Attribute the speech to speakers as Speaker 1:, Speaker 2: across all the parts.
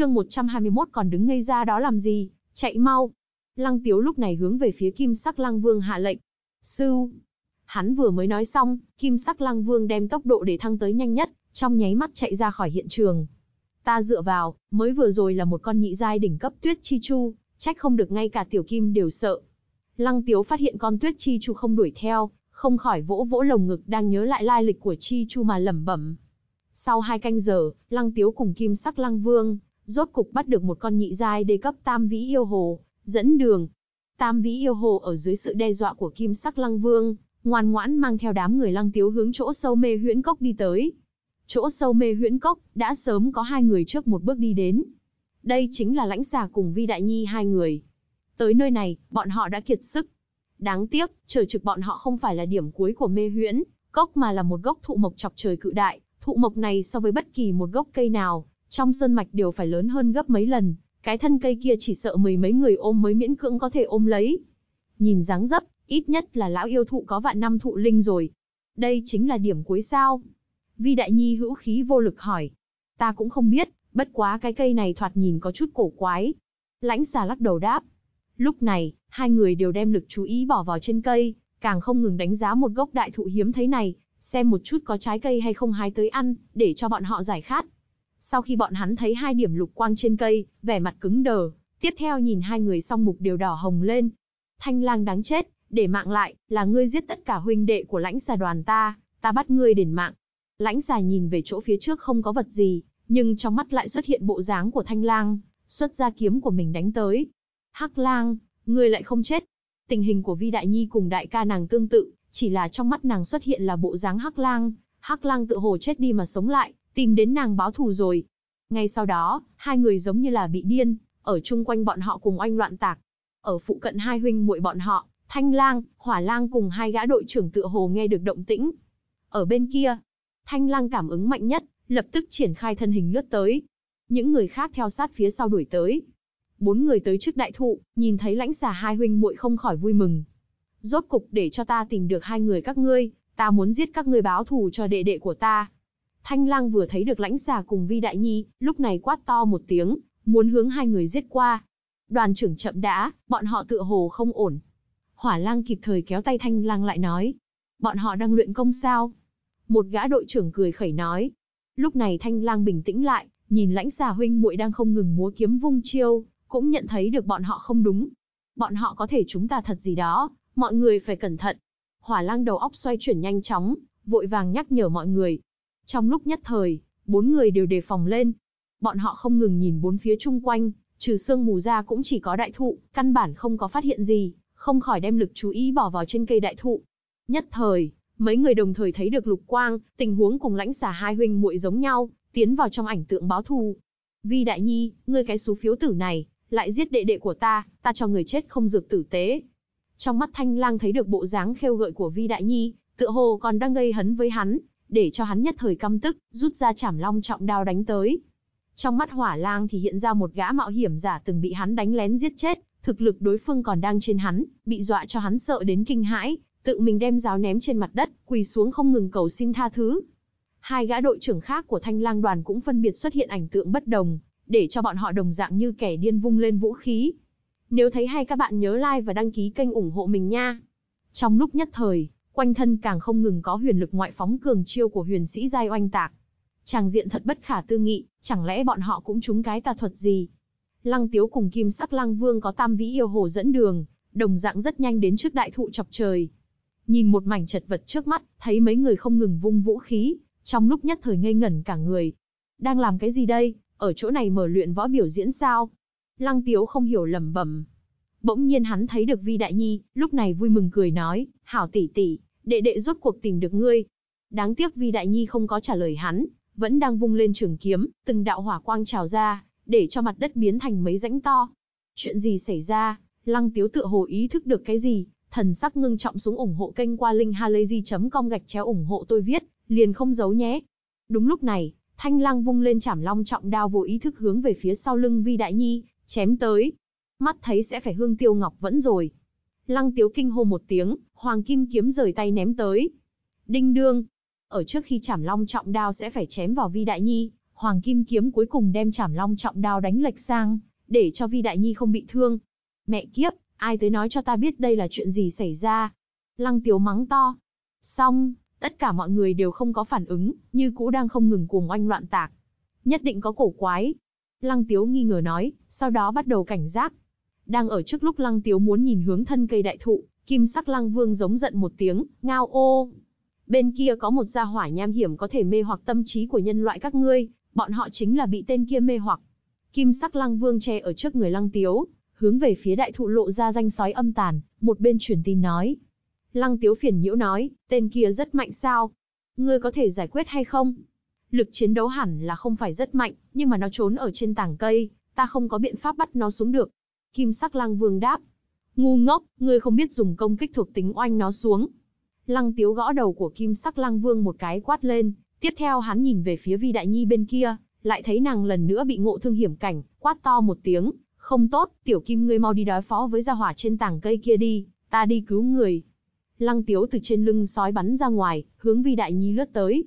Speaker 1: chương 121 còn đứng ngây ra đó làm gì, chạy mau. Lăng Tiếu lúc này hướng về phía kim sắc lăng vương hạ lệnh. Sư, hắn vừa mới nói xong, kim sắc lăng vương đem tốc độ để thăng tới nhanh nhất, trong nháy mắt chạy ra khỏi hiện trường. Ta dựa vào, mới vừa rồi là một con nhị giai đỉnh cấp tuyết chi chu, trách không được ngay cả tiểu kim đều sợ. Lăng Tiếu phát hiện con tuyết chi chu không đuổi theo, không khỏi vỗ vỗ lồng ngực đang nhớ lại lai lịch của chi chu mà lẩm bẩm. Sau hai canh giờ, Lăng Tiếu cùng Kim Sắc Lăng Vương rốt cục bắt được một con nhị giai đề cấp tam vĩ yêu hồ, dẫn đường. Tam vĩ yêu hồ ở dưới sự đe dọa của kim sắc lăng vương, ngoan ngoãn mang theo đám người lăng tiếu hướng chỗ sâu mê huyễn cốc đi tới. Chỗ sâu mê huyễn cốc, đã sớm có hai người trước một bước đi đến. Đây chính là lãnh giả cùng vi đại nhi hai người. Tới nơi này, bọn họ đã kiệt sức. Đáng tiếc, trời trực bọn họ không phải là điểm cuối của mê huyễn, cốc mà là một gốc thụ mộc chọc trời cự đại. Thụ mộc này so với bất kỳ một gốc cây nào, trong sơn mạch đều phải lớn hơn gấp mấy lần, cái thân cây kia chỉ sợ mười mấy người ôm mới miễn cưỡng có thể ôm lấy. Nhìn dáng dấp, ít nhất là lão yêu thụ có vạn năm thụ linh rồi. Đây chính là điểm cuối sao. Vi Đại Nhi hữu khí vô lực hỏi. Ta cũng không biết, bất quá cái cây này thoạt nhìn có chút cổ quái. Lãnh xà lắc đầu đáp. Lúc này, hai người đều đem lực chú ý bỏ vào trên cây, càng không ngừng đánh giá một gốc đại thụ hiếm thấy này, xem một chút có trái cây hay không hái tới ăn, để cho bọn họ giải khát. Sau khi bọn hắn thấy hai điểm lục quang trên cây, vẻ mặt cứng đờ, tiếp theo nhìn hai người song mục đều đỏ hồng lên. Thanh lang đáng chết, để mạng lại, là ngươi giết tất cả huynh đệ của lãnh xà đoàn ta, ta bắt ngươi đền mạng. Lãnh xà nhìn về chỗ phía trước không có vật gì, nhưng trong mắt lại xuất hiện bộ dáng của thanh lang, xuất ra kiếm của mình đánh tới. Hắc lang, ngươi lại không chết. Tình hình của Vi Đại Nhi cùng đại ca nàng tương tự, chỉ là trong mắt nàng xuất hiện là bộ dáng hắc lang, hắc lang tự hồ chết đi mà sống lại, tìm đến nàng báo thù rồi. Ngay sau đó, hai người giống như là bị điên, ở chung quanh bọn họ cùng oanh loạn tạc. Ở phụ cận hai huynh muội bọn họ, Thanh Lang, Hỏa Lang cùng hai gã đội trưởng tựa hồ nghe được động tĩnh. Ở bên kia, Thanh Lang cảm ứng mạnh nhất, lập tức triển khai thân hình lướt tới. Những người khác theo sát phía sau đuổi tới. Bốn người tới trước đại thụ, nhìn thấy lãnh xà hai huynh muội không khỏi vui mừng. Rốt cục để cho ta tìm được hai người các ngươi, ta muốn giết các ngươi báo thù cho đệ đệ của ta. Thanh Lang vừa thấy được lãnh xà cùng Vi Đại Nhi, lúc này quát to một tiếng, muốn hướng hai người giết qua. Đoàn trưởng chậm đã, bọn họ tựa hồ không ổn. Hỏa Lang kịp thời kéo tay Thanh Lang lại nói, bọn họ đang luyện công sao? Một gã đội trưởng cười khẩy nói. Lúc này Thanh Lang bình tĩnh lại, nhìn lãnh xà huynh muội đang không ngừng múa kiếm vung chiêu, cũng nhận thấy được bọn họ không đúng. Bọn họ có thể chúng ta thật gì đó, mọi người phải cẩn thận. Hỏa Lang đầu óc xoay chuyển nhanh chóng, vội vàng nhắc nhở mọi người. Trong lúc nhất thời, bốn người đều đề phòng lên. Bọn họ không ngừng nhìn bốn phía chung quanh, trừ sương mù ra cũng chỉ có đại thụ, căn bản không có phát hiện gì, không khỏi đem lực chú ý bỏ vào trên cây đại thụ. Nhất thời, mấy người đồng thời thấy được lục quang, tình huống cùng lãnh xả hai huynh muội giống nhau, tiến vào trong ảnh tượng báo thù. Vi đại nhi, ngươi cái số phiếu tử này, lại giết đệ đệ của ta, ta cho người chết không dược tử tế. Trong mắt thanh lang thấy được bộ dáng khêu gợi của Vi đại nhi, tựa hồ còn đang gây hấn với hắn, để cho hắn nhất thời căm tức, rút ra chảm long trọng đao đánh tới. Trong mắt hỏa lang thì hiện ra một gã mạo hiểm giả từng bị hắn đánh lén giết chết, thực lực đối phương còn đang trên hắn, bị dọa cho hắn sợ đến kinh hãi, tự mình đem giáo ném trên mặt đất, quỳ xuống không ngừng cầu xin tha thứ. Hai gã đội trưởng khác của thanh lang đoàn cũng phân biệt xuất hiện ảnh tượng bất đồng, để cho bọn họ đồng dạng như kẻ điên vung lên vũ khí. Nếu thấy hay các bạn nhớ like và đăng ký kênh ủng hộ mình nha. Trong lúc nhất thời, Quanh thân càng không ngừng có huyền lực ngoại phóng cường chiêu của huyền sĩ giai oanh tạc. Tràng diện thật bất khả tư nghị, chẳng lẽ bọn họ cũng trúng cái tà thuật gì? Lăng Tiếu cùng Kim Sắc Lăng Vương có Tam Vĩ yêu hồ dẫn đường, đồng dạng rất nhanh đến trước đại thụ chọc trời. Nhìn một mảnh chật vật trước mắt, thấy mấy người không ngừng vung vũ khí, trong lúc nhất thời ngây ngẩn cả người. Đang làm cái gì đây, ở chỗ này mở luyện võ biểu diễn sao? Lăng Tiếu không hiểu lẩm bẩm, Bỗng nhiên hắn thấy được Vi Đại Nhi, lúc này vui mừng cười nói, hảo tỷ tỷ, đệ đệ rốt cuộc tìm được ngươi. Đáng tiếc Vi Đại Nhi không có trả lời hắn, vẫn đang vung lên trường kiếm, từng đạo hỏa quang trào ra, để cho mặt đất biến thành mấy rãnh to. Chuyện gì xảy ra? Lăng Tiếu tựa hồ ý thức được cái gì, thần sắc ngưng trọng xuống ủng hộ kênh qua linkhalazy.com gạch chéo ủng hộ tôi viết, liền không giấu nhé. Đúng lúc này, Thanh Lăng vung lên chảm long trọng đao vô ý thức hướng về phía sau lưng Vi Đại Nhi, chém tới mắt thấy sẽ phải hương tiêu ngọc vẫn rồi. Lăng tiếu kinh hô một tiếng, hoàng kim kiếm rời tay ném tới. Đinh đương, ở trước khi chảm long trọng đao sẽ phải chém vào vi đại nhi, hoàng kim kiếm cuối cùng đem chảm long trọng đao đánh lệch sang, để cho vi đại nhi không bị thương. Mẹ kiếp, ai tới nói cho ta biết đây là chuyện gì xảy ra. Lăng tiếu mắng to. Xong, tất cả mọi người đều không có phản ứng, như cũ đang không ngừng cuồng oanh loạn tạc. Nhất định có cổ quái. Lăng tiếu nghi ngờ nói, sau đó bắt đầu cảnh giác, đang ở trước lúc Lăng Tiếu muốn nhìn hướng thân cây đại thụ, kim sắc Lăng Vương giống giận một tiếng, ngao ô. Bên kia có một gia hỏa nham hiểm có thể mê hoặc tâm trí của nhân loại các ngươi, bọn họ chính là bị tên kia mê hoặc. Kim sắc Lăng Vương che ở trước người Lăng Tiếu, hướng về phía đại thụ lộ ra danh sói âm tàn, một bên truyền tin nói. Lăng Tiếu phiền nhiễu nói, tên kia rất mạnh sao? Ngươi có thể giải quyết hay không? Lực chiến đấu hẳn là không phải rất mạnh, nhưng mà nó trốn ở trên tảng cây, ta không có biện pháp bắt nó xuống được. Kim sắc lăng vương đáp. Ngu ngốc, ngươi không biết dùng công kích thuộc tính oanh nó xuống. Lăng tiếu gõ đầu của kim sắc lăng vương một cái quát lên, tiếp theo hắn nhìn về phía vi đại nhi bên kia, lại thấy nàng lần nữa bị ngộ thương hiểm cảnh, quát to một tiếng, không tốt, tiểu kim ngươi mau đi đối phó với gia hỏa trên tảng cây kia đi, ta đi cứu người. Lăng tiếu từ trên lưng sói bắn ra ngoài, hướng vi đại nhi lướt tới.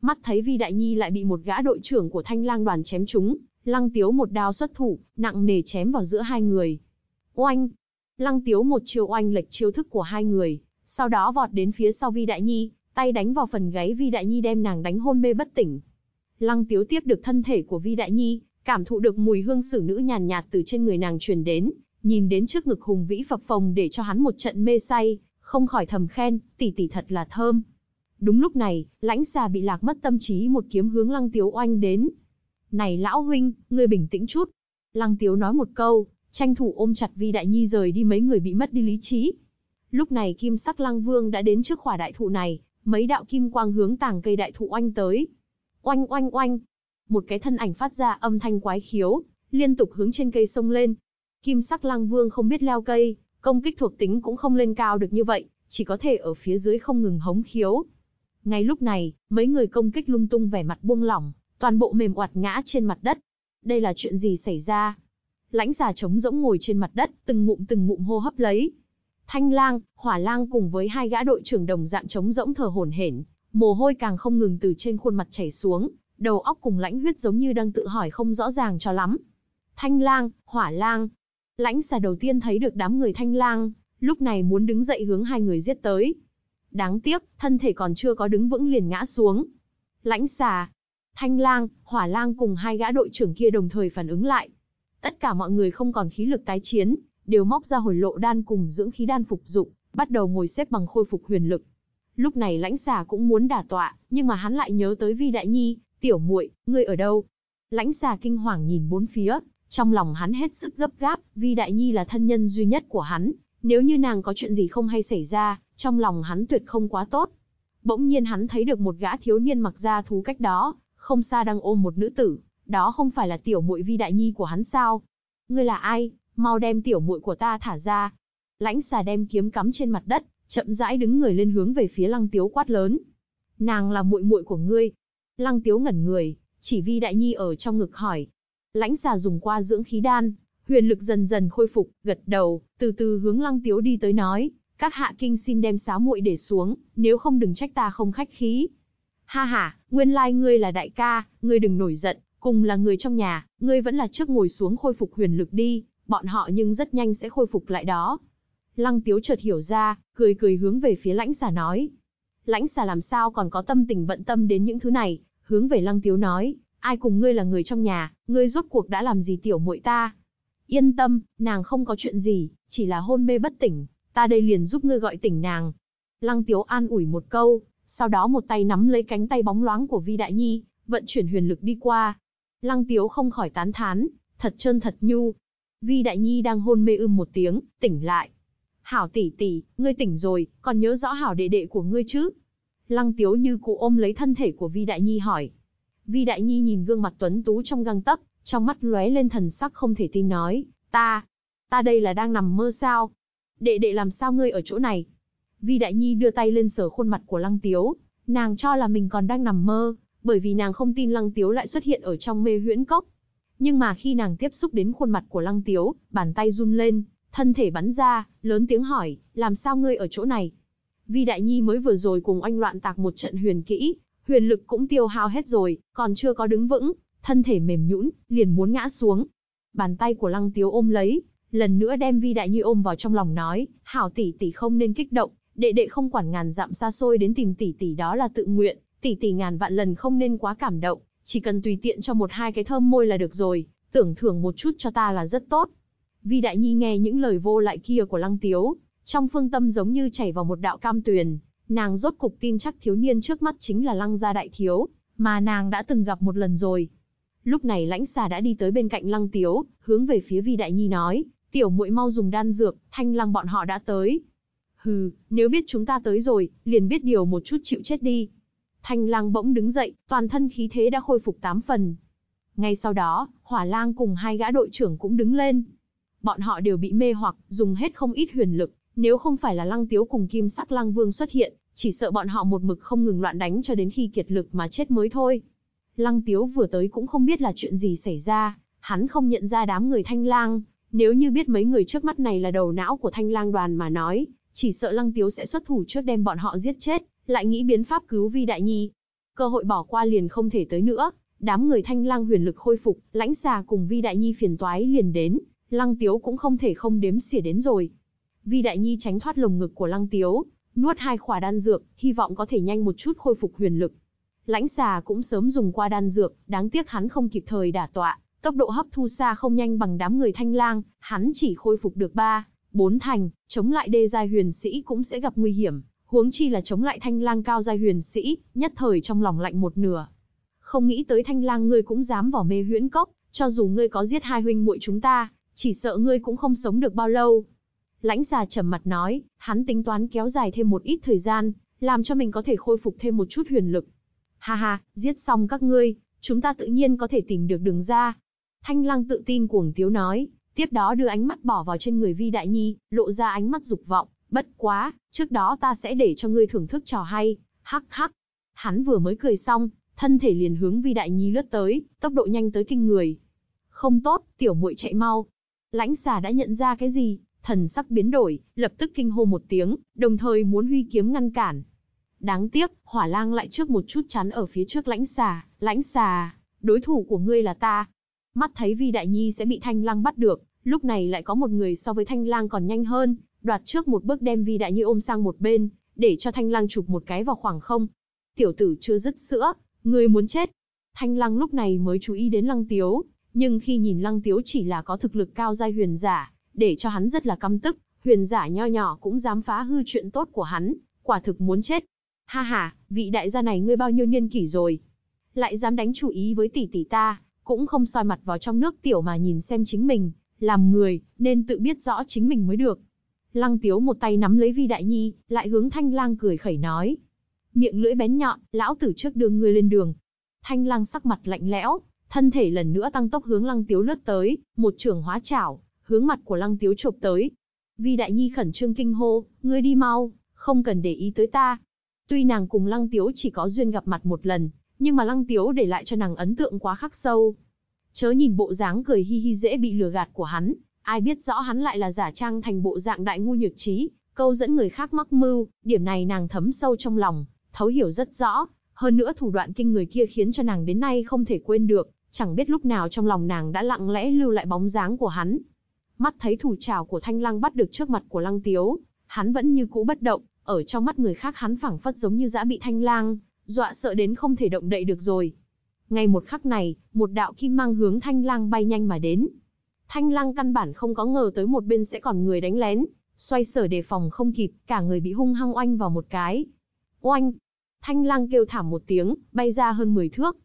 Speaker 1: Mắt thấy vi đại nhi lại bị một gã đội trưởng của thanh lang đoàn chém trúng, Lăng Tiếu một đao xuất thủ, nặng nề chém vào giữa hai người. Oanh! Lăng Tiếu một chiêu oanh lệch chiêu thức của hai người, sau đó vọt đến phía sau Vi Đại Nhi, tay đánh vào phần gáy Vi Đại Nhi đem nàng đánh hôn mê bất tỉnh. Lăng Tiếu tiếp được thân thể của Vi Đại Nhi, cảm thụ được mùi hương xử nữ nhàn nhạt, từ trên người nàng truyền đến, nhìn đến trước ngực hùng vĩ phập phồng để cho hắn một trận mê say, không khỏi thầm khen, tỷ tỷ thật là thơm. Đúng lúc này, lãnh xà bị lạc mất tâm trí một kiếm hướng lăng tiếu oanh đến, này lão huynh, ngươi bình tĩnh chút. Lăng tiếu nói một câu, tranh thủ ôm chặt vi đại nhi rời đi mấy người bị mất đi lý trí. Lúc này kim sắc lăng vương đã đến trước khỏa đại thụ này, mấy đạo kim quang hướng tàng cây đại thụ oanh tới. Oanh oanh oanh, một cái thân ảnh phát ra âm thanh quái khiếu, liên tục hướng trên cây sông lên. Kim sắc lăng vương không biết leo cây, công kích thuộc tính cũng không lên cao được như vậy, chỉ có thể ở phía dưới không ngừng hống khiếu. Ngay lúc này, mấy người công kích lung tung vẻ mặt buông lỏng, toàn bộ mềm oặt ngã trên mặt đất. Đây là chuyện gì xảy ra? Lãnh giả trống rỗng ngồi trên mặt đất, từng ngụm từng ngụm hô hấp lấy. Thanh lang, hỏa lang cùng với hai gã đội trưởng đồng dạng trống rỗng thở hổn hển, mồ hôi càng không ngừng từ trên khuôn mặt chảy xuống, đầu óc cùng lãnh huyết giống như đang tự hỏi không rõ ràng cho lắm. Thanh lang, hỏa lang. Lãnh xà đầu tiên thấy được đám người thanh lang, lúc này muốn đứng dậy hướng hai người giết tới. Đáng tiếc, thân thể còn chưa có đứng vững liền ngã xuống. Lãnh xà, Thanh Lang, Hỏa Lang cùng hai gã đội trưởng kia đồng thời phản ứng lại. Tất cả mọi người không còn khí lực tái chiến, đều móc ra hồi lộ đan cùng dưỡng khí đan phục dụng, bắt đầu ngồi xếp bằng khôi phục huyền lực. Lúc này lãnh xà cũng muốn đả tọa, nhưng mà hắn lại nhớ tới Vi Đại Nhi, tiểu muội, ngươi ở đâu? Lãnh xà kinh hoàng nhìn bốn phía, trong lòng hắn hết sức gấp gáp, Vi Đại Nhi là thân nhân duy nhất của hắn, nếu như nàng có chuyện gì không hay xảy ra, trong lòng hắn tuyệt không quá tốt. Bỗng nhiên hắn thấy được một gã thiếu niên mặc da thú cách đó, không xa đang ôm một nữ tử, đó không phải là tiểu muội vi đại nhi của hắn sao? Ngươi là ai, mau đem tiểu muội của ta thả ra. Lãnh xà đem kiếm cắm trên mặt đất, chậm rãi đứng người lên hướng về phía Lăng Tiếu quát lớn. Nàng là muội muội của ngươi. Lăng Tiếu ngẩn người, chỉ vi đại nhi ở trong ngực hỏi. Lãnh xà dùng qua dưỡng khí đan, huyền lực dần dần khôi phục, gật đầu, từ từ hướng Lăng Tiếu đi tới nói, các hạ kinh xin đem sáo muội để xuống, nếu không đừng trách ta không khách khí, Ha ha, nguyên lai like ngươi là đại ca, ngươi đừng nổi giận, cùng là người trong nhà, ngươi vẫn là trước ngồi xuống khôi phục huyền lực đi, bọn họ nhưng rất nhanh sẽ khôi phục lại đó. Lăng tiếu chợt hiểu ra, cười cười hướng về phía lãnh xà nói. Lãnh xà làm sao còn có tâm tình bận tâm đến những thứ này, hướng về lăng tiếu nói, ai cùng ngươi là người trong nhà, ngươi rốt cuộc đã làm gì tiểu muội ta. Yên tâm, nàng không có chuyện gì, chỉ là hôn mê bất tỉnh, ta đây liền giúp ngươi gọi tỉnh nàng. Lăng tiếu an ủi một câu, sau đó một tay nắm lấy cánh tay bóng loáng của Vi Đại Nhi, vận chuyển huyền lực đi qua. Lăng Tiếu không khỏi tán thán, thật chân thật nhu. Vi Đại Nhi đang hôn mê ưm một tiếng, tỉnh lại. Hảo tỷ tỷ, ngươi tỉnh rồi, còn nhớ rõ hảo đệ đệ của ngươi chứ? Lăng Tiếu như cụ ôm lấy thân thể của Vi Đại Nhi hỏi. Vi Đại Nhi nhìn gương mặt tuấn tú trong găng tấc, trong mắt lóe lên thần sắc không thể tin nói, ta, ta đây là đang nằm mơ sao? Đệ đệ làm sao ngươi ở chỗ này? Vi Đại Nhi đưa tay lên sờ khuôn mặt của Lăng Tiếu, nàng cho là mình còn đang nằm mơ, bởi vì nàng không tin Lăng Tiếu lại xuất hiện ở trong mê huyễn cốc. Nhưng mà khi nàng tiếp xúc đến khuôn mặt của Lăng Tiếu, bàn tay run lên, thân thể bắn ra, lớn tiếng hỏi, làm sao ngươi ở chỗ này? Vi Đại Nhi mới vừa rồi cùng anh loạn tạc một trận huyền kỹ, huyền lực cũng tiêu hao hết rồi, còn chưa có đứng vững, thân thể mềm nhũn, liền muốn ngã xuống. Bàn tay của Lăng Tiếu ôm lấy, lần nữa đem Vi Đại Nhi ôm vào trong lòng nói, hảo tỷ tỷ không nên kích động, đệ đệ không quản ngàn dặm xa xôi đến tìm tỷ tỷ đó là tự nguyện, tỷ tỷ ngàn vạn lần không nên quá cảm động, chỉ cần tùy tiện cho một hai cái thơm môi là được rồi, tưởng thưởng một chút cho ta là rất tốt. Vi Đại Nhi nghe những lời vô lại kia của Lăng Tiếu, trong phương tâm giống như chảy vào một đạo cam tuyền, nàng rốt cục tin chắc thiếu niên trước mắt chính là Lăng gia đại thiếu, mà nàng đã từng gặp một lần rồi. Lúc này Lãnh Xà đã đi tới bên cạnh Lăng Tiếu, hướng về phía Vi Đại Nhi nói, "Tiểu muội mau dùng đan dược, Thanh Lăng bọn họ đã tới, Hừ, nếu biết chúng ta tới rồi, liền biết điều một chút chịu chết đi. Thanh lang bỗng đứng dậy, toàn thân khí thế đã khôi phục tám phần. Ngay sau đó, hỏa lang cùng hai gã đội trưởng cũng đứng lên. Bọn họ đều bị mê hoặc, dùng hết không ít huyền lực. Nếu không phải là lăng tiếu cùng kim sắc lang vương xuất hiện, chỉ sợ bọn họ một mực không ngừng loạn đánh cho đến khi kiệt lực mà chết mới thôi. Lăng tiếu vừa tới cũng không biết là chuyện gì xảy ra, hắn không nhận ra đám người thanh lang. Nếu như biết mấy người trước mắt này là đầu não của thanh lang đoàn mà nói, chỉ sợ Lăng Tiếu sẽ xuất thủ trước đem bọn họ giết chết, lại nghĩ biến pháp cứu Vi Đại Nhi. Cơ hội bỏ qua liền không thể tới nữa, đám người thanh lang huyền lực khôi phục, lãnh xà cùng Vi Đại Nhi phiền toái liền đến, Lăng Tiếu cũng không thể không đếm xỉa đến rồi. Vi Đại Nhi tránh thoát lồng ngực của Lăng Tiếu, nuốt hai khỏa đan dược, hy vọng có thể nhanh một chút khôi phục huyền lực. Lãnh xà cũng sớm dùng qua đan dược, đáng tiếc hắn không kịp thời đả tọa, tốc độ hấp thu xa không nhanh bằng đám người thanh lang, hắn chỉ khôi phục được ba bốn thành, chống lại đê giai huyền sĩ cũng sẽ gặp nguy hiểm, huống chi là chống lại thanh lang cao giai huyền sĩ, nhất thời trong lòng lạnh một nửa. Không nghĩ tới thanh lang ngươi cũng dám vào mê huyễn cốc, cho dù ngươi có giết hai huynh muội chúng ta, chỉ sợ ngươi cũng không sống được bao lâu. Lãnh xà trầm mặt nói, hắn tính toán kéo dài thêm một ít thời gian, làm cho mình có thể khôi phục thêm một chút huyền lực. Ha ha, giết xong các ngươi, chúng ta tự nhiên có thể tìm được đường ra. Thanh lang tự tin cuồng tiếu nói, tiếp đó đưa ánh mắt bỏ vào trên người Vi Đại Nhi, lộ ra ánh mắt dục vọng, bất quá, trước đó ta sẽ để cho ngươi thưởng thức trò hay, hắc hắc. Hắn vừa mới cười xong, thân thể liền hướng Vi Đại Nhi lướt tới, tốc độ nhanh tới kinh người. Không tốt, tiểu muội chạy mau. Lãnh xà đã nhận ra cái gì, thần sắc biến đổi, lập tức kinh hô một tiếng, đồng thời muốn huy kiếm ngăn cản. Đáng tiếc, hỏa lang lại trước một chút chắn ở phía trước lãnh xà, lãnh xà, đối thủ của ngươi là ta, mắt thấy Vi Đại Nhi sẽ bị Thanh Lang bắt được, lúc này lại có một người so với Thanh Lang còn nhanh hơn, đoạt trước một bước đem Vi Đại Nhi ôm sang một bên, để cho Thanh Lang chụp một cái vào khoảng không. Tiểu tử chưa dứt sữa, ngươi muốn chết. Thanh Lang lúc này mới chú ý đến Lăng Tiếu, nhưng khi nhìn Lăng Tiếu chỉ là có thực lực cao giai huyền giả, để cho hắn rất là căm tức, huyền giả nho nhỏ cũng dám phá hư chuyện tốt của hắn, quả thực muốn chết. Ha ha, vị đại gia này ngươi bao nhiêu niên kỷ rồi? Lại dám đánh chủ ý với tỷ tỷ ta, cũng không soi mặt vào trong nước tiểu mà nhìn xem chính mình, làm người, nên tự biết rõ chính mình mới được. Lăng Tiếu một tay nắm lấy Vi Đại Nhi, lại hướng Thanh Lang cười khẩy nói. Miệng lưỡi bén nhọn, lão tử trước đưa ngươi lên đường. Thanh Lang sắc mặt lạnh lẽo, thân thể lần nữa tăng tốc hướng Lăng Tiếu lướt tới, một trường hóa chảo, hướng mặt của Lăng Tiếu chộp tới. Vi Đại Nhi khẩn trương kinh hô, ngươi đi mau, không cần để ý tới ta. Tuy nàng cùng Lăng Tiếu chỉ có duyên gặp mặt một lần, nhưng mà Lăng Tiếu để lại cho nàng ấn tượng quá khắc sâu. Chớ nhìn bộ dáng cười hi hi dễ bị lừa gạt của hắn, ai biết rõ hắn lại là giả trang thành bộ dạng đại ngu nhược trí, câu dẫn người khác mắc mưu, điểm này nàng thấm sâu trong lòng, thấu hiểu rất rõ, hơn nữa thủ đoạn kinh người kia khiến cho nàng đến nay không thể quên được, chẳng biết lúc nào trong lòng nàng đã lặng lẽ lưu lại bóng dáng của hắn. Mắt thấy thủ trảo của Thanh Lăng bắt được trước mặt của Lăng Tiếu, hắn vẫn như cũ bất động, ở trong mắt người khác hắn phảng phất giống như dã bị Thanh Lang, dọa sợ đến không thể động đậy được rồi. Ngay một khắc này, một đạo kim mang hướng Thanh Lang bay nhanh mà đến. Thanh Lang căn bản không có ngờ tới một bên sẽ còn người đánh lén, xoay sở đề phòng không kịp, cả người bị hung hăng oanh vào một cái. Oanh! Thanh Lang kêu thảm một tiếng, bay ra hơn 10 thước.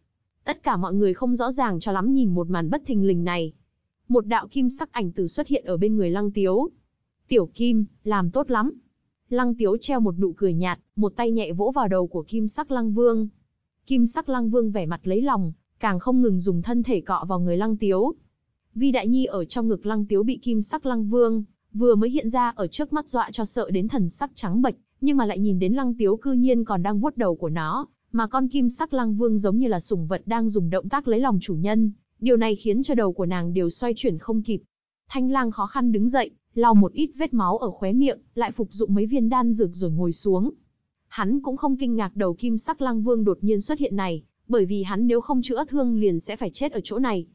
Speaker 1: Tất cả mọi người không rõ ràng cho lắm nhìn một màn bất thình lình này. Một đạo kim sắc ảnh tử xuất hiện ở bên người Lăng Tiếu. Tiểu Kim, làm tốt lắm, Lăng Tiếu treo một nụ cười nhạt, một tay nhẹ vỗ vào đầu của Kim Sắc Lăng Vương. Kim Sắc Lăng Vương vẻ mặt lấy lòng, càng không ngừng dùng thân thể cọ vào người Lăng Tiếu. Vi Đại Nhi ở trong ngực Lăng Tiếu bị Kim Sắc Lăng Vương vừa mới hiện ra ở trước mắt dọa cho sợ đến thần sắc trắng bệch, nhưng mà lại nhìn đến Lăng Tiếu cư nhiên còn đang vuốt đầu của nó, mà con Kim Sắc Lăng Vương giống như là sủng vật đang dùng động tác lấy lòng chủ nhân, điều này khiến cho đầu của nàng đều xoay chuyển không kịp. Thanh Lang khó khăn đứng dậy, lau một ít vết máu ở khóe miệng, lại phục dụng mấy viên đan dược rồi ngồi xuống. Hắn cũng không kinh ngạc đầu kim sắc lang vương đột nhiên xuất hiện này, bởi vì hắn nếu không chữa thương liền sẽ phải chết ở chỗ này.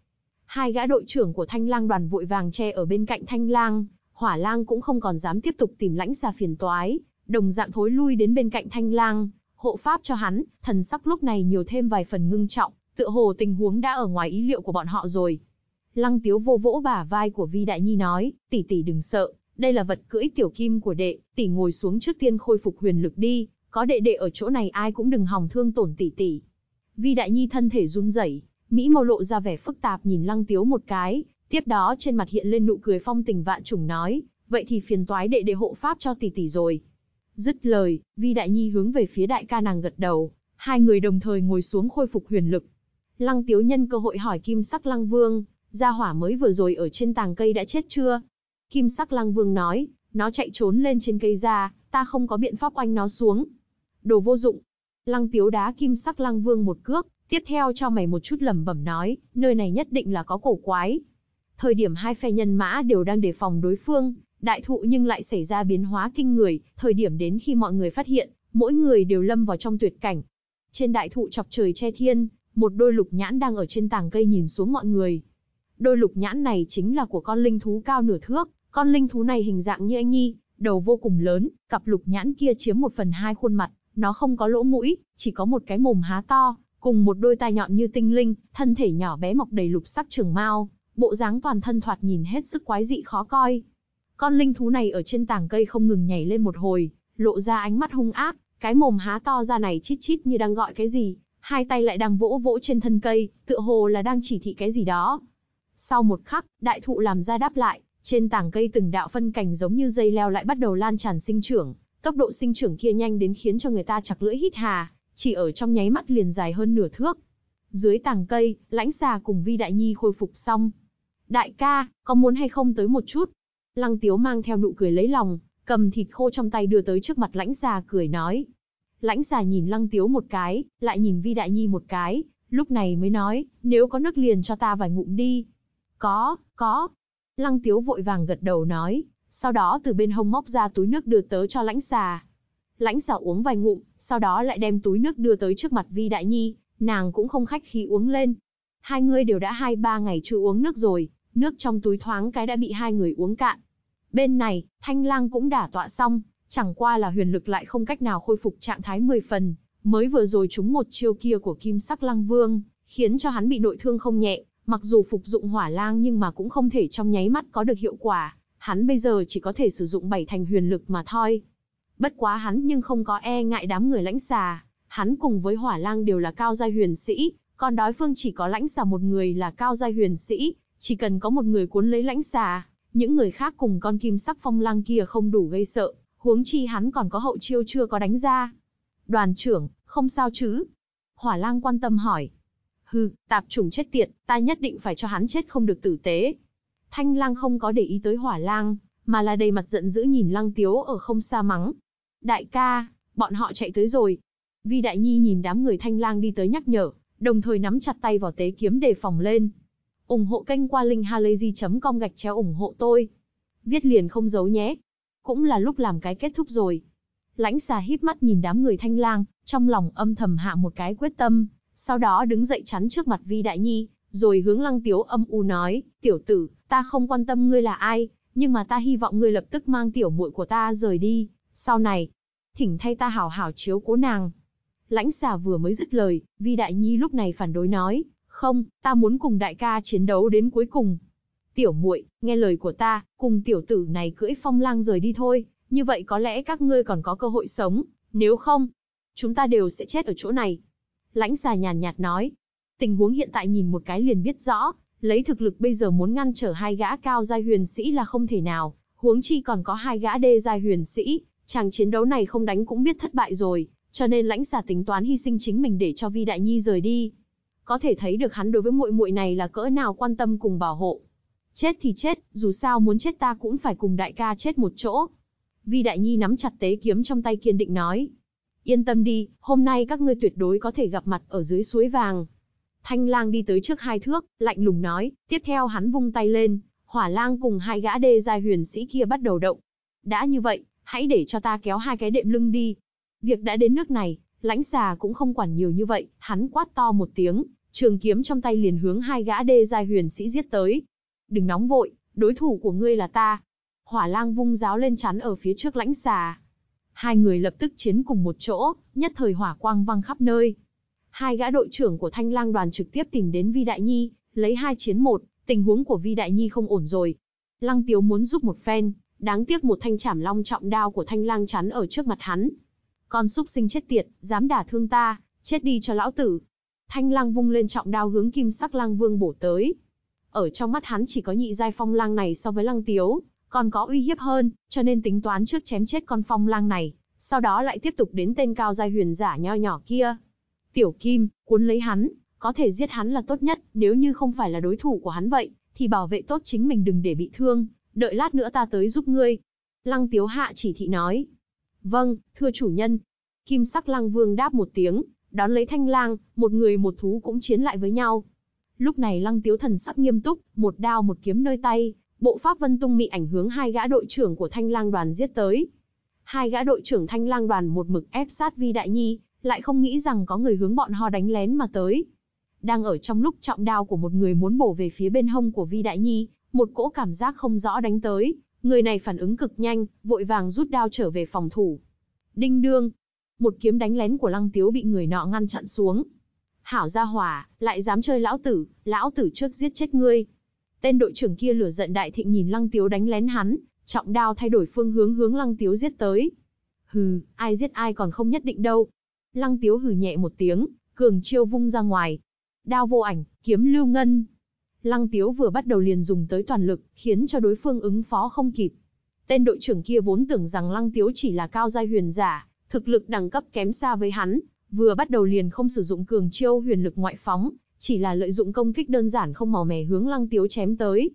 Speaker 1: Hai gã đội trưởng của thanh lang đoàn vội vàng che ở bên cạnh thanh lang, hỏa lang cũng không còn dám tiếp tục tìm lãnh xa phiền toái, đồng dạng thối lui đến bên cạnh thanh lang, hộ pháp cho hắn, thần sắc lúc này nhiều thêm vài phần ngưng trọng, tựa hồ tình huống đã ở ngoài ý liệu của bọn họ rồi. Lăng Tiếu vô vỗ bả vai của Vi Đại Nhi nói, tỷ tỷ đừng sợ, đây là vật cưỡi tiểu kim của đệ, tỷ ngồi xuống trước tiên khôi phục huyền lực đi, có đệ đệ ở chỗ này ai cũng đừng hòng thương tổn tỷ tỷ. Vi Đại Nhi thân thể run rẩy, Mỹ Mâu lộ ra vẻ phức tạp nhìn Lăng Tiếu một cái, tiếp đó trên mặt hiện lên nụ cười phong tình vạn trùng nói, vậy thì phiền toái đệ đệ hộ pháp cho tỷ tỷ rồi. Dứt lời, Vi Đại Nhi hướng về phía đại ca nàng gật đầu, hai người đồng thời ngồi xuống khôi phục huyền lực. Lăng Tiếu nhân cơ hội hỏi Kim Sắc Lăng Vương, Gia hỏa mới vừa rồi ở trên tàng cây đã chết chưa? Kim sắc lăng vương nói, nó chạy trốn lên trên cây ra, ta không có biện pháp oanh nó xuống. Đồ vô dụng. Lăng tiếu đá kim sắc lăng vương một cước, tiếp theo cho mày một chút lẩm bẩm nói, nơi này nhất định là có cổ quái. Thời điểm hai phe nhân mã đều đang đề phòng đối phương, đại thụ nhưng lại xảy ra biến hóa kinh người, thời điểm đến khi mọi người phát hiện, mỗi người đều lâm vào trong tuyệt cảnh. Trên đại thụ chọc trời che thiên, một đôi lục nhãn đang ở trên tàng cây nhìn xuống mọi người, Đôi lục nhãn này chính là của con linh thú cao nửa thước, con linh thú này hình dạng như anh nhi, đầu vô cùng lớn, cặp lục nhãn kia chiếm một phần hai khuôn mặt, nó không có lỗ mũi, chỉ có một cái mồm há to, cùng một đôi tai nhọn như tinh linh, thân thể nhỏ bé mọc đầy lục sắc trường mao, bộ dáng toàn thân thoạt nhìn hết sức quái dị khó coi. Con linh thú này ở trên tảng cây không ngừng nhảy lên một hồi, lộ ra ánh mắt hung ác, cái mồm há to ra này chít chít như đang gọi cái gì, hai tay lại đang vỗ vỗ trên thân cây, tựa hồ là đang chỉ thị cái gì đó. Sau một khắc, đại thụ làm ra đáp lại, trên tảng cây từng đạo phân cành giống như dây leo lại bắt đầu lan tràn sinh trưởng, tốc độ sinh trưởng kia nhanh đến khiến cho người ta chặt lưỡi hít hà, chỉ ở trong nháy mắt liền dài hơn nửa thước. Dưới tảng cây, lãnh xà cùng Vi Đại Nhi khôi phục xong. Đại ca, có muốn hay không tới một chút? Lăng Tiếu mang theo nụ cười lấy lòng, cầm thịt khô trong tay đưa tới trước mặt lãnh xà cười nói. Lãnh xà nhìn Lăng Tiếu một cái, lại nhìn Vi Đại Nhi một cái, lúc này mới nói, nếu có nước liền cho ta vài ngụm đi. Có, có. Lăng tiếu vội vàng gật đầu nói, sau đó từ bên hông móc ra túi nước đưa tới cho lãnh xà. Lãnh xà uống vài ngụm, sau đó lại đem túi nước đưa tới trước mặt Vi Đại Nhi, nàng cũng không khách khí uống lên. Hai người đều đã hai ba ngày chưa uống nước rồi, nước trong túi thoáng cái đã bị hai người uống cạn. Bên này, Thanh Lang cũng đả tọa xong, chẳng qua là huyền lực lại không cách nào khôi phục trạng thái 10 phần, mới vừa rồi chúng một chiêu kia của Kim Sắc Lăng Vương, khiến cho hắn bị nội thương không nhẹ. Mặc dù phục dụng hỏa lang nhưng mà cũng không thể trong nháy mắt có được hiệu quả, hắn bây giờ chỉ có thể sử dụng bảy thành huyền lực mà thôi. Bất quá hắn nhưng không có e ngại đám người lãnh xà, hắn cùng với hỏa lang đều là cao giai huyền sĩ, còn đối phương chỉ có lãnh xà một người là cao giai huyền sĩ, chỉ cần có một người cuốn lấy lãnh xà, những người khác cùng con kim sắc phong lang kia không đủ gây sợ, huống chi hắn còn có hậu chiêu chưa có đánh ra. Đoàn trưởng, không sao chứ? Hỏa lang quan tâm hỏi hừ, tạp trùng chết tiệt, ta nhất định phải cho hắn chết không được tử tế. Thanh lang không có để ý tới hỏa lang, mà là đầy mặt giận dữ nhìn lang tiếu ở không xa mắng. Đại ca, bọn họ chạy tới rồi. Vi đại nhi nhìn đám người thanh lang đi tới nhắc nhở, đồng thời nắm chặt tay vào tế kiếm để phòng lên. ủng hộ kênh qua linkhalazy.com gạch chéo ủng hộ tôi. Viết liền không giấu nhé. Cũng là lúc làm cái kết thúc rồi. Lãnh xà híp mắt nhìn đám người thanh lang, trong lòng âm thầm hạ một cái quyết tâm, sau đó đứng dậy chắn trước mặt Vi Đại Nhi, rồi hướng Lăng Tiếu âm u nói, tiểu tử, ta không quan tâm ngươi là ai, nhưng mà ta hy vọng ngươi lập tức mang tiểu muội của ta rời đi, sau này, thỉnh thay ta hảo hảo chiếu cố nàng. Lãnh xà vừa mới dứt lời, Vi Đại Nhi lúc này phản đối nói, không, ta muốn cùng đại ca chiến đấu đến cuối cùng. Tiểu muội, nghe lời của ta, cùng tiểu tử này cưỡi phong lang rời đi thôi, như vậy có lẽ các ngươi còn có cơ hội sống, nếu không, chúng ta đều sẽ chết ở chỗ này lãnh xà nhàn nhạt nói. Tình huống hiện tại nhìn một cái liền biết rõ, lấy thực lực bây giờ muốn ngăn trở hai gã cao giai huyền sĩ là không thể nào, huống chi còn có hai gã đê giai huyền sĩ, chàng chiến đấu này không đánh cũng biết thất bại rồi, cho nên lãnh xà tính toán hy sinh chính mình để cho Vi Đại Nhi rời đi. Có thể thấy được hắn đối với muội muội này là cỡ nào quan tâm cùng bảo hộ. Chết thì chết, dù sao muốn chết ta cũng phải cùng đại ca chết một chỗ. Vi Đại Nhi nắm chặt tế kiếm trong tay kiên định nói, Yên tâm đi, hôm nay các ngươi tuyệt đối có thể gặp mặt ở dưới suối vàng. Thanh lang đi tới trước hai thước, lạnh lùng nói, tiếp theo hắn vung tay lên, hỏa lang cùng hai gã đê giai huyền sĩ kia bắt đầu động. Đã như vậy, hãy để cho ta kéo hai cái đệm lưng đi. Việc đã đến nước này, lãnh xà cũng không quản nhiều như vậy, hắn quát to một tiếng, trường kiếm trong tay liền hướng hai gã đê giai huyền sĩ giết tới. Đừng nóng vội, đối thủ của ngươi là ta. Hỏa lang vung giáo lên chắn ở phía trước lãnh xà, Hai người lập tức chiến cùng một chỗ, nhất thời hỏa quang văng khắp nơi. Hai gã đội trưởng của thanh lang đoàn trực tiếp tìm đến Vi Đại Nhi, lấy hai chiến một, tình huống của Vi Đại Nhi không ổn rồi. Lăng Tiếu muốn giúp một phen, đáng tiếc một thanh trảm long trọng đao của thanh lang chắn ở trước mặt hắn. Con súc sinh chết tiệt, dám đả thương ta, chết đi cho lão tử. Thanh lang vung lên trọng đao hướng kim sắc lang vương bổ tới. Ở trong mắt hắn chỉ có nhị giai phong lang này so với lăng tiếu, còn có uy hiếp hơn, cho nên tính toán trước chém chết con phong lang này, sau đó lại tiếp tục đến tên cao gia huyền giả nho nhỏ kia. Tiểu Kim, cuốn lấy hắn, có thể giết hắn là tốt nhất, nếu như không phải là đối thủ của hắn vậy, thì bảo vệ tốt chính mình đừng để bị thương, đợi lát nữa ta tới giúp ngươi. Lăng Tiếu Hạ chỉ thị nói. Vâng, thưa chủ nhân. Kim sắc Lăng Vương đáp một tiếng, đón lấy thanh lang, một người một thú cũng chiến lại với nhau. Lúc này Lăng Tiếu thần sắc nghiêm túc, một đao một kiếm nơi tay, bộ pháp vân tung bị ảnh hướng hai gã đội trưởng của thanh lang đoàn giết tới. Hai gã đội trưởng thanh lang đoàn một mực ép sát vi đại nhi, lại không nghĩ rằng có người hướng bọn họ đánh lén mà tới. Đang ở trong lúc trọng đao của một người muốn bổ về phía bên hông của vi đại nhi, một cỗ cảm giác không rõ đánh tới, người này phản ứng cực nhanh, vội vàng rút đao trở về phòng thủ. Đinh đương, một kiếm đánh lén của lăng tiếu bị người nọ ngăn chặn xuống. Hảo gia hỏa, lại dám chơi lão tử, lão tử trước giết chết ngươi. Tên đội trưởng kia lửa giận đại thịnh nhìn Lăng Tiếu đánh lén hắn, trọng đao thay đổi phương hướng hướng Lăng Tiếu giết tới. Hừ, ai giết ai còn không nhất định đâu. Lăng Tiếu hừ nhẹ một tiếng, cường chiêu vung ra ngoài. Đao vô ảnh, kiếm lưu ngân. Lăng Tiếu vừa bắt đầu liền dùng tới toàn lực, khiến cho đối phương ứng phó không kịp. Tên đội trưởng kia vốn tưởng rằng Lăng Tiếu chỉ là cao giai huyền giả, thực lực đẳng cấp kém xa với hắn, vừa bắt đầu liền không sử dụng cường chiêu huyền lực ngoại phóng, chỉ là lợi dụng công kích đơn giản không mò mè hướng Lăng Tiếu chém tới.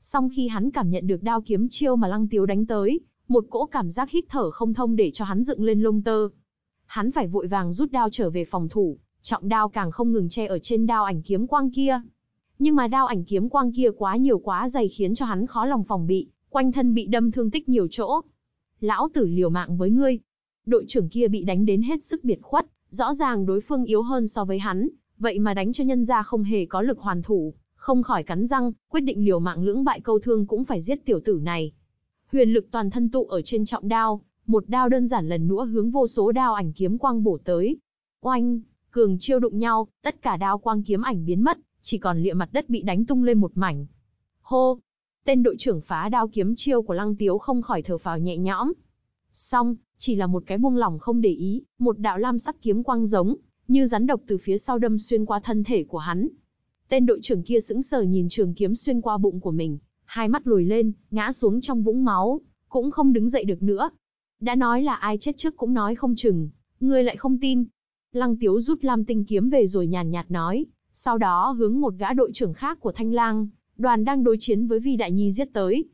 Speaker 1: Song khi hắn cảm nhận được đao kiếm chiêu mà Lăng Tiếu đánh tới, một cỗ cảm giác hít thở không thông để cho hắn dựng lên lông tơ. Hắn phải vội vàng rút đao trở về phòng thủ, trọng đao càng không ngừng che ở trên đao ảnh kiếm quang kia. Nhưng mà đao ảnh kiếm quang kia quá nhiều quá dày khiến cho hắn khó lòng phòng bị, quanh thân bị đâm thương tích nhiều chỗ. Lão tử liều mạng với ngươi. Đội trưởng kia bị đánh đến hết sức biệt khuất, rõ ràng đối phương yếu hơn so với hắn, Vậy mà đánh cho nhân gia không hề có lực hoàn thủ, không khỏi cắn răng, quyết định liều mạng lưỡng bại câu thương cũng phải giết tiểu tử này. Huyền lực toàn thân tụ ở trên trọng đao, một đao đơn giản lần nữa hướng vô số đao ảnh kiếm quang bổ tới. Oanh, cường chiêu đụng nhau, tất cả đao quang kiếm ảnh biến mất, chỉ còn lịa mặt đất bị đánh tung lên một mảnh. Hô, tên đội trưởng phá đao kiếm chiêu của Lăng Tiếu không khỏi thở phào nhẹ nhõm. Xong, chỉ là một cái buông lỏng không để ý, một đạo lam sắc kiếm quang giống, như rắn độc từ phía sau đâm xuyên qua thân thể của hắn. Tên đội trưởng kia sững sờ nhìn trường kiếm xuyên qua bụng của mình, hai mắt lồi lên, ngã xuống trong vũng máu, cũng không đứng dậy được nữa. Đã nói là ai chết trước cũng nói không chừng, ngươi lại không tin. Lăng Tiếu rút Lam Tinh kiếm về rồi nhàn nhạt nói, sau đó hướng một gã đội trưởng khác của Thanh Lang, đoàn đang đối chiến với Vi Đại Nhi giết tới.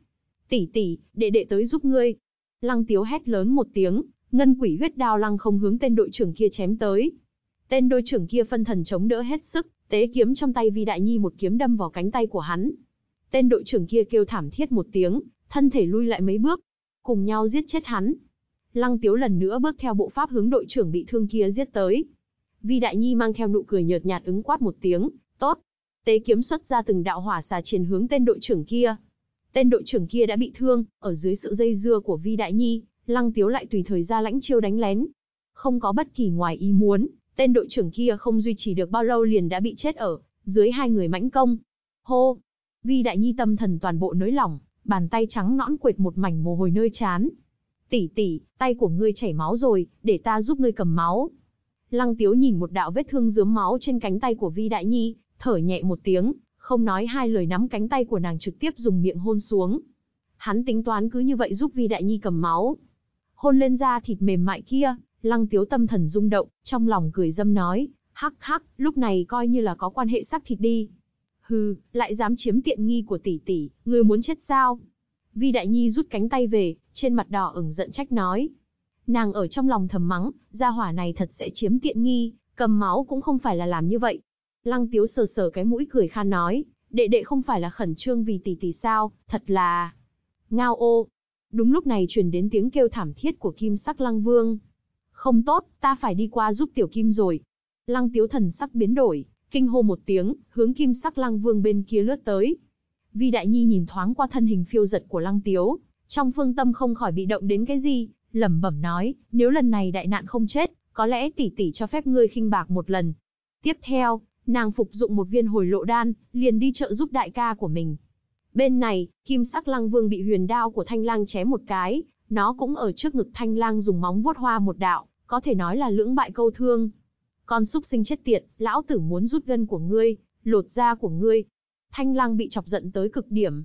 Speaker 1: Tỷ tỷ, đệ đệ tới giúp ngươi. Lăng Tiếu hét lớn một tiếng, ngân quỷ huyết đao lăng không hướng tên đội trưởng kia chém tới. Tên đôi trưởng kia phân thần chống đỡ hết sức, tế kiếm trong tay Vi Đại Nhi một kiếm đâm vào cánh tay của hắn. Tên đội trưởng kia kêu thảm thiết một tiếng, thân thể lui lại mấy bước, cùng nhau giết chết hắn. Lăng Tiếu lần nữa bước theo bộ pháp hướng đội trưởng bị thương kia giết tới. Vi Đại Nhi mang theo nụ cười nhợt nhạt ứng quát một tiếng, "Tốt." Tế kiếm xuất ra từng đạo hỏa xà triển hướng tên đội trưởng kia. Tên đội trưởng kia đã bị thương, ở dưới sự dây dưa của Vi Đại Nhi, Lăng Tiếu lại tùy thời ra lãnh chiêu đánh lén. Không có bất kỳ ngoài ý muốn, Tên đội trưởng kia không duy trì được bao lâu liền đã bị chết ở, dưới hai người mãnh công. Hô! Vi Đại Nhi tâm thần toàn bộ nới lỏng, bàn tay trắng nõn quệt một mảnh mồ hôi nơi chán. Tỷ tỷ, tay của ngươi chảy máu rồi, để ta giúp ngươi cầm máu. Lăng Tiếu nhìn một đạo vết thương dướm máu trên cánh tay của Vi Đại Nhi, thở nhẹ một tiếng, không nói hai lời nắm cánh tay của nàng trực tiếp dùng miệng hôn xuống. Hắn tính toán cứ như vậy giúp Vi Đại Nhi cầm máu. Hôn lên da thịt mềm mại kia, Lăng tiếu tâm thần rung động, trong lòng cười dâm nói, hắc hắc, lúc này coi như là có quan hệ xác thịt đi. Hừ, lại dám chiếm tiện nghi của tỷ tỷ, ngươi muốn chết sao? Vi Đại Nhi rút cánh tay về, trên mặt đỏ ửng giận trách nói. Nàng ở trong lòng thầm mắng, gia hỏa này thật sẽ chiếm tiện nghi, cầm máu cũng không phải là làm như vậy. Lăng tiếu sờ sờ cái mũi cười khan nói, đệ đệ không phải là khẩn trương vì tỷ tỷ sao, thật là... Ngao ô! Đúng lúc này truyền đến tiếng kêu thảm thiết của kim sắc lăng vương, không tốt, ta phải đi qua giúp tiểu kim rồi. Lăng tiếu thần sắc biến đổi, kinh hô một tiếng, hướng kim sắc lăng vương bên kia lướt tới. Vi Đại Nhi nhìn thoáng qua thân hình phiêu giật của lăng tiếu, trong phương tâm không khỏi bị động đến cái gì, lẩm bẩm nói, nếu lần này đại nạn không chết, có lẽ tỷ tỷ cho phép ngươi khinh bạc một lần. Tiếp theo, nàng phục dụng một viên hồi lộ đan, liền đi trợ giúp đại ca của mình. Bên này, kim sắc lăng vương bị huyền đao của thanh lang chém một cái, nó cũng ở trước ngực thanh lang dùng móng vuốt hoa một đạo, có thể nói là lưỡng bại câu thương. Con súc sinh chết tiệt, lão tử muốn rút gân của ngươi, lột da của ngươi. Thanh lang bị chọc giận tới cực điểm.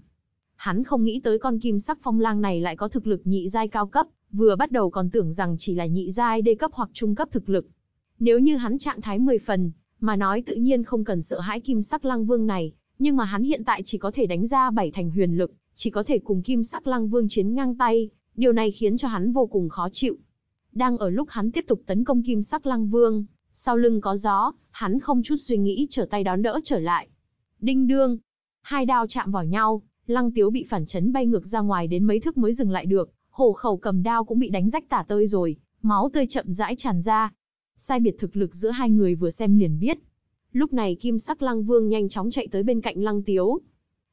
Speaker 1: Hắn không nghĩ tới con kim sắc phong lang này lại có thực lực nhị giai cao cấp, vừa bắt đầu còn tưởng rằng chỉ là nhị giai đê cấp hoặc trung cấp thực lực. Nếu như hắn trạng thái 10 phần, mà nói tự nhiên không cần sợ hãi kim sắc lang vương này, nhưng mà hắn hiện tại chỉ có thể đánh ra bảy thành huyền lực, chỉ có thể cùng kim sắc lang vương chiến ngang tay, điều này khiến cho hắn vô cùng khó chịu. Đang ở lúc hắn tiếp tục tấn công kim sắc lăng vương, sau lưng có gió, hắn không chút suy nghĩ trở tay đón đỡ trở lại. Đinh đương, hai đao chạm vào nhau, lăng tiếu bị phản chấn bay ngược ra ngoài đến mấy thước mới dừng lại được, hổ khẩu cầm đao cũng bị đánh rách tả tơi rồi, máu tươi chậm rãi tràn ra. Sai biệt thực lực giữa hai người vừa xem liền biết. Lúc này kim sắc lăng vương nhanh chóng chạy tới bên cạnh lăng tiếu.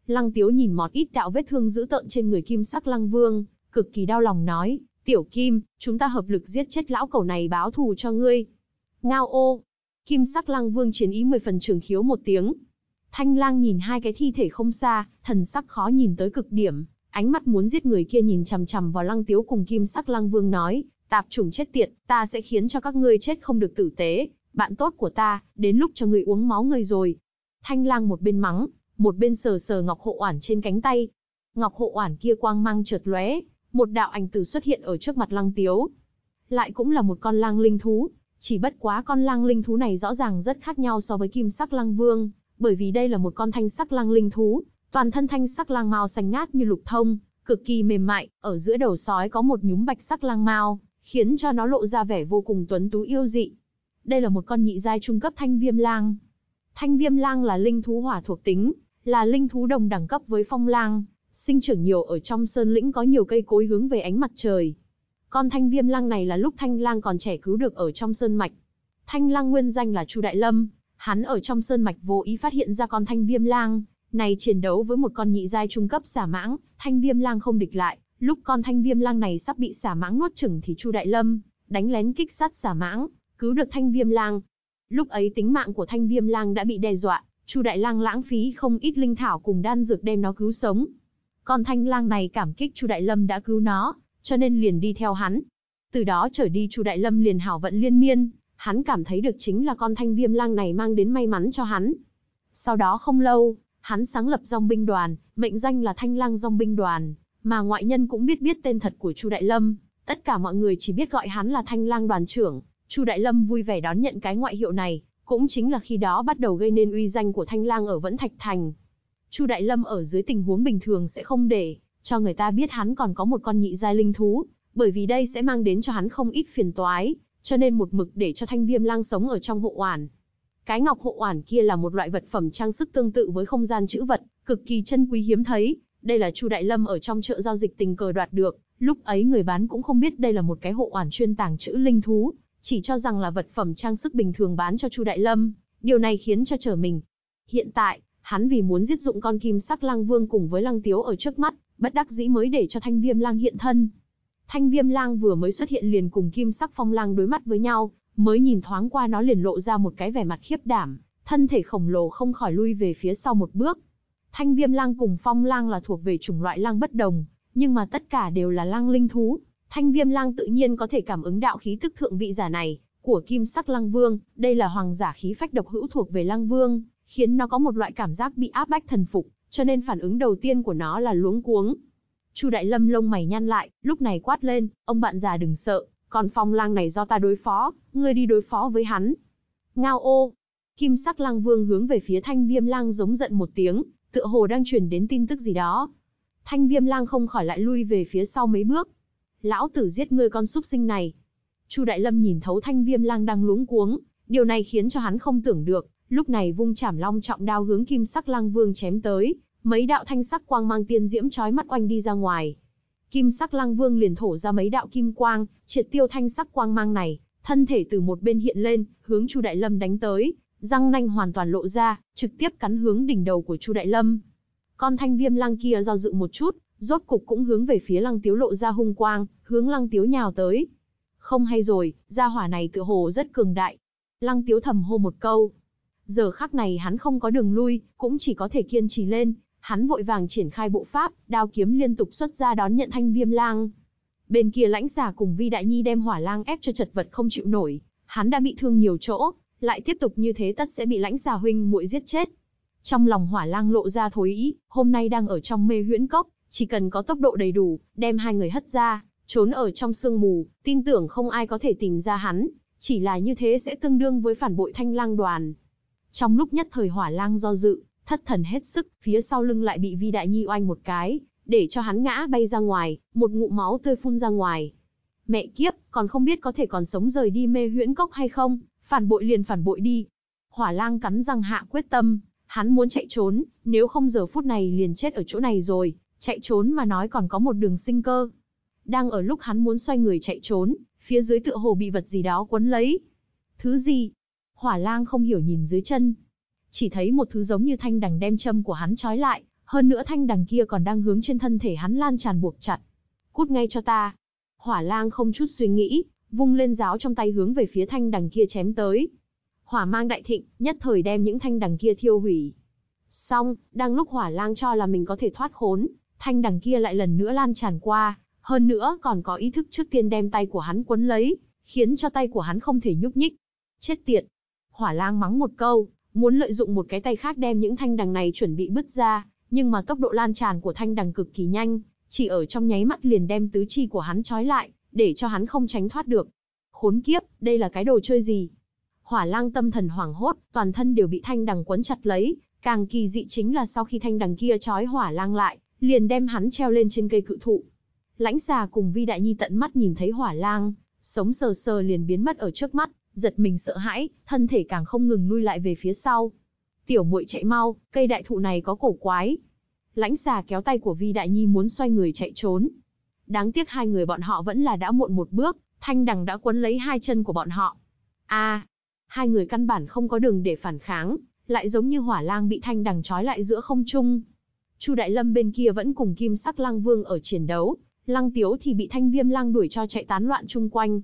Speaker 1: Lăng tiếu nhìn mọt ít đạo vết thương dữ tợn trên người kim sắc lăng vương, cực kỳ đau lòng nói, Tiểu Kim, chúng ta hợp lực giết chết lão cẩu này báo thù cho ngươi. Ngao ô. Kim sắc lăng vương chiến ý mười phần trường khiếu một tiếng. Thanh lang nhìn hai cái thi thể không xa, thần sắc khó nhìn tới cực điểm. Ánh mắt muốn giết người kia nhìn chằm chằm vào lăng tiếu cùng kim sắc lăng vương nói. Tạp trùng chết tiệt, ta sẽ khiến cho các ngươi chết không được tử tế. Bạn tốt của ta, đến lúc cho ngươi uống máu ngươi rồi. Thanh lang một bên mắng, một bên sờ sờ ngọc hộ oản trên cánh tay. Ngọc hộ oản kia quang mang chợt lóe, một đạo ảnh tử xuất hiện ở trước mặt Lăng Tiếu. Lại cũng là một con lang linh thú, chỉ bất quá con lang linh thú này rõ ràng rất khác nhau so với kim sắc lang vương, bởi vì đây là một con thanh sắc lang linh thú, toàn thân thanh sắc lang mao xanh ngát như lục thông, cực kỳ mềm mại, ở giữa đầu sói có một nhúm bạch sắc lang mao, khiến cho nó lộ ra vẻ vô cùng tuấn tú yêu dị. Đây là một con nhị giai trung cấp thanh viêm lang. Thanh viêm lang là linh thú hỏa thuộc tính, là linh thú đồng đẳng cấp với phong lang, sinh trưởng nhiều ở trong sơn lĩnh có nhiều cây cối hướng về ánh mặt trời. Con thanh viêm lang này là lúc thanh lang còn trẻ cứu được ở trong sơn mạch. Thanh lang nguyên danh là Chu Đại Lâm, hắn ở trong sơn mạch vô ý phát hiện ra con thanh viêm lang, này chiến đấu với một con nhị giai trung cấp xả mãng, thanh viêm lang không địch lại, lúc con thanh viêm lang này sắp bị xả mãng nuốt chửng thì Chu Đại Lâm đánh lén kích sát xả mãng, cứu được thanh viêm lang. Lúc ấy tính mạng của thanh viêm lang đã bị đe dọa, Chu Đại Lang lãng phí không ít linh thảo cùng đan dược đem nó cứu sống, con thanh lang này cảm kích Chu Đại Lâm đã cứu nó, cho nên liền đi theo hắn. Từ đó trở đi Chu Đại Lâm liền hảo vận liên miên, hắn cảm thấy được chính là con thanh viêm lang này mang đến may mắn cho hắn. Sau đó không lâu, hắn sáng lập dòng binh đoàn, mệnh danh là Thanh Lang dòng binh đoàn, mà ngoại nhân cũng biết biết tên thật của Chu Đại Lâm, tất cả mọi người chỉ biết gọi hắn là Thanh Lang đoàn trưởng. Chu Đại Lâm vui vẻ đón nhận cái ngoại hiệu này, cũng chính là khi đó bắt đầu gây nên uy danh của Thanh Lang ở Vẫn Thạch Thành. Chu Đại Lâm ở dưới tình huống bình thường sẽ không để cho người ta biết hắn còn có một con nhị giai linh thú, bởi vì đây sẽ mang đến cho hắn không ít phiền toái, cho nên một mực để cho Thanh Viêm Lang sống ở trong hộ oản. Cái ngọc hộ oản kia là một loại vật phẩm trang sức tương tự với không gian chữ vật, cực kỳ chân quý hiếm thấy, đây là Chu Đại Lâm ở trong chợ giao dịch tình cờ đoạt được, lúc ấy người bán cũng không biết đây là một cái hộ oản chuyên tàng chữ linh thú, chỉ cho rằng là vật phẩm trang sức bình thường bán cho Chu Đại Lâm, điều này khiến cho trở mình. Hiện tại, Hắn vì muốn giết dụng con kim sắc lang vương cùng với lang tiếu ở trước mắt, bất đắc dĩ mới để cho thanh viêm lang hiện thân. Thanh viêm lang vừa mới xuất hiện liền cùng kim sắc phong lang đối mắt với nhau, mới nhìn thoáng qua nó liền lộ ra một cái vẻ mặt khiếp đảm, thân thể khổng lồ không khỏi lui về phía sau một bước. Thanh viêm lang cùng phong lang là thuộc về chủng loại lang bất đồng, nhưng mà tất cả đều là lang linh thú. Thanh viêm lang tự nhiên có thể cảm ứng đạo khí tức thượng vị giả này, của kim sắc lang vương, đây là hoàng giả khí phách độc hữu thuộc về lang vương khiến nó có một loại cảm giác bị áp bách thần phục, cho nên phản ứng đầu tiên của nó là luống cuống. Chu Đại Lâm lông mày nhăn lại, lúc này quát lên, ông bạn già đừng sợ, còn phong lang này do ta đối phó, ngươi đi đối phó với hắn. Ngao ô, kim sắc lang vương hướng về phía thanh viêm lang giống giận một tiếng, tựa hồ đang truyền đến tin tức gì đó. Thanh viêm lang không khỏi lại lui về phía sau mấy bước. Lão tử giết ngươi con súc sinh này. Chu Đại Lâm nhìn thấu thanh viêm lang đang luống cuống, điều này khiến cho hắn không tưởng được, lúc này vung chảm long trọng đao hướng kim sắc lang vương chém tới, mấy đạo thanh sắc quang mang tiên diễm chói mắt oanh đi ra ngoài. Kim sắc lang vương liền thổ ra mấy đạo kim quang, triệt tiêu thanh sắc quang mang này, thân thể từ một bên hiện lên, hướng Chu Đại Lâm đánh tới, răng nanh hoàn toàn lộ ra, trực tiếp cắn hướng đỉnh đầu của Chu Đại Lâm. Con thanh viêm lang kia do dự một chút, rốt cục cũng hướng về phía lang tiếu lộ ra hung quang, hướng lang tiếu nhào tới. Không hay rồi, gia hỏa này tự hồ rất cường đại. Lăng tiếu thầm hô một câu, Giờ khắc này hắn không có đường lui, cũng chỉ có thể kiên trì lên, hắn vội vàng triển khai bộ pháp, đao kiếm liên tục xuất ra đón nhận thanh viêm lang. Bên kia lãnh giả cùng Vi Đại Nhi đem hỏa lang ép cho chật vật không chịu nổi, hắn đã bị thương nhiều chỗ, lại tiếp tục như thế tất sẽ bị lãnh giả huynh muội giết chết. Trong lòng hỏa lang lộ ra thối ý, hôm nay đang ở trong mê huyễn cốc, chỉ cần có tốc độ đầy đủ, đem hai người hất ra, trốn ở trong sương mù, tin tưởng không ai có thể tìm ra hắn, chỉ là như thế sẽ tương đương với phản bội thanh lang đoàn. Trong lúc nhất thời hỏa lang do dự, thất thần hết sức, phía sau lưng lại bị Vi Đại Nhi oanh một cái, để cho hắn ngã bay ra ngoài, một ngụm máu tươi phun ra ngoài. Mẹ kiếp, còn không biết có thể còn sống rời đi mê huyễn cốc hay không, phản bội liền phản bội đi. Hỏa lang cắn răng hạ quyết tâm, hắn muốn chạy trốn, nếu không giờ phút này liền chết ở chỗ này rồi, chạy trốn mà nói còn có một đường sinh cơ. Đang ở lúc hắn muốn xoay người chạy trốn, phía dưới tựa hồ bị vật gì đó quấn lấy. Thứ gì? hỏa lang không hiểu nhìn dưới chân. Chỉ thấy một thứ giống như thanh đằng đem châm của hắn trói lại, hơn nữa thanh đằng kia còn đang hướng trên thân thể hắn lan tràn buộc chặt. Cút ngay cho ta. Hỏa lang không chút suy nghĩ, vung lên giáo trong tay hướng về phía thanh đằng kia chém tới. Hỏa mang đại thịnh, nhất thời đem những thanh đằng kia thiêu hủy. Xong, đang lúc hỏa lang cho là mình có thể thoát khốn, thanh đằng kia lại lần nữa lan tràn qua, hơn nữa còn có ý thức trước tiên đem tay của hắn quấn lấy, khiến cho tay của hắn không thể nhúc nhích. Chết tiệt, Hỏa Lang mắng một câu, muốn lợi dụng một cái tay khác đem những thanh đằng này chuẩn bị bứt ra, nhưng mà tốc độ lan tràn của thanh đằng cực kỳ nhanh, chỉ ở trong nháy mắt liền đem tứ chi của hắn trói lại, để cho hắn không tránh thoát được. Khốn kiếp, đây là cái đồ chơi gì? Hỏa Lang tâm thần hoảng hốt, toàn thân đều bị thanh đằng quấn chặt lấy, càng kỳ dị chính là sau khi thanh đằng kia trói Hỏa Lang lại, liền đem hắn treo lên trên cây cự thụ. Lãnh xà cùng Vi Đại Nhi tận mắt nhìn thấy Hỏa Lang, sống sờ sờ liền biến mất ở trước mắt, giật mình sợ hãi, thân thể càng không ngừng lui lại về phía sau. Tiểu muội chạy mau, cây đại thụ này có cổ quái. Lãnh xà kéo tay của Vi Đại Nhi muốn xoay người chạy trốn. Đáng tiếc hai người bọn họ vẫn là đã muộn một bước, thanh đằng đã quấn lấy hai chân của bọn họ. A, à, hai người căn bản không có đường để phản kháng, lại giống như hỏa lang bị thanh đằng trói lại giữa không trung. Chu Đại Lâm bên kia vẫn cùng Kim Sắc Lang Vương ở chiến đấu, Lang Tiếu thì bị Thanh Viêm Lang đuổi cho chạy tán loạn chung quanh.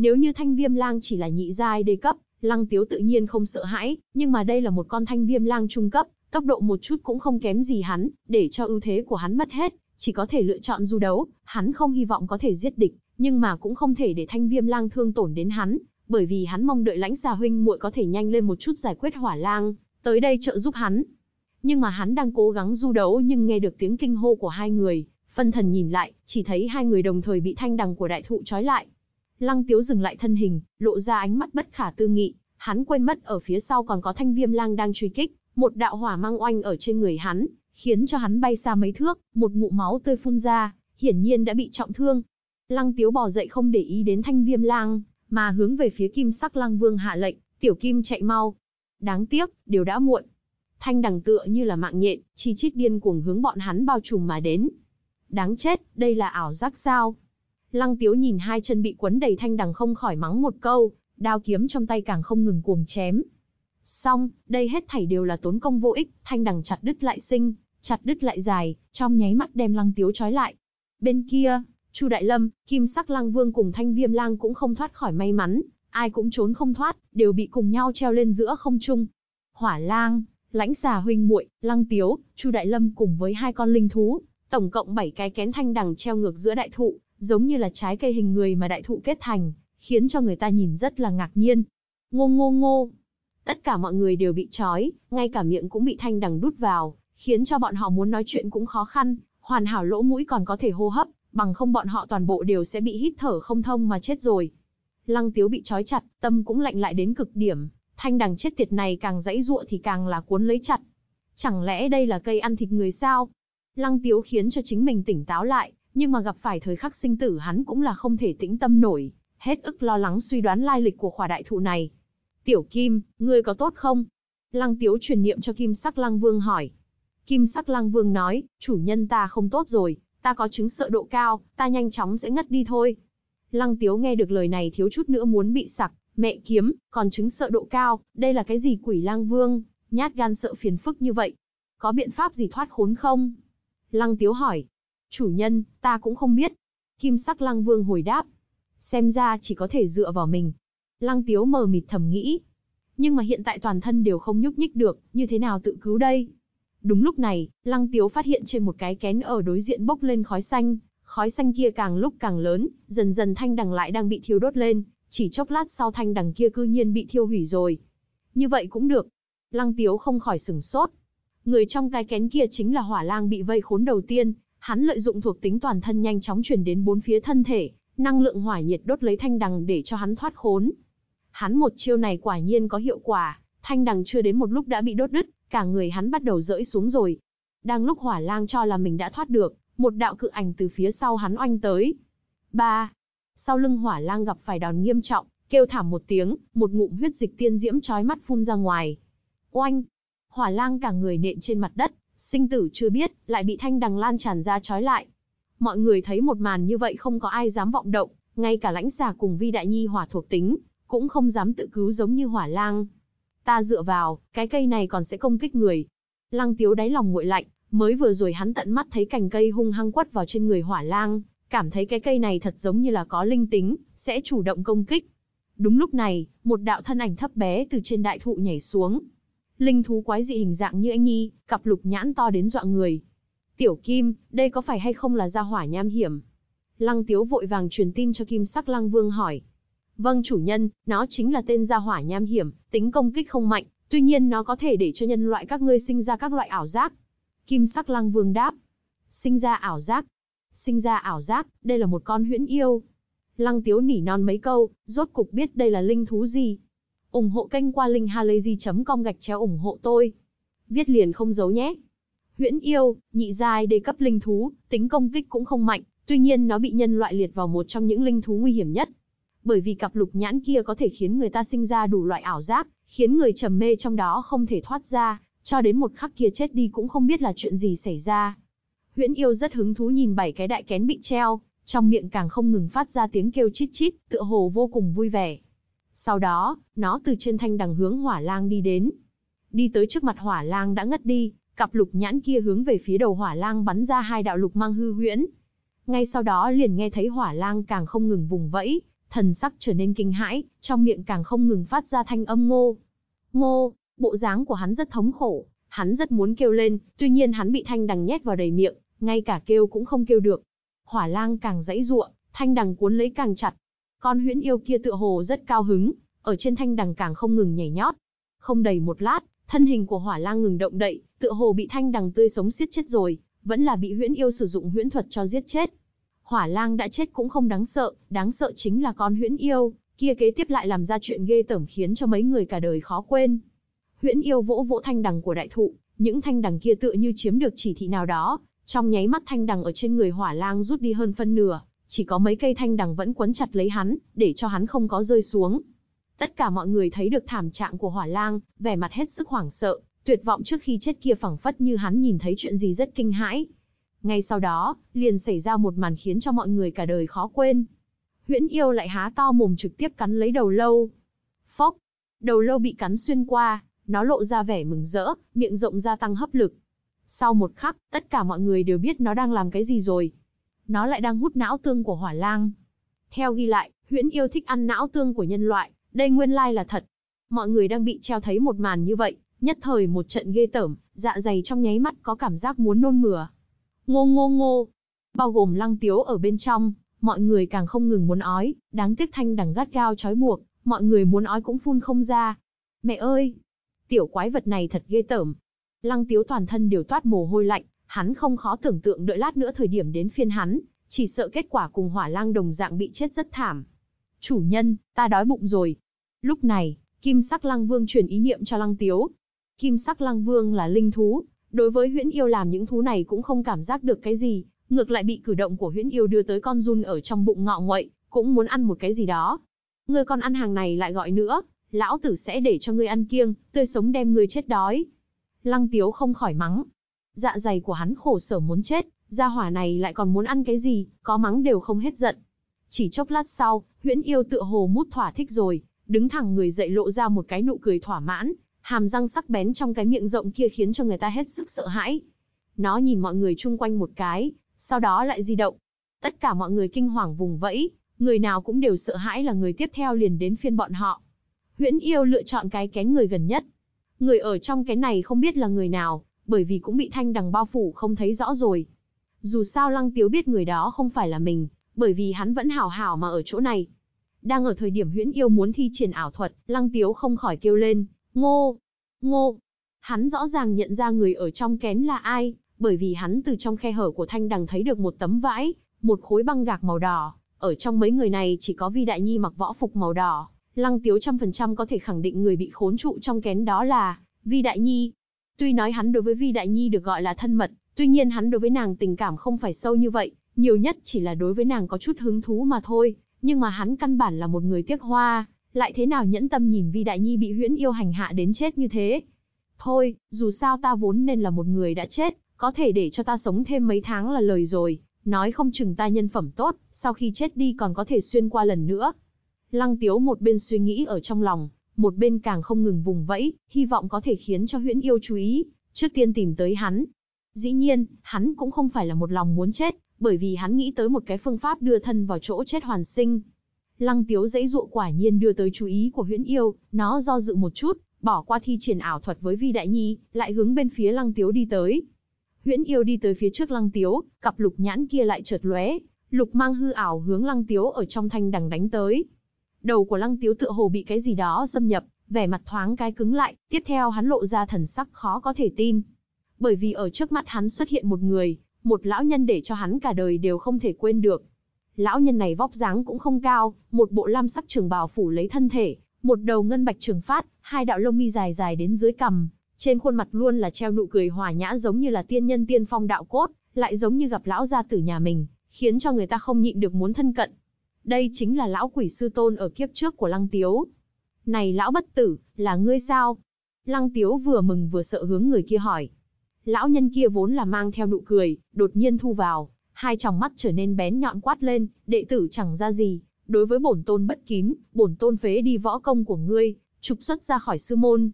Speaker 1: Nếu như thanh viêm lang chỉ là nhị giai đề cấp, Lăng Tiếu tự nhiên không sợ hãi, nhưng mà đây là một con thanh viêm lang trung cấp, tốc độ một chút cũng không kém gì hắn, để cho ưu thế của hắn mất hết, chỉ có thể lựa chọn du đấu, hắn không hy vọng có thể giết địch, nhưng mà cũng không thể để thanh viêm lang thương tổn đến hắn, bởi vì hắn mong đợi lãnh xà huynh muội có thể nhanh lên một chút giải quyết hỏa lang, tới đây trợ giúp hắn. Nhưng mà hắn đang cố gắng du đấu nhưng nghe được tiếng kinh hô của hai người, phân thần nhìn lại, chỉ thấy hai người đồng thời bị thanh đằng của đại thụ trói lại, Lăng Tiếu dừng lại thân hình, lộ ra ánh mắt bất khả tư nghị, hắn quên mất ở phía sau còn có thanh viêm lang đang truy kích, một đạo hỏa mang oanh ở trên người hắn, khiến cho hắn bay xa mấy thước, một ngụm máu tươi phun ra, hiển nhiên đã bị trọng thương. Lăng Tiếu bò dậy không để ý đến thanh viêm lang, mà hướng về phía kim sắc lang vương hạ lệnh, tiểu kim chạy mau. Đáng tiếc, điều đã muộn. Thanh đằng tựa như là mạng nhện, chi chít điên cuồng hướng bọn hắn bao trùm mà đến. Đáng chết, đây là ảo giác sao? Lăng Tiếu nhìn hai chân bị quấn đầy thanh đằng không khỏi mắng một câu, đao kiếm trong tay càng không ngừng cuồng chém. Xong, đây hết thảy đều là tốn công vô ích, thanh đằng chặt đứt lại sinh, chặt đứt lại dài, trong nháy mắt đem Lăng Tiếu trói lại. Bên kia, Chu Đại Lâm, Kim Sắc Lăng Vương cùng Thanh Viêm Lang cũng không thoát khỏi may mắn, ai cũng trốn không thoát, đều bị cùng nhau treo lên giữa không trung. Hỏa Lang, Lãnh Xà huynh muội, Lăng Tiếu, Chu Đại Lâm cùng với hai con linh thú, tổng cộng 7 cái kén thanh đằng treo ngược giữa đại thụ, giống như là trái cây hình người mà đại thụ kết thành, khiến cho người ta nhìn rất là ngạc nhiên. Ngô ngô ngô. Tất cả mọi người đều bị trói, ngay cả miệng cũng bị thanh đằng đút vào, khiến cho bọn họ muốn nói chuyện cũng khó khăn, hoàn hảo lỗ mũi còn có thể hô hấp, bằng không bọn họ toàn bộ đều sẽ bị hít thở không thông mà chết rồi. Lăng Tiếu bị trói chặt, tâm cũng lạnh lại đến cực điểm, thanh đằng chết tiệt này càng dãy dụa thì càng là cuốn lấy chặt. Chẳng lẽ đây là cây ăn thịt người sao? Lăng Tiếu khiến cho chính mình tỉnh táo lại, nhưng mà gặp phải thời khắc sinh tử hắn cũng là không thể tĩnh tâm nổi, hết ức lo lắng suy đoán lai lịch của khỏa đại thụ này. Tiểu Kim, ngươi có tốt không? Lăng Tiếu truyền niệm cho Kim Sắc Lăng Vương hỏi. Kim Sắc Lăng Vương nói, chủ nhân ta không tốt rồi, ta có chứng sợ độ cao, ta nhanh chóng sẽ ngất đi thôi. Lăng Tiếu nghe được lời này thiếu chút nữa muốn bị sặc, mẹ kiếm, còn chứng sợ độ cao, đây là cái gì quỷ Lăng Vương, nhát gan sợ phiền phức như vậy. Có biện pháp gì thoát khốn không? Lăng Tiếu hỏi, Chủ nhân, ta cũng không biết. Kim sắc lăng vương hồi đáp. Xem ra chỉ có thể dựa vào mình. Lăng tiếu mờ mịt thầm nghĩ. Nhưng mà hiện tại toàn thân đều không nhúc nhích được, như thế nào tự cứu đây? Đúng lúc này, lăng tiếu phát hiện trên một cái kén ở đối diện bốc lên khói xanh. Khói xanh kia càng lúc càng lớn, dần dần thanh đằng lại đang bị thiêu đốt lên. Chỉ chốc lát sau thanh đằng kia cư nhiên bị thiêu hủy rồi. Như vậy cũng được. Lăng tiếu không khỏi sửng sốt. Người trong cái kén kia chính là hỏa lang bị vây khốn đầu tiên, Hắn lợi dụng thuộc tính toàn thân nhanh chóng truyền đến bốn phía thân thể, năng lượng hỏa nhiệt đốt lấy thanh đằng để cho hắn thoát khốn. Hắn một chiêu này quả nhiên có hiệu quả, thanh đằng chưa đến một lúc đã bị đốt đứt, cả người hắn bắt đầu rỡi xuống rồi. Đang lúc hỏa lang cho là mình đã thoát được, một đạo cự ảnh từ phía sau hắn oanh tới. Ba. Sau lưng hỏa lang gặp phải đòn nghiêm trọng, kêu thảm một tiếng, một ngụm huyết dịch tiên diễm trói mắt phun ra ngoài. Oanh! Hỏa lang cả người nện trên mặt đất, sinh tử chưa biết, lại bị thanh đằng lan tràn ra trói lại. Mọi người thấy một màn như vậy không có ai dám vọng động, ngay cả lãnh xà cùng vi đại nhi hỏa thuộc tính, cũng không dám tự cứu giống như hỏa lang. Ta dựa vào, cái cây này còn sẽ công kích người. Lăng tiếu đáy lòng nguội lạnh, mới vừa rồi hắn tận mắt thấy cành cây hung hăng quất vào trên người hỏa lang, cảm thấy cái cây này thật giống như là có linh tính, sẽ chủ động công kích. Đúng lúc này, một đạo thân ảnh thấp bé từ trên đại thụ nhảy xuống, linh thú quái dị hình dạng như anh nhi, cặp lục nhãn to đến dọa người. Tiểu Kim, đây có phải hay không là gia hỏa nham hiểm? Lăng Tiếu vội vàng truyền tin cho Kim Sắc Lăng Vương hỏi. Vâng chủ nhân, nó chính là tên gia hỏa nham hiểm, tính công kích không mạnh, tuy nhiên nó có thể để cho nhân loại các ngươi sinh ra các loại ảo giác. Kim Sắc Lăng Vương đáp. Sinh ra ảo giác. Sinh ra ảo giác, đây là một con huyễn yêu. Lăng Tiếu nỉ non mấy câu, rốt cục biết đây là linh thú gì, ủng hộ kênh qua linkhalazy.com gạch chéo ủng hộ tôi. Viết liền không giấu nhé. Huyễn yêu, nhị giai đề cấp linh thú, tính công kích cũng không mạnh, tuy nhiên nó bị nhân loại liệt vào một trong những linh thú nguy hiểm nhất. Bởi vì cặp lục nhãn kia có thể khiến người ta sinh ra đủ loại ảo giác, khiến người trầm mê trong đó không thể thoát ra, cho đến một khắc kia chết đi cũng không biết là chuyện gì xảy ra. Huyễn yêu rất hứng thú nhìn bảy cái đại kén bị treo, trong miệng càng không ngừng phát ra tiếng kêu chít chít, tựa hồ vô cùng vui vẻ. Sau đó, nó từ trên thanh đằng hướng hỏa lang đi đến. Đi tới trước mặt hỏa lang đã ngất đi, cặp lục nhãn kia hướng về phía đầu hỏa lang bắn ra hai đạo lục mang hư huyễn. Ngay sau đó liền nghe thấy hỏa lang càng không ngừng vùng vẫy, thần sắc trở nên kinh hãi, trong miệng càng không ngừng phát ra thanh âm ngô. Ngô, bộ dáng của hắn rất thống khổ, hắn rất muốn kêu lên, tuy nhiên hắn bị thanh đằng nhét vào đầy miệng, ngay cả kêu cũng không kêu được. Hỏa lang càng dãy ruộng, thanh đằng cuốn lấy càng chặt, con huyễn yêu kia tựa hồ rất cao hứng, ở trên thanh đằng càng không ngừng nhảy nhót. Không đầy một lát, thân hình của hỏa lang ngừng động đậy, tựa hồ bị thanh đằng tươi sống siết chết rồi, vẫn là bị huyễn yêu sử dụng huyễn thuật cho giết chết. Hỏa lang đã chết cũng không đáng sợ, đáng sợ chính là con huyễn yêu, kia kế tiếp lại làm ra chuyện ghê tởm khiến cho mấy người cả đời khó quên. Huyễn yêu vỗ vỗ thanh đằng của đại thụ, những thanh đằng kia tựa như chiếm được chỉ thị nào đó, trong nháy mắt thanh đằng ở trên người hỏa lang rút đi hơn phân nửa chỉ có mấy cây thanh đằng vẫn quấn chặt lấy hắn, để cho hắn không có rơi xuống. Tất cả mọi người thấy được thảm trạng của hỏa lang, vẻ mặt hết sức hoảng sợ, tuyệt vọng trước khi chết kia phẳng phất như hắn nhìn thấy chuyện gì rất kinh hãi. Ngay sau đó, liền xảy ra một màn khiến cho mọi người cả đời khó quên. Huyễn yêu lại há to mồm trực tiếp cắn lấy đầu lâu. Phốc, đầu lâu bị cắn xuyên qua, nó lộ ra vẻ mừng rỡ, miệng rộng gia tăng hấp lực. Sau một khắc, tất cả mọi người đều biết nó đang làm cái gì rồi nó lại đang hút não tương của hỏa lang. Theo ghi lại, huyễn yêu thích ăn não tương của nhân loại, đây nguyên lai là thật. Mọi người đang bị treo thấy một màn như vậy, nhất thời một trận ghê tởm, dạ dày trong nháy mắt có cảm giác muốn nôn mửa. Ngô ngô ngô, bao gồm lăng tiếu ở bên trong, mọi người càng không ngừng muốn ói, đáng tiếc thanh đằng gắt gao trói buộc, mọi người muốn ói cũng phun không ra. Mẹ ơi, tiểu quái vật này thật ghê tởm. Lăng tiếu toàn thân đều toát mồ hôi lạnh, hắn không khó tưởng tượng đợi lát nữa thời điểm đến phiên hắn, chỉ sợ kết quả cùng hỏa lang đồng dạng bị chết rất thảm. Chủ nhân, ta đói bụng rồi. Lúc này, kim sắc lăng vương truyền ý niệm cho lăng tiếu. Kim sắc lăng vương là linh thú, đối với huyễn yêu làm những thú này cũng không cảm giác được cái gì, ngược lại bị cử động của huyễn yêu đưa tới con run ở trong bụng ngọ nguậy, cũng muốn ăn một cái gì đó. Ngươi còn ăn hàng này lại gọi nữa, lão tử sẽ để cho ngươi ăn kiêng, tươi sống đem ngươi chết đói. Lăng tiếu không khỏi mắng, Dạ dày của hắn khổ sở muốn chết, gia hỏa này lại còn muốn ăn cái gì, có mắng đều không hết giận. Chỉ chốc lát sau, huyễn yêu tựa hồ mút thỏa thích rồi, đứng thẳng người dậy lộ ra một cái nụ cười thỏa mãn, hàm răng sắc bén trong cái miệng rộng kia khiến cho người ta hết sức sợ hãi. Nó nhìn mọi người chung quanh một cái, sau đó lại di động. Tất cả mọi người kinh hoàng vùng vẫy, người nào cũng đều sợ hãi là người tiếp theo liền đến phiên bọn họ. Huyễn yêu lựa chọn cái kén người gần nhất. Người ở trong cái này không biết là người nào, bởi vì cũng bị thanh đằng bao phủ không thấy rõ rồi. Dù sao Lăng Tiếu biết người đó không phải là mình, bởi vì hắn vẫn hảo hảo mà ở chỗ này. Đang ở thời điểm huyễn yêu muốn thi triển ảo thuật, Lăng Tiếu không khỏi kêu lên, ngô, ngô. Hắn rõ ràng nhận ra người ở trong kén là ai, bởi vì hắn từ trong khe hở của thanh đằng thấy được một tấm vãi, một khối băng gạc màu đỏ. Ở trong mấy người này chỉ có Vi Đại Nhi mặc võ phục màu đỏ, Lăng Tiếu trăm phần trăm có thể khẳng định người bị khốn trụ trong kén đó là Vi Đại Nhi. Tuy nói hắn đối với Vi Đại Nhi được gọi là thân mật, tuy nhiên hắn đối với nàng tình cảm không phải sâu như vậy, nhiều nhất chỉ là đối với nàng có chút hứng thú mà thôi, nhưng mà hắn căn bản là một người tiếc hoa, lại thế nào nhẫn tâm nhìn Vi Đại Nhi bị huyễn yêu hành hạ đến chết như thế. Thôi, dù sao ta vốn nên là một người đã chết, có thể để cho ta sống thêm mấy tháng là lời rồi, nói không chừng ta nhân phẩm tốt, sau khi chết đi còn có thể xuyên qua lần nữa. Lăng Tiếu một bên suy nghĩ ở trong lòng, một bên càng không ngừng vùng vẫy, hy vọng có thể khiến cho huyễn yêu chú ý, trước tiên tìm tới hắn. Dĩ nhiên, hắn cũng không phải là một lòng muốn chết, bởi vì hắn nghĩ tới một cái phương pháp đưa thân vào chỗ chết hoàn sinh. Lăng tiếu dãy dụ quả nhiên đưa tới chú ý của huyễn yêu, nó do dự một chút, bỏ qua thi triển ảo thuật với vi đại nhi, lại hướng bên phía lăng tiếu đi tới. Huyễn yêu đi tới phía trước lăng tiếu, cặp lục nhãn kia lại chợt lóe, lục mang hư ảo hướng lăng tiếu ở trong thanh đằng đánh tới. Đầu của Lăng Tiếu tựa hồ bị cái gì đó xâm nhập, vẻ mặt thoáng cái cứng lại, tiếp theo hắn lộ ra thần sắc khó có thể tin. Bởi vì ở trước mắt hắn xuất hiện một người, một lão nhân để cho hắn cả đời đều không thể quên được. Lão nhân này vóc dáng cũng không cao, một bộ lam sắc trường bào phủ lấy thân thể, một đầu ngân bạch trường phát, hai đạo lông mi dài dài đến dưới cằm, trên khuôn mặt luôn là treo nụ cười hòa nhã giống như là tiên nhân tiên phong đạo cốt, lại giống như gặp lão gia tử nhà mình, khiến cho người ta không nhịn được muốn thân cận. Đây chính là lão quỷ sư tôn ở kiếp trước của Lăng Tiếu. Này lão bất tử, là ngươi sao? Lăng Tiếu vừa mừng vừa sợ hướng người kia hỏi. Lão nhân kia vốn là mang theo nụ cười, đột nhiên thu vào, hai tròng mắt trở nên bén nhọn quát lên, đệ tử chẳng ra gì, đối với bổn tôn bất kín, bổn tôn phế đi võ công của ngươi, trục xuất ra khỏi sư môn.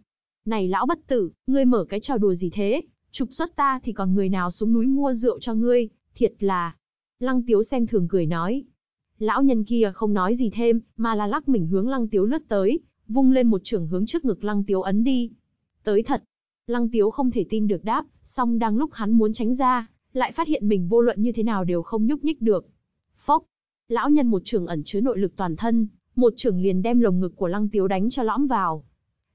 Speaker 1: Này lão bất tử, ngươi mở cái trò đùa gì thế, trục xuất ta thì còn người nào xuống núi mua rượu cho ngươi, thiệt là. Lăng tiếu xem thường cười nói, Lão nhân kia không nói gì thêm, mà là lắc mình hướng Lăng Tiếu lướt tới, vung lên một chưởng hướng trước ngực Lăng Tiếu ấn đi. Tới thật. Lăng Tiếu không thể tin được đáp, song đang lúc hắn muốn tránh ra, lại phát hiện mình vô luận như thế nào đều không nhúc nhích được. Phốc. Lão nhân một chưởng ẩn chứa nội lực toàn thân, một chưởng liền đem lồng ngực của Lăng Tiếu đánh cho lõm vào.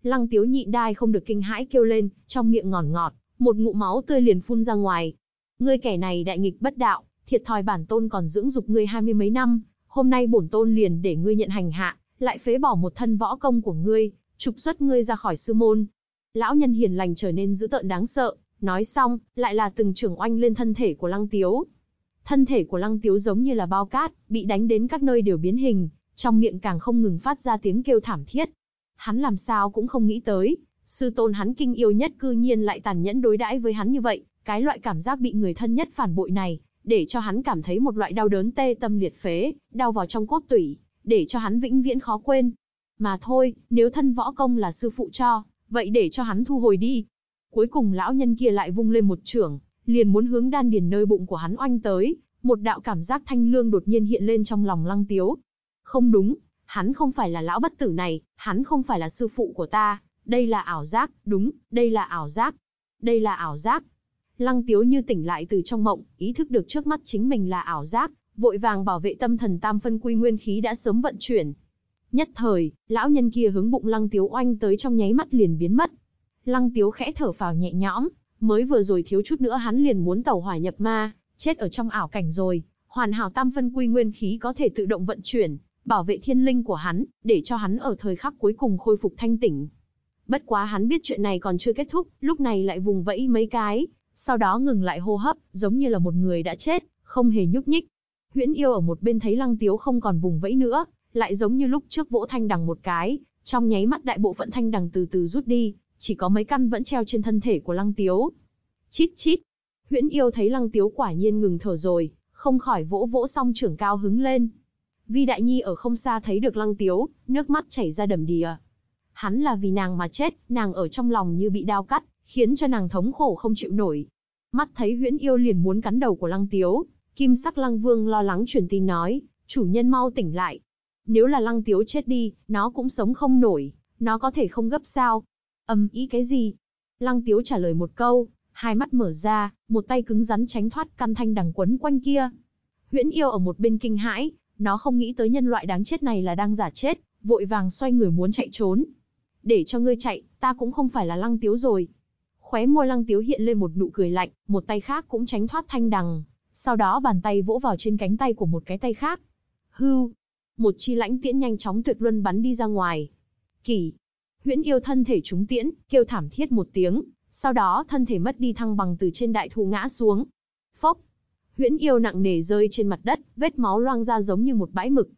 Speaker 1: Lăng Tiếu nhịn đai không được kinh hãi kêu lên, trong miệng ngọt, ngọt, một ngụm máu tươi liền phun ra ngoài. Ngươi kẻ này đại nghịch bất đạo, thiệt thòi bản tôn còn dưỡng dục ngươi hai mươi mấy năm, hôm nay bổn tôn liền để ngươi nhận hành hạ, lại phế bỏ một thân võ công của ngươi, trục xuất ngươi ra khỏi sư môn. Lão nhân hiền lành trở nên dữ tợn đáng sợ, nói xong, lại là từng trường oanh lên thân thể của lăng tiếu. Thân thể của lăng tiếu giống như là bao cát, bị đánh đến các nơi đều biến hình, trong miệng càng không ngừng phát ra tiếng kêu thảm thiết. Hắn làm sao cũng không nghĩ tới, sư tôn hắn kinh yêu nhất cư nhiên lại tàn nhẫn đối đãi với hắn như vậy, cái loại cảm giác bị người thân nhất phản bội này, để cho hắn cảm thấy một loại đau đớn tê tâm liệt phế, đau vào trong cốt tủy, để cho hắn vĩnh viễn khó quên. Mà thôi, nếu thân võ công là sư phụ cho, vậy để cho hắn thu hồi đi. Cuối cùng lão nhân kia lại vung lên một chưởng, liền muốn hướng đan điền nơi bụng của hắn oanh tới, một đạo cảm giác thanh lương đột nhiên hiện lên trong lòng lăng tiếu. Không đúng, hắn không phải là lão bất tử này, hắn không phải là sư phụ của ta, đây là ảo giác, đúng, đây là ảo giác, đây là ảo giác, Lăng Tiếu như tỉnh lại từ trong mộng, ý thức được trước mắt chính mình là ảo giác, vội vàng bảo vệ tâm thần tam phân quy nguyên khí đã sớm vận chuyển. Nhất thời, lão nhân kia hướng bụng Lăng Tiếu oanh tới trong nháy mắt liền biến mất. Lăng Tiếu khẽ thở phào nhẹ nhõm, mới vừa rồi thiếu chút nữa hắn liền muốn tẩu hỏa nhập ma, chết ở trong ảo cảnh rồi, hoàn hảo tam phân quy nguyên khí có thể tự động vận chuyển, bảo vệ thiên linh của hắn, để cho hắn ở thời khắc cuối cùng khôi phục thanh tỉnh. Bất quá hắn biết chuyện này còn chưa kết thúc, lúc này lại vùng vẫy mấy cái, sau đó ngừng lại hô hấp, giống như là một người đã chết, không hề nhúc nhích. Huyễn yêu ở một bên thấy lăng tiếu không còn vùng vẫy nữa, lại giống như lúc trước vỗ thanh đằng một cái, trong nháy mắt đại bộ phận thanh đằng từ từ rút đi, chỉ có mấy căn vẫn treo trên thân thể của lăng tiếu. Chít chít, huyễn yêu thấy lăng tiếu quả nhiên ngừng thở rồi, không khỏi vỗ vỗ song trưởng cao hứng lên. Vi Đại Nhi ở không xa thấy được lăng tiếu, nước mắt chảy ra đầm đìa. Hắn là vì nàng mà chết, nàng ở trong lòng như bị đao cắt, khiến cho nàng thống khổ không chịu nổi. Mắt thấy huyễn yêu liền muốn cắn đầu của lăng tiếu, kim sắc lăng vương lo lắng truyền tin nói, chủ nhân mau tỉnh lại. Nếu là lăng tiếu chết đi, nó cũng sống không nổi, nó có thể không gấp sao. Âm ý cái gì? Lăng tiếu trả lời một câu, hai mắt mở ra, một tay cứng rắn tránh thoát căn thanh đằng quấn quanh kia. Huyễn yêu ở một bên kinh hãi, nó không nghĩ tới nhân loại đáng chết này là đang giả chết, vội vàng xoay người muốn chạy trốn. Để cho ngươi chạy, ta cũng không phải là lăng tiếu rồi, Khóe môi Lăng Tiếu hiện lên một nụ cười lạnh, một tay khác cũng tránh thoát thanh đằng, sau đó bàn tay vỗ vào trên cánh tay của một cái tay khác. Hưu, một chi lãnh tiễn nhanh chóng tuyệt luân bắn đi ra ngoài. Kỳ, Huyễn yêu thân thể trúng tiễn, kêu thảm thiết một tiếng, sau đó thân thể mất đi thăng bằng từ trên đại thụ ngã xuống. Phốc, Huyễn yêu nặng nề rơi trên mặt đất, vết máu loang ra giống như một bãi mực.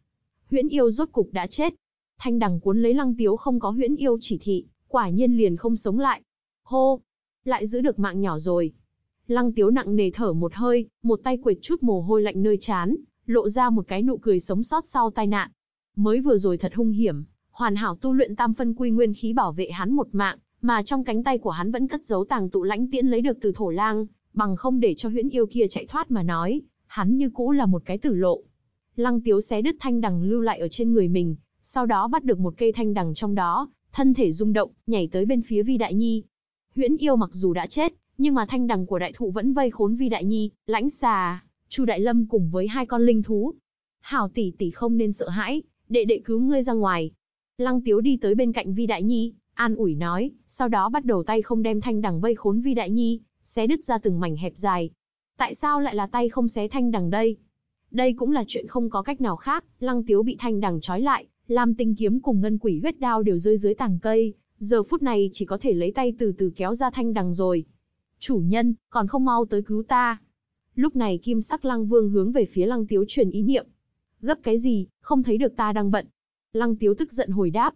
Speaker 1: Huyễn yêu rốt cục đã chết. Thanh đằng cuốn lấy Lăng Tiếu không có Huyễn yêu chỉ thị, quả nhiên liền không sống lại. Hô, lại giữ được mạng nhỏ rồi. Lăng tiếu nặng nề thở một hơi, một tay quệt chút mồ hôi lạnh nơi chán, lộ ra một cái nụ cười sống sót sau tai nạn. Mới vừa rồi thật hung hiểm, hoàn hảo tu luyện tam phân quy nguyên khí bảo vệ hắn một mạng, mà trong cánh tay của hắn vẫn cất giấu tàng tụ lãnh tiễn lấy được từ thổ lang, bằng không để cho huyễn yêu kia chạy thoát mà nói, hắn như cũ là một cái tử lộ. Lăng tiếu xé đứt thanh đằng lưu lại ở trên người mình, sau đó bắt được một cây thanh đằng trong đó, thân thể rung động, nhảy tới bên phía vi đại nhi, Huyễn yêu mặc dù đã chết, nhưng mà thanh đằng của đại thụ vẫn vây khốn Vi Đại Nhi, lãnh xà, Chu Đại Lâm cùng với hai con linh thú. Hảo tỷ tỷ không nên sợ hãi, đệ đệ cứu ngươi ra ngoài. Lăng Tiếu đi tới bên cạnh Vi Đại Nhi, an ủi nói, sau đó bắt đầu tay không đem thanh đằng vây khốn Vi Đại Nhi, xé đứt ra từng mảnh hẹp dài. Tại sao lại là tay không xé thanh đằng đây? Đây cũng là chuyện không có cách nào khác, Lăng Tiếu bị thanh đằng trói lại, làm tinh kiếm cùng ngân quỷ huyết đao đều rơi dưới tàng cây, giờ phút này chỉ có thể lấy tay từ từ kéo ra thanh đằng rồi. Chủ nhân, còn không mau tới cứu ta. Lúc này kim sắc lăng vương hướng về phía lăng tiếu truyền ý niệm. Gấp cái gì, không thấy được ta đang bận. Lăng tiếu tức giận hồi đáp.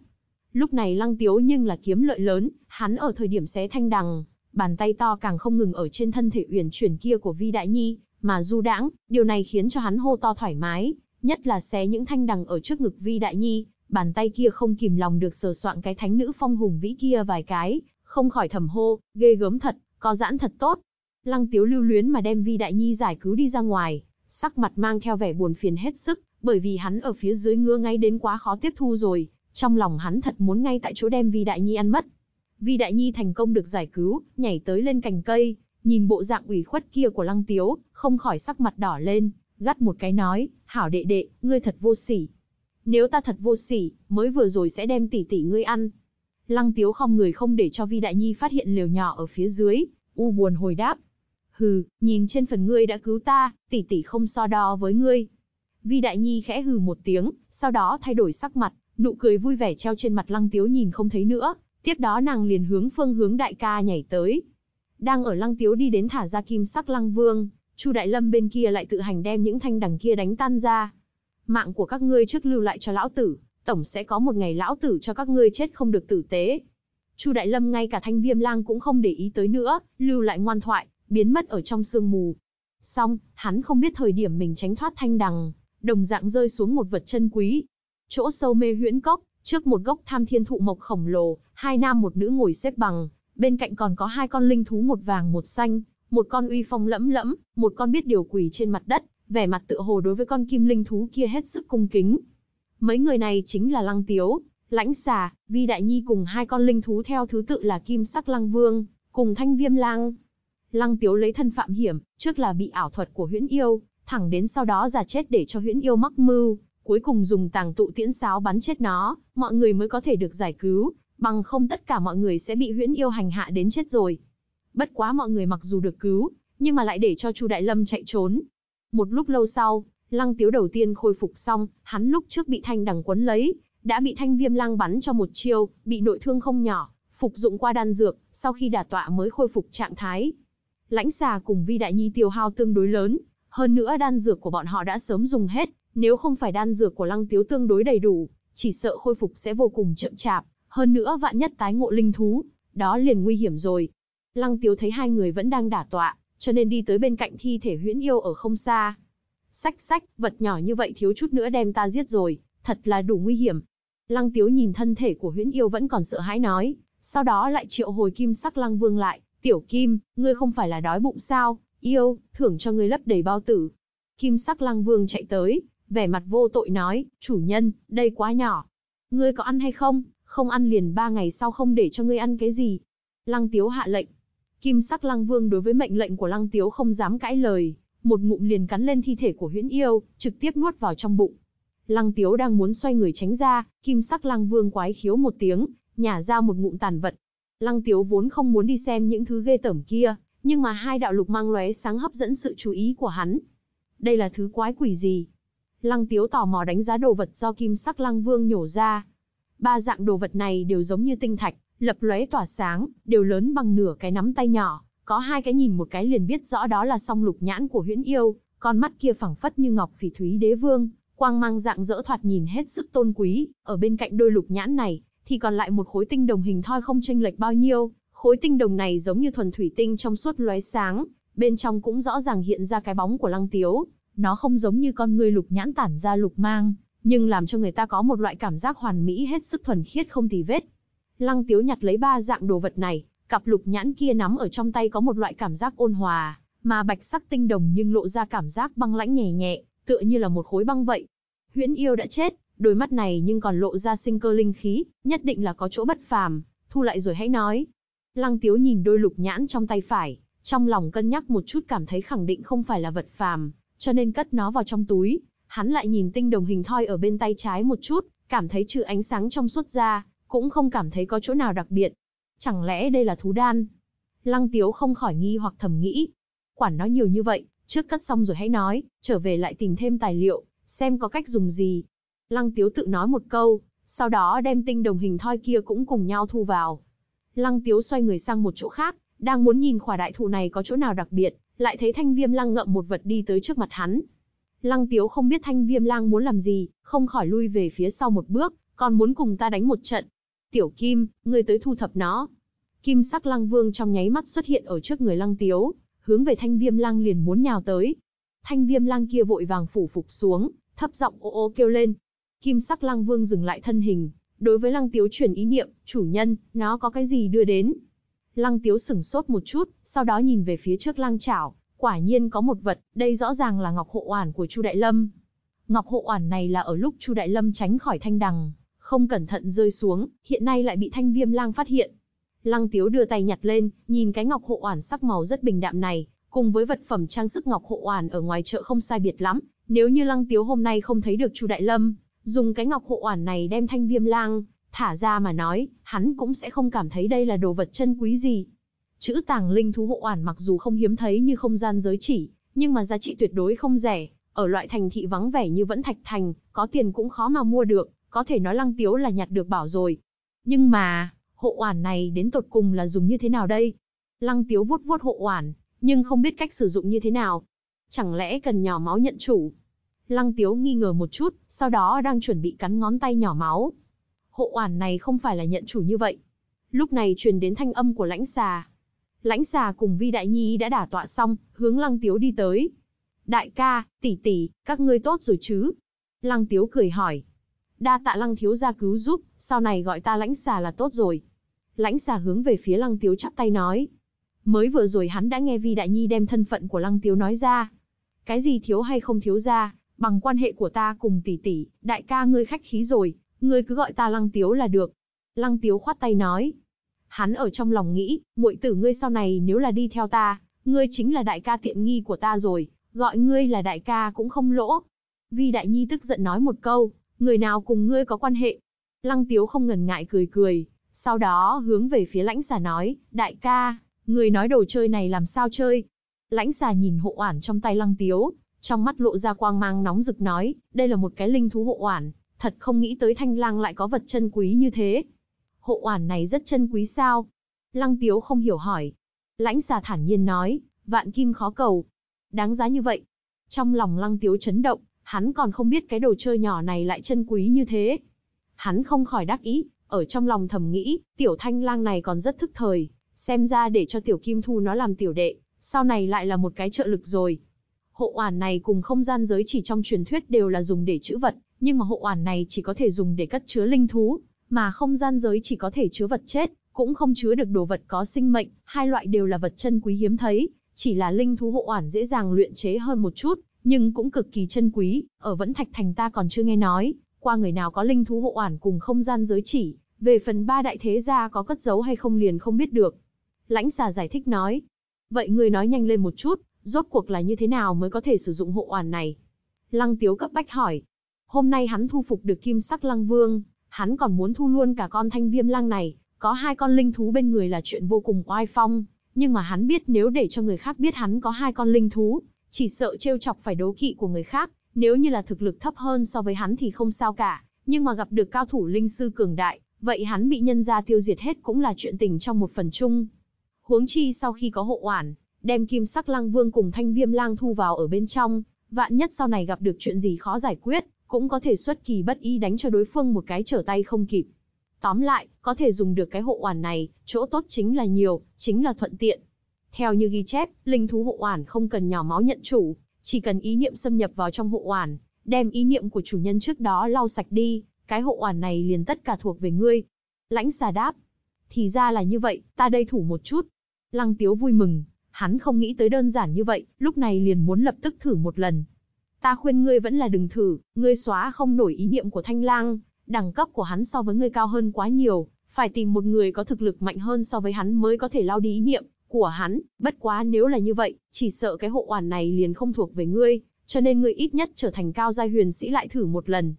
Speaker 1: Lúc này lăng tiếu nhưng là kiếm lợi lớn, hắn ở thời điểm xé thanh đằng, bàn tay to càng không ngừng ở trên thân thể uyển chuyển kia của Vi Đại Nhi, mà du đãng, điều này khiến cho hắn hô to thoải mái, nhất là xé những thanh đằng ở trước ngực Vi Đại Nhi, bàn tay kia không kìm lòng được sờ soạng cái thánh nữ phong hùng vĩ kia vài cái, không khỏi thầm hô, ghê gớm thật, có giãn thật tốt. Lăng tiếu lưu luyến mà đem Vi Đại Nhi giải cứu đi ra ngoài, sắc mặt mang theo vẻ buồn phiền hết sức, bởi vì hắn ở phía dưới ngứa ngay đến quá khó tiếp thu rồi, trong lòng hắn thật muốn ngay tại chỗ đem Vi Đại Nhi ăn mất. Vi Đại Nhi thành công được giải cứu, nhảy tới lên cành cây, nhìn bộ dạng ủy khuất kia của Lăng Tiếu, không khỏi sắc mặt đỏ lên, gắt một cái nói, hảo đệ đệ, ngươi thật vô sỉ, nếu ta thật vô sỉ, mới vừa rồi sẽ đem tỷ tỷ ngươi ăn. Lăng tiếu không người không để cho Vi Đại Nhi phát hiện liều nhỏ ở phía dưới, u buồn hồi đáp. Hừ, nhìn trên phần ngươi đã cứu ta, tỷ tỷ không so đo với ngươi. Vi Đại Nhi khẽ hừ một tiếng, sau đó thay đổi sắc mặt, nụ cười vui vẻ treo trên mặt lăng tiếu nhìn không thấy nữa. Tiếp đó nàng liền hướng phương hướng đại ca nhảy tới. Đang ở lăng tiếu đi đến thả ra kim sắc lăng vương, Chu Đại Lâm bên kia lại tự hành đem những thanh đằng kia đánh tan ra mạng của các ngươi trước lưu lại cho lão tử, tổng sẽ có một ngày lão tử cho các ngươi chết không được tử tế. Chu Đại Lâm ngay cả Thanh Viêm Lang cũng không để ý tới nữa, lưu lại ngoan thoại, biến mất ở trong sương mù. Xong, hắn không biết thời điểm mình tránh thoát thanh đằng, đồng dạng rơi xuống một vật chân quý. Chỗ sâu mê huyễn cốc, trước một gốc tham thiên thụ mộc khổng lồ, hai nam một nữ ngồi xếp bằng, bên cạnh còn có hai con linh thú một vàng một xanh, một con uy phong lẫm lẫm, một con biết điều quỳ trên mặt đất, vẻ mặt tự hồ đối với con kim linh thú kia hết sức cung kính. Mấy người này chính là Lăng Tiếu, Lãnh Xà, Vi Đại Nhi cùng hai con linh thú theo thứ tự là Kim Sắc Lăng Vương, cùng Thanh Viêm lăng Lăng Tiếu lấy thân phạm hiểm, trước là bị ảo thuật của huyễn yêu, thẳng đến sau đó giả chết để cho huyễn yêu mắc mưu, cuối cùng dùng tàng tụ tiễn sáo bắn chết nó, mọi người mới có thể được giải cứu, bằng không tất cả mọi người sẽ bị huyễn yêu hành hạ đến chết rồi. Bất quá mọi người mặc dù được cứu, nhưng mà lại để cho Chu Đại Lâm chạy trốn, một lúc lâu sau, lăng tiếu đầu tiên khôi phục xong, hắn lúc trước bị thanh đằng quấn lấy, đã bị thanh viêm lăng bắn cho một chiêu, bị nội thương không nhỏ, phục dụng qua đan dược, sau khi đả tọa mới khôi phục trạng thái. Lãnh xà cùng vi đại nhi tiêu hao tương đối lớn, hơn nữa đan dược của bọn họ đã sớm dùng hết, nếu không phải đan dược của lăng tiếu tương đối đầy đủ, chỉ sợ khôi phục sẽ vô cùng chậm chạp, hơn nữa vạn nhất tái ngộ linh thú, đó liền nguy hiểm rồi. Lăng tiếu thấy hai người vẫn đang đả tọa, cho nên đi tới bên cạnh thi thể huyễn yêu ở không xa. Sách sách, vật nhỏ như vậy thiếu chút nữa đem ta giết rồi, thật là đủ nguy hiểm. Lăng tiếu nhìn thân thể của huyễn yêu vẫn còn sợ hãi nói, sau đó lại triệu hồi kim sắc lăng vương lại, tiểu kim, ngươi không phải là đói bụng sao, yêu, thưởng cho ngươi lấp đầy bao tử. Kim sắc lăng vương chạy tới, vẻ mặt vô tội nói, chủ nhân, đây quá nhỏ. Ngươi có ăn hay không, không ăn liền ba ngày sau không để cho ngươi ăn cái gì. Lăng tiếu hạ lệnh, Kim sắc lăng vương đối với mệnh lệnh của lăng tiếu không dám cãi lời, một ngụm liền cắn lên thi thể của huyễn yêu, trực tiếp nuốt vào trong bụng. Lăng tiếu đang muốn xoay người tránh ra, kim sắc lăng vương quái khiếu một tiếng, nhả ra một ngụm tàn vật. Lăng tiếu vốn không muốn đi xem những thứ ghê tởm kia, nhưng mà hai đạo lục mang lóe sáng hấp dẫn sự chú ý của hắn. Đây là thứ quái quỷ gì? Lăng tiếu tò mò đánh giá đồ vật do kim sắc lăng vương nhổ ra. Ba dạng đồ vật này đều giống như tinh thạch, lập lóe tỏa sáng, đều lớn bằng nửa cái nắm tay nhỏ, có hai cái nhìn một cái liền biết rõ đó là song lục nhãn của huyễn yêu, con mắt kia phẳng phất như ngọc phỉ thúy đế vương, quang mang dạng dỡ thoạt nhìn hết sức tôn quý, ở bên cạnh đôi lục nhãn này, thì còn lại một khối tinh đồng hình thoi không chênh lệch bao nhiêu, khối tinh đồng này giống như thuần thủy tinh trong suốt lóe sáng, bên trong cũng rõ ràng hiện ra cái bóng của lăng tiếu, nó không giống như con người lục nhãn tản ra lục mang, nhưng làm cho người ta có một loại cảm giác hoàn mỹ hết sức thuần khiết không tì vết, Lăng Tiếu nhặt lấy ba dạng đồ vật này, cặp lục nhãn kia nắm ở trong tay có một loại cảm giác ôn hòa, mà bạch sắc tinh đồng nhưng lộ ra cảm giác băng lãnh nhẹ nhẹ, tựa như là một khối băng vậy. Huyễn yêu đã chết, đôi mắt này nhưng còn lộ ra sinh cơ linh khí, nhất định là có chỗ bất phàm, thu lại rồi hãy nói. Lăng Tiếu nhìn đôi lục nhãn trong tay phải, trong lòng cân nhắc một chút cảm thấy khẳng định không phải là vật phàm, cho nên cất nó vào trong túi. Hắn lại nhìn tinh đồng hình thoi ở bên tay trái một chút, cảm thấy trừ ánh sáng trong suốt ra, cũng không cảm thấy có chỗ nào đặc biệt. Chẳng lẽ đây là thú đan? Lăng Tiếu không khỏi nghi hoặc thầm nghĩ. Quản nó nhiều như vậy, trước cắt xong rồi hãy nói, trở về lại tìm thêm tài liệu, xem có cách dùng gì. Lăng Tiếu tự nói một câu, sau đó đem tinh đồng hình thoi kia cũng cùng nhau thu vào. Lăng Tiếu xoay người sang một chỗ khác, đang muốn nhìn khỏa đại thụ này có chỗ nào đặc biệt, lại thấy thanh viêm lang ngậm một vật đi tới trước mặt hắn. Lăng Tiếu không biết thanh viêm lang muốn làm gì, không khỏi lui về phía sau một bước, còn muốn cùng ta đánh một trận. Tiểu Kim, ngươi tới thu thập nó. Kim sắc lăng vương trong nháy mắt xuất hiện ở trước người lăng tiếu, hướng về thanh viêm lang liền muốn nhào tới. Thanh viêm lang kia vội vàng phủ phục xuống, thấp giọng ô ô kêu lên. Kim sắc lăng vương dừng lại thân hình, đối với lăng tiếu truyền ý niệm, chủ nhân, nó có cái gì đưa đến. Lăng tiếu sửng sốt một chút, sau đó nhìn về phía trước lăng chảo, quả nhiên có một vật, đây rõ ràng là ngọc hộ oản của Chu Đại Lâm. Ngọc hộ oản này là ở lúc Chu Đại Lâm tránh khỏi thanh đằng, không cẩn thận rơi xuống, hiện nay lại bị thanh viêm lang phát hiện. Lăng Tiếu đưa tay nhặt lên, nhìn cái ngọc hộ oản sắc màu rất bình đạm này, cùng với vật phẩm trang sức ngọc hộ oản ở ngoài chợ không sai biệt lắm. Nếu như Lăng Tiếu hôm nay không thấy được Chu Đại Lâm, dùng cái ngọc hộ oản này đem thanh viêm lang thả ra mà nói, hắn cũng sẽ không cảm thấy đây là đồ vật chân quý gì. Chữ tàng linh thú hộ oản mặc dù không hiếm thấy như không gian giới chỉ, nhưng mà giá trị tuyệt đối không rẻ. Ở loại thành thị vắng vẻ như vẫn thạch thành, có tiền cũng khó mà mua được. Có thể nói Lăng Tiếu là nhặt được bảo rồi. Nhưng mà, hộ oản này đến tột cùng là dùng như thế nào đây? Lăng Tiếu vuốt vuốt hộ oản, nhưng không biết cách sử dụng như thế nào. Chẳng lẽ cần nhỏ máu nhận chủ? Lăng Tiếu nghi ngờ một chút, sau đó đang chuẩn bị cắn ngón tay nhỏ máu. Hộ oản này không phải là nhận chủ như vậy. Lúc này truyền đến thanh âm của lãnh xà. Lãnh xà cùng Vi Đại Nhi đã đả tọa xong, hướng Lăng Tiếu đi tới. Đại ca, tỷ tỷ, các ngươi tốt rồi chứ? Lăng Tiếu cười hỏi đa tạ lăng thiếu gia cứu giúp, sau này gọi ta lãnh xà là tốt rồi. Lãnh xà hướng về phía lăng tiếu chắp tay nói. Mới vừa rồi hắn đã nghe Vi Đại Nhi đem thân phận của lăng tiếu nói ra. Cái gì thiếu hay không thiếu ra, bằng quan hệ của ta cùng tỷ tỷ, đại ca ngươi khách khí rồi, ngươi cứ gọi ta lăng tiếu là được. Lăng tiếu khoát tay nói. Hắn ở trong lòng nghĩ, muội tử ngươi sau này nếu là đi theo ta, ngươi chính là đại ca tiện nghi của ta rồi, gọi ngươi là đại ca cũng không lỗ. Vi Đại Nhi tức giận nói một câu, người nào cùng ngươi có quan hệ? Lăng Tiếu không ngần ngại cười cười, sau đó hướng về phía lãnh xà nói, đại ca, người nói đồ chơi này làm sao chơi? Lãnh xà nhìn hộ oản trong tay Lăng Tiếu, trong mắt lộ ra quang mang nóng rực nói, đây là một cái linh thú hộ oản, thật không nghĩ tới thanh lang lại có vật chân quý như thế. Hộ oản này rất chân quý sao? Lăng Tiếu không hiểu hỏi. Lãnh xà thản nhiên nói, vạn kim khó cầu. Đáng giá như vậy. Trong lòng Lăng Tiếu chấn động, hắn còn không biết cái đồ chơi nhỏ này lại chân quý như thế. Hắn không khỏi đắc ý, ở trong lòng thầm nghĩ, tiểu thanh lang này còn rất thức thời, xem ra để cho tiểu kim thu nó làm tiểu đệ, sau này lại là một cái trợ lực rồi. Hộ oản này cùng không gian giới chỉ trong truyền thuyết đều là dùng để chữ vật, nhưng mà hộ oản này chỉ có thể dùng để cất chứa linh thú, mà không gian giới chỉ có thể chứa vật chết, cũng không chứa được đồ vật có sinh mệnh, hai loại đều là vật chân quý hiếm thấy, chỉ là linh thú hộ oản dễ dàng luyện chế hơn một chút, nhưng cũng cực kỳ chân quý, ở Vẫn Thạch Thành ta còn chưa nghe nói, qua người nào có linh thú hộ oản cùng không gian giới chỉ, về phần ba đại thế gia có cất giấu hay không liền không biết được. Lãnh xà giải thích nói, vậy người nói nhanh lên một chút, rốt cuộc là như thế nào mới có thể sử dụng hộ oản này? Lăng tiếu cấp bách hỏi, hôm nay hắn thu phục được kim sắc lăng vương, hắn còn muốn thu luôn cả con thanh viêm lăng này, có hai con linh thú bên người là chuyện vô cùng oai phong, nhưng mà hắn biết nếu để cho người khác biết hắn có hai con linh thú, chỉ sợ trêu chọc phải đấu kỵ của người khác, nếu như là thực lực thấp hơn so với hắn thì không sao cả, nhưng mà gặp được cao thủ linh sư cường đại, vậy hắn bị nhân gia tiêu diệt hết cũng là chuyện tình trong một phần chung. Huống chi sau khi có hộ oản, đem kim sắc lăng vương cùng thanh viêm lang thu vào ở bên trong, vạn nhất sau này gặp được chuyện gì khó giải quyết, cũng có thể xuất kỳ bất ý đánh cho đối phương một cái trở tay không kịp. Tóm lại, có thể dùng được cái hộ oản này, chỗ tốt chính là nhiều, chính là thuận tiện, theo như ghi chép, linh thú hộ oản không cần nhỏ máu nhận chủ, chỉ cần ý niệm xâm nhập vào trong hộ oản, đem ý niệm của chủ nhân trước đó lau sạch đi, cái hộ oản này liền tất cả thuộc về ngươi. Lãnh xà đáp, thì ra là như vậy, ta đây thủ một chút. Lăng tiếu vui mừng, hắn không nghĩ tới đơn giản như vậy, lúc này liền muốn lập tức thử một lần. Ta khuyên ngươi vẫn là đừng thử, ngươi xóa không nổi ý niệm của thanh lang, đẳng cấp của hắn so với ngươi cao hơn quá nhiều, phải tìm một người có thực lực mạnh hơn so với hắn mới có thể lao đi ý niệm, của hắn, bất quá nếu là như vậy, chỉ sợ cái hộ oản này liền không thuộc về ngươi, cho nên ngươi ít nhất trở thành cao giai huyền sĩ lại thử một lần.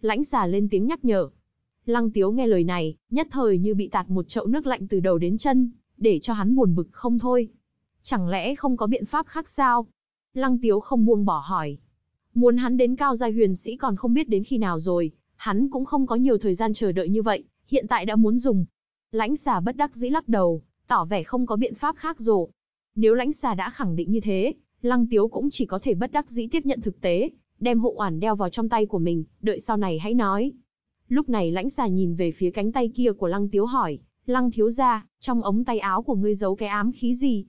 Speaker 1: Lãnh xà lên tiếng nhắc nhở. Lăng tiếu nghe lời này, nhất thời như bị tạt một chậu nước lạnh từ đầu đến chân, để cho hắn buồn bực không thôi. Chẳng lẽ không có biện pháp khác sao? Lăng tiếu không buông bỏ hỏi. Muốn hắn đến cao giai huyền sĩ còn không biết đến khi nào rồi, hắn cũng không có nhiều thời gian chờ đợi như vậy, hiện tại đã muốn dùng. Lãnh xà bất đắc dĩ lắc đầu, tỏ vẻ không có biện pháp khác rồi. Nếu lãnh xà đã khẳng định như thế, Lăng Tiếu cũng chỉ có thể bất đắc dĩ tiếp nhận thực tế, đem hộ oản đeo vào trong tay của mình, đợi sau này hãy nói. Lúc này lãnh xà nhìn về phía cánh tay kia của Lăng Tiếu hỏi, Lăng Thiếu ra, trong ống tay áo của ngươi giấu cái ám khí gì?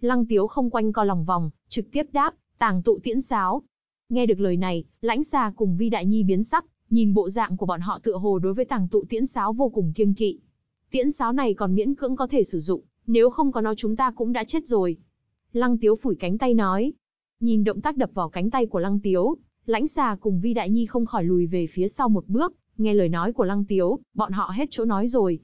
Speaker 1: Lăng Tiếu không quanh co lòng vòng, trực tiếp đáp, tàng tụ tiễn sáo. Nghe được lời này, lãnh xà cùng Vi Đại Nhi biến sắc, nhìn bộ dạng của bọn họ tựa hồ đối với tàng tụ tiễn sáo vô cùng kiêng kỵ, Tiễn sáo này còn miễn cưỡng có thể sử dụng, nếu không có nó chúng ta cũng đã chết rồi. Lăng Tiếu phủi cánh tay nói. Nhìn động tác đập vào cánh tay của Lăng Tiếu, lãnh xà cùng Vi Đại Nhi không khỏi lùi về phía sau một bước, nghe lời nói của Lăng Tiếu, bọn họ hết chỗ nói rồi.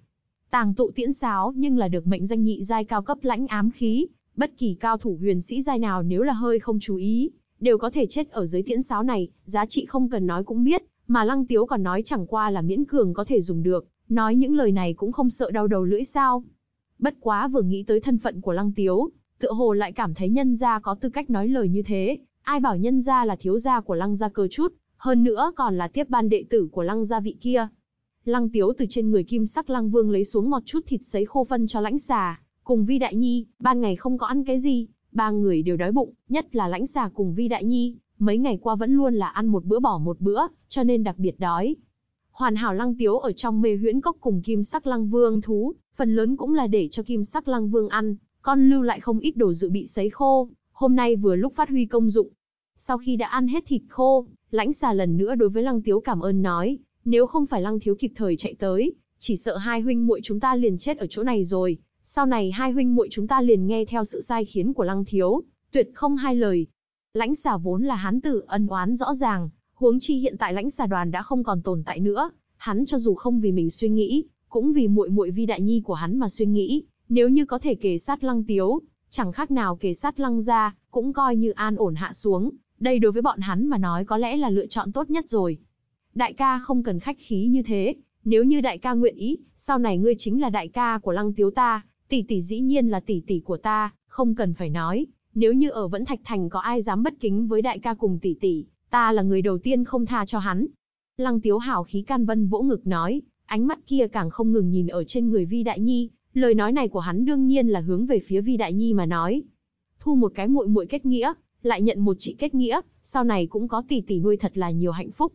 Speaker 1: Tàng tụ tiễn sáo nhưng là được mệnh danh nhị giai cao cấp lãnh ám khí, bất kỳ cao thủ huyền sĩ giai nào nếu là hơi không chú ý, đều có thể chết ở dưới tiễn sáo này, giá trị không cần nói cũng biết, mà Lăng Tiếu còn nói chẳng qua là miễn cường có thể dùng được, Nói những lời này cũng không sợ đau đầu lưỡi sao. Bất quá vừa nghĩ tới thân phận của Lăng Tiếu, tựa hồ lại cảm thấy nhân gia có tư cách nói lời như thế, ai bảo nhân gia là thiếu gia của Lăng gia cơ chút, hơn nữa còn là tiếp ban đệ tử của Lăng gia vị kia. Lăng Tiếu từ trên người kim sắc Lăng Vương lấy xuống một chút thịt sấy khô phân cho lãnh xà, cùng Vi Đại Nhi, ban ngày không có ăn cái gì, ba người đều đói bụng, nhất là lãnh xà cùng Vi Đại Nhi, mấy ngày qua vẫn luôn là ăn một bữa bỏ một bữa, cho nên đặc biệt đói hoàn hảo lăng tiếu ở trong mê huyễn cốc cùng kim sắc lăng vương thú, phần lớn cũng là để cho kim sắc lăng vương ăn, con lưu lại không ít đồ dự bị sấy khô, hôm nay vừa lúc phát huy công dụng. Sau khi đã ăn hết thịt khô, lãnh xà lần nữa đối với lăng tiếu cảm ơn nói, nếu không phải lăng thiếu kịp thời chạy tới, chỉ sợ hai huynh muội chúng ta liền chết ở chỗ này rồi, sau này hai huynh muội chúng ta liền nghe theo sự sai khiến của lăng thiếu, tuyệt không hai lời. Lãnh xà vốn là hán tử ân oán rõ ràng, Huống chi hiện tại lãnh xà đoàn đã không còn tồn tại nữa, hắn cho dù không vì mình suy nghĩ, cũng vì muội muội Vi Đại Nhi của hắn mà suy nghĩ, nếu như có thể kề sát Lăng Tiếu, chẳng khác nào kề sát Lăng gia, cũng coi như an ổn hạ xuống, đây đối với bọn hắn mà nói có lẽ là lựa chọn tốt nhất rồi. Đại ca không cần khách khí như thế, nếu như đại ca nguyện ý, sau này ngươi chính là đại ca của Lăng Tiếu ta, tỷ tỷ dĩ nhiên là tỷ tỷ của ta, không cần phải nói, nếu như ở Vẫn Thạch Thành có ai dám bất kính với đại ca cùng tỷ tỷ, Ta là người đầu tiên không tha cho hắn. Lăng tiếu hào khí can vân vỗ ngực nói, ánh mắt kia càng không ngừng nhìn ở trên người Vi Đại Nhi, lời nói này của hắn đương nhiên là hướng về phía Vi Đại Nhi mà nói. Thu một cái muội muội kết nghĩa, lại nhận một chị kết nghĩa, sau này cũng có tỷ tỷ nuôi thật là nhiều hạnh phúc.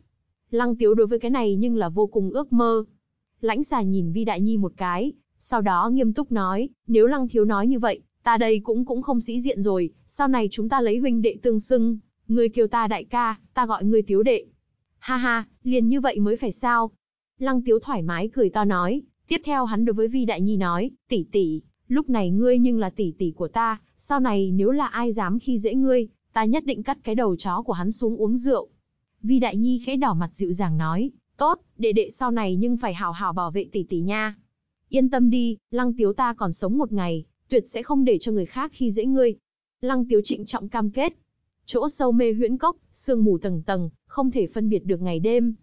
Speaker 1: Lăng tiếu đối với cái này nhưng là vô cùng ước mơ. Lãnh xà nhìn Vi Đại Nhi một cái, sau đó nghiêm túc nói, nếu Lăng thiếu nói như vậy, ta đây cũng cũng không sĩ diện rồi, sau này chúng ta lấy huynh đệ tương xưng, Ngươi kêu ta đại ca, ta gọi ngươi tiểu đệ. Ha ha, liền như vậy mới phải sao? Lăng tiếu thoải mái cười to nói, tiếp theo hắn đối với Vi Đại Nhi nói, tỷ tỷ, lúc này ngươi nhưng là tỷ tỷ của ta, sau này nếu là ai dám khi dễ ngươi, ta nhất định cắt cái đầu chó của hắn xuống uống rượu. Vi Đại Nhi khẽ đỏ mặt dịu dàng nói, tốt, đệ đệ sau này nhưng phải hào hào bảo vệ tỷ tỷ nha. Yên tâm đi, lăng tiếu ta còn sống một ngày, tuyệt sẽ không để cho người khác khi dễ ngươi. Lăng tiếu trịnh trọng cam kết chỗ sâu mê huyễn cốc, sương mù tầng tầng, không thể phân biệt được ngày đêm.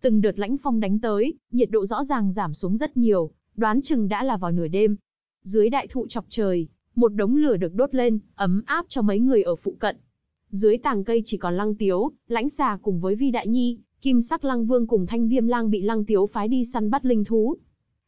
Speaker 1: Từng đợt lãnh phong đánh tới, nhiệt độ rõ ràng giảm xuống rất nhiều, đoán chừng đã là vào nửa đêm. Dưới đại thụ chọc trời, một đống lửa được đốt lên, ấm áp cho mấy người ở phụ cận. Dưới tàng cây chỉ còn lăng tiếu, lãnh xà cùng với vi đại nhi, kim sắc lăng vương cùng thanh viêm lang bị lăng tiếu phái đi săn bắt linh thú.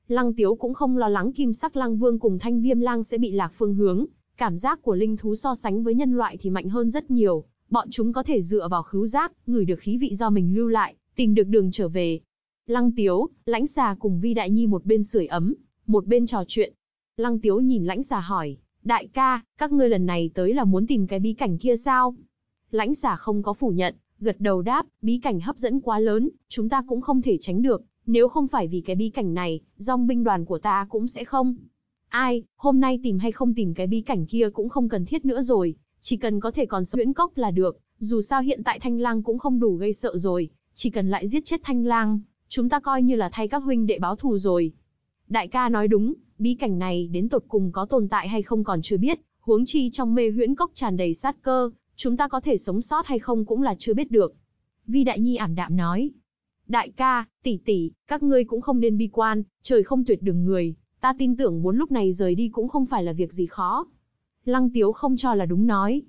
Speaker 1: Lăng tiếu cũng không lo lắng kim sắc lăng vương cùng thanh viêm lang sẽ bị lạc phương hướng, Cảm giác của linh thú so sánh với nhân loại thì mạnh hơn rất nhiều, bọn chúng có thể dựa vào khứu giác, ngửi được khí vị do mình lưu lại, tìm được đường trở về. Lăng Tiếu, Lãnh Xà cùng Vi Đại Nhi một bên sưởi ấm, một bên trò chuyện. Lăng Tiếu nhìn Lãnh Xà hỏi, đại ca, các ngươi lần này tới là muốn tìm cái bí cảnh kia sao? Lãnh Xà không có phủ nhận, gật đầu đáp, bí cảnh hấp dẫn quá lớn, chúng ta cũng không thể tránh được, nếu không phải vì cái bí cảnh này, dòng binh đoàn của ta cũng sẽ không. Ai, hôm nay tìm hay không tìm cái bí cảnh kia cũng không cần thiết nữa rồi, chỉ cần có thể còn Nguyễn Cốc là được, dù sao hiện tại Thanh Lang cũng không đủ gây sợ rồi, chỉ cần lại giết chết Thanh Lang, chúng ta coi như là thay các huynh đệ báo thù rồi. Đại ca nói đúng, bí cảnh này đến tột cùng có tồn tại hay không còn chưa biết, huống chi trong mê huyễn cốc tràn đầy sát cơ, chúng ta có thể sống sót hay không cũng là chưa biết được. Vi Đại Nhi ảm đạm nói, đại ca, tỷ tỷ, các ngươi cũng không nên bi quan, trời không tuyệt đường người, Ta tin tưởng muốn lúc này rời đi cũng không phải là việc gì khó. Lăng Tiếu không cho là đúng nói.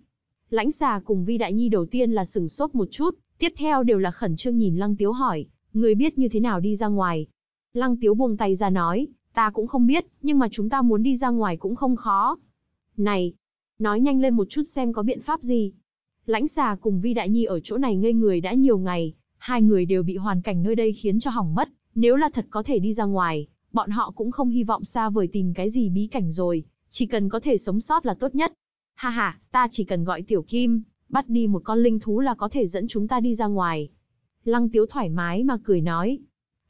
Speaker 1: Lãnh xà cùng Vi Đại Nhi đầu tiên là sửng sốt một chút, tiếp theo đều là khẩn trương nhìn Lăng Tiếu hỏi, người biết như thế nào đi ra ngoài. Lăng Tiếu buông tay ra nói, ta cũng không biết, nhưng mà chúng ta muốn đi ra ngoài cũng không khó. Này, nói nhanh lên một chút xem có biện pháp gì. Lãnh xà cùng Vi Đại Nhi ở chỗ này ngây người đã nhiều ngày, hai người đều bị hoàn cảnh nơi đây khiến cho hỏng mất, nếu là thật có thể đi ra ngoài, bọn họ cũng không hy vọng xa vời tìm cái gì bí cảnh rồi, chỉ cần có thể sống sót là tốt nhất. Ha ha, ta chỉ cần gọi Tiểu Kim, bắt đi một con linh thú là có thể dẫn chúng ta đi ra ngoài. Lăng Tiếu thoải mái mà cười nói.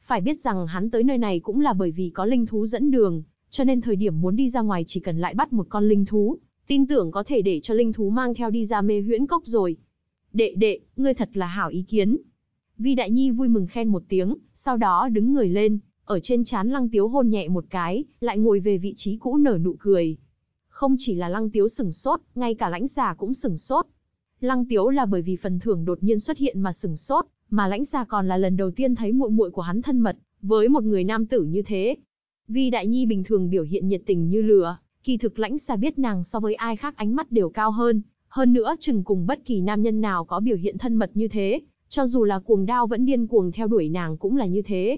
Speaker 1: Phải biết rằng hắn tới nơi này cũng là bởi vì có linh thú dẫn đường, cho nên thời điểm muốn đi ra ngoài chỉ cần lại bắt một con linh thú, tin tưởng có thể để cho linh thú mang theo đi ra mê huyễn cốc rồi. Đệ đệ, ngươi thật là hảo ý kiến. Vi Đại Nhi vui mừng khen một tiếng, sau đó đứng người lên, ở trên chán lăng tiếu hôn nhẹ một cái, lại ngồi về vị trí cũ nở nụ cười. Không chỉ là lăng tiếu sửng sốt, ngay cả lãnh xà cũng sửng sốt. Lăng tiếu là bởi vì phần thưởng đột nhiên xuất hiện mà sửng sốt, mà lãnh xà còn là lần đầu tiên thấy muội muội của hắn thân mật, với một người nam tử như thế. Vì đại nhi bình thường biểu hiện nhiệt tình như lửa, kỳ thực lãnh xà biết nàng so với ai khác ánh mắt đều cao hơn, hơn nữa chừng cùng bất kỳ nam nhân nào có biểu hiện thân mật như thế, cho dù là cuồng đao vẫn điên cuồng theo đuổi nàng cũng là như thế.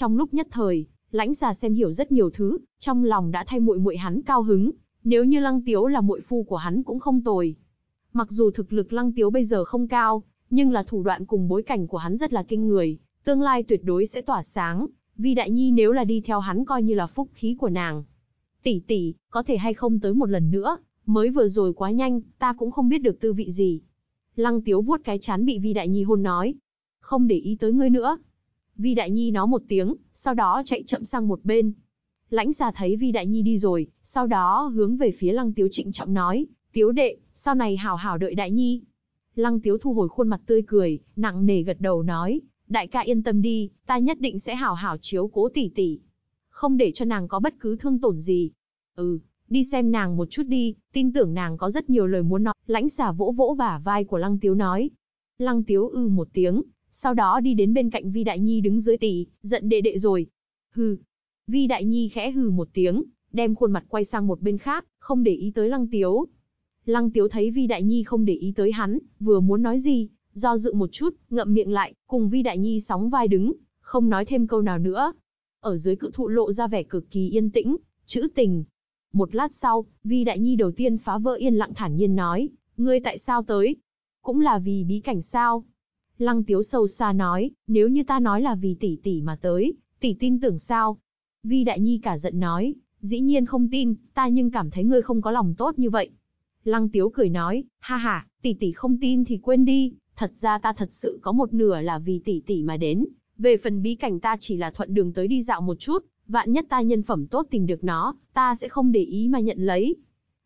Speaker 1: Trong lúc nhất thời, lãnh già xem hiểu rất nhiều thứ, trong lòng đã thay muội muội hắn cao hứng, nếu như Lăng Tiếu là muội phu của hắn cũng không tồi. Mặc dù thực lực Lăng Tiếu bây giờ không cao, nhưng là thủ đoạn cùng bối cảnh của hắn rất là kinh người, tương lai tuyệt đối sẽ tỏa sáng, vì đại nhi nếu là đi theo hắn coi như là phúc khí của nàng. Tỷ tỷ, có thể hay không tới một lần nữa, mới vừa rồi quá nhanh, ta cũng không biết được tư vị gì. Lăng Tiếu vuốt cái chán bị Vi Đại Nhi hôn nói. Không để ý tới ngươi nữa, Vi Đại Nhi nó một tiếng, sau đó chạy chậm sang một bên. Lãnh xà thấy Vi Đại Nhi đi rồi, sau đó hướng về phía Lăng Tiếu trịnh trọng nói, Tiếu đệ, sau này hảo hảo đợi Đại Nhi. Lăng Tiếu thu hồi khuôn mặt tươi cười, nặng nề gật đầu nói, đại ca yên tâm đi, ta nhất định sẽ hảo hảo chiếu cố tỷ tỷ. Không để cho nàng có bất cứ thương tổn gì. Ừ, đi xem nàng một chút đi, tin tưởng nàng có rất nhiều lời muốn nói. Lãnh xà vỗ vỗ bả vai của Lăng Tiếu nói. Lăng Tiếu ư một tiếng, sau đó đi đến bên cạnh Vi Đại Nhi đứng dưới tỷ giận đệ đệ rồi. Hừ. Vi Đại Nhi khẽ hừ một tiếng, đem khuôn mặt quay sang một bên khác, không để ý tới Lăng Tiếu. Lăng Tiếu thấy Vi Đại Nhi không để ý tới hắn, vừa muốn nói gì, do dự một chút, ngậm miệng lại, cùng Vi Đại Nhi sóng vai đứng, không nói thêm câu nào nữa. Ở dưới cự thụ lộ ra vẻ cực kỳ yên tĩnh, chữ tình. Một lát sau, Vi Đại Nhi đầu tiên phá vỡ yên lặng thản nhiên nói, ngươi tại sao tới? Cũng là vì bí cảnh sao? Lăng tiếu sâu xa nói, nếu như ta nói là vì tỷ tỷ mà tới, tỷ tin tưởng sao? Vi Đại Nhi cả giận nói, dĩ nhiên không tin, ta nhưng cảm thấy ngươi không có lòng tốt như vậy. Lăng tiếu cười nói, ha ha, tỷ tỷ không tin thì quên đi, thật ra ta thật sự có một nửa là vì tỷ tỷ mà đến. Về phần bí cảnh ta chỉ là thuận đường tới đi dạo một chút, vạn nhất ta nhân phẩm tốt tìm được nó, ta sẽ không để ý mà nhận lấy.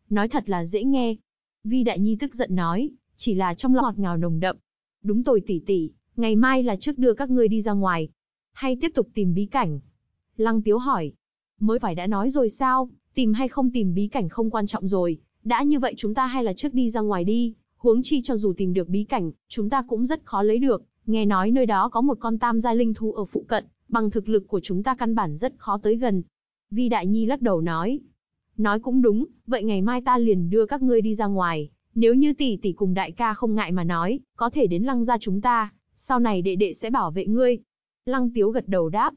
Speaker 1: Nói thật là dễ nghe. Vi Đại Nhi tức giận nói, chỉ là trong lọt ngọt ngào nồng đậm, đúng tồi tỷ tỷ, ngày mai là trước đưa các ngươi đi ra ngoài, hay tiếp tục tìm bí cảnh? Lăng Tiếu hỏi, mới phải đã nói rồi sao, tìm hay không tìm bí cảnh không quan trọng rồi, đã như vậy chúng ta hay là trước đi ra ngoài đi, huống chi cho dù tìm được bí cảnh, chúng ta cũng rất khó lấy được, nghe nói nơi đó có một con tam gia linh thú ở phụ cận, bằng thực lực của chúng ta căn bản rất khó tới gần. Vi Đại Nhi lắc đầu nói, nói cũng đúng, vậy ngày mai ta liền đưa các ngươi đi ra ngoài, nếu như tỷ tỷ cùng đại ca không ngại mà nói, có thể đến lăng gia chúng ta, sau này đệ đệ sẽ bảo vệ ngươi. Lăng tiếu gật đầu đáp.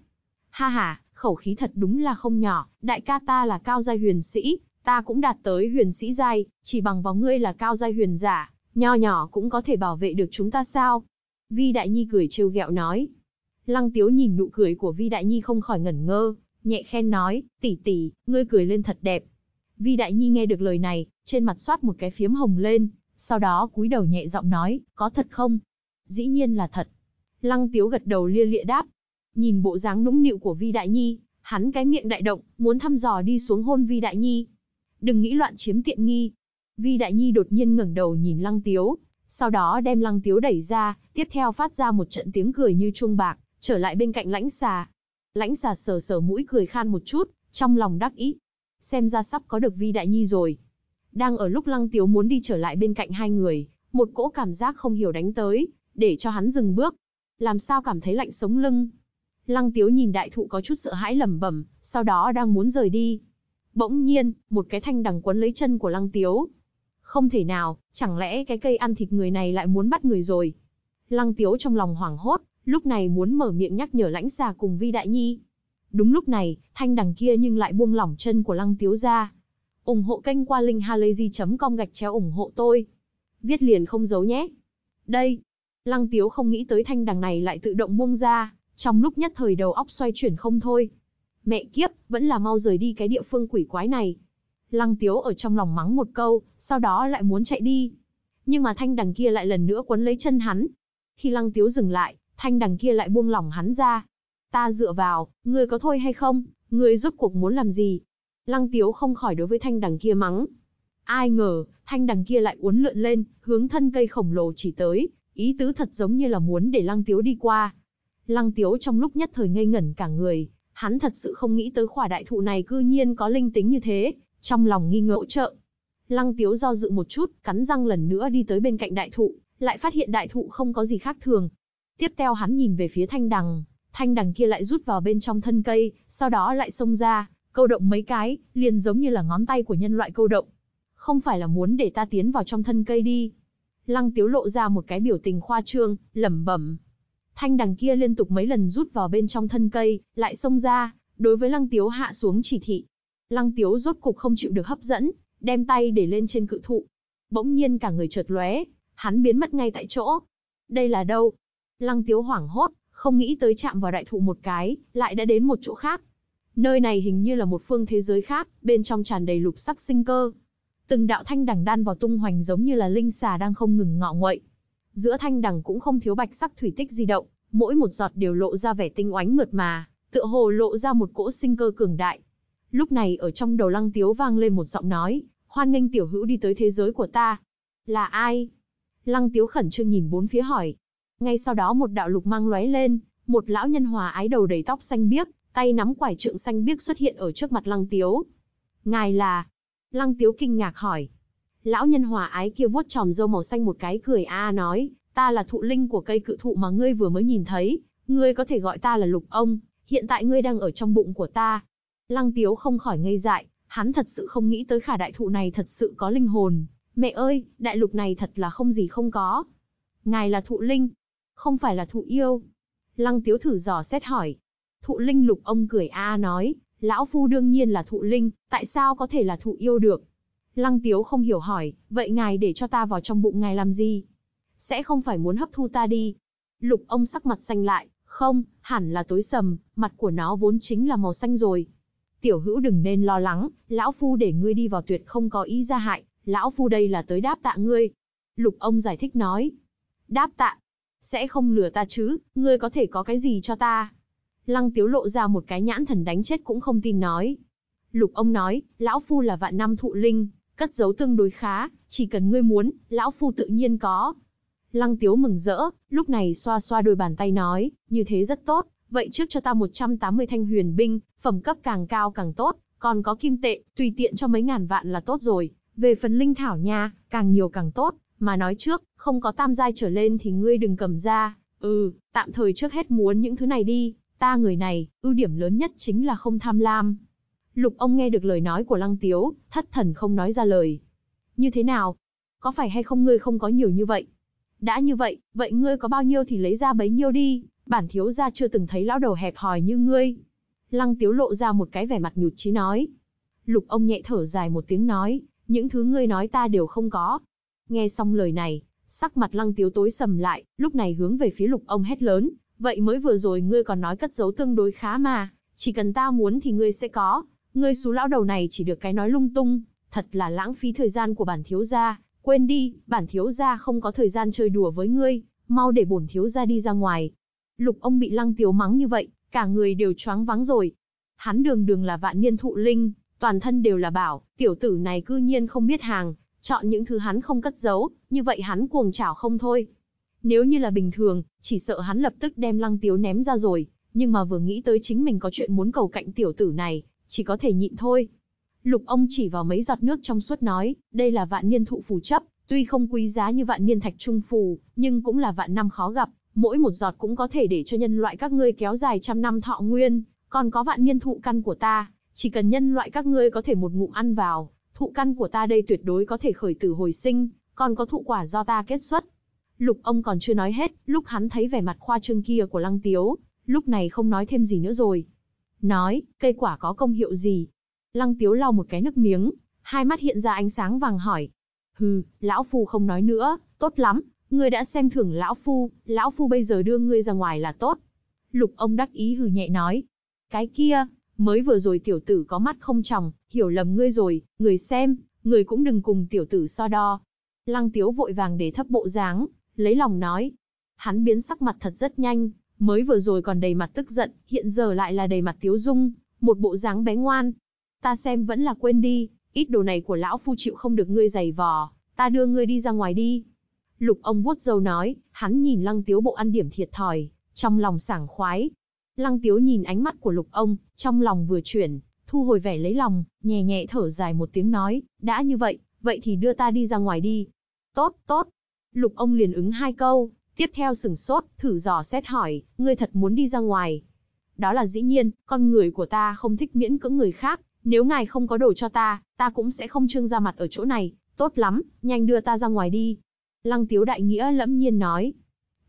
Speaker 1: Ha ha, khẩu khí thật đúng là không nhỏ, đại ca ta là cao giai huyền sĩ, ta cũng đạt tới huyền sĩ giai, chỉ bằng vào ngươi là cao giai huyền giả, nho nhỏ cũng có thể bảo vệ được chúng ta sao? Vi Đại Nhi cười trêu ghẹo nói. Lăng Tiếu nhìn nụ cười của Vi Đại Nhi không khỏi ngẩn ngơ, nhẹ khen nói, tỷ tỷ, ngươi cười lên thật đẹp, Vi Đại Nhi nghe được lời này, trên mặt soát một cái phiếm hồng lên, sau đó cúi đầu nhẹ giọng nói, có thật không? Dĩ nhiên là thật. Lăng Tiếu gật đầu lia lịa đáp. Nhìn bộ dáng nũng nịu của Vi Đại Nhi, hắn cái miệng đại động, muốn thăm dò đi xuống hôn Vi Đại Nhi. Đừng nghĩ loạn chiếm tiện nghi. Vi Đại Nhi đột nhiên ngẩng đầu nhìn Lăng Tiếu, sau đó đem Lăng Tiếu đẩy ra, tiếp theo phát ra một trận tiếng cười như chuông bạc, trở lại bên cạnh lãnh xà. Lãnh xà sờ sờ mũi cười khan một chút, trong lòng đắc ý, xem ra sắp có được Vi Đại Nhi rồi. Đang ở lúc Lăng Tiếu muốn đi trở lại bên cạnh hai người, một cỗ cảm giác không hiểu đánh tới, để cho hắn dừng bước. Làm sao cảm thấy lạnh sống lưng? Lăng Tiếu nhìn đại thụ có chút sợ hãi lẩm bẩm, sau đó đang muốn rời đi. Bỗng nhiên, một cái thanh đằng quấn lấy chân của Lăng Tiếu. Không thể nào, chẳng lẽ cái cây ăn thịt người này lại muốn bắt người rồi? Lăng Tiếu trong lòng hoảng hốt, lúc này muốn mở miệng nhắc nhở lãnh xà cùng Vi Đại Nhi, Đúng lúc này, thanh đằng kia nhưng lại buông lỏng chân của Lăng Tiếu ra. ủng hộ kênh qua linkhalazy.com gạch chéo ủng hộ tôi. Viết liền không giấu nhé. Đây. Lăng Tiếu không nghĩ tới thanh đằng này lại tự động buông ra, trong lúc nhất thời đầu óc xoay chuyển không thôi. Mẹ kiếp, vẫn là mau rời đi cái địa phương quỷ quái này. Lăng Tiếu ở trong lòng mắng một câu, sau đó lại muốn chạy đi. Nhưng mà thanh đằng kia lại lần nữa quấn lấy chân hắn. Khi Lăng Tiếu dừng lại, thanh đằng kia lại buông lỏng hắn ra, Ta dựa vào, ngươi có thôi hay không, ngươi rốt cuộc muốn làm gì? Lăng tiếu không khỏi đối với thanh đằng kia mắng. Ai ngờ, thanh đằng kia lại uốn lượn lên, hướng thân cây khổng lồ chỉ tới, ý tứ thật giống như là muốn để lăng tiếu đi qua. Lăng tiếu trong lúc nhất thời ngây ngẩn cả người, hắn thật sự không nghĩ tới khỏa đại thụ này cư nhiên có linh tính như thế, trong lòng nghi ngỡ trợ. Lăng tiếu do dự một chút, cắn răng lần nữa đi tới bên cạnh đại thụ, lại phát hiện đại thụ không có gì khác thường. Tiếp theo hắn nhìn về phía thanh đằng, thanh đằng kia lại rút vào bên trong thân cây, sau đó lại xông ra, câu động mấy cái, liền giống như là ngón tay của nhân loại câu động. Không phải là muốn để ta tiến vào trong thân cây đi. Lăng tiếu lộ ra một cái biểu tình khoa trương, lẩm bẩm. Thanh đằng kia liên tục mấy lần rút vào bên trong thân cây, lại xông ra, đối với lăng tiếu hạ xuống chỉ thị. Lăng tiếu rốt cục không chịu được hấp dẫn, đem tay để lên trên cự thụ. Bỗng nhiên cả người chợt lóe, hắn biến mất ngay tại chỗ. Đây là đâu? Lăng tiếu hoảng hốt, không nghĩ tới chạm vào đại thụ một cái, lại đã đến một chỗ khác. Nơi này hình như là một phương thế giới khác, bên trong tràn đầy lục sắc sinh cơ. Từng đạo thanh đẳng đan vào tung hoành giống như là linh xà đang không ngừng ngọ nguậy. Giữa thanh đẳng cũng không thiếu bạch sắc thủy tích di động, mỗi một giọt đều lộ ra vẻ tinh oánh mượt mà, tựa hồ lộ ra một cỗ sinh cơ cường đại. Lúc này ở trong đầu Lăng Tiếu vang lên một giọng nói, "Hoan nghênh tiểu hữu đi tới thế giới của ta." "Là ai?" Lăng Tiếu khẩn trương nhìn bốn phía hỏi. Ngay sau đó một đạo lục mang lóe lên, một lão nhân hòa ái đầu đầy tóc xanh biếc, tay nắm quải trượng xanh biếc xuất hiện ở trước mặt Lăng Tiếu. Ngài là... Lăng Tiếu kinh ngạc hỏi. Lão nhân hòa ái kia vuốt tròm râu màu xanh một cái cười a à nói, ta là thụ linh của cây cự thụ mà ngươi vừa mới nhìn thấy, ngươi có thể gọi ta là lục ông, hiện tại ngươi đang ở trong bụng của ta. Lăng Tiếu không khỏi ngây dại, hắn thật sự không nghĩ tới khả đại thụ này thật sự có linh hồn. Mẹ ơi, đại lục này thật là không gì không có. Ngài là thụ linh, không phải là thụ yêu. Lăng tiếu thử dò xét hỏi. Thụ linh lục ông cười a nói, lão phu đương nhiên là thụ linh, tại sao có thể là thụ yêu được? Lăng tiếu không hiểu hỏi, vậy ngài để cho ta vào trong bụng ngài làm gì? Sẽ không phải muốn hấp thu ta đi. Lục ông sắc mặt xanh lại, không, hẳn là tối sầm, mặt của nó vốn chính là màu xanh rồi. Tiểu hữu đừng nên lo lắng, lão phu để ngươi đi vào tuyệt không có ý ra hại, lão phu đây là tới đáp tạ ngươi. Lục ông giải thích nói. Đáp tạ, sẽ không lừa ta chứ, ngươi có thể có cái gì cho ta? Lăng tiếu lộ ra một cái nhãn thần đánh chết cũng không tin nói. Lục ông nói, lão phu là vạn năm thụ linh, cất giấu tương đối khá, chỉ cần ngươi muốn, lão phu tự nhiên có. Lăng tiếu mừng rỡ, lúc này xoa xoa đôi bàn tay nói, như thế rất tốt, vậy trước cho ta 180 thanh huyền binh, phẩm cấp càng cao càng tốt, còn có kim tệ, tùy tiện cho mấy ngàn vạn là tốt rồi, về phần linh thảo nha, càng nhiều càng tốt, mà nói trước, không có tam giai trở lên thì ngươi đừng cầm ra. Ừ, tạm thời trước hết muốn những thứ này đi, ta người này, ưu điểm lớn nhất chính là không tham lam. Lục ông nghe được lời nói của Lăng Tiếu, thất thần không nói ra lời. Như thế nào? Có phải hay không ngươi không có nhiều như vậy? Đã như vậy, vậy ngươi có bao nhiêu thì lấy ra bấy nhiêu đi, bản thiếu gia chưa từng thấy lão đầu hẹp hòi như ngươi. Lăng Tiếu lộ ra một cái vẻ mặt nhụt chí nói. Lục ông nhẹ thở dài một tiếng nói, những thứ ngươi nói ta đều không có, Nghe xong lời này, sắc mặt lăng tiếu tối sầm lại, lúc này hướng về phía lục ông hét lớn. Vậy mới vừa rồi ngươi còn nói cất giấu tương đối khá mà, chỉ cần ta muốn thì ngươi sẽ có. Ngươi xú lão đầu này chỉ được cái nói lung tung, thật là lãng phí thời gian của bản thiếu gia. Quên đi, bản thiếu gia không có thời gian chơi đùa với ngươi, mau để bổn thiếu gia đi ra ngoài. Lục ông bị lăng tiếu mắng như vậy, cả người đều choáng váng rồi. Hắn đường đường là vạn niên thụ linh, toàn thân đều là bảo, tiểu tử này cư nhiên không biết hàng, chọn những thứ hắn không cất giấu, như vậy hắn cuồng chảo không thôi. Nếu như là bình thường, chỉ sợ hắn lập tức đem lăng tiếu ném ra rồi, nhưng mà vừa nghĩ tới chính mình có chuyện muốn cầu cạnh tiểu tử này, chỉ có thể nhịn thôi. Lục ông chỉ vào mấy giọt nước trong suốt nói, đây là vạn niên thụ phù chấp, tuy không quý giá như vạn niên thạch trung phù, nhưng cũng là vạn năm khó gặp, mỗi một giọt cũng có thể để cho nhân loại các ngươi kéo dài trăm năm thọ nguyên, còn có vạn niên thụ căn của ta, chỉ cần nhân loại các ngươi có thể một ngụm ăn vào, thụ căn của ta đây tuyệt đối có thể khởi tử hồi sinh, còn có thụ quả do ta kết xuất. Lục ông còn chưa nói hết, lúc hắn thấy vẻ mặt khoa trương kia của lăng tiếu, lúc này không nói thêm gì nữa rồi. Nói, cây quả có công hiệu gì? Lăng tiếu lau một cái nước miếng, hai mắt hiện ra ánh sáng vàng hỏi. Hừ, lão phu không nói nữa, tốt lắm, ngươi đã xem thưởng lão phu, lão phu bây giờ đưa ngươi ra ngoài là tốt. Lục ông đắc ý hừ nhẹ nói. Cái kia, Mới vừa rồi tiểu tử có mắt không tròng, hiểu lầm ngươi rồi, người xem, người cũng đừng cùng tiểu tử so đo. Lăng tiếu vội vàng để thấp bộ dáng, lấy lòng nói. Hắn biến sắc mặt thật rất nhanh, mới vừa rồi còn đầy mặt tức giận, hiện giờ lại là đầy mặt tiếu dung, một bộ dáng bé ngoan. Ta xem vẫn là quên đi, ít đồ này của lão phu chịu không được ngươi giày vò, ta đưa ngươi đi ra ngoài đi. Lục ông vuốt dâu nói, hắn nhìn lăng tiếu bộ ăn điểm thiệt thòi, trong lòng sảng khoái, Lăng Tiếu nhìn ánh mắt của Lục ông, trong lòng vừa chuyển, thu hồi vẻ lấy lòng, nhẹ nhẹ thở dài một tiếng nói, đã như vậy, vậy thì đưa ta đi ra ngoài đi. Tốt, tốt. Lục ông liền ứng hai câu, tiếp theo sửng sốt, thử dò xét hỏi, ngươi thật muốn đi ra ngoài. Đó là dĩ nhiên, con người của ta không thích miễn cưỡng người khác, nếu ngài không có đồ cho ta, ta cũng sẽ không trương ra mặt ở chỗ này, tốt lắm, nhanh đưa ta ra ngoài đi. Lăng tiếu đại nghĩa lẫm nhiên nói.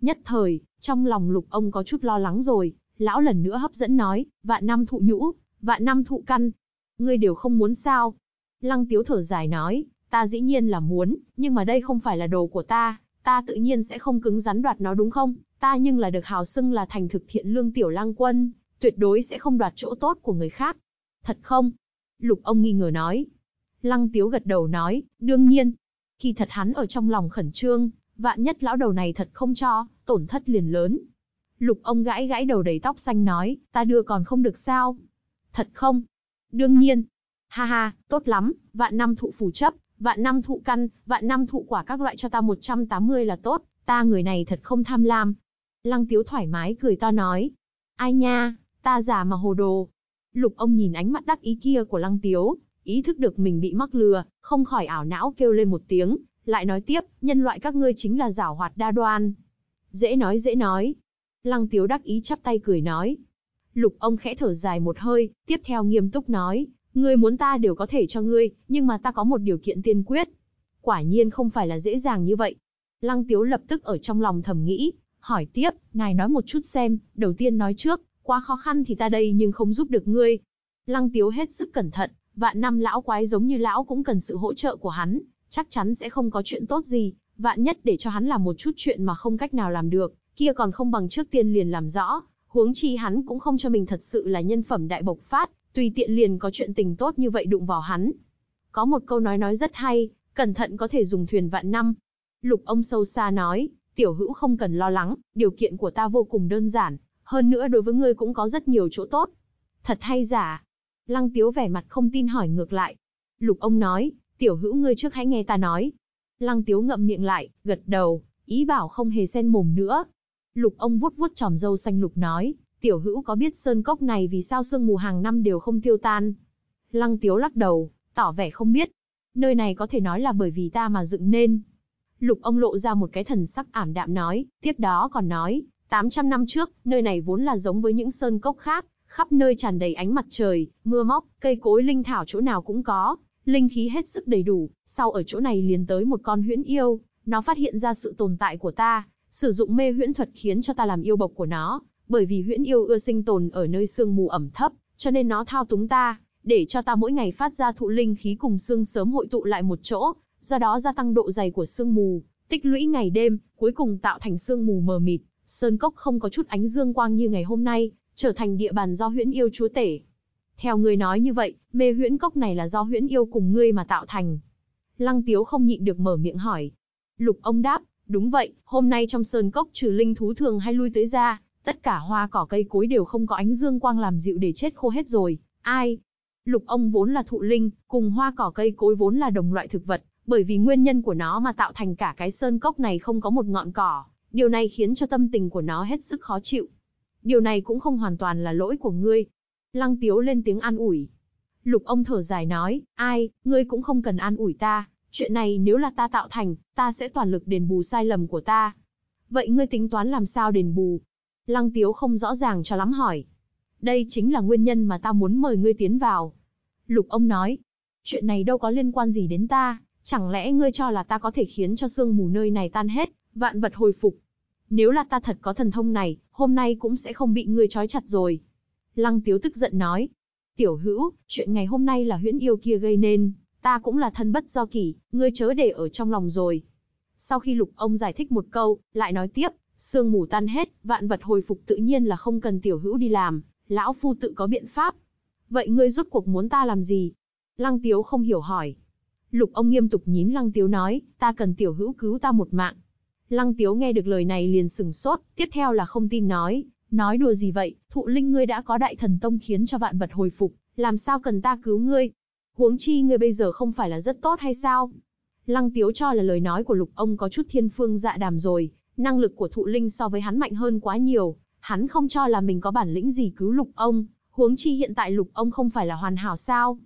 Speaker 1: Nhất thời, trong lòng lục ông có chút lo lắng rồi, lão lần nữa hấp dẫn nói, vạn năm thụ nhũ, vạn năm thụ căn. Ngươi đều không muốn sao? Lăng tiếu thở dài nói, ta dĩ nhiên là muốn, nhưng mà đây không phải là đồ của ta, ta tự nhiên sẽ không cứng rắn đoạt nó đúng không? Ta nhưng là được hào xưng là thành thực thiện lương tiểu lăng quân, tuyệt đối sẽ không đoạt chỗ tốt của người khác. Thật không? Lục ông nghi ngờ nói. Lăng tiếu gật đầu nói, đương nhiên. Khi thật hắn ở trong lòng khẩn trương, vạn nhất lão đầu này thật không cho, tổn thất liền lớn, Lục ông gãi gãi đầu đầy tóc xanh nói, ta đưa còn không được sao? Thật không? Đương nhiên. Ha ha, tốt lắm, vạn năm thụ phù chấp, vạn năm thụ căn, vạn năm thụ quả các loại cho ta 180 là tốt, ta người này thật không tham lam. Lăng tiếu thoải mái cười to nói, ai nha, ta già mà hồ đồ. Lục ông nhìn ánh mắt đắc ý kia của lăng tiếu, ý thức được mình bị mắc lừa, không khỏi ảo não kêu lên một tiếng, lại nói tiếp, nhân loại các ngươi chính là giảo hoạt đa đoan. Dễ nói dễ nói, Lăng Tiếu đắc ý chắp tay cười nói. Lục ông khẽ thở dài một hơi, tiếp theo nghiêm túc nói, ngươi muốn ta đều có thể cho ngươi, nhưng mà ta có một điều kiện tiên quyết. Quả nhiên không phải là dễ dàng như vậy. Lăng Tiếu lập tức ở trong lòng thầm nghĩ, hỏi tiếp, ngài nói một chút xem, đầu tiên nói trước, quá khó khăn thì ta đây nhưng không giúp được ngươi. Lăng Tiếu hết sức cẩn thận, vạn năm lão quái giống như lão cũng cần sự hỗ trợ của hắn, chắc chắn sẽ không có chuyện tốt gì, vạn nhất để cho hắn làm một chút chuyện mà không cách nào làm được, kia còn không bằng trước tiên liền làm rõ, huống chi hắn cũng không cho mình thật sự là nhân phẩm đại bộc phát, tùy tiện liền có chuyện tình tốt như vậy đụng vào hắn. Có một câu nói nói rất hay, cẩn thận có thể dùng thuyền vạn năm. Lục ông sâu xa nói, tiểu hữu không cần lo lắng, điều kiện của ta vô cùng đơn giản, hơn nữa đối với ngươi cũng có rất nhiều chỗ tốt. Thật hay giả? Lăng tiếu vẻ mặt không tin hỏi ngược lại. Lục ông nói, tiểu hữu ngươi trước hãy nghe ta nói. Lăng tiếu ngậm miệng lại, gật đầu, ý bảo không hề xen mồm nữa, Lục ông vuốt vuốt tròm dâu xanh lục nói, tiểu hữu có biết sơn cốc này vì sao sương mù hàng năm đều không tiêu tan? Lăng tiếu lắc đầu, tỏ vẻ không biết. Nơi này có thể nói là bởi vì ta mà dựng nên. Lục ông lộ ra một cái thần sắc ảm đạm nói, tiếp đó còn nói, 800 năm trước, nơi này vốn là giống với những sơn cốc khác, khắp nơi tràn đầy ánh mặt trời, mưa móc, cây cối linh thảo chỗ nào cũng có, linh khí hết sức đầy đủ, sau ở chỗ này liền tới một con huyễn yêu, nó phát hiện ra sự tồn tại của ta, Sử dụng mê huyễn thuật khiến cho ta làm yêu bộc của nó, bởi vì huyễn yêu ưa sinh tồn ở nơi sương mù ẩm thấp, cho nên nó thao túng ta, để cho ta mỗi ngày phát ra thụ linh khí cùng xương sớm hội tụ lại một chỗ, do đó gia tăng độ dày của sương mù, tích lũy ngày đêm, cuối cùng tạo thành sương mù mờ mịt, sơn cốc không có chút ánh dương quang như ngày hôm nay, trở thành địa bàn do huyễn yêu chúa tể. Theo người nói như vậy, mê huyễn cốc này là do huyễn yêu cùng ngươi mà tạo thành. Lăng Tiếu không nhịn được mở miệng hỏi. Lục ông đáp, Đúng vậy, hôm nay trong sơn cốc trừ linh thú thường hay lui tới ra, tất cả hoa cỏ cây cối đều không có ánh dương quang làm dịu để chết khô hết rồi. Ai? Lục ông vốn là thụ linh, cùng hoa cỏ cây cối vốn là đồng loại thực vật, bởi vì nguyên nhân của nó mà tạo thành cả cái sơn cốc này không có một ngọn cỏ. Điều này khiến cho tâm tình của nó hết sức khó chịu. Điều này cũng không hoàn toàn là lỗi của ngươi. Lăng tiếu lên tiếng an ủi. Lục ông thở dài nói, ai, ngươi cũng không cần an ủi ta, Chuyện này nếu là ta tạo thành, ta sẽ toàn lực đền bù sai lầm của ta. Vậy ngươi tính toán làm sao đền bù? Lăng Tiếu không rõ ràng cho lắm hỏi. Đây chính là nguyên nhân mà ta muốn mời ngươi tiến vào. Lục ông nói, chuyện này đâu có liên quan gì đến ta, chẳng lẽ ngươi cho là ta có thể khiến cho sương mù nơi này tan hết, vạn vật hồi phục. Nếu là ta thật có thần thông này, hôm nay cũng sẽ không bị ngươi trói chặt rồi. Lăng Tiếu tức giận nói, tiểu hữu, chuyện ngày hôm nay là huyễn yêu kia gây nên, Ta cũng là thân bất do kỷ, ngươi chớ để ở trong lòng rồi. Sau khi lục ông giải thích một câu, lại nói tiếp, sương mù tan hết, vạn vật hồi phục tự nhiên là không cần tiểu hữu đi làm, lão phu tự có biện pháp. Vậy ngươi rốt cuộc muốn ta làm gì? Lăng tiếu không hiểu hỏi. Lục ông nghiêm túc nhín lăng tiếu nói, ta cần tiểu hữu cứu ta một mạng. Lăng tiếu nghe được lời này liền sừng sốt, tiếp theo là không tin nói, nói đùa gì vậy, thụ linh ngươi đã có đại thần tông khiến cho vạn vật hồi phục, làm sao cần ta cứu ngươi? huống chi ngươi bây giờ không phải là rất tốt hay sao? Lăng Tiếu cho là lời nói của Lục ông có chút thiên phương dạ đàm rồi, năng lực của thụ linh so với hắn mạnh hơn quá nhiều, hắn không cho là mình có bản lĩnh gì cứu Lục ông, huống chi hiện tại Lục ông không phải là hoàn hảo sao?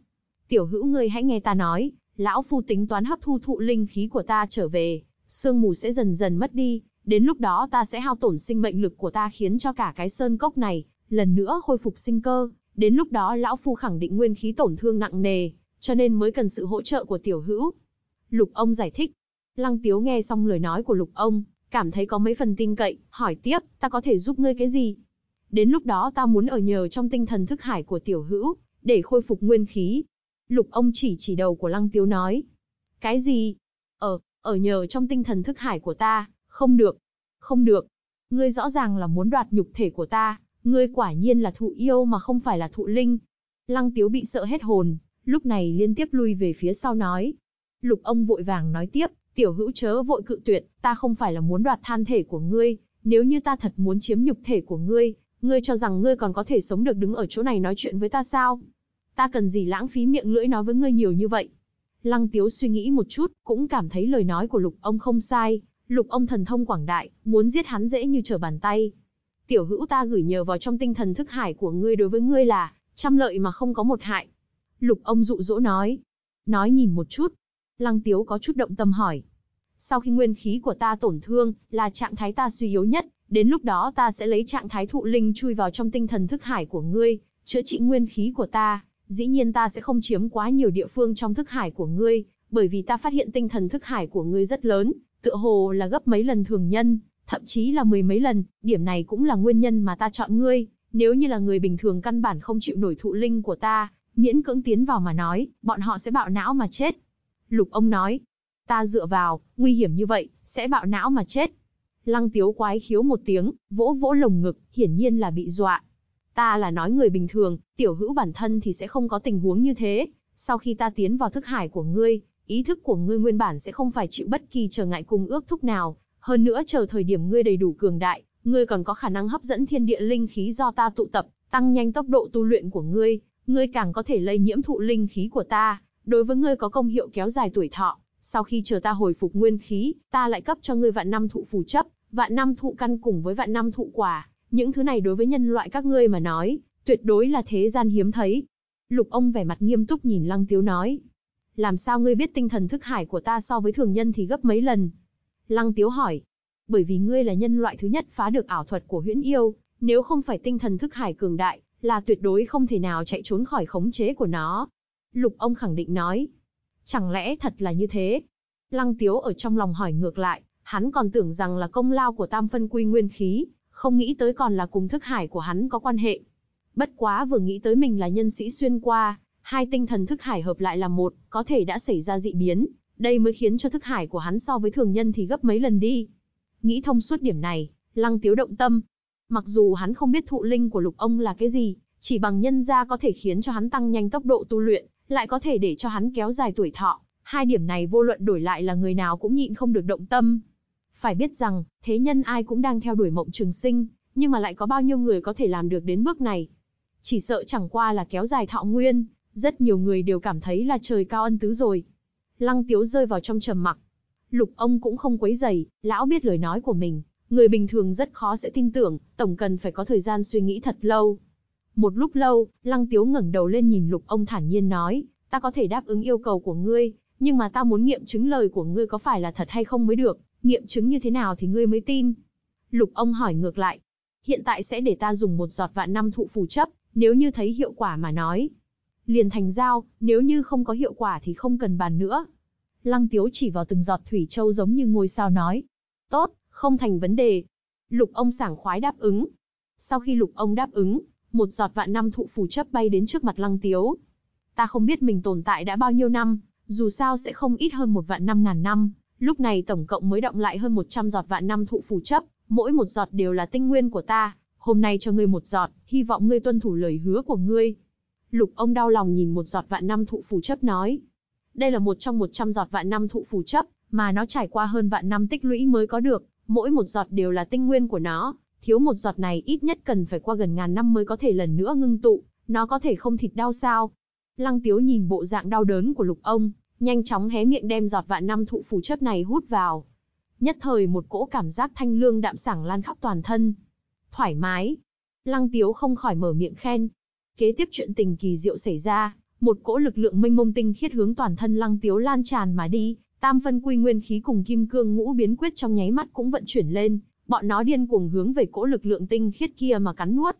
Speaker 1: Tiểu hữu ngươi hãy nghe ta nói, lão phu tính toán hấp thu thụ linh khí của ta trở về, sương mù sẽ dần dần mất đi, đến lúc đó ta sẽ hao tổn sinh mệnh lực của ta khiến cho cả cái sơn cốc này lần nữa khôi phục sinh cơ, đến lúc đó lão phu khẳng định nguyên khí tổn thương nặng nề, cho nên mới cần sự hỗ trợ của tiểu hữu. Lục ông giải thích. Lăng Tiếu nghe xong lời nói của Lục ông, cảm thấy có mấy phần tin cậy, hỏi tiếp, ta có thể giúp ngươi cái gì? Đến lúc đó ta muốn ở nhờ trong tinh thần thức hải của tiểu hữu, để khôi phục nguyên khí. Lục ông chỉ chỉ đầu của Lăng Tiếu nói. Cái gì? Ở ờ, ở nhờ trong tinh thần thức hải của ta, không được. Không được. Ngươi rõ ràng là muốn đoạt nhục thể của ta, ngươi quả nhiên là thụ yêu mà không phải là thụ linh. Lăng Tiếu bị sợ hết hồn, lúc này liên tiếp lui về phía sau nói. Lục ông vội vàng nói tiếp, tiểu hữu chớ vội cự tuyệt, ta không phải là muốn đoạt than thể của ngươi, nếu như ta thật muốn chiếm nhục thể của ngươi, ngươi cho rằng ngươi còn có thể sống được đứng ở chỗ này nói chuyện với ta sao? Ta cần gì lãng phí miệng lưỡi nói với ngươi nhiều như vậy? Lăng Tiếu suy nghĩ một chút, cũng cảm thấy lời nói của lục ông không sai, lục ông thần thông quảng đại, muốn giết hắn dễ như trở bàn tay. Tiểu hữu ta gửi nhờ vào trong tinh thần thức hải của ngươi đối với ngươi là, trăm lợi mà không có một hại, Lục ông dụ dỗ nói. Nói nhìn một chút. Lăng tiếu có chút động tâm hỏi. Sau khi nguyên khí của ta tổn thương, là trạng thái ta suy yếu nhất, đến lúc đó ta sẽ lấy trạng thái thụ linh chui vào trong tinh thần thức hải của ngươi, chữa trị nguyên khí của ta. Dĩ nhiên ta sẽ không chiếm quá nhiều địa phương trong thức hải của ngươi, bởi vì ta phát hiện tinh thần thức hải của ngươi rất lớn, tựa hồ là gấp mấy lần thường nhân, thậm chí là mười mấy lần, điểm này cũng là nguyên nhân mà ta chọn ngươi, nếu như là người bình thường căn bản không chịu nổi thụ linh của ta, miễn cưỡng tiến vào mà nói, bọn họ sẽ bạo não mà chết. Lục ông nói, ta dựa vào, nguy hiểm như vậy, sẽ bạo não mà chết. Lăng tiếu quái khiếu một tiếng, vỗ vỗ lồng ngực, hiển nhiên là bị dọa. Ta là nói người bình thường, tiểu hữu bản thân thì sẽ không có tình huống như thế. Sau khi ta tiến vào thức hải của ngươi, ý thức của ngươi nguyên bản sẽ không phải chịu bất kỳ trở ngại cùng ước thúc nào. Hơn nữa chờ thời điểm ngươi đầy đủ cường đại, ngươi còn có khả năng hấp dẫn thiên địa linh khí do ta tụ tập, tăng nhanh tốc độ tu luyện của ngươi, Ngươi càng có thể lây nhiễm thụ linh khí của ta, đối với ngươi có công hiệu kéo dài tuổi thọ. Sau khi chờ ta hồi phục nguyên khí, ta lại cấp cho ngươi vạn năm thụ phù chấp, vạn năm thụ căn cùng với vạn năm thụ quả. Những thứ này đối với nhân loại các ngươi mà nói, tuyệt đối là thế gian hiếm thấy. Lục ông vẻ mặt nghiêm túc nhìn Lăng Tiếu nói. Làm sao ngươi biết tinh thần thức hải của ta so với thường nhân thì gấp mấy lần? Lăng Tiếu hỏi. Bởi vì ngươi là nhân loại thứ nhất phá được ảo thuật của huyễn yêu, nếu không phải tinh thần thức hải cường đại, là tuyệt đối không thể nào chạy trốn khỏi khống chế của nó. Lục ông khẳng định nói. Chẳng lẽ thật là như thế? Lăng Tiếu ở trong lòng hỏi ngược lại, hắn còn tưởng rằng là công lao của tam phân quy nguyên khí, không nghĩ tới còn là cùng thức hải của hắn có quan hệ. Bất quá vừa nghĩ tới mình là nhân sĩ xuyên qua, hai tinh thần thức hải hợp lại là một, có thể đã xảy ra dị biến, đây mới khiến cho thức hải của hắn so với thường nhân thì gấp mấy lần đi. Nghĩ thông suốt điểm này, Lăng Tiếu động tâm, Mặc dù hắn không biết thụ linh của lục ông là cái gì, chỉ bằng nhân gia có thể khiến cho hắn tăng nhanh tốc độ tu luyện, lại có thể để cho hắn kéo dài tuổi thọ. Hai điểm này vô luận đổi lại là người nào cũng nhịn không được động tâm. Phải biết rằng, thế nhân ai cũng đang theo đuổi mộng trường sinh, nhưng mà lại có bao nhiêu người có thể làm được đến bước này. Chỉ sợ chẳng qua là kéo dài thọ nguyên, rất nhiều người đều cảm thấy là trời cao ân tứ rồi. Lăng tiếu rơi vào trong trầm mặc. Lục ông cũng không quấy dày, lão biết lời nói của mình, người bình thường rất khó sẽ tin tưởng, tổng cần phải có thời gian suy nghĩ thật lâu. Một lúc lâu, Lăng Tiếu ngẩng đầu lên nhìn Lục ông thản nhiên nói, ta có thể đáp ứng yêu cầu của ngươi, nhưng mà ta muốn nghiệm chứng lời của ngươi có phải là thật hay không mới được, nghiệm chứng như thế nào thì ngươi mới tin. Lục ông hỏi ngược lại, hiện tại sẽ để ta dùng một giọt vạn năm thụ phù chấp, nếu như thấy hiệu quả mà nói. Liền thành giao, nếu như không có hiệu quả thì không cần bàn nữa. Lăng Tiếu chỉ vào từng giọt thủy châu giống như ngôi sao nói. Tốt, không thành vấn đề. Lục ông sảng khoái đáp ứng. Sau khi lục ông đáp ứng, một giọt vạn năm thụ phù chấp bay đến trước mặt lăng tiếu. Ta không biết mình tồn tại đã bao nhiêu năm, dù sao sẽ không ít hơn một vạn năm ngàn năm. Lúc này tổng cộng mới động lại hơn 100 giọt vạn năm thụ phù chấp, mỗi một giọt đều là tinh nguyên của ta. Hôm nay cho ngươi một giọt, hy vọng ngươi tuân thủ lời hứa của ngươi. Lục ông đau lòng nhìn một giọt vạn năm thụ phù chấp nói. Đây là một trong 100 giọt vạn năm thụ phù chấp, mà nó trải qua hơn vạn năm tích lũy mới có được, mỗi một giọt đều là tinh nguyên của nó, thiếu một giọt này ít nhất cần phải qua gần ngàn năm mới có thể lần nữa ngưng tụ, nó có thể không thịt đau sao? Lăng Tiếu nhìn bộ dạng đau đớn của Lục ông, nhanh chóng hé miệng đem giọt vạn năm thụ phù chấp này hút vào. Nhất thời một cỗ cảm giác thanh lương đạm sảng lan khắp toàn thân. Thoải mái. Lăng Tiếu không khỏi mở miệng khen. Kế tiếp chuyện tình kỳ diệu xảy ra, một cỗ lực lượng mênh mông tinh khiết hướng toàn thân Lăng Tiếu lan tràn mà đi, Tam phân quy nguyên khí cùng kim cương ngũ biến quyết trong nháy mắt cũng vận chuyển lên, bọn nó điên cuồng hướng về cỗ lực lượng tinh khiết kia mà cắn nuốt.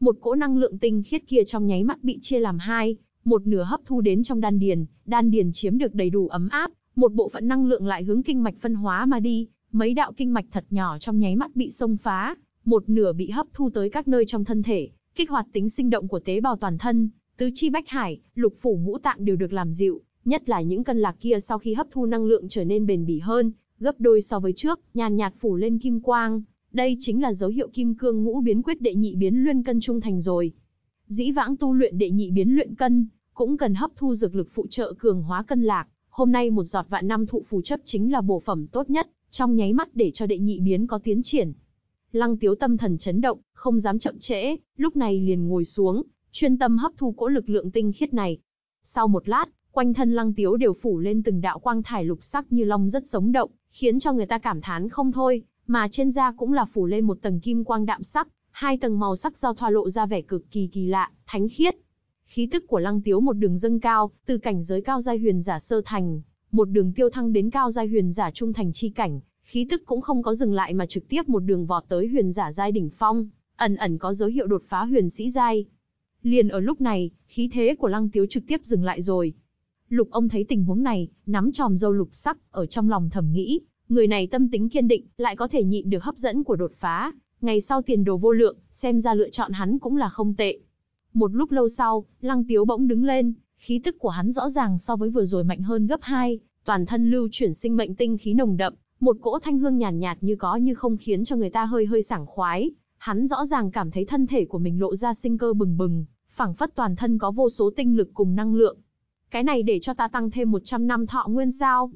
Speaker 1: Một cỗ năng lượng tinh khiết kia trong nháy mắt bị chia làm hai, một nửa hấp thu đến trong đan điền, đan điền chiếm được đầy đủ ấm áp, một bộ phận năng lượng lại hướng kinh mạch phân hóa mà đi, mấy đạo kinh mạch thật nhỏ trong nháy mắt bị xông phá, một nửa bị hấp thu tới các nơi trong thân thể, kích hoạt tính sinh động của tế bào toàn thân, tứ chi bách hải, lục phủ ngũ tạng đều được làm dịu, Nhất là những cân lạc kia sau khi hấp thu năng lượng trở nên bền bỉ hơn, gấp đôi so với trước, nhàn nhạt phủ lên kim quang. Đây chính là dấu hiệu kim cương ngũ biến quyết đệ nhị biến luyện cân trung thành rồi. Dĩ vãng tu luyện đệ nhị biến luyện cân, cũng cần hấp thu dược lực phụ trợ cường hóa cân lạc. Hôm nay một giọt vạn năm thụ phù chấp chính là bổ phẩm tốt nhất, trong nháy mắt để cho đệ nhị biến có tiến triển. Lăng tiếu tâm thần chấn động, không dám chậm trễ, lúc này liền ngồi xuống, chuyên tâm hấp thu cỗ lực lượng tinh khiết này. Sau một lát, Quanh thân lăng tiếu đều phủ lên từng đạo quang thải lục sắc như long rất sống động, khiến cho người ta cảm thán không thôi, mà trên da cũng là phủ lên một tầng kim quang đạm sắc, hai tầng màu sắc giao thoa lộ ra vẻ cực kỳ kỳ lạ, thánh khiết. Khí tức của lăng tiếu một đường dâng cao, từ cảnh giới cao giai huyền giả sơ thành, một đường tiêu thăng đến cao giai huyền giả trung thành chi cảnh, khí tức cũng không có dừng lại mà trực tiếp một đường vọt tới huyền giả giai đỉnh phong, ẩn ẩn có dấu hiệu đột phá huyền sĩ giai. Liền ở lúc này, khí thế của Lăng Tiếu trực tiếp dừng lại rồi. Lục ông thấy tình huống này, nắm tròm dâu lục sắc, ở trong lòng thầm nghĩ, người này tâm tính kiên định, lại có thể nhịn được hấp dẫn của đột phá, ngày sau tiền đồ vô lượng, xem ra lựa chọn hắn cũng là không tệ. Một lúc lâu sau, Lăng Tiếu bỗng đứng lên, khí tức của hắn rõ ràng so với vừa rồi mạnh hơn gấp hai, toàn thân lưu chuyển sinh mệnh tinh khí nồng đậm, một cỗ thanh hương nhàn nhạt, nhạt như có như không khiến cho người ta hơi hơi sảng khoái, hắn rõ ràng cảm thấy thân thể của mình lộ ra sinh cơ bừng bừng, phảng phất toàn thân có vô số tinh lực cùng năng lượng, cái này để cho ta tăng thêm 100 năm thọ nguyên sao?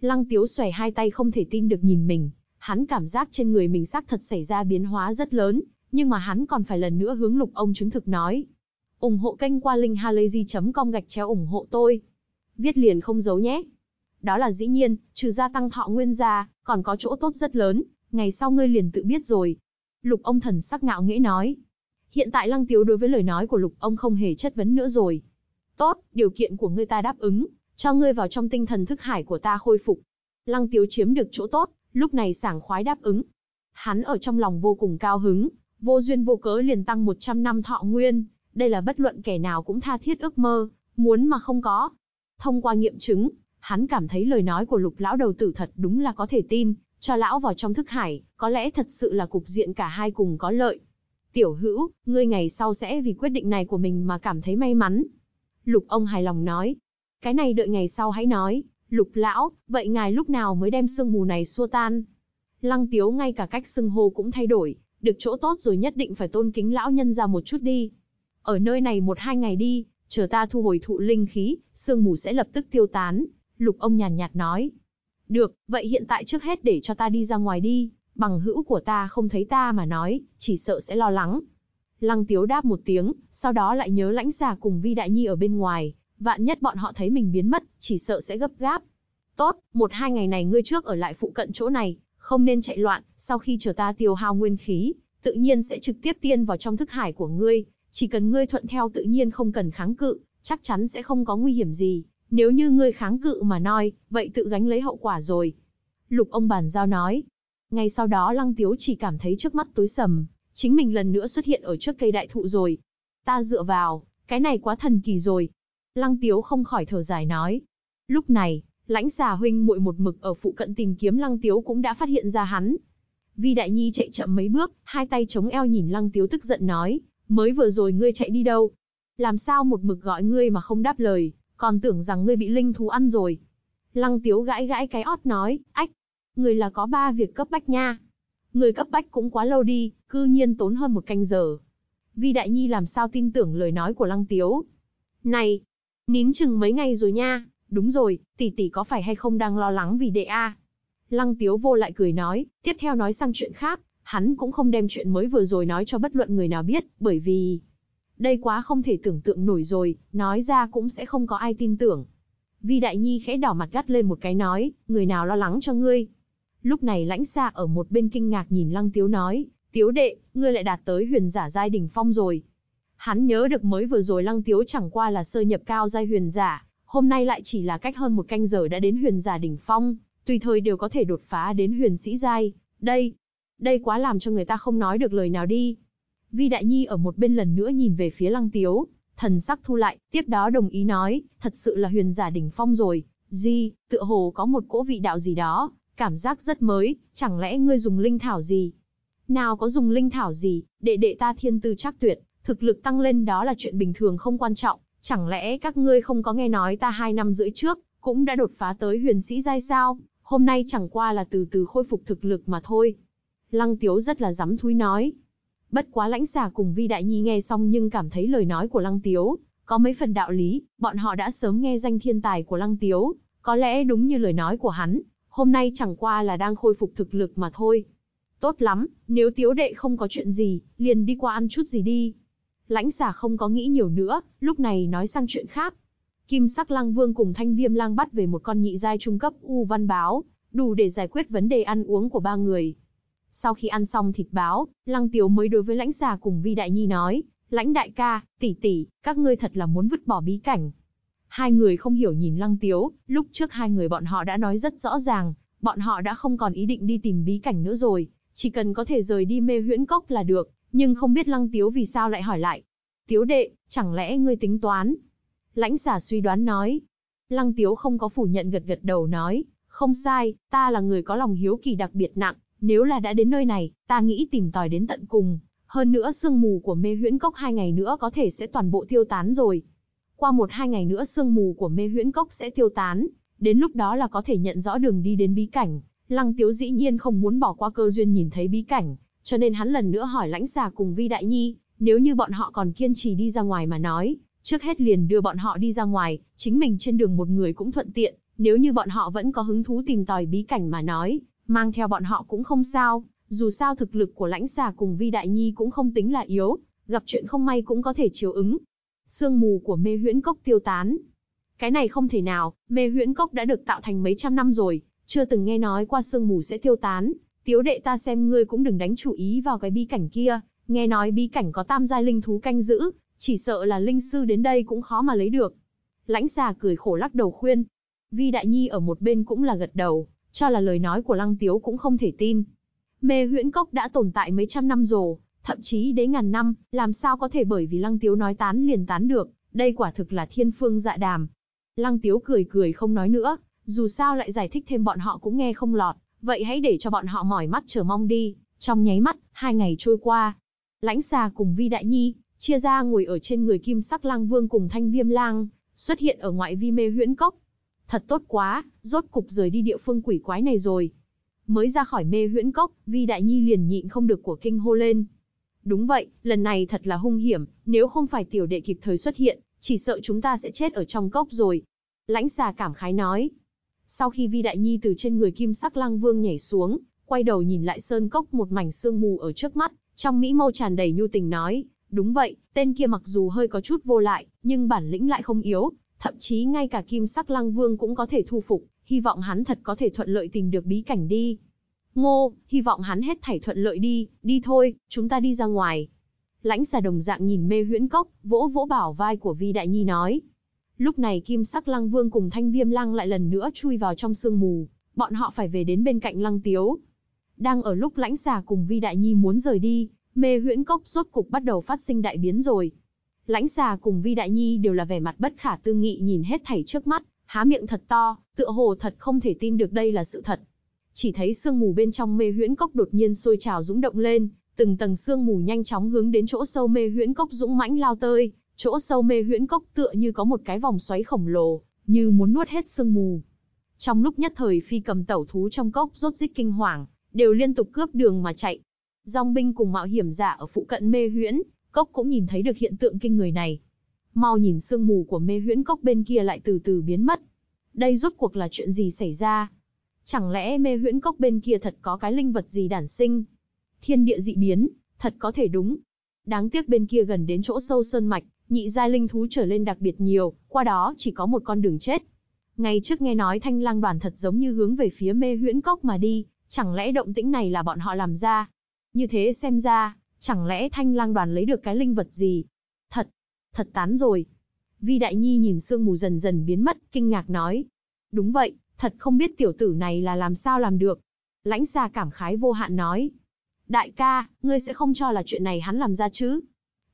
Speaker 1: Lăng tiếu xòe hai tay không thể tin được nhìn mình. Hắn cảm giác trên người mình xác thật xảy ra biến hóa rất lớn, nhưng mà hắn còn phải lần nữa hướng lục ông chứng thực nói. ủng hộ kênh qua linkhalazy.com gạch chéo ủng hộ tôi. Viết liền không giấu nhé. Đó là dĩ nhiên, trừ gia tăng thọ nguyên ra, còn có chỗ tốt rất lớn, ngày sau ngươi liền tự biết rồi. Lục ông thần sắc ngạo nghễ nói. Hiện tại lăng tiếu đối với lời nói của lục ông không hề chất vấn nữa rồi, Tốt, điều kiện của ngươi ta đáp ứng, cho ngươi vào trong tinh thần thức hải của ta khôi phục. Lăng Tiếu chiếm được chỗ tốt, lúc này sảng khoái đáp ứng. Hắn ở trong lòng vô cùng cao hứng, vô duyên vô cớ liền tăng 100 năm thọ nguyên, đây là bất luận kẻ nào cũng tha thiết ước mơ, muốn mà không có. Thông qua nghiệm chứng, hắn cảm thấy lời nói của lục lão đầu tử thật đúng là có thể tin, cho lão vào trong thức hải, có lẽ thật sự là cục diện cả hai cùng có lợi. Tiểu hữu, ngươi ngày sau sẽ vì quyết định này của mình mà cảm thấy may mắn, Lục ông hài lòng nói. Cái này đợi ngày sau hãy nói, lục lão, vậy ngài lúc nào mới đem sương mù này xua tan? Lăng tiếu ngay cả cách xưng hô cũng thay đổi, được chỗ tốt rồi nhất định phải tôn kính lão nhân ra một chút đi. Ở nơi này một hai ngày đi, chờ ta thu hồi thụ linh khí, sương mù sẽ lập tức tiêu tán, lục ông nhàn nhạt, nhạt nói. Được, vậy hiện tại trước hết để cho ta đi ra ngoài đi, bằng hữu của ta không thấy ta mà nói, chỉ sợ sẽ lo lắng, Lăng Tiếu đáp một tiếng, sau đó lại nhớ lãnh giả cùng Vi Đại Nhi ở bên ngoài, vạn nhất bọn họ thấy mình biến mất, chỉ sợ sẽ gấp gáp. Tốt, một hai ngày này ngươi trước ở lại phụ cận chỗ này, không nên chạy loạn, sau khi chờ ta tiêu hao nguyên khí, tự nhiên sẽ trực tiếp tiên vào trong thức hải của ngươi, chỉ cần ngươi thuận theo tự nhiên không cần kháng cự, chắc chắn sẽ không có nguy hiểm gì, nếu như ngươi kháng cự mà nói, vậy tự gánh lấy hậu quả rồi. Lục ông bàn giao nói. Ngay sau đó Lăng Tiếu chỉ cảm thấy trước mắt tối sầm, Chính mình lần nữa xuất hiện ở trước cây đại thụ rồi. Ta dựa vào, cái này quá thần kỳ rồi. Lăng Tiếu không khỏi thở dài nói. Lúc này, lãnh xà huynh muội một mực ở phụ cận tìm kiếm Lăng Tiếu cũng đã phát hiện ra hắn. Vi Đại Nhi chạy chậm mấy bước, hai tay chống eo nhìn Lăng Tiếu tức giận nói, mới vừa rồi ngươi chạy đi đâu? Làm sao một mực gọi ngươi mà không đáp lời, còn tưởng rằng ngươi bị linh thú ăn rồi. Lăng Tiếu gãi gãi cái ót nói, ách, ngươi là có ba việc cấp bách nha. Người cấp bách cũng quá lâu đi, cư nhiên tốn hơn một canh giờ. Vi Đại Nhi làm sao tin tưởng lời nói của Lăng Tiếu. Này, nín chừng mấy ngày rồi nha, đúng rồi, tỷ tỷ có phải hay không đang lo lắng vì đệ a? Lăng Tiếu vô lại cười nói, tiếp theo nói sang chuyện khác, hắn cũng không đem chuyện mới vừa rồi nói cho bất luận người nào biết, bởi vì... Đây quá không thể tưởng tượng nổi rồi, nói ra cũng sẽ không có ai tin tưởng. Vi Đại Nhi khẽ đỏ mặt gắt lên một cái nói, người nào lo lắng cho ngươi. Lúc này lãnh xa ở một bên kinh ngạc nhìn lăng tiếu nói, tiếu đệ, ngươi lại đạt tới huyền giả giai đỉnh phong rồi. Hắn nhớ được mới vừa rồi lăng tiếu chẳng qua là sơ nhập cao giai huyền giả, hôm nay lại chỉ là cách hơn một canh giờ đã đến huyền giả đỉnh phong, tùy thời đều có thể đột phá đến huyền sĩ giai. Đây, đây quá làm cho người ta không nói được lời nào đi. Vi Đại Nhi ở một bên lần nữa nhìn về phía lăng tiếu, thần sắc thu lại, tiếp đó đồng ý nói, thật sự là huyền giả đỉnh phong rồi, di, tựa hồ có một cỗ vị đạo gì đó, cảm giác rất mới, chẳng lẽ ngươi dùng linh thảo gì? Nào có dùng linh thảo gì, đệ đệ ta thiên tư chắc tuyệt, thực lực tăng lên đó là chuyện bình thường không quan trọng, chẳng lẽ các ngươi không có nghe nói ta hai năm rưỡi trước, cũng đã đột phá tới huyền sĩ giai sao, hôm nay chẳng qua là từ từ khôi phục thực lực mà thôi. Lăng tiếu rất là dám thúi nói. Bất quá lãnh xà cùng Vi Đại Nhi nghe xong nhưng cảm thấy lời nói của Lăng Tiếu, có mấy phần đạo lý, bọn họ đã sớm nghe danh thiên tài của Lăng Tiếu, có lẽ đúng như lời nói của hắn, hôm nay chẳng qua là đang khôi phục thực lực mà thôi. Tốt lắm, nếu tiếu đệ không có chuyện gì, liền đi qua ăn chút gì đi. Lãnh xà không có nghĩ nhiều nữa, lúc này nói sang chuyện khác. Kim sắc lang vương cùng thanh viêm lang bắt về một con nhị giai trung cấp U văn báo, đủ để giải quyết vấn đề ăn uống của ba người. Sau khi ăn xong thịt báo, Lăng Tiếu mới đối với lãnh xà cùng Vi Đại Nhi nói, lãnh đại ca, tỷ tỷ, các ngươi thật là muốn vứt bỏ bí cảnh, Hai người không hiểu nhìn Lăng Tiếu, lúc trước hai người bọn họ đã nói rất rõ ràng, bọn họ đã không còn ý định đi tìm bí cảnh nữa rồi, chỉ cần có thể rời đi mê huyễn cốc là được, nhưng không biết Lăng Tiếu vì sao lại hỏi lại. Tiếu đệ, chẳng lẽ ngươi tính toán? Lãnh giả suy đoán nói. Lăng Tiếu không có phủ nhận gật gật đầu nói, không sai, ta là người có lòng hiếu kỳ đặc biệt nặng, nếu là đã đến nơi này, ta nghĩ tìm tòi đến tận cùng. Hơn nữa sương mù của mê huyễn cốc hai ngày nữa có thể sẽ toàn bộ tiêu tán rồi, qua một hai ngày nữa sương mù của mê huyễn cốc sẽ tiêu tán, đến lúc đó là có thể nhận rõ đường đi đến bí cảnh. Lăng Tiếu dĩ nhiên không muốn bỏ qua cơ duyên nhìn thấy bí cảnh, cho nên hắn lần nữa hỏi lãnh xà cùng Vi Đại Nhi, nếu như bọn họ còn kiên trì đi ra ngoài mà nói, trước hết liền đưa bọn họ đi ra ngoài, chính mình trên đường một người cũng thuận tiện, nếu như bọn họ vẫn có hứng thú tìm tòi bí cảnh mà nói, mang theo bọn họ cũng không sao, dù sao thực lực của lãnh xà cùng Vi Đại Nhi cũng không tính là yếu, gặp chuyện không may cũng có thể chiếu ứng, sương mù của mê huyễn cốc tiêu tán. Cái này không thể nào, mê huyễn cốc đã được tạo thành mấy trăm năm rồi, chưa từng nghe nói qua sương mù sẽ tiêu tán. Tiếu đệ ta xem ngươi cũng đừng đánh chú ý vào cái bi cảnh kia, nghe nói bi cảnh có tam giai linh thú canh giữ, chỉ sợ là linh sư đến đây cũng khó mà lấy được. Lãnh xà cười khổ lắc đầu khuyên. Vi Đại Nhi ở một bên cũng là gật đầu, cho là lời nói của Lăng Tiếu cũng không thể tin. Mê huyễn cốc đã tồn tại mấy trăm năm rồi, thậm chí đế ngàn năm, làm sao có thể bởi vì Lăng Tiếu nói tán liền tán được, đây quả thực là thiên phương dạ đàm. Lăng Tiếu cười cười không nói nữa, dù sao lại giải thích thêm bọn họ cũng nghe không lọt, vậy hãy để cho bọn họ mỏi mắt chờ mong đi, trong nháy mắt, hai ngày trôi qua. Lãnh xà cùng Vi Đại Nhi, chia ra ngồi ở trên người kim sắc lang vương cùng thanh viêm lang, xuất hiện ở ngoại vi mê huyễn cốc. Thật tốt quá, rốt cục rời đi địa phương quỷ quái này rồi. Mới ra khỏi mê huyễn cốc, Vi Đại Nhi liền nhịn không được của kinh hô lên, Đúng vậy, lần này thật là hung hiểm, nếu không phải tiểu đệ kịp thời xuất hiện, chỉ sợ chúng ta sẽ chết ở trong cốc rồi. Lãnh xà cảm khái nói. Sau khi Vi Đại Nhi từ trên người kim sắc lăng vương nhảy xuống, quay đầu nhìn lại sơn cốc một mảnh sương mù ở trước mắt, trong mỹ mâu tràn đầy nhu tình nói. Đúng vậy, tên kia mặc dù hơi có chút vô lại, nhưng bản lĩnh lại không yếu, thậm chí ngay cả kim sắc lăng vương cũng có thể thu phục, hy vọng hắn thật có thể thuận lợi tìm được bí cảnh đi. Ngô, hy vọng hắn hết thảy thuận lợi đi, đi thôi, chúng ta đi ra ngoài. Lãnh xà đồng dạng nhìn mê huyễn cốc, vỗ vỗ bảo vai của Vi Đại Nhi nói. Lúc này kim sắc lăng vương cùng thanh viêm lăng lại lần nữa chui vào trong sương mù, bọn họ phải về đến bên cạnh lăng tiếu. Đang ở lúc lãnh xà cùng Vi Đại Nhi muốn rời đi, mê huyễn cốc rốt cục bắt đầu phát sinh đại biến rồi. Lãnh xà cùng Vi Đại Nhi đều là vẻ mặt bất khả tư nghị nhìn hết thảy trước mắt, há miệng thật to, tựa hồ thật không thể tin được đây là sự thật. Chỉ thấy sương mù bên trong mê huyễn cốc đột nhiên sôi trào dũng động lên, từng tầng sương mù nhanh chóng hướng đến chỗ sâu mê huyễn cốc dũng mãnh lao tới, chỗ sâu mê huyễn cốc tựa như có một cái vòng xoáy khổng lồ, như muốn nuốt hết sương mù. Trong lúc nhất thời phi cầm tẩu thú trong cốc rốt rít kinh hoàng, đều liên tục cướp đường mà chạy. Dòng binh cùng mạo hiểm giả ở phụ cận mê huyễn, cốc cũng nhìn thấy được hiện tượng kinh người này. Mau nhìn sương mù của mê huyễn cốc bên kia lại từ từ biến mất. Đây rốt cuộc là chuyện gì xảy ra? Chẳng lẽ mê huyễn cốc bên kia thật có cái linh vật gì đản sinh? Thiên địa dị biến, thật có thể đúng. Đáng tiếc bên kia gần đến chỗ sâu sơn mạch, nhị giai linh thú trở lên đặc biệt nhiều, qua đó chỉ có một con đường chết. Ngày trước nghe nói thanh lang đoàn thật giống như hướng về phía mê huyễn cốc mà đi, chẳng lẽ động tĩnh này là bọn họ làm ra? Như thế xem ra, chẳng lẽ thanh lang đoàn lấy được cái linh vật gì? Thật, thật tán rồi. Vi Đại Nhi nhìn sương mù dần dần biến mất, kinh ngạc nói. Đúng vậy, Thật không biết tiểu tử này là làm sao làm được. Lãnh xa cảm khái vô hạn nói. Đại ca, ngươi sẽ không cho là chuyện này hắn làm ra chứ.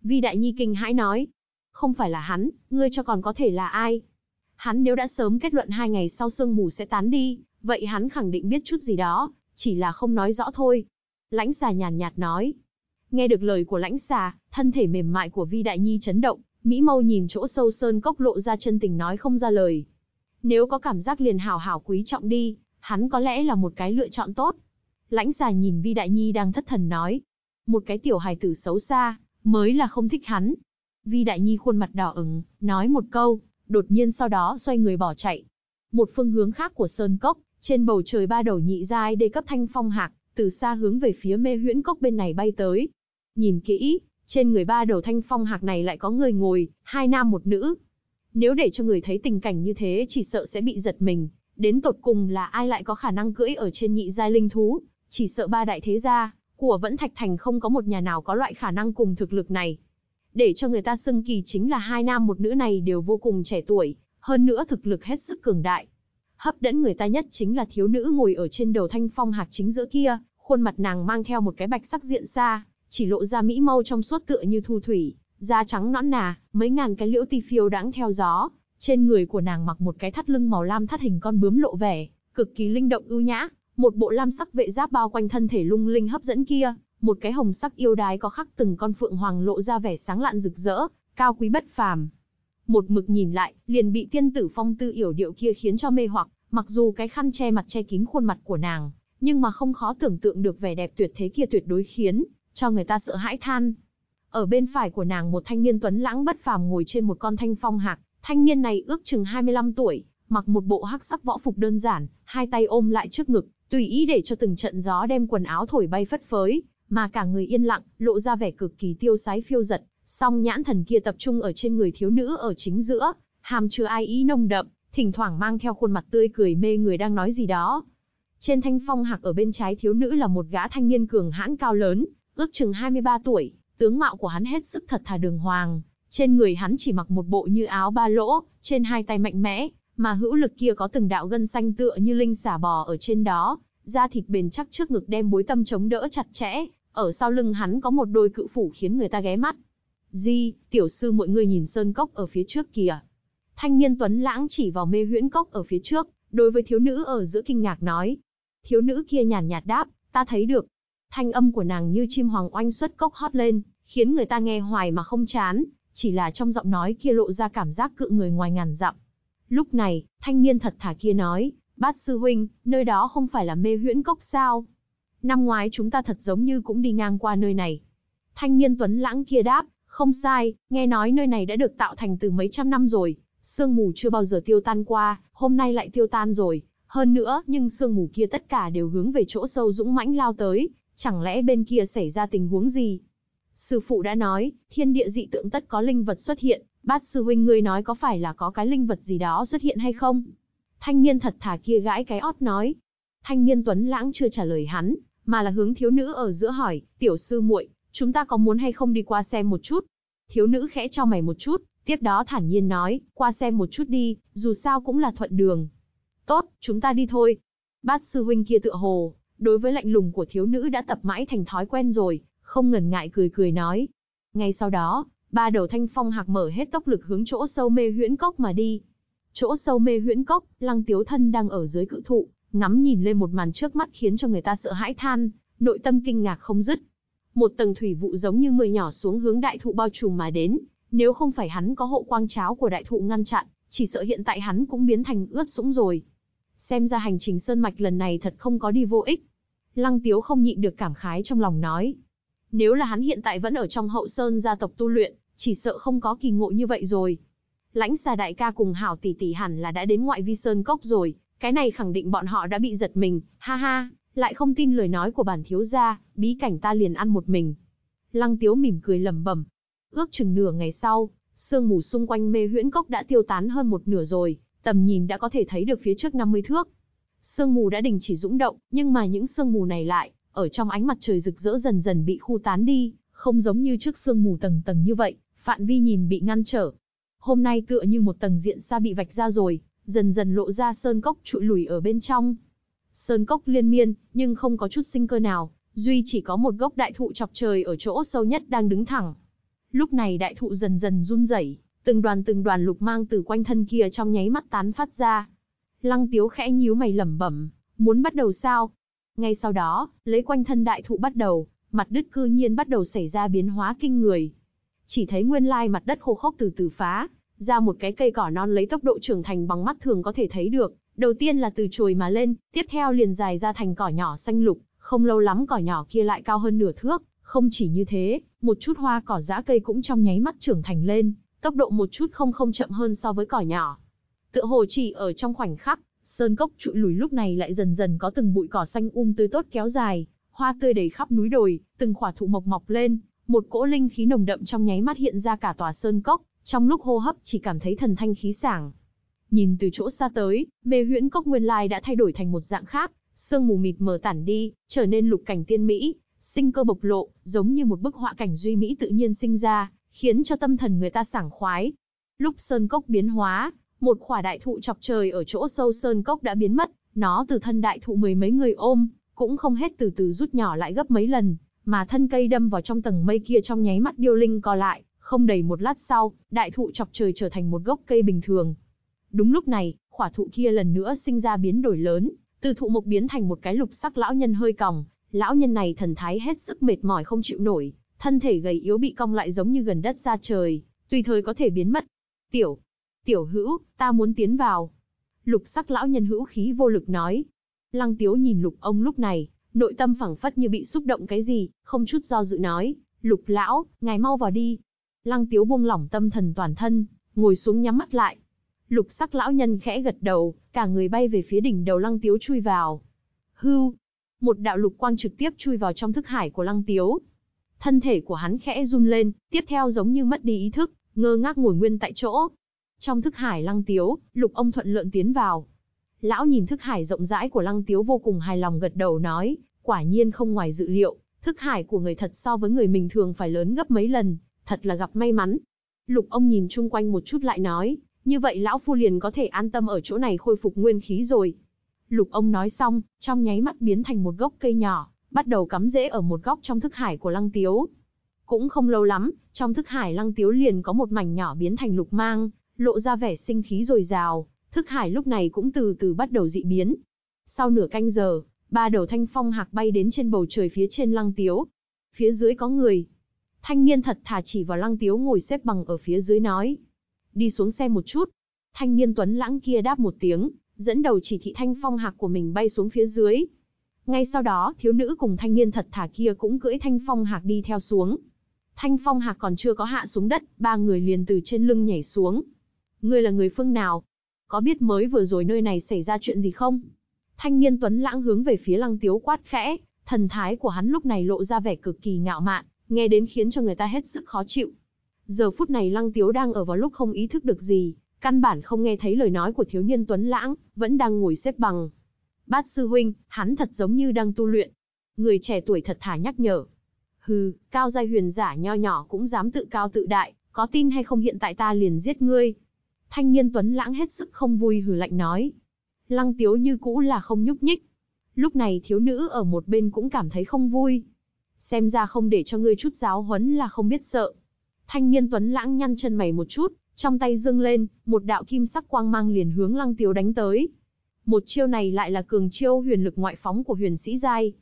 Speaker 1: Vi Đại Nhi kinh hãi nói. Không phải là hắn, ngươi cho còn có thể là ai. Hắn nếu đã sớm kết luận hai ngày sau sương mù sẽ tán đi, vậy hắn khẳng định biết chút gì đó, chỉ là không nói rõ thôi. Lãnh xà nhàn nhạt nói. Nghe được lời của lãnh xà, thân thể mềm mại của Vi Đại Nhi chấn động, Mỹ Mâu nhìn chỗ sâu sơn cốc lộ ra chân tình nói không ra lời, nếu có cảm giác liền hảo hảo quý trọng đi, hắn có lẽ là một cái lựa chọn tốt. Lãnh xà nhìn Vi Đại Nhi đang thất thần nói. Một cái tiểu hài tử xấu xa, mới là không thích hắn. Vi Đại Nhi khuôn mặt đỏ ửng, nói một câu, đột nhiên sau đó xoay người bỏ chạy. Một phương hướng khác của Sơn Cốc, trên bầu trời ba đầu nhị giai đê cấp thanh phong hạc, từ xa hướng về phía mê huyễn cốc bên này bay tới. Nhìn kỹ, trên người ba đầu thanh phong hạc này lại có người ngồi, hai nam một nữ, nếu để cho người thấy tình cảnh như thế chỉ sợ sẽ bị giật mình, đến tột cùng là ai lại có khả năng cưỡi ở trên nhị giai linh thú, chỉ sợ ba đại thế gia của Vẫn Thạch Thành không có một nhà nào có loại khả năng cùng thực lực này. Để cho người ta xưng kỳ chính là hai nam một nữ này đều vô cùng trẻ tuổi, hơn nữa thực lực hết sức cường đại. Hấp dẫn người ta nhất chính là thiếu nữ ngồi ở trên đầu thanh phong hạc chính giữa kia, khuôn mặt nàng mang theo một cái bạch sắc diện xa, chỉ lộ ra mỹ mâu trong suốt tựa như thu thủy, da trắng nõn nà, mấy ngàn cái liễu ti phiêu đãng theo gió, trên người của nàng mặc một cái thắt lưng màu lam thắt hình con bướm lộ vẻ, cực kỳ linh động ưu nhã, một bộ lam sắc vệ giáp bao quanh thân thể lung linh hấp dẫn kia, một cái hồng sắc yêu đái có khắc từng con phượng hoàng lộ ra vẻ sáng lạn rực rỡ, cao quý bất phàm. Một mực nhìn lại, liền bị tiên tử phong tư yểu điệu kia khiến cho mê hoặc, mặc dù cái khăn che mặt che kín khuôn mặt của nàng, nhưng mà không khó tưởng tượng được vẻ đẹp tuyệt thế kia tuyệt đối khiến cho người ta sợ hãi than, ở bên phải của nàng một thanh niên tuấn lãng bất phàm ngồi trên một con thanh phong hạc, thanh niên này ước chừng 25 tuổi, mặc một bộ hắc sắc võ phục đơn giản, hai tay ôm lại trước ngực, tùy ý để cho từng trận gió đem quần áo thổi bay phất phới, mà cả người yên lặng, lộ ra vẻ cực kỳ tiêu sái phiêu giật, song nhãn thần kia tập trung ở trên người thiếu nữ ở chính giữa, hàm chứa ai ý nồng đậm, thỉnh thoảng mang theo khuôn mặt tươi cười mê người đang nói gì đó. Trên thanh phong hạc ở bên trái thiếu nữ là một gã thanh niên cường hãn cao lớn, ước chừng 23 tuổi, Tướng mạo của hắn hết sức thật thà đường hoàng, trên người hắn chỉ mặc một bộ như áo ba lỗ, trên hai tay mạnh mẽ, mà hữu lực kia có từng đạo gân xanh tựa như linh xả bò ở trên đó, da thịt bền chắc trước ngực đem bối tâm chống đỡ chặt chẽ, ở sau lưng hắn có một đôi cự phủ khiến người ta ghé mắt. Di, tiểu sư mọi người nhìn sơn cốc ở phía trước kìa. Thanh niên tuấn lãng chỉ vào mê huyễn cốc ở phía trước, đối với thiếu nữ ở giữa kinh ngạc nói. Thiếu nữ kia nhàn nhạt đáp, ta thấy được, Thanh âm của nàng như chim hoàng oanh xuất cốc hót lên, khiến người ta nghe hoài mà không chán, chỉ là trong giọng nói kia lộ ra cảm giác cự người ngoài ngàn dặm. Lúc này, thanh niên thật thà kia nói, bát sư huynh, nơi đó không phải là mê huyễn cốc sao? Năm ngoái chúng ta thật giống như cũng đi ngang qua nơi này. Thanh niên tuấn lãng kia đáp, không sai, nghe nói nơi này đã được tạo thành từ mấy trăm năm rồi, sương mù chưa bao giờ tiêu tan qua, hôm nay lại tiêu tan rồi. Hơn nữa, nhưng sương mù kia tất cả đều hướng về chỗ sâu dũng mãnh lao tới, Chẳng lẽ bên kia xảy ra tình huống gì? Sư phụ đã nói, thiên địa dị tượng tất có linh vật xuất hiện, bát sư huynh ngươi nói có phải là có cái linh vật gì đó xuất hiện hay không? Thanh niên thật thà kia gãi cái ót nói. Thanh niên tuấn lãng chưa trả lời hắn, mà là hướng thiếu nữ ở giữa hỏi, tiểu sư muội, chúng ta có muốn hay không đi qua xem một chút? Thiếu nữ khẽ cho mày một chút, tiếp đó thản nhiên nói, qua xem một chút đi, dù sao cũng là thuận đường. Tốt, chúng ta đi thôi. Bát sư huynh kia tựa hồ, đối với lạnh lùng của thiếu nữ đã tập mãi thành thói quen rồi, không ngần ngại cười cười nói. Ngay sau đó, ba đầu thanh phong hạc mở hết tốc lực hướng chỗ sâu mê huyễn cốc mà đi. Chỗ sâu mê huyễn cốc, lăng tiếu thân đang ở dưới cự thụ, ngắm nhìn lên một màn trước mắt khiến cho người ta sợ hãi than, nội tâm kinh ngạc không dứt. Một tầng thủy vụ giống như mưa nhỏ xuống hướng đại thụ bao trùm mà đến, nếu không phải hắn có hộ quang cháo của đại thụ ngăn chặn, chỉ sợ hiện tại hắn cũng biến thành ướt sũng rồi xem ra hành trình sơn mạch lần này thật không có đi vô ích. Lăng Tiếu không nhịn được cảm khái trong lòng nói. Nếu là hắn hiện tại vẫn ở trong hậu sơn gia tộc tu luyện, chỉ sợ không có kỳ ngộ như vậy rồi. Lãnh xà đại ca cùng hảo tỷ tỷ hẳn là đã đến ngoại vi sơn cốc rồi, cái này khẳng định bọn họ đã bị giật mình, ha ha, lại không tin lời nói của bản thiếu gia, bí cảnh ta liền ăn một mình. Lăng tiếu mỉm cười lầm bẩm Ước chừng nửa ngày sau, sương mù xung quanh mê huyễn cốc đã tiêu tán hơn một nửa rồi, tầm nhìn đã có thể thấy được phía trước 50 thước. Sương mù đã đình chỉ dũng động, nhưng mà những sương mù này lại, ở trong ánh mặt trời rực rỡ dần dần bị khu tán đi, không giống như trước sương mù tầng tầng như vậy, phạm vi nhìn bị ngăn trở. Hôm nay tựa như một tầng diện xa bị vạch ra rồi, dần dần lộ ra sơn cốc trụi lùi ở bên trong. Sơn cốc liên miên, nhưng không có chút sinh cơ nào, duy chỉ có một gốc đại thụ chọc trời ở chỗ sâu nhất đang đứng thẳng. Lúc này đại thụ dần dần run rẩy, từng đoàn từng đoàn lục mang từ quanh thân kia trong nháy mắt tán phát ra. Lăng Tiếu khẽ nhíu mày lẩm bẩm, muốn bắt đầu sao? Ngay sau đó, lấy quanh thân đại thụ bắt đầu, mặt đất cư nhiên bắt đầu xảy ra biến hóa kinh người. Chỉ thấy nguyên lai mặt đất khô khốc từ từ phá, ra một cái cây cỏ non lấy tốc độ trưởng thành bằng mắt thường có thể thấy được, đầu tiên là từ chồi mà lên, tiếp theo liền dài ra thành cỏ nhỏ xanh lục, không lâu lắm cỏ nhỏ kia lại cao hơn nửa thước, không chỉ như thế, một chút hoa cỏ dã cây cũng trong nháy mắt trưởng thành lên, tốc độ một chút không không chậm hơn so với cỏ nhỏ. Tựa hồ chỉ ở trong khoảnh khắc, sơn cốc trụi lùi lúc này lại dần dần có từng bụi cỏ xanh um tươi tốt kéo dài, hoa tươi đầy khắp núi đồi, từng khỏa thụ mộc mọc lên, một cỗ linh khí nồng đậm trong nháy mắt hiện ra cả tòa sơn cốc, trong lúc hô hấp chỉ cảm thấy thần thanh khí sảng. Nhìn từ chỗ xa tới, mê huyễn cốc nguyên lai đã thay đổi thành một dạng khác, sương mù mịt mờ tản đi, trở nên lục cảnh tiên mỹ, sinh cơ bộc lộ, giống như một bức họa cảnh duy mỹ tự nhiên sinh ra, khiến cho tâm thần người ta sảng khoái. Lúc sơn cốc biến hóa, một khỏa đại thụ chọc trời ở chỗ sâu sơn cốc đã biến mất, nó từ thân đại thụ mười mấy người ôm, cũng không hết từ từ rút nhỏ lại gấp mấy lần, mà thân cây đâm vào trong tầng mây kia trong nháy mắt điêu linh co lại, không đầy một lát sau, đại thụ chọc trời trở thành một gốc cây bình thường. Đúng lúc này, khỏa thụ kia lần nữa sinh ra biến đổi lớn, từ thụ mộc biến thành một cái lục sắc lão nhân hơi còng, lão nhân này thần thái hết sức mệt mỏi không chịu nổi, thân thể gầy yếu bị cong lại giống như gần đất ra trời, tùy thời có thể biến mất. Tiểu, tiểu hữu, ta muốn tiến vào. Lục sắc lão nhân hữu khí vô lực nói. Lăng tiếu nhìn lục ông lúc này, nội tâm phẳng phất như bị xúc động cái gì, không chút do dự nói. Lục lão, ngài mau vào đi. Lăng tiếu buông lỏng tâm thần toàn thân, ngồi xuống nhắm mắt lại. Lục sắc lão nhân khẽ gật đầu, cả người bay về phía đỉnh đầu lăng tiếu chui vào. Hưu, một đạo lục quang trực tiếp chui vào trong thức hải của lăng tiếu. Thân thể của hắn khẽ run lên, tiếp theo giống như mất đi ý thức, ngơ ngác ngồi nguyên tại chỗ. Trong thức hải lăng tiếu, lục ông thuận lợn tiến vào. Lão nhìn thức hải rộng rãi của lăng tiếu vô cùng hài lòng gật đầu nói, quả nhiên không ngoài dự liệu, thức hải của người thật so với người bình thường phải lớn gấp mấy lần, thật là gặp may mắn. Lục ông nhìn chung quanh một chút lại nói, như vậy lão phu liền có thể an tâm ở chỗ này khôi phục nguyên khí rồi. Lục ông nói xong, trong nháy mắt biến thành một gốc cây nhỏ, bắt đầu cắm rễ ở một góc trong thức hải của Lăng Tiếu. Cũng không lâu lắm, trong thức hải Lăng Tiếu liền có một mảnh nhỏ biến thành lục mang, lộ ra vẻ sinh khí dồi rào thức hải lúc này cũng từ từ bắt đầu dị biến. Sau nửa canh giờ, ba đầu thanh phong hạc bay đến trên bầu trời phía trên Lăng Tiếu. Phía dưới có người. Thanh niên thật thà chỉ vào Lăng Tiếu ngồi xếp bằng ở phía dưới nói. Đi xuống xe một chút. Thanh niên tuấn lãng kia đáp một tiếng, dẫn đầu chỉ thị thanh phong hạc của mình bay xuống phía dưới, ngay sau đó, thiếu nữ cùng thanh niên thật thả kia cũng cưỡi thanh phong hạc đi theo xuống. Thanh phong hạc còn chưa có hạ xuống đất, ba người liền từ trên lưng nhảy xuống. Ngươi là người phương nào? Có biết mới vừa rồi nơi này xảy ra chuyện gì không? Thanh niên tuấn lãng hướng về phía lăng tiếu quát khẽ, thần thái của hắn lúc này lộ ra vẻ cực kỳ ngạo mạn, nghe đến khiến cho người ta hết sức khó chịu. Giờ phút này lăng tiếu đang ở vào lúc không ý thức được gì, căn bản không nghe thấy lời nói của thiếu niên tuấn lãng, vẫn đang ngồi xếp bằng bát sư huynh, hắn thật giống như đang tu luyện. Người trẻ tuổi thật thà nhắc nhở. Hừ, cao giai huyền giả nho nhỏ cũng dám tự cao tự đại, có tin hay không hiện tại ta liền giết ngươi. Thanh niên tuấn lãng hết sức không vui hừ lạnh nói. Lăng tiếu như cũ là không nhúc nhích. Lúc này thiếu nữ ở một bên cũng cảm thấy không vui. Xem ra không để cho ngươi chút giáo huấn là không biết sợ. Thanh niên tuấn lãng nhăn chân mày một chút, trong tay dương lên, một đạo kim sắc quang mang liền hướng lăng tiếu đánh tới. Một chiêu này lại là cường chiêu huyền lực ngoại phóng của huyền sĩ giai.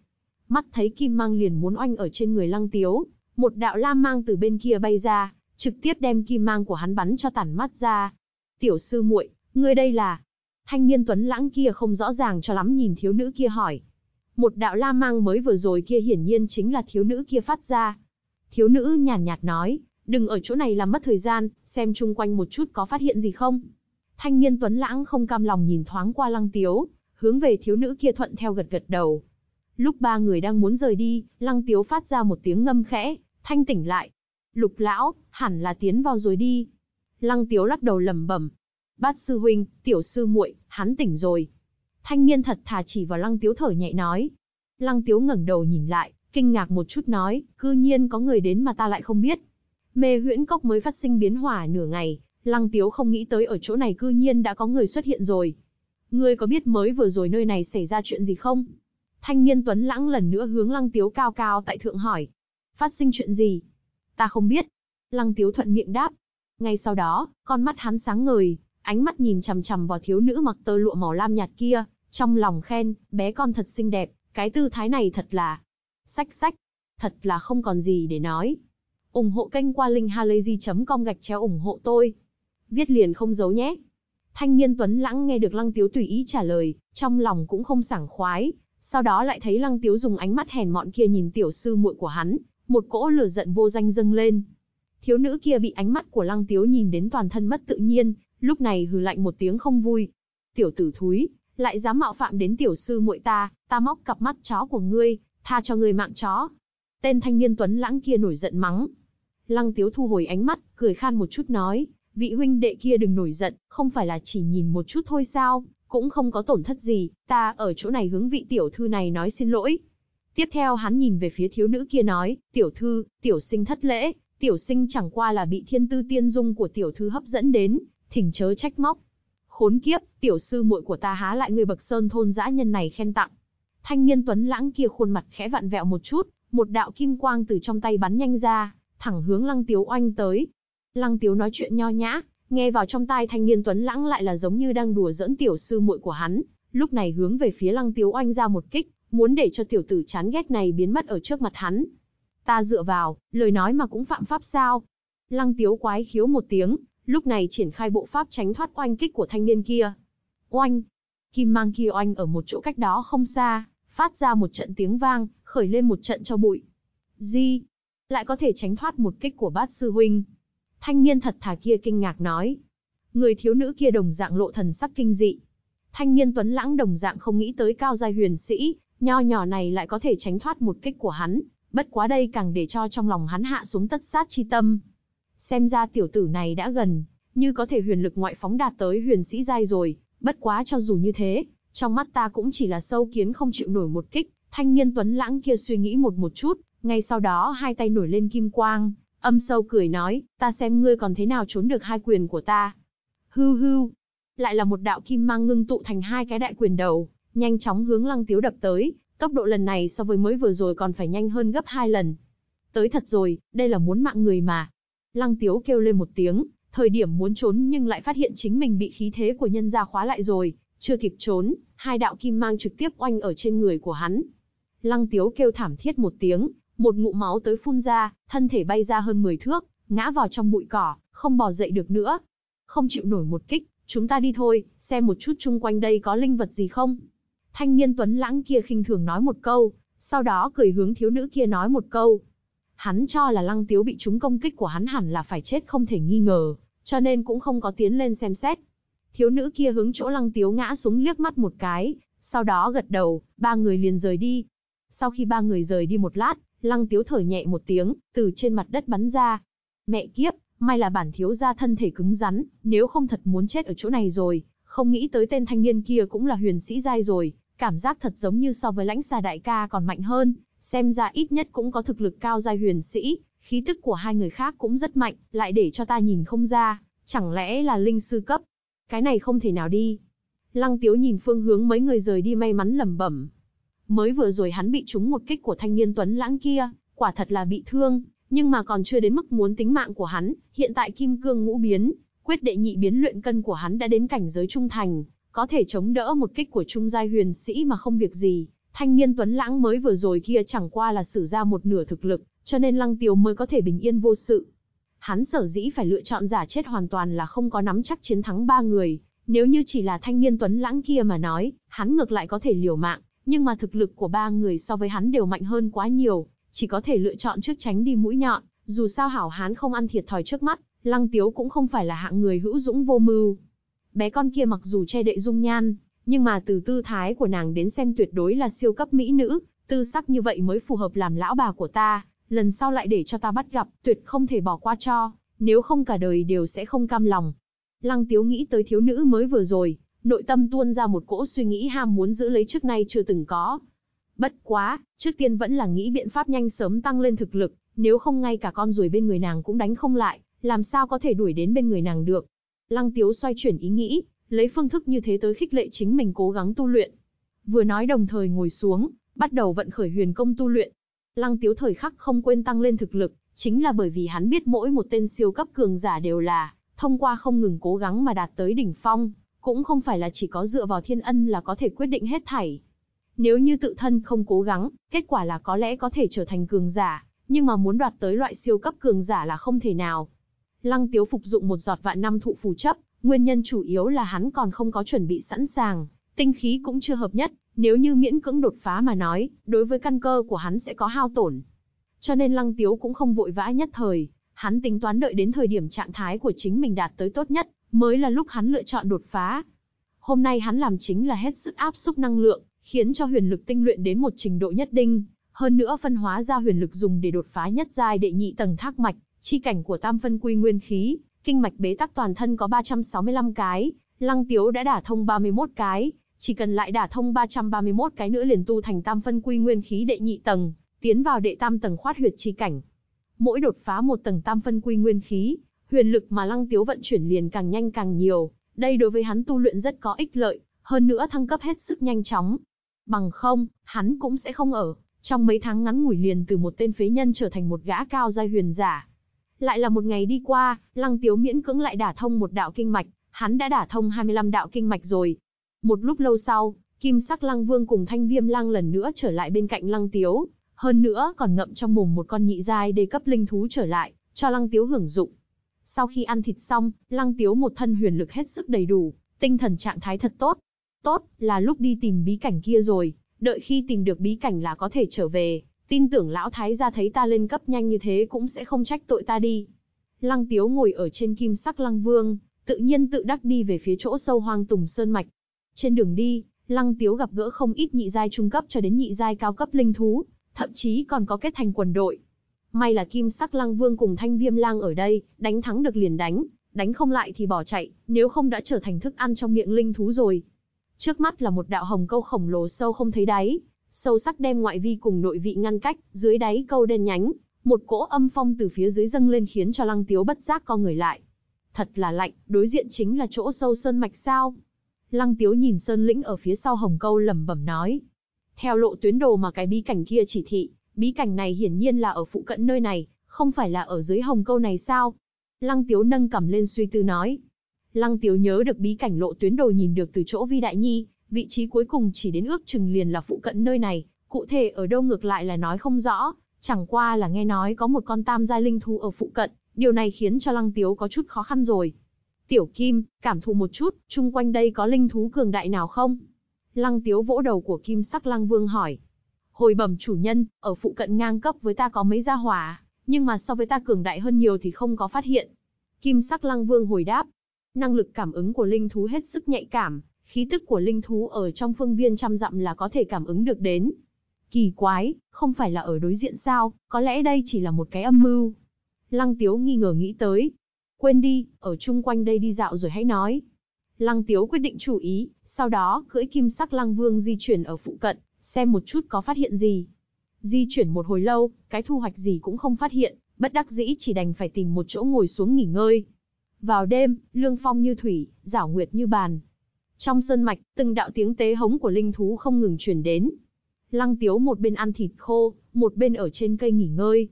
Speaker 1: Mắt thấy kim mang liền muốn oanh ở trên người lăng tiếu, một đạo lam mang từ bên kia bay ra, trực tiếp đem kim mang của hắn bắn cho tản mắt ra. Tiểu sư muội, ngươi đây là... Thanh niên tuấn lãng kia không rõ ràng cho lắm nhìn thiếu nữ kia hỏi. Một đạo la mang mới vừa rồi kia hiển nhiên chính là thiếu nữ kia phát ra. Thiếu nữ nhàn nhạt, nhạt nói, đừng ở chỗ này làm mất thời gian, xem chung quanh một chút có phát hiện gì không. Thanh niên tuấn lãng không cam lòng nhìn thoáng qua Lăng Tiếu, hướng về thiếu nữ kia thuận theo gật gật đầu. Lúc ba người đang muốn rời đi, Lăng Tiếu phát ra một tiếng ngâm khẽ, thanh tỉnh lại. Lục lão, hẳn là tiến vào rồi đi. Lăng Tiếu lắc đầu lẩm bẩm. Bát sư huynh, tiểu sư muội, hắn tỉnh rồi. Thanh niên thật thà chỉ vào Lăng Tiếu thở nhẹ nói. Lăng Tiếu ngẩng đầu nhìn lại, kinh ngạc một chút nói, cư nhiên có người đến mà ta lại không biết. Mê huyễn cốc mới phát sinh biến hỏa nửa ngày, Lăng Tiếu không nghĩ tới ở chỗ này cư nhiên đã có người xuất hiện rồi. Ngươi có biết mới vừa rồi nơi này xảy ra chuyện gì không? Thanh niên Tuấn Lãng lần nữa hướng Lăng Tiếu cao cao tại thượng hỏi. Phát sinh chuyện gì? Ta không biết. Lăng Tiếu thuận miệng đáp. Ngay sau đó, con mắt hắn sáng ngời, ánh mắt nhìn chằm chằm vào thiếu nữ mặc tơ lụa màu lam nhạt kia, trong lòng khen, bé con thật xinh đẹp, cái tư thái này thật là... Sách sách, thật là không còn gì để nói. ủng hộ kênh qua linkhalazy.com gạch chéo ủng hộ tôi viết liền không giấu nhé. Thanh niên tuấn lãng nghe được Lăng Tiếu tùy ý trả lời, trong lòng cũng không sảng khoái, sau đó lại thấy Lăng Tiếu dùng ánh mắt hèn mọn kia nhìn tiểu sư muội của hắn, một cỗ lửa giận vô danh dâng lên. Thiếu nữ kia bị ánh mắt của Lăng Tiếu nhìn đến toàn thân mất tự nhiên, lúc này hừ lạnh một tiếng không vui. Tiểu tử thúi, lại dám mạo phạm đến tiểu sư muội ta, ta móc cặp mắt chó của ngươi, tha cho ngươi mạng chó. Tên thanh niên tuấn lãng kia nổi giận mắng. Lăng Tiếu thu hồi ánh mắt, cười khan một chút nói, vị huynh đệ kia đừng nổi giận, không phải là chỉ nhìn một chút thôi sao, cũng không có tổn thất gì, ta ở chỗ này hướng vị tiểu thư này nói xin lỗi. Tiếp theo hắn nhìn về phía thiếu nữ kia nói, tiểu thư, tiểu sinh thất lễ, tiểu sinh chẳng qua là bị thiên tư tiên dung của tiểu thư hấp dẫn đến, thỉnh chớ trách móc. Khốn kiếp, tiểu sư muội của ta há lại người bậc sơn thôn dã nhân này khen tặng. Thanh niên tuấn lãng kia khuôn mặt khẽ vặn vẹo một chút, một đạo kim quang từ trong tay bắn nhanh ra, thẳng hướng lăng tiếu oanh tới, Lăng Tiếu nói chuyện nho nhã, nghe vào trong tai thanh niên tuấn lãng lại là giống như đang đùa giỡn tiểu sư muội của hắn, lúc này hướng về phía Lăng Tiếu oanh ra một kích, muốn để cho tiểu tử chán ghét này biến mất ở trước mặt hắn. Ta dựa vào, lời nói mà cũng phạm pháp sao? Lăng Tiếu quái khiếu một tiếng, lúc này triển khai bộ pháp tránh thoát oanh kích của thanh niên kia. Oanh! Kim mang kia oanh ở một chỗ cách đó không xa, phát ra một trận tiếng vang, khởi lên một trận cho bụi. Di! Lại có thể tránh thoát một kích của bát sư huynh, Thanh niên thật thà kia kinh ngạc nói. Người thiếu nữ kia đồng dạng lộ thần sắc kinh dị. Thanh niên tuấn lãng đồng dạng không nghĩ tới cao giai huyền sĩ, nho nhỏ này lại có thể tránh thoát một kích của hắn, bất quá đây càng để cho trong lòng hắn hạ xuống tất sát chi tâm. Xem ra tiểu tử này đã gần, như có thể huyền lực ngoại phóng đạt tới huyền sĩ giai rồi, bất quá cho dù như thế, trong mắt ta cũng chỉ là sâu kiến không chịu nổi một kích, thanh niên tuấn lãng kia suy nghĩ một một chút, ngay sau đó hai tay nổi lên kim quang, Âm sâu cười nói, ta xem ngươi còn thế nào trốn được hai quyền của ta. Hư hư, Lại là một đạo kim mang ngưng tụ thành hai cái đại quyền đầu, nhanh chóng hướng lăng tiếu đập tới, tốc độ lần này so với mới vừa rồi còn phải nhanh hơn gấp hai lần. Tới thật rồi, đây là muốn mạng người mà. Lăng tiếu kêu lên một tiếng, thời điểm muốn trốn nhưng lại phát hiện chính mình bị khí thế của nhân gia khóa lại rồi, chưa kịp trốn, hai đạo kim mang trực tiếp oanh ở trên người của hắn. Lăng tiếu kêu thảm thiết một tiếng, một ngụm máu tới phun ra, thân thể bay ra hơn 10 thước, ngã vào trong bụi cỏ, không bò dậy được nữa. Không chịu nổi một kích, chúng ta đi thôi, xem một chút chung quanh đây có linh vật gì không. Thanh niên tuấn lãng kia khinh thường nói một câu, sau đó cười hướng thiếu nữ kia nói một câu. Hắn cho là lăng tiếu bị chúng công kích của hắn hẳn là phải chết không thể nghi ngờ, cho nên cũng không có tiến lên xem xét. Thiếu nữ kia hướng chỗ lăng tiếu ngã xuống liếc mắt một cái, sau đó gật đầu, ba người liền rời đi. Sau khi ba người rời đi một lát, Lăng Tiếu thở nhẹ một tiếng, từ trên mặt đất bắn ra. Mẹ kiếp, may là bản thiếu gia thân thể cứng rắn, nếu không thật muốn chết ở chỗ này rồi, không nghĩ tới tên thanh niên kia cũng là huyền sĩ giai rồi, cảm giác thật giống như so với lãnh xà đại ca còn mạnh hơn, xem ra ít nhất cũng có thực lực cao giai huyền sĩ, khí tức của hai người khác cũng rất mạnh, lại để cho ta nhìn không ra, chẳng lẽ là linh sư cấp? Cái này không thể nào đi. Lăng Tiếu nhìn phương hướng mấy người rời đi may mắn lẩm bẩm, Mới vừa rồi hắn bị trúng một kích của thanh niên tuấn lãng kia, quả thật là bị thương, nhưng mà còn chưa đến mức muốn tính mạng của hắn, hiện tại kim cương ngũ biến, quyết đệ nhị biến luyện cân của hắn đã đến cảnh giới trung thành, có thể chống đỡ một kích của trung giai huyền sĩ mà không việc gì. Thanh niên tuấn lãng mới vừa rồi kia chẳng qua là sử ra một nửa thực lực, cho nên lăng tiêu mới có thể bình yên vô sự. Hắn sở dĩ phải lựa chọn giả chết hoàn toàn là không có nắm chắc chiến thắng ba người, nếu như chỉ là thanh niên tuấn lãng kia mà nói, hắn ngược lại có thể liều mạng, nhưng mà thực lực của ba người so với hắn đều mạnh hơn quá nhiều, chỉ có thể lựa chọn trước tránh đi mũi nhọn, dù sao hảo hán không ăn thiệt thòi trước mắt, Lăng Tiếu cũng không phải là hạng người hữu dũng vô mưu. Bé con kia mặc dù che đậy dung nhan, nhưng mà từ tư thái của nàng đến xem tuyệt đối là siêu cấp mỹ nữ, tư sắc như vậy mới phù hợp làm lão bà của ta, lần sau lại để cho ta bắt gặp, tuyệt không thể bỏ qua cho, nếu không cả đời đều sẽ không cam lòng. Lăng Tiếu nghĩ tới thiếu nữ mới vừa rồi, nội tâm tuôn ra một cỗ suy nghĩ ham muốn giữ lấy trước nay chưa từng có. Bất quá, trước tiên vẫn là nghĩ biện pháp nhanh sớm tăng lên thực lực, nếu không ngay cả con ruồi bên người nàng cũng đánh không lại, làm sao có thể đuổi đến bên người nàng được. Lăng Tiếu xoay chuyển ý nghĩ, lấy phương thức như thế tới khích lệ chính mình cố gắng tu luyện. Vừa nói đồng thời ngồi xuống, bắt đầu vận khởi huyền công tu luyện. Lăng Tiếu thời khắc không quên tăng lên thực lực, chính là bởi vì hắn biết mỗi một tên siêu cấp cường giả đều là thông qua không ngừng cố gắng mà đạt tới đỉnh phong. Cũng không phải là chỉ có dựa vào thiên ân là có thể quyết định hết thảy. Nếu như tự thân không cố gắng, kết quả là có lẽ có thể trở thành cường giả, nhưng mà muốn đoạt tới loại siêu cấp cường giả là không thể nào. Lăng Tiếu phục dụng một giọt vạn năm thụ phù chấp, nguyên nhân chủ yếu là hắn còn không có chuẩn bị sẵn sàng, tinh khí cũng chưa hợp nhất, nếu như miễn cưỡng đột phá mà nói, đối với căn cơ của hắn sẽ có hao tổn. Cho nên Lăng Tiếu cũng không vội vã nhất thời, hắn tính toán đợi đến thời điểm trạng thái của chính mình đạt tới tốt nhất, mới là lúc hắn lựa chọn đột phá. Hôm nay hắn làm chính là hết sức áp xúc năng lượng, khiến cho huyền lực tinh luyện đến một trình độ nhất định, hơn nữa phân hóa ra huyền lực dùng để đột phá nhất giai đệ nhị tầng thác mạch, chi cảnh của tam phân quy nguyên khí, kinh mạch bế tắc toàn thân có 365 cái, Lăng Tiếu đã đả thông 31 cái, chỉ cần lại đả thông 331 cái nữa liền tu thành tam phân quy nguyên khí đệ nhị tầng, tiến vào đệ tam tầng khoát huyệt chi cảnh. Mỗi đột phá một tầng tam phân quy nguyên khí, huyền lực mà Lăng Tiếu vận chuyển liền càng nhanh càng nhiều, đây đối với hắn tu luyện rất có ích lợi, hơn nữa thăng cấp hết sức nhanh chóng. Bằng không, hắn cũng sẽ không ở, trong mấy tháng ngắn ngủi liền từ một tên phế nhân trở thành một gã cao giai huyền giả. Lại là một ngày đi qua, Lăng Tiếu miễn cưỡng lại đả thông một đạo kinh mạch, hắn đã đả thông 25 đạo kinh mạch rồi. Một lúc lâu sau, Kim Sắc Lăng Vương cùng Thanh Viêm Lăng lần nữa trở lại bên cạnh Lăng Tiếu, hơn nữa còn ngậm trong mồm một con nhị giai đề cấp linh thú trở lại, cho Lăng Tiếu hưởng dụng. Sau khi ăn thịt xong, Lăng Tiếu một thân huyền lực hết sức đầy đủ, tinh thần trạng thái thật tốt. Tốt, là lúc đi tìm bí cảnh kia rồi, đợi khi tìm được bí cảnh là có thể trở về, tin tưởng lão thái gia thấy ta lên cấp nhanh như thế cũng sẽ không trách tội ta đi. Lăng Tiếu ngồi ở trên kim sắc Lăng Vương, tự nhiên tự đắc đi về phía chỗ sâu hoang tùng sơn mạch. Trên đường đi, Lăng Tiếu gặp gỡ không ít nhị giai trung cấp cho đến nhị giai cao cấp linh thú, thậm chí còn có kết thành quần đội, May là kim sắc lang vương cùng thanh viêm lang ở đây, đánh thắng được liền đánh, đánh không lại thì bỏ chạy, nếu không đã trở thành thức ăn trong miệng linh thú rồi. Trước mắt là một đạo hồng câu khổng lồ sâu không thấy đáy, sâu sắc đem ngoại vi cùng nội vị ngăn cách, dưới đáy câu đen nhánh, một cỗ âm phong từ phía dưới dâng lên khiến cho lăng tiếu bất giác co người lại. Thật là lạnh, đối diện chính là chỗ sâu sơn mạch sao. Lăng tiếu nhìn sơn lĩnh ở phía sau hồng câu lẩm bẩm nói. Theo lộ tuyến đồ mà cái bí cảnh kia chỉ thị, Bí cảnh này hiển nhiên là ở phụ cận nơi này, không phải là ở dưới hồng câu này sao? Lăng Tiếu nâng cầm lên suy tư nói. Lăng Tiếu nhớ được bí cảnh lộ tuyến đồ nhìn được từ chỗ Vi Đại Nhi, vị trí cuối cùng chỉ đến ước chừng liền là phụ cận nơi này, cụ thể ở đâu ngược lại là nói không rõ, chẳng qua là nghe nói có một con tam gia linh thú ở phụ cận, điều này khiến cho Lăng Tiếu có chút khó khăn rồi. Tiểu Kim, cảm thụ một chút, chung quanh đây có linh thú cường đại nào không? Lăng Tiếu vỗ đầu của Kim Sắc Lăng Vương hỏi. Hồi bẩm chủ nhân, ở phụ cận ngang cấp với ta có mấy gia hỏa, nhưng mà so với ta cường đại hơn nhiều thì không có phát hiện. Kim sắc lăng vương hồi đáp. Năng lực cảm ứng của linh thú hết sức nhạy cảm, khí tức của linh thú ở trong phương viên trăm dặm là có thể cảm ứng được đến. Kỳ quái, không phải là ở đối diện sao, có lẽ đây chỉ là một cái âm mưu. Lăng Tiếu nghi ngờ nghĩ tới. Quên đi, ở chung quanh đây đi dạo rồi hãy nói. Lăng Tiếu quyết định chú ý, sau đó cưỡi kim sắc lăng vương di chuyển ở phụ cận, xem một chút có phát hiện gì. Di chuyển một hồi lâu, cái thu hoạch gì cũng không phát hiện, bất đắc dĩ chỉ đành phải tìm một chỗ ngồi xuống nghỉ ngơi. Vào đêm, lương phong như thủy, giảo nguyệt như bàn. Trong sơn mạch, từng đạo tiếng tế hống của linh thú không ngừng truyền đến. Lăng tiếu một bên ăn thịt khô, một bên ở trên cây nghỉ ngơi.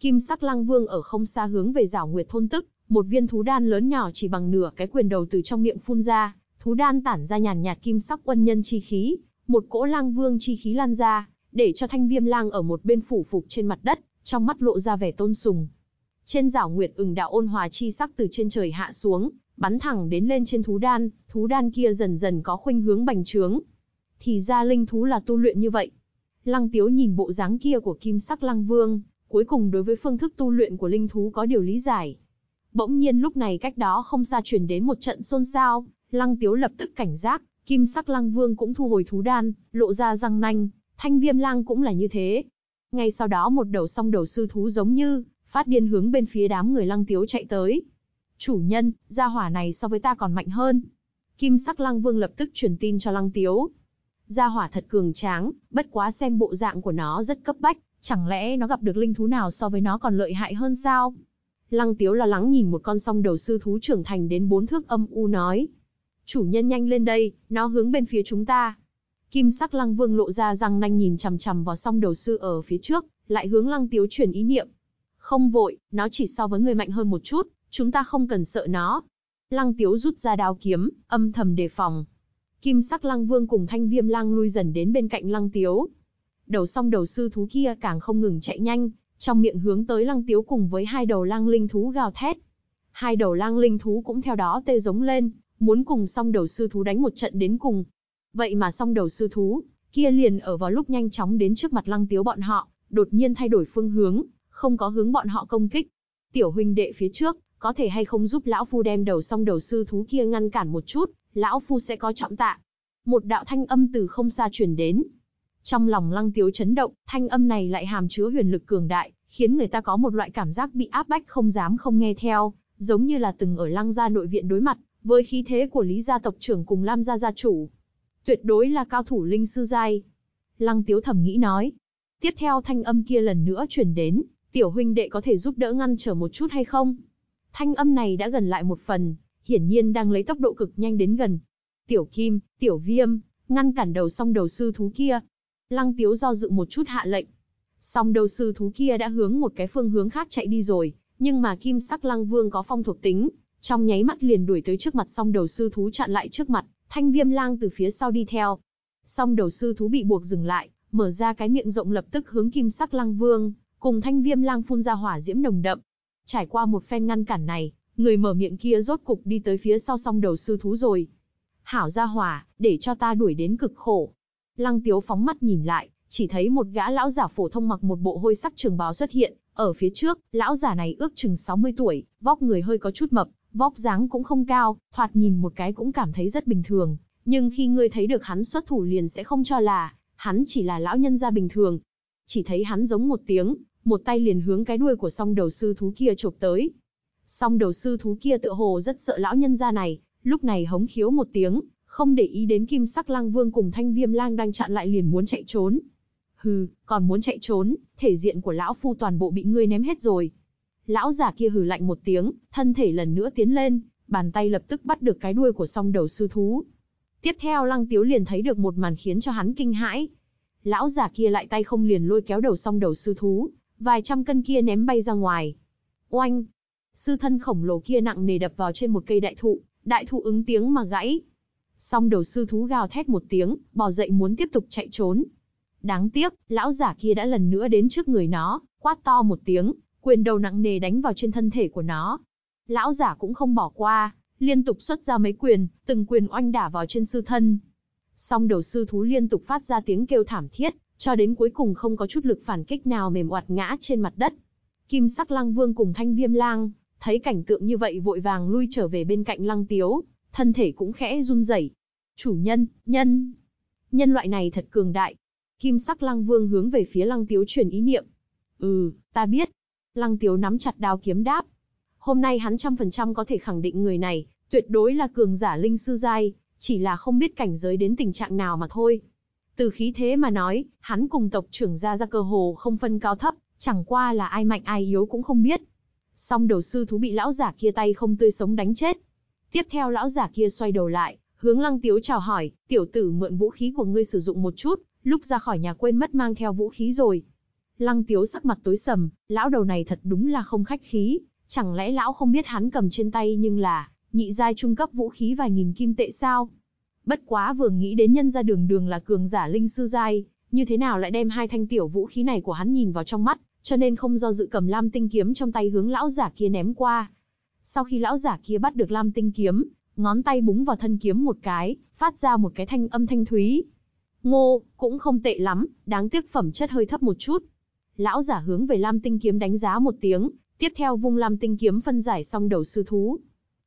Speaker 1: Kim sắc lăng vương ở không xa hướng về giảo nguyệt thôn tức, một viên thú đan lớn nhỏ chỉ bằng nửa cái quyền đầu từ trong miệng phun ra, thú đan tản ra nhàn nhạt kim sắc quân nhân chi khí, một cỗ lang vương chi khí lan ra, để cho thanh viêm lang ở một bên phủ phục trên mặt đất, trong mắt lộ ra vẻ tôn sùng. Trên giảo nguyệt ửng đạo ôn hòa chi sắc từ trên trời hạ xuống, bắn thẳng đến lên trên thú đan, thú đan kia dần dần có khuynh hướng bành trướng. Thì ra linh thú là tu luyện như vậy. Lăng Tiếu nhìn bộ dáng kia của kim sắc lăng vương, cuối cùng đối với phương thức tu luyện của linh thú có điều lý giải. Bỗng nhiên lúc này cách đó không xa truyền đến một trận xôn xao, Lăng Tiếu lập tức cảnh giác, Kim sắc lăng vương cũng thu hồi thú đan, lộ ra răng nanh, thanh viêm lang cũng là như thế. Ngay sau đó một đầu song đầu sư thú giống như, phát điên hướng bên phía đám người lăng tiếu chạy tới. Chủ nhân, gia hỏa này so với ta còn mạnh hơn. Kim sắc lăng vương lập tức truyền tin cho lăng tiếu. Gia hỏa thật cường tráng, bất quá xem bộ dạng của nó rất cấp bách, chẳng lẽ nó gặp được linh thú nào so với nó còn lợi hại hơn sao? Lăng tiếu lo lắng nhìn một con song đầu sư thú trưởng thành đến bốn thước âm u nói, Chủ nhân nhanh lên đây, nó hướng bên phía chúng ta. Kim sắc lăng vương lộ ra răng nanh nhìn chằm chằm vào song đầu sư ở phía trước, lại hướng lăng tiếu chuyển ý niệm. Không vội, nó chỉ so với người mạnh hơn một chút, chúng ta không cần sợ nó. Lăng tiếu rút ra đao kiếm, âm thầm đề phòng. Kim sắc lăng vương cùng thanh viêm lăng lui dần đến bên cạnh lăng tiếu. Đầu song đầu sư thú kia càng không ngừng chạy nhanh, trong miệng hướng tới lăng tiếu cùng với hai đầu lăng linh thú gào thét. Hai đầu lăng linh thú cũng theo đó tê giống lên, muốn cùng song đầu sư thú đánh một trận đến cùng. Vậy mà song đầu sư thú, kia liền ở vào lúc nhanh chóng đến trước mặt lăng tiếu bọn họ, đột nhiên thay đổi phương hướng, không có hướng bọn họ công kích. Tiểu huynh đệ phía trước, có thể hay không giúp lão phu đem đầu song đầu sư thú kia ngăn cản một chút, lão phu sẽ có trọng tạ. Một đạo thanh âm từ không xa truyền đến. Trong lòng lăng tiếu chấn động, thanh âm này lại hàm chứa huyền lực cường đại, khiến người ta có một loại cảm giác bị áp bách không dám không nghe theo, giống như là từng ở lăng gia nội viện đối mặt với khí thế của Lý gia tộc trưởng cùng Lam gia gia chủ, tuyệt đối là cao thủ linh sư giai. Lăng Tiếu thầm nghĩ nói. Tiếp theo thanh âm kia lần nữa truyền đến, tiểu huynh đệ có thể giúp đỡ ngăn trở một chút hay không? Thanh âm này đã gần lại một phần, hiển nhiên đang lấy tốc độ cực nhanh đến gần. Tiểu Kim, Tiểu Viêm, ngăn cản đầu song đầu sư thú kia. Lăng Tiếu do dự một chút hạ lệnh. Song đầu sư thú kia đã hướng một cái phương hướng khác chạy đi rồi, nhưng mà kim sắc lăng vương có phong thuộc tính, trong nháy mắt liền đuổi tới trước mặt song đầu sư thú chặn lại trước mặt, thanh viêm lang từ phía sau đi theo. Song đầu sư thú bị buộc dừng lại, mở ra cái miệng rộng lập tức hướng kim sắc lang vương, cùng thanh viêm lang phun ra hỏa diễm nồng đậm. Trải qua một phen ngăn cản này, người mở miệng kia rốt cục đi tới phía sau song đầu sư thú rồi. Hảo ra hỏa, để cho ta đuổi đến cực khổ. Lăng tiếu phóng mắt nhìn lại, chỉ thấy một gã lão giả phổ thông mặc một bộ hôi sắc trường bào xuất hiện, ở phía trước, lão giả này ước chừng 60 tuổi, vóc người hơi có chút mập, Vóc dáng cũng không cao, thoạt nhìn một cái cũng cảm thấy rất bình thường, nhưng khi ngươi thấy được hắn xuất thủ liền sẽ không cho là, hắn chỉ là lão nhân gia bình thường. Chỉ thấy hắn giống một tiếng, một tay liền hướng cái đuôi của song đầu sư thú kia chụp tới. Song đầu sư thú kia tựa hồ rất sợ lão nhân gia này, lúc này hống khiếu một tiếng, không để ý đến kim sắc lang vương cùng thanh viêm lang đang chặn lại liền muốn chạy trốn. Hừ, còn muốn chạy trốn, thể diện của lão phu toàn bộ bị ngươi ném hết rồi. Lão giả kia hừ lạnh một tiếng, thân thể lần nữa tiến lên, bàn tay lập tức bắt được cái đuôi của song đầu sư thú. Tiếp theo Lăng Tiếu liền thấy được một màn khiến cho hắn kinh hãi. Lão giả kia lại tay không liền lôi kéo đầu song đầu sư thú, vài trăm cân kia ném bay ra ngoài. Oanh! Sư thân khổng lồ kia nặng nề đập vào trên một cây đại thụ, đại thụ ứng tiếng mà gãy. Song đầu sư thú gào thét một tiếng, bò dậy muốn tiếp tục chạy trốn. Đáng tiếc, lão giả kia đã lần nữa đến trước người nó, quát to một tiếng, quyền đầu nặng nề đánh vào trên thân thể của nó. Lão giả cũng không bỏ qua, liên tục xuất ra mấy quyền, từng quyền oanh đả vào trên sư thân. Song đầu sư thú liên tục phát ra tiếng kêu thảm thiết, cho đến cuối cùng không có chút lực phản kích nào mềm oạt ngã trên mặt đất. Kim sắc lăng vương cùng thanh viêm lang, thấy cảnh tượng như vậy vội vàng lui trở về bên cạnh lăng tiếu, thân thể cũng khẽ run rẩy. Chủ nhân, nhân. Nhân loại này thật cường đại. Kim sắc lăng vương hướng về phía lăng tiếu truyền ý niệm. Ừ, ta biết, Lăng Tiếu nắm chặt đao kiếm đáp. Hôm nay hắn trăm phần trăm có thể khẳng định người này, tuyệt đối là cường giả linh sư giai, chỉ là không biết cảnh giới đến tình trạng nào mà thôi. Từ khí thế mà nói, hắn cùng tộc trưởng gia ra cơ hồ không phân cao thấp, chẳng qua là ai mạnh ai yếu cũng không biết. Song đầu sư thú bị lão giả kia tay không tươi sống đánh chết. Tiếp theo lão giả kia xoay đầu lại, hướng lăng tiếu chào hỏi, tiểu tử mượn vũ khí của ngươi sử dụng một chút, lúc ra khỏi nhà quên mất mang theo vũ khí rồi. Lăng Tiếu sắc mặt tối sầm, lão đầu này thật đúng là không khách khí, chẳng lẽ lão không biết hắn cầm trên tay nhưng là nhị giai trung cấp vũ khí vài nghìn kim tệ sao? Bất quá vừa nghĩ đến nhân gia đường đường là cường giả linh sư giai, như thế nào lại đem hai thanh tiểu vũ khí này của hắn nhìn vào trong mắt, cho nên không do dự cầm lam tinh kiếm trong tay hướng lão giả kia ném qua. Sau khi lão giả kia bắt được lam tinh kiếm, ngón tay búng vào thân kiếm một cái, phát ra một cái thanh âm thanh thúy. Ngô, cũng không tệ lắm, đáng tiếc phẩm chất hơi thấp một chút, lão giả hướng về Lam Tinh Kiếm đánh giá một tiếng, tiếp theo vung Lam Tinh Kiếm phân giải xong đầu sư thú.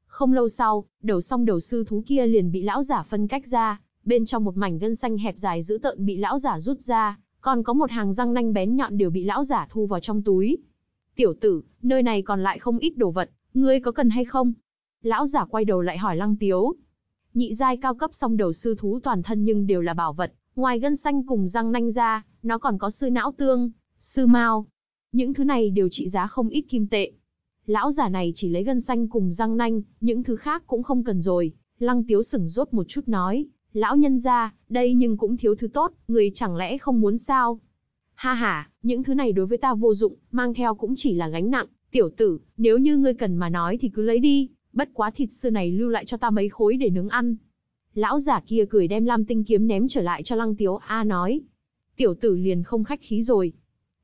Speaker 1: Không lâu sau, đầu song đầu sư thú kia liền bị lão giả phân cách ra, bên trong một mảnh gân xanh hẹp dài dữ tợn bị lão giả rút ra, còn có một hàng răng nanh bén nhọn đều bị lão giả thu vào trong túi. Tiểu tử, nơi này còn lại không ít đồ vật, ngươi có cần hay không? Lão giả quay đầu lại hỏi lăng tiếu. Nhị giai cao cấp song đầu sư thú toàn thân nhưng đều là bảo vật, ngoài gân xanh cùng răng nanh ra, nó còn có sư não tương, sư mao. Những thứ này đều trị giá không ít kim tệ. Lão giả này chỉ lấy gân xanh cùng răng nanh, những thứ khác cũng không cần rồi. Lăng tiếu sửng rốt một chút nói, lão nhân ra, đây nhưng cũng thiếu thứ tốt, người chẳng lẽ không muốn sao? Ha ha, những thứ này đối với ta vô dụng, mang theo cũng chỉ là gánh nặng, tiểu tử, nếu như ngươi cần mà nói thì cứ lấy đi, bất quá thịt xưa này lưu lại cho ta mấy khối để nướng ăn. Lão giả kia cười đem lam tinh kiếm ném trở lại cho lăng tiếu A nói. Tiểu tử liền không khách khí rồi,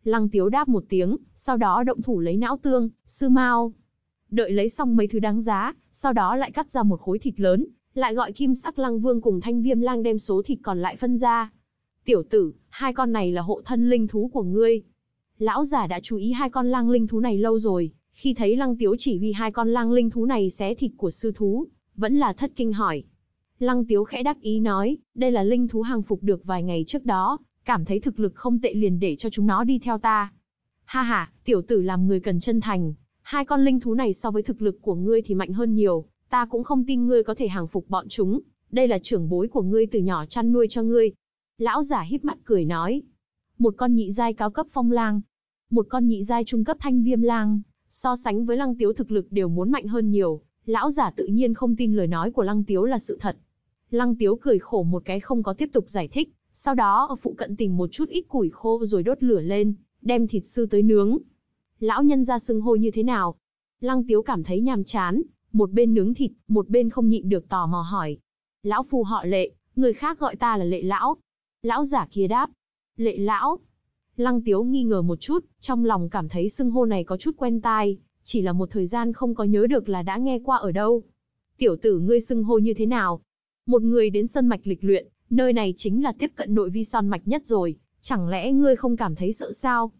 Speaker 1: Lăng Tiếu đáp một tiếng, sau đó động thủ lấy não tương, sư mao. Đợi lấy xong mấy thứ đáng giá, sau đó lại cắt ra một khối thịt lớn, lại gọi kim sắc lăng vương cùng thanh viêm lang đem số thịt còn lại phân ra. Tiểu tử, hai con này là hộ thân linh thú của ngươi. Lão già đã chú ý hai con lang linh thú này lâu rồi, khi thấy lăng tiếu chỉ huy hai con lang linh thú này xé thịt của sư thú, vẫn là thất kinh hỏi. Lăng tiếu khẽ đắc ý nói, đây là linh thú hàng phục được vài ngày trước đó, cảm thấy thực lực không tệ liền để cho chúng nó đi theo ta. Ha ha, tiểu tử làm người cần chân thành, hai con linh thú này so với thực lực của ngươi thì mạnh hơn nhiều, ta cũng không tin ngươi có thể hàng phục bọn chúng, đây là trưởng bối của ngươi từ nhỏ chăn nuôi cho ngươi. Lão giả híp mắt cười nói, một con nhị giai cao cấp phong lang, một con nhị giai trung cấp thanh viêm lang, so sánh với lăng tiếu thực lực đều muốn mạnh hơn nhiều, lão giả tự nhiên không tin lời nói của lăng tiếu là sự thật. Lăng tiếu cười khổ một cái không có tiếp tục giải thích, sau đó ở phụ cận tìm một chút ít củi khô rồi đốt lửa lên, đem thịt sư tới nướng. Lão nhân ra sưng hôi như thế nào? Lăng Tiếu cảm thấy nhàm chán, một bên nướng thịt, một bên không nhịn được tò mò hỏi. Lão phu họ lệ, người khác gọi ta là lệ lão. Lão giả kia đáp. Lệ lão. Lăng Tiếu nghi ngờ một chút, trong lòng cảm thấy sưng hô này có chút quen tai, chỉ là một thời gian không có nhớ được là đã nghe qua ở đâu. Tiểu tử ngươi sưng hô như thế nào? Một người đến sân mạch lịch luyện, Nơi này chính là tiếp cận nội vi son mạch nhất rồi, chẳng lẽ ngươi không cảm thấy sợ sao?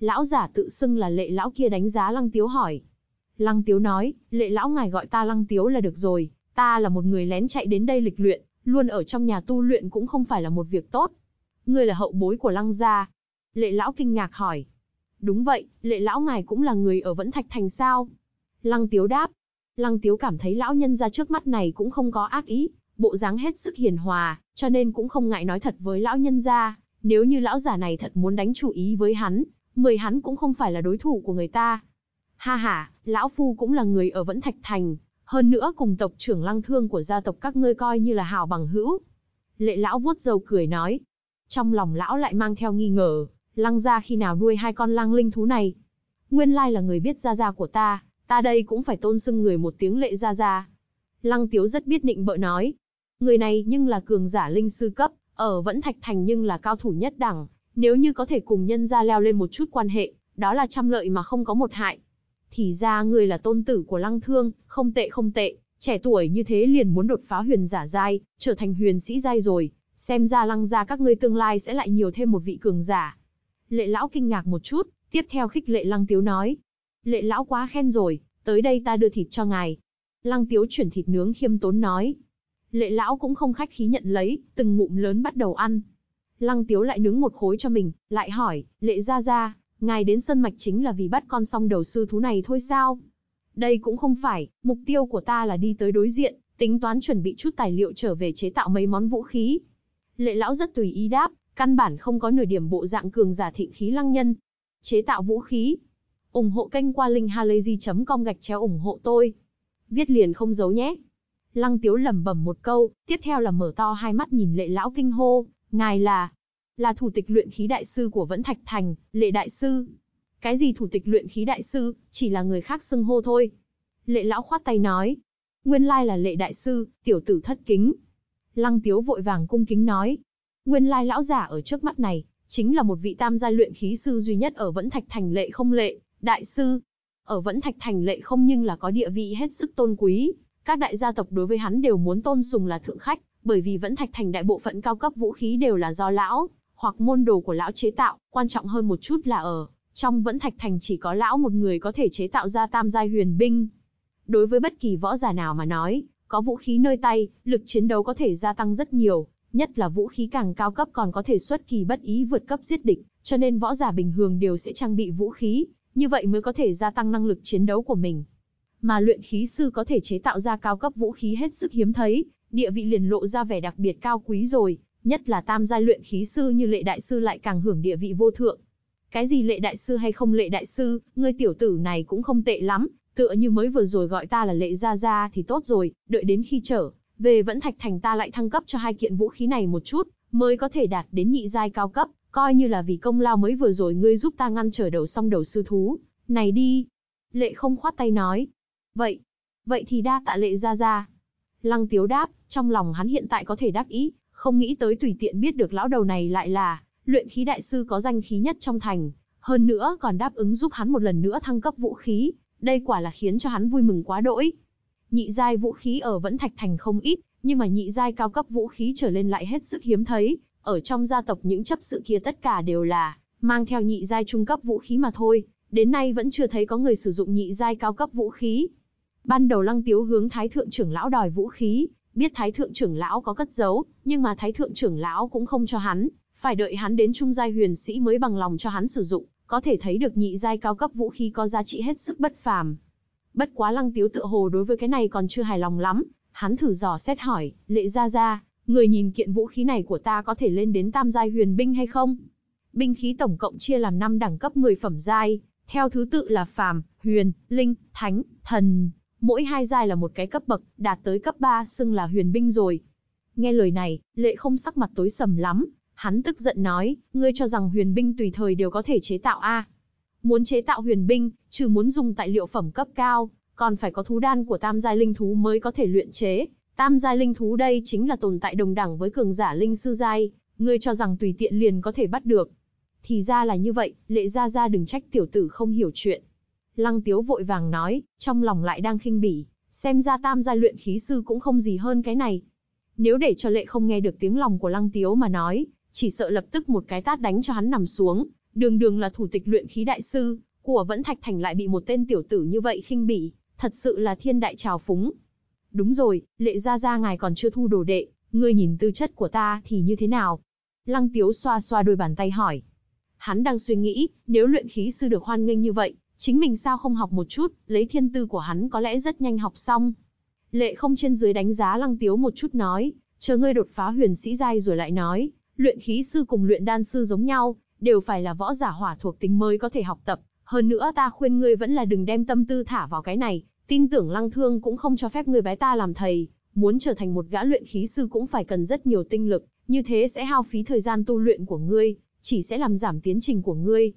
Speaker 1: Lão giả tự xưng là lệ lão kia đánh giá lăng tiếu hỏi. Lăng tiếu nói, lệ lão ngài gọi ta lăng tiếu là được rồi, ta là một người lén chạy đến đây lịch luyện, luôn ở trong nhà tu luyện cũng không phải là một việc tốt. Ngươi là hậu bối của lăng gia. Lệ lão kinh ngạc hỏi. Đúng vậy, lệ lão ngài cũng là người ở Vẫn Thạch Thành sao? Lăng tiếu đáp. Lăng tiếu cảm thấy lão nhân ra trước mắt này cũng không có ác ý, bộ dáng hết sức hiền hòa, cho nên cũng không ngại nói thật với lão nhân gia, nếu như lão giả này thật muốn đánh chủ ý với hắn, mời hắn cũng không phải là đối thủ của người ta. Ha ha, lão phu cũng là người ở Vẫn Thạch Thành, hơn nữa cùng tộc trưởng lăng thương của gia tộc các ngươi coi như là hảo bằng hữu. Lệ lão vuốt râu cười nói, trong lòng lão lại mang theo nghi ngờ, lăng gia khi nào nuôi hai con lăng linh thú này. Nguyên lai là người biết gia gia của ta, ta đây cũng phải tôn xưng người một tiếng lệ gia gia. Lăng tiếu rất biết nịnh bợ nói, Người này nhưng là cường giả linh sư cấp, ở Vẫn Thạch Thành nhưng là cao thủ nhất đẳng, nếu như có thể cùng nhân gia leo lên một chút quan hệ, đó là trăm lợi mà không có một hại. Thì ra người là tôn tử của Lăng Thương, không tệ không tệ, trẻ tuổi như thế liền muốn đột phá huyền giả giai, trở thành huyền sĩ giai rồi, xem ra Lăng gia các ngươi tương lai sẽ lại nhiều thêm một vị cường giả. Lệ lão kinh ngạc một chút, tiếp theo khích lệ Lăng Tiếu nói: "Lệ lão quá khen rồi, tới đây ta đưa thịt cho ngài." Lăng Tiếu chuyển thịt nướng khiêm tốn nói: Lệ lão cũng không khách khí nhận lấy, từng ngụm lớn bắt đầu ăn. Lăng tiếu lại nướng một khối cho mình, lại hỏi, lệ ra ra, ngài đến sân mạch chính là vì bắt con song đầu sư thú này thôi sao? Đây cũng không phải, mục tiêu của ta là đi tới đối diện, tính toán chuẩn bị chút tài liệu trở về chế tạo mấy món vũ khí. Lệ lão rất tùy ý đáp, căn bản không có nửa điểm bộ dạng cường giả thịnh khí lăng nhân. Chế tạo vũ khí. ủng hộ kênh qua linkhalazy.com gạch chéo ủng hộ tôi. Viết liền không giấu nhé. Lăng Tiếu lẩm bẩm một câu, tiếp theo là mở to hai mắt nhìn lệ lão kinh hô, ngài là, là thủ tịch luyện khí đại sư của Vẫn Thạch Thành, lệ đại sư. Cái gì thủ tịch luyện khí đại sư, chỉ là người khác xưng hô thôi. Lệ lão khoát tay nói, nguyên lai là lệ đại sư, tiểu tử thất kính. Lăng Tiếu vội vàng cung kính nói, nguyên lai lão giả ở trước mắt này, chính là một vị tam gia luyện khí sư duy nhất ở Vẫn Thạch Thành lệ không lệ, đại sư. Ở Vẫn Thạch Thành lệ không nhưng là có địa vị hết sức tôn quý, các đại gia tộc đối với hắn đều muốn tôn sùng là thượng khách, bởi vì vẫn thạch thành đại bộ phận cao cấp vũ khí đều là do lão, hoặc môn đồ của lão chế tạo, quan trọng hơn một chút là ở, trong vẫn thạch thành chỉ có lão một người có thể chế tạo ra tam giai huyền binh. Đối với bất kỳ võ giả nào mà nói, có vũ khí nơi tay, lực chiến đấu có thể gia tăng rất nhiều, nhất là vũ khí càng cao cấp còn có thể xuất kỳ bất ý vượt cấp giết địch, cho nên võ giả bình thường đều sẽ trang bị vũ khí, như vậy mới có thể gia tăng năng lực chiến đấu của mình mà luyện khí sư có thể chế tạo ra cao cấp vũ khí hết sức hiếm thấy, địa vị liền lộ ra vẻ đặc biệt cao quý rồi, nhất là tam giai luyện khí sư như lệ đại sư lại càng hưởng địa vị vô thượng. Cái gì lệ đại sư hay không lệ đại sư, ngươi tiểu tử này cũng không tệ lắm, tựa như mới vừa rồi gọi ta là lệ gia gia thì tốt rồi, đợi đến khi trở về vẫn thạch thành ta lại thăng cấp cho hai kiện vũ khí này một chút, mới có thể đạt đến nhị giai cao cấp, coi như là vì công lao mới vừa rồi ngươi giúp ta ngăn trở đầu song đầu sư thú, này đi. Lệ không khoát tay nói, Vậy, vậy thì đa tạ lệ ra ra. Lăng tiếu đáp, trong lòng hắn hiện tại có thể đáp ý, không nghĩ tới tùy tiện biết được lão đầu này lại là luyện khí đại sư có danh khí nhất trong thành, hơn nữa còn đáp ứng giúp hắn một lần nữa thăng cấp vũ khí, đây quả là khiến cho hắn vui mừng quá đỗi. Nhị giai vũ khí ở Vẫn Thạch Thành không ít, nhưng mà nhị giai cao cấp vũ khí trở lên lại hết sức hiếm thấy, ở trong gia tộc những chấp sự kia tất cả đều là mang theo nhị giai trung cấp vũ khí mà thôi, đến nay vẫn chưa thấy có người sử dụng nhị giai cao cấp vũ khí. Ban đầu Lăng Tiếu hướng Thái Thượng trưởng lão đòi vũ khí, biết Thái Thượng trưởng lão có cất giấu, nhưng mà Thái Thượng trưởng lão cũng không cho hắn, phải đợi hắn đến trung giai huyền sĩ mới bằng lòng cho hắn sử dụng, có thể thấy được nhị giai cao cấp vũ khí có giá trị hết sức bất phàm. Bất quá Lăng Tiếu tựa hồ đối với cái này còn chưa hài lòng lắm, hắn thử dò xét hỏi, "Lệ gia gia, người nhìn kiện vũ khí này của ta có thể lên đến tam giai huyền binh hay không?" Binh khí tổng cộng chia làm 5 đẳng cấp 10 phẩm giai, theo thứ tự là phàm, huyền, linh, thánh, thần, mỗi hai giai là một cái cấp bậc, đạt tới cấp 3 xưng là huyền binh rồi. Nghe lời này, lệ không sắc mặt tối sầm lắm, hắn tức giận nói, ngươi cho rằng huyền binh tùy thời đều có thể chế tạo a? À? Muốn chế tạo huyền binh, trừ muốn dùng tài liệu phẩm cấp cao, còn phải có thú đan của tam giai linh thú mới có thể luyện chế. Tam giai linh thú đây chính là tồn tại đồng đẳng với cường giả linh sư giai, ngươi cho rằng tùy tiện liền có thể bắt được. Thì ra là như vậy, lệ ra ra đừng trách tiểu tử không hiểu chuyện. Lăng Tiếu vội vàng nói, trong lòng lại đang khinh bỉ, xem ra tam gia luyện khí sư cũng không gì hơn cái này. Nếu để cho lệ không nghe được tiếng lòng của Lăng Tiếu mà nói, chỉ sợ lập tức một cái tát đánh cho hắn nằm xuống, đường đường là thủ tịch luyện khí đại sư, của vẫn thạch thành lại bị một tên tiểu tử như vậy khinh bỉ, thật sự là thiên đại trào phúng. Đúng rồi, lệ gia gia ngài còn chưa thu đồ đệ, ngươi nhìn tư chất của ta thì như thế nào? Lăng Tiếu xoa xoa đôi bàn tay hỏi. Hắn đang suy nghĩ, nếu luyện khí sư được hoan nghênh như vậy, Chính mình sao không học một chút, lấy thiên tư của hắn có lẽ rất nhanh học xong. Lệ không trên dưới đánh giá lăng tiếu một chút nói, chờ ngươi đột phá huyền sĩ giai rồi lại nói, luyện khí sư cùng luyện đan sư giống nhau, đều phải là võ giả hỏa thuộc tính mới có thể học tập. Hơn nữa ta khuyên ngươi vẫn là đừng đem tâm tư thả vào cái này, tin tưởng lăng thương cũng không cho phép ngươi bái ta làm thầy. Muốn trở thành một gã luyện khí sư cũng phải cần rất nhiều tinh lực, như thế sẽ hao phí thời gian tu luyện của ngươi, chỉ sẽ làm giảm tiến trình của ngươi,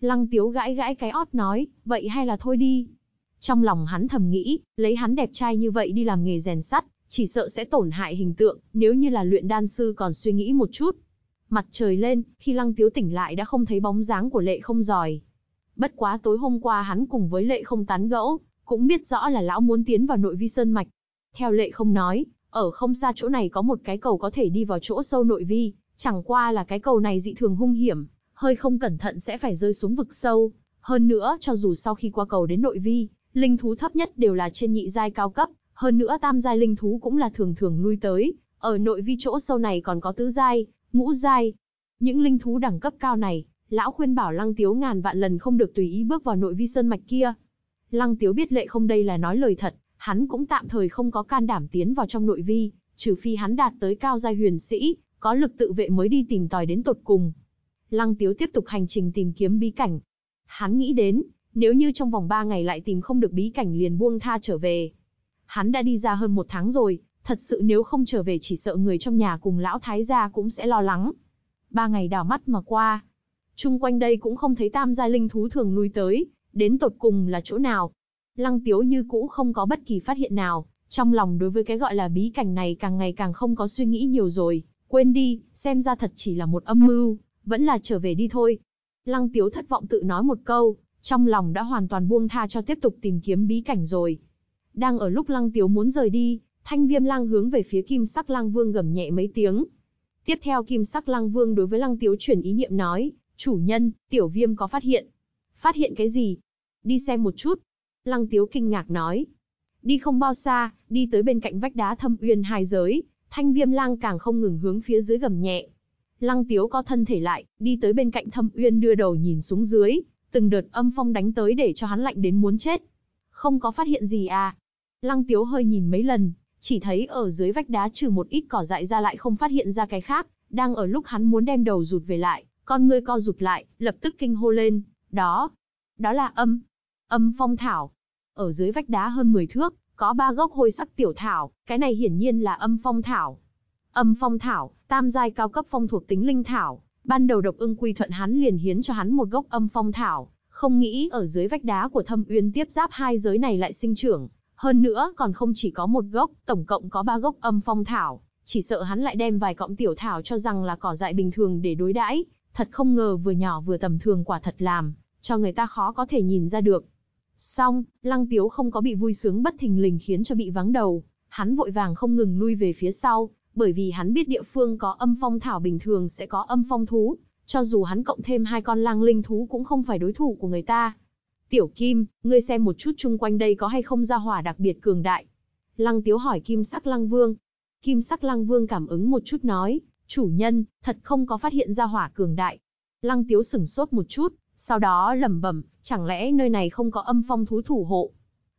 Speaker 1: Lăng tiếu gãi gãi cái ót nói, vậy hay là thôi đi. Trong lòng hắn thầm nghĩ, lấy hắn đẹp trai như vậy đi làm nghề rèn sắt, chỉ sợ sẽ tổn hại hình tượng, nếu như là luyện đan sư còn suy nghĩ một chút. Mặt trời lên, khi lăng tiếu tỉnh lại đã không thấy bóng dáng của lệ không giỏi. Bất quá tối hôm qua hắn cùng với lệ không tán gẫu, cũng biết rõ là lão muốn tiến vào nội vi sơn mạch. Theo lệ không nói, ở không xa chỗ này có một cái cầu có thể đi vào chỗ sâu nội vi, chẳng qua là cái cầu này dị thường hung hiểm, hơi không cẩn thận sẽ phải rơi xuống vực sâu. Hơn nữa, cho dù sau khi qua cầu đến nội vi, linh thú thấp nhất đều là trên nhị giai cao cấp, hơn nữa tam giai linh thú cũng là thường thường nuôi tới, ở nội vi chỗ sâu này còn có tứ giai, ngũ giai. Những linh thú đẳng cấp cao này, lão khuyên bảo Lăng Tiếu ngàn vạn lần không được tùy ý bước vào nội vi sơn mạch kia. Lăng Tiếu biết lệ không đây là nói lời thật, hắn cũng tạm thời không có can đảm tiến vào trong nội vi, trừ phi hắn đạt tới cao giai huyền sĩ, có lực tự vệ mới đi tìm tòi đến tột cùng. Lăng Tiếu tiếp tục hành trình tìm kiếm bí cảnh. Hắn nghĩ đến, nếu như trong vòng 3 ngày lại tìm không được bí cảnh liền buông tha trở về. Hắn đã đi ra hơn một tháng rồi, thật sự nếu không trở về chỉ sợ người trong nhà cùng lão thái gia cũng sẽ lo lắng. Ba ngày đảo mắt mà qua, chung quanh đây cũng không thấy tam gia linh thú thường lui tới, đến tột cùng là chỗ nào. Lăng tiếu như cũ không có bất kỳ phát hiện nào, trong lòng đối với cái gọi là bí cảnh này càng ngày càng không có suy nghĩ nhiều rồi, quên đi, xem ra thật chỉ là một âm mưu vẫn là trở về đi thôi. Lăng Tiếu thất vọng tự nói một câu, trong lòng đã hoàn toàn buông tha cho tiếp tục tìm kiếm bí cảnh rồi. Đang ở lúc Lăng Tiếu muốn rời đi, Thanh Viêm lăng hướng về phía Kim Sắc lăng Vương gầm nhẹ mấy tiếng. Tiếp theo Kim Sắc lăng Vương đối với Lăng Tiếu chuyển ý niệm nói, chủ nhân, Tiểu Viêm có phát hiện. Phát hiện cái gì? Đi xem một chút. Lăng Tiếu kinh ngạc nói. Đi không bao xa, đi tới bên cạnh vách đá thâm uyên hai giới, Thanh Viêm lăng càng không ngừng hướng phía dưới gầm nhẹ. Lăng Tiếu co thân thể lại, đi tới bên cạnh Thâm Uyên đưa đầu nhìn xuống dưới, từng đợt âm phong đánh tới để cho hắn lạnh đến muốn chết. Không có phát hiện gì à? Lăng Tiếu hơi nhìn mấy lần, chỉ thấy ở dưới vách đá trừ một ít cỏ dại ra lại không phát hiện ra cái khác, đang ở lúc hắn muốn đem đầu rụt về lại, con ngươi co rụt lại, lập tức kinh hô lên, đó, đó là âm, âm phong thảo. Ở dưới vách đá hơn 10 thước, có ba gốc hôi sắc tiểu thảo, cái này hiển nhiên là âm phong thảo, Âm phong thảo, tam giai cao cấp phong thuộc tính linh thảo, ban đầu độc ưng quy thuận hắn liền hiến cho hắn một gốc âm phong thảo, không nghĩ ở dưới vách đá của thâm uyên tiếp giáp hai giới này lại sinh trưởng, hơn nữa còn không chỉ có một gốc, tổng cộng có ba gốc âm phong thảo, chỉ sợ hắn lại đem vài cọng tiểu thảo cho rằng là cỏ dại bình thường để đối đãi, thật không ngờ vừa nhỏ vừa tầm thường quả thật làm, cho người ta khó có thể nhìn ra được. Xong, Lăng Tiếu không có bị vui sướng bất thình lình khiến cho bị vắng đầu, hắn vội vàng không ngừng lui về phía sau, bởi vì hắn biết địa phương có âm phong thảo bình thường sẽ có âm phong thú, cho dù hắn cộng thêm hai con lang linh thú cũng không phải đối thủ của người ta. Tiểu Kim, ngươi xem một chút chung quanh đây có hay không ra hỏa đặc biệt cường đại. Lăng Tiếu hỏi Kim Sắc Lăng Vương. Kim Sắc Lăng Vương cảm ứng một chút nói, chủ nhân, thật không có phát hiện ra hỏa cường đại. Lăng Tiếu sửng sốt một chút, sau đó lẩm bẩm, chẳng lẽ nơi này không có âm phong thú thủ hộ.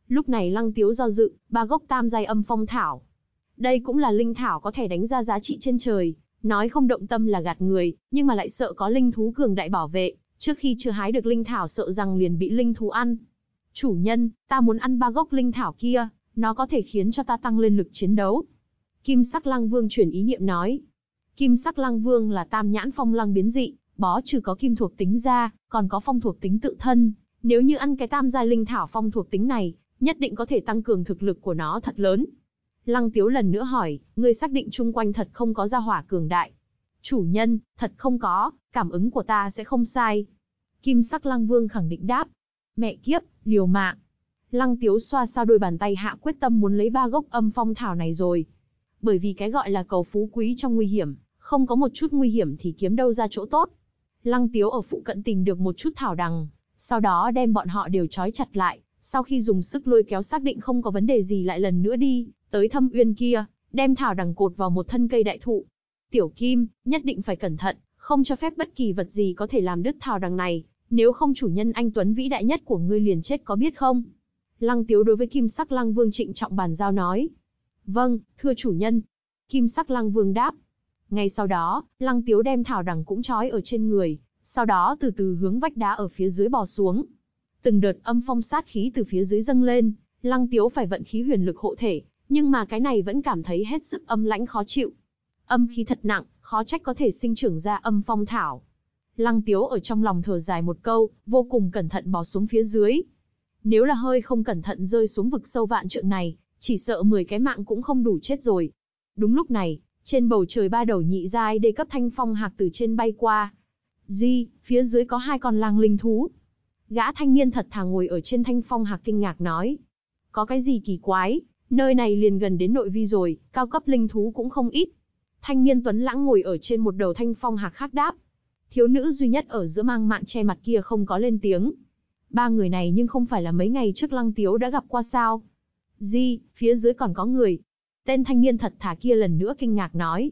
Speaker 1: Lúc này Lăng Tiếu do dự, ba gốc tam giai âm phong thảo, đây cũng là linh thảo có thể đánh ra giá trị trên trời, nói không động tâm là gạt người, nhưng mà lại sợ có linh thú cường đại bảo vệ, trước khi chưa hái được linh thảo sợ rằng liền bị linh thú ăn. Chủ nhân, ta muốn ăn ba gốc linh thảo kia, nó có thể khiến cho ta tăng lên lực chiến đấu. Kim sắc lăng vương chuyển ý niệm nói. Kim sắc lăng vương là tam nhãn phong lăng biến dị, bó trừ có kim thuộc tính ra, còn có phong thuộc tính tự thân. Nếu như ăn cái tam giai linh thảo phong thuộc tính này, nhất định có thể tăng cường thực lực của nó thật lớn. Lăng Tiếu lần nữa hỏi, ngươi xác định chung quanh thật không có gia hỏa cường đại. Chủ nhân, thật không có, cảm ứng của ta sẽ không sai. Kim sắc Lăng Vương khẳng định đáp. Mẹ kiếp, liều mạng. Lăng Tiếu xoa xoa đôi bàn tay hạ quyết tâm muốn lấy ba gốc âm phong thảo này rồi. Bởi vì cái gọi là cầu phú quý trong nguy hiểm, không có một chút nguy hiểm thì kiếm đâu ra chỗ tốt. Lăng Tiếu ở phụ cận tìm được một chút thảo đằng, sau đó đem bọn họ đều trói chặt lại, sau khi dùng sức lôi kéo xác định không có vấn đề gì lại lần nữa đi, tới thâm uyên kia, đem thảo đằng cột vào một thân cây đại thụ. Tiểu Kim, nhất định phải cẩn thận, không cho phép bất kỳ vật gì có thể làm đứt thảo đằng này, nếu không chủ nhân anh Tuấn vĩ đại nhất của ngươi liền chết có biết không? Lăng Tiếu đối với Kim Sắc Lăng Vương trịnh trọng bàn giao nói. Vâng, thưa chủ nhân. Kim Sắc Lăng Vương đáp. Ngay sau đó, Lăng Tiếu đem thảo đằng cũng trói ở trên người, sau đó từ từ hướng vách đá ở phía dưới bò xuống. Từng đợt âm phong sát khí từ phía dưới dâng lên, Lăng Tiếu phải vận khí huyền lực hộ thể, nhưng mà cái này vẫn cảm thấy hết sức âm lãnh khó chịu. Âm khí thật nặng, khó trách có thể sinh trưởng ra âm phong thảo. Lăng Tiếu ở trong lòng thở dài một câu, vô cùng cẩn thận bò xuống phía dưới. Nếu là hơi không cẩn thận rơi xuống vực sâu vạn trượng này, chỉ sợ 10 cái mạng cũng không đủ chết rồi. Đúng lúc này, trên bầu trời ba đầu nhị giai đề cấp thanh phong hạc từ trên bay qua. Di, phía dưới có hai con lang linh thú. Gã thanh niên thật thà ngồi ở trên thanh phong hạc kinh ngạc nói. Có cái gì kỳ quái? Nơi này liền gần đến nội vi rồi, cao cấp linh thú cũng không ít. Thanh niên tuấn lãng ngồi ở trên một đầu thanh phong hạc khác đáp. Thiếu nữ duy nhất ở giữa mang mạng che mặt kia không có lên tiếng. Ba người này nhưng không phải là mấy ngày trước lăng tiếu đã gặp qua sao. Di, phía dưới còn có người. Tên thanh niên thật thà kia lần nữa kinh ngạc nói.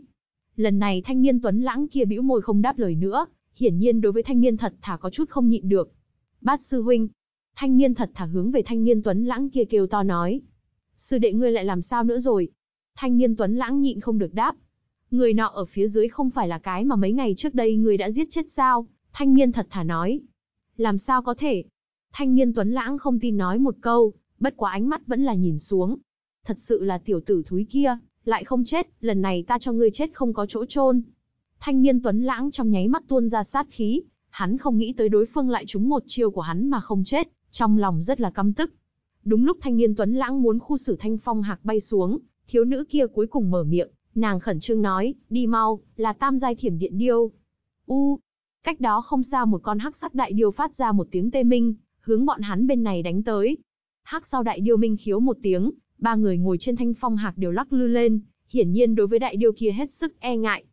Speaker 1: Lần này thanh niên tuấn lãng kia bĩu môi không đáp lời nữa, hiển nhiên đối với thanh niên thật thà có chút không nhịn được. Bát sư huynh. Thanh niên thật thà hướng về thanh niên tuấn lãng kia kêu to nói sư đệ ngươi lại làm sao nữa rồi? Thanh niên tuấn lãng nhịn không được đáp. Người nọ ở phía dưới không phải là cái mà mấy ngày trước đây ngươi đã giết chết sao? Thanh niên thật thà nói. Làm sao có thể? Thanh niên tuấn lãng không tin nói một câu, bất quá ánh mắt vẫn là nhìn xuống. Thật sự là tiểu tử thúi kia, lại không chết, lần này ta cho ngươi chết không có chỗ chôn. Thanh niên tuấn lãng trong nháy mắt tuôn ra sát khí, hắn không nghĩ tới đối phương lại trúng một chiêu của hắn mà không chết, trong lòng rất là căm tức. Đúng lúc thanh niên Tuấn Lãng muốn khu xử thanh phong hạc bay xuống, thiếu nữ kia cuối cùng mở miệng, nàng khẩn trương nói, đi mau, là tam giai thiểm điện điêu. U, cách đó không xa một con hắc sắc đại điêu phát ra một tiếng tê minh, hướng bọn hắn bên này đánh tới. Hắc sau đại điêu minh khiếu một tiếng, ba người ngồi trên thanh phong hạc đều lắc lư lên, hiển nhiên đối với đại điêu kia hết sức e ngại.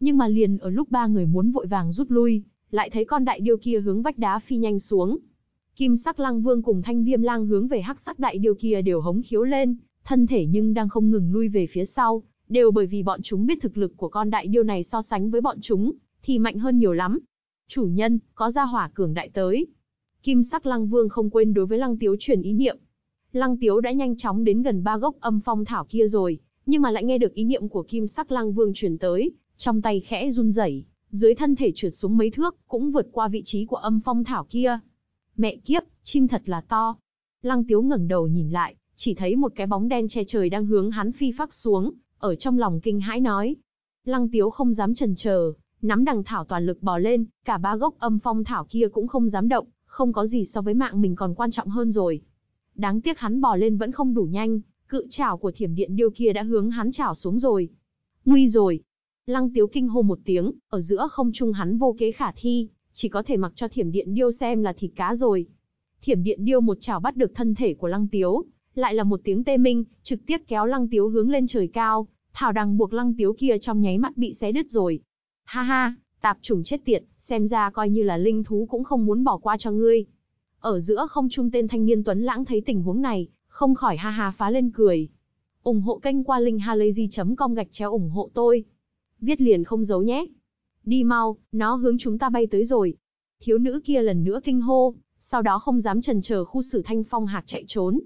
Speaker 1: Nhưng mà liền ở lúc ba người muốn vội vàng rút lui, lại thấy con đại điêu kia hướng vách đá phi nhanh xuống, Kim sắc Lang vương cùng thanh viêm lang hướng về hắc sắc đại điều kia đều hống khiếu lên, thân thể nhưng đang không ngừng lui về phía sau, đều bởi vì bọn chúng biết thực lực của con đại điêu này so sánh với bọn chúng, thì mạnh hơn nhiều lắm. Chủ nhân, có gia hỏa cường đại tới. Kim sắc Lang vương không quên đối với Lang tiếu truyền ý niệm. Lăng tiếu đã nhanh chóng đến gần ba gốc âm phong thảo kia rồi, nhưng mà lại nghe được ý niệm của kim sắc lăng vương truyền tới, trong tay khẽ run rẩy, dưới thân thể trượt xuống mấy thước, cũng vượt qua vị trí của âm phong thảo kia. Mẹ kiếp, chim thật là to. Lăng Tiếu ngẩng đầu nhìn lại, chỉ thấy một cái bóng đen che trời đang hướng hắn phi phác xuống, ở trong lòng kinh hãi nói. Lăng Tiếu không dám chần chờ, nắm đằng thảo toàn lực bò lên, cả ba gốc âm phong thảo kia cũng không dám động, không có gì so với mạng mình còn quan trọng hơn rồi. Đáng tiếc hắn bò lên vẫn không đủ nhanh, cự chảo của thiểm điện điêu kia đã hướng hắn chảo xuống rồi. Nguy rồi. Lăng Tiếu kinh hô một tiếng, ở giữa không trung hắn vô kế khả thi, chỉ có thể mặc cho thiểm điện điêu xem là thịt cá rồi. Thiểm điện điêu một chảo bắt được thân thể của lăng tiếu, lại là một tiếng tê minh, trực tiếp kéo lăng tiếu hướng lên trời cao, thảo đằng buộc lăng tiếu kia trong nháy mắt bị xé đứt rồi. Ha ha, tạp trùng chết tiệt, xem ra coi như là linh thú cũng không muốn bỏ qua cho ngươi. Ở giữa không trung tên thanh niên tuấn lãng thấy tình huống này, không khỏi ha ha phá lên cười. ủng hộ kênh qua linkhalazy.com gạch chéo ủng hộ tôi. Viết liền không giấu nhé. Đi mau, nó hướng chúng ta bay tới rồi. Thiếu nữ kia lần nữa kinh hô, sau đó không dám trần chờ khu xử thanh phong hạc chạy trốn.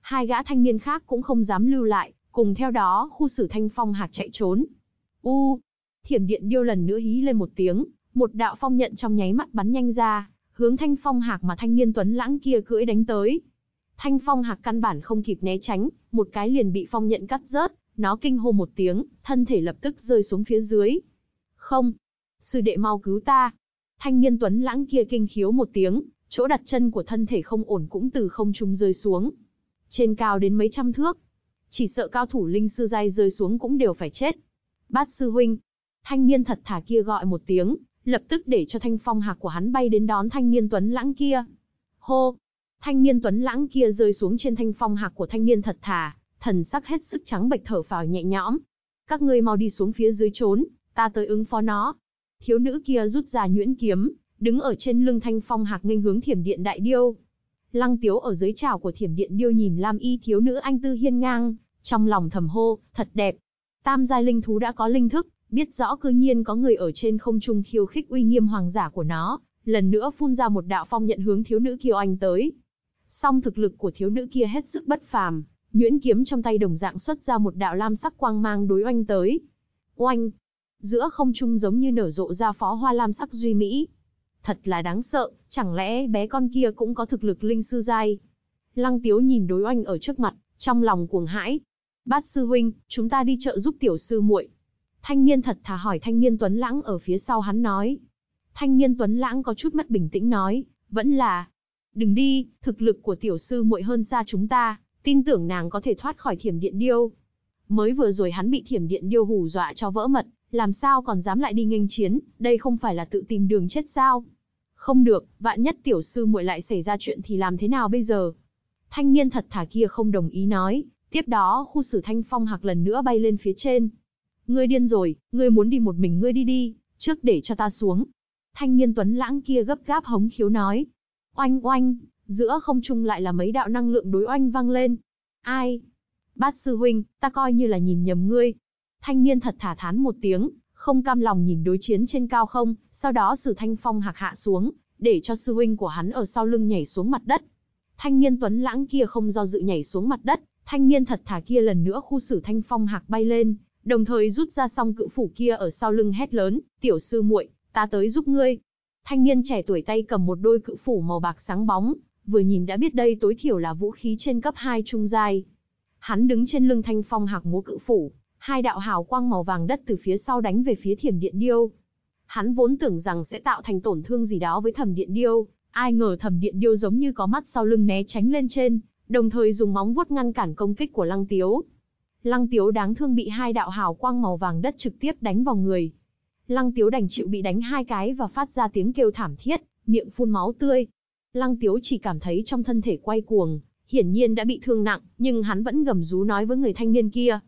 Speaker 1: Hai gã thanh niên khác cũng không dám lưu lại, cùng theo đó khu xử thanh phong hạc chạy trốn. U, thiểm điện điêu lần nữa hí lên một tiếng, một đạo phong nhận trong nháy mắt bắn nhanh ra, hướng thanh phong hạc mà thanh niên tuấn lãng kia cưỡi đánh tới. Thanh phong hạc căn bản không kịp né tránh, một cái liền bị phong nhận cắt rớt, nó kinh hô một tiếng, thân thể lập tức rơi xuống phía dưới. Không, sư đệ mau cứu ta. Thanh niên tuấn lãng kia kinh khiếu một tiếng, chỗ đặt chân của thân thể không ổn cũng từ không trung rơi xuống. Trên cao đến mấy trăm thước, chỉ sợ cao thủ linh sư dai rơi xuống cũng đều phải chết. Bát sư huynh, thanh niên thật thả kia gọi một tiếng, lập tức để cho thanh phong hạc của hắn bay đến đón thanh niên tuấn lãng kia. Hô, thanh niên tuấn lãng kia rơi xuống trên thanh phong hạc của thanh niên thật thà, thần sắc hết sức trắng bệch thở phào nhẹ nhõm. Các ngươi mau đi xuống phía dưới trốn, ta tới ứng phó nó thiếu nữ kia rút ra nhuyễn kiếm, đứng ở trên lưng thanh phong hạc nghênh hướng thiểm điện đại điêu. Lăng tiếu ở dưới trào của thiểm điện điêu nhìn Lam y thiếu nữ anh tư hiên ngang, trong lòng thầm hô, thật đẹp. Tam giai linh thú đã có linh thức, biết rõ cư nhiên có người ở trên không trung khiêu khích uy nghiêm hoàng giả của nó, lần nữa phun ra một đạo phong nhận hướng thiếu nữ kia oanh tới. Song thực lực của thiếu nữ kia hết sức bất phàm, nhuyễn kiếm trong tay đồng dạng xuất ra một đạo lam sắc quang mang đối oanh tới. Oanh, giữa không trung giống như nở rộ ra phó hoa lam sắc duy mỹ. Thật là đáng sợ, chẳng lẽ bé con kia cũng có thực lực linh sư giai? Lăng Tiếu nhìn đối oanh ở trước mặt, trong lòng cuồng hãi. Bát sư huynh, chúng ta đi chợ giúp tiểu sư muội. Thanh niên thật thà hỏi thanh niên Tuấn Lãng ở phía sau hắn nói. Thanh niên Tuấn Lãng có chút mắt bình tĩnh nói, vẫn là. Đừng đi, thực lực của tiểu sư muội hơn xa chúng ta, tin tưởng nàng có thể thoát khỏi thiểm điện điêu. Mới vừa rồi hắn bị thiểm điện điêu hù dọa cho vỡ mật, làm sao còn dám lại đi nghênh chiến, đây không phải là tự tìm đường chết sao? Không được, vạn nhất tiểu sư muội lại xảy ra chuyện thì làm thế nào bây giờ? Thanh niên thật thà kia không đồng ý nói, tiếp đó khu sử thanh phong hạc lần nữa bay lên phía trên. Ngươi điên rồi, ngươi muốn đi một mình ngươi đi đi, trước để cho ta xuống. Thanh niên tuấn lãng kia gấp gáp hống khiếu nói. Oanh oanh, giữa không trung lại là mấy đạo năng lượng đối oanh vang lên. Ai? Bát sư huynh, ta coi như là nhìn nhầm ngươi, Thanh niên thật thả thán một tiếng, không cam lòng nhìn đối chiến trên cao không, sau đó sử thanh phong hạc hạ xuống, để cho sư huynh của hắn ở sau lưng nhảy xuống mặt đất. Thanh niên tuấn lãng kia không do dự nhảy xuống mặt đất, thanh niên thật thả kia lần nữa khu sử thanh phong hạc bay lên, đồng thời rút ra song cự phủ kia ở sau lưng hét lớn, tiểu sư muội, ta tới giúp ngươi. Thanh niên trẻ tuổi tay cầm một đôi cự phủ màu bạc sáng bóng, vừa nhìn đã biết đây tối thiểu là vũ khí trên cấp 2 trung giai. Hắn đứng trên lưng thanh phong hạc múa cự phủ, hai đạo hào quang màu vàng đất từ phía sau đánh về phía thiểm điện điêu. Hắn vốn tưởng rằng sẽ tạo thành tổn thương gì đó với thẩm điện điêu, ai ngờ thẩm điện điêu giống như có mắt sau lưng né tránh lên trên, đồng thời dùng móng vuốt ngăn cản công kích của lăng tiếu. Lăng tiếu đáng thương bị hai đạo hào quang màu vàng đất trực tiếp đánh vào người. Lăng tiếu đành chịu bị đánh hai cái và phát ra tiếng kêu thảm thiết, miệng phun máu tươi. Lăng tiếu chỉ cảm thấy trong thân thể quay cuồng, hiển nhiên đã bị thương nặng, nhưng hắn vẫn gầm rú nói với người thanh niên kia,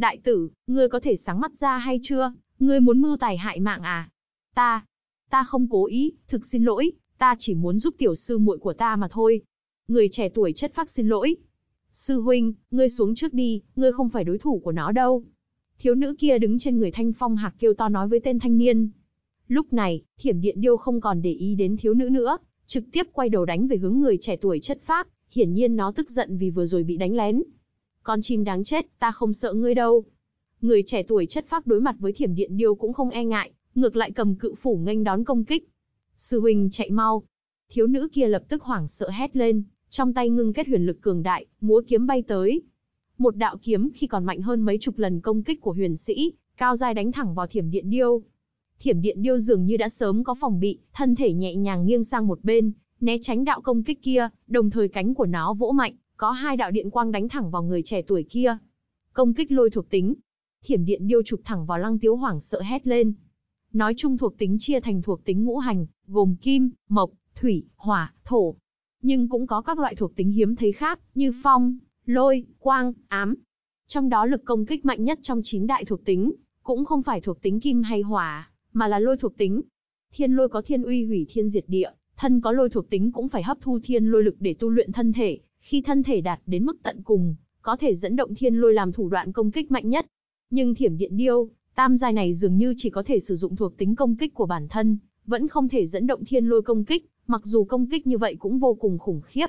Speaker 1: Đại tử, ngươi có thể sáng mắt ra hay chưa? Ngươi muốn mưu tài hại mạng à? Ta, ta không cố ý, thực xin lỗi, ta chỉ muốn giúp tiểu sư muội của ta mà thôi. Người trẻ tuổi chất phác xin lỗi. Sư huynh, ngươi xuống trước đi, ngươi không phải đối thủ của nó đâu. Thiếu nữ kia đứng trên người thanh phong hạc kêu to nói với tên thanh niên. Lúc này, thiểm điện điêu không còn để ý đến thiếu nữ nữa, trực tiếp quay đầu đánh về hướng người trẻ tuổi chất phác, hiển nhiên nó tức giận vì vừa rồi bị đánh lén, con chim đáng chết, ta không sợ ngươi đâu. Người trẻ tuổi chất phác đối mặt với thiểm điện điêu cũng không e ngại, ngược lại cầm cự phủ nghênh đón công kích. Sư huynh chạy mau. Thiếu nữ kia lập tức hoảng sợ hét lên, trong tay ngưng kết huyền lực cường đại, múa kiếm bay tới. Một đạo kiếm khi còn mạnh hơn mấy chục lần công kích của huyền sĩ, cao dài đánh thẳng vào thiểm điện điêu. Thiểm điện điêu dường như đã sớm có phòng bị, thân thể nhẹ nhàng nghiêng sang một bên, né tránh đạo công kích kia, đồng thời cánh của nó vỗ mạnh, có hai đạo điện quang đánh thẳng vào người trẻ tuổi kia. Công kích lôi thuộc tính. Thiểm điện điêu chụp thẳng vào Lăng Tiếu hoàng sợ hét lên. Nói chung thuộc tính chia thành thuộc tính ngũ hành, gồm kim, mộc, thủy, hỏa, thổ. Nhưng cũng có các loại thuộc tính hiếm thấy khác, như phong, lôi, quang, ám. Trong đó lực công kích mạnh nhất trong chín đại thuộc tính, cũng không phải thuộc tính kim hay hỏa, mà là lôi thuộc tính. Thiên lôi có thiên uy hủy thiên diệt địa, thân có lôi thuộc tính cũng phải hấp thu thiên lôi lực để tu luyện thân thể, khi thân thể đạt đến mức tận cùng, có thể dẫn động thiên lôi làm thủ đoạn công kích mạnh nhất. Nhưng thiểm điện điêu, tam giai này dường như chỉ có thể sử dụng thuộc tính công kích của bản thân, vẫn không thể dẫn động thiên lôi công kích, mặc dù công kích như vậy cũng vô cùng khủng khiếp.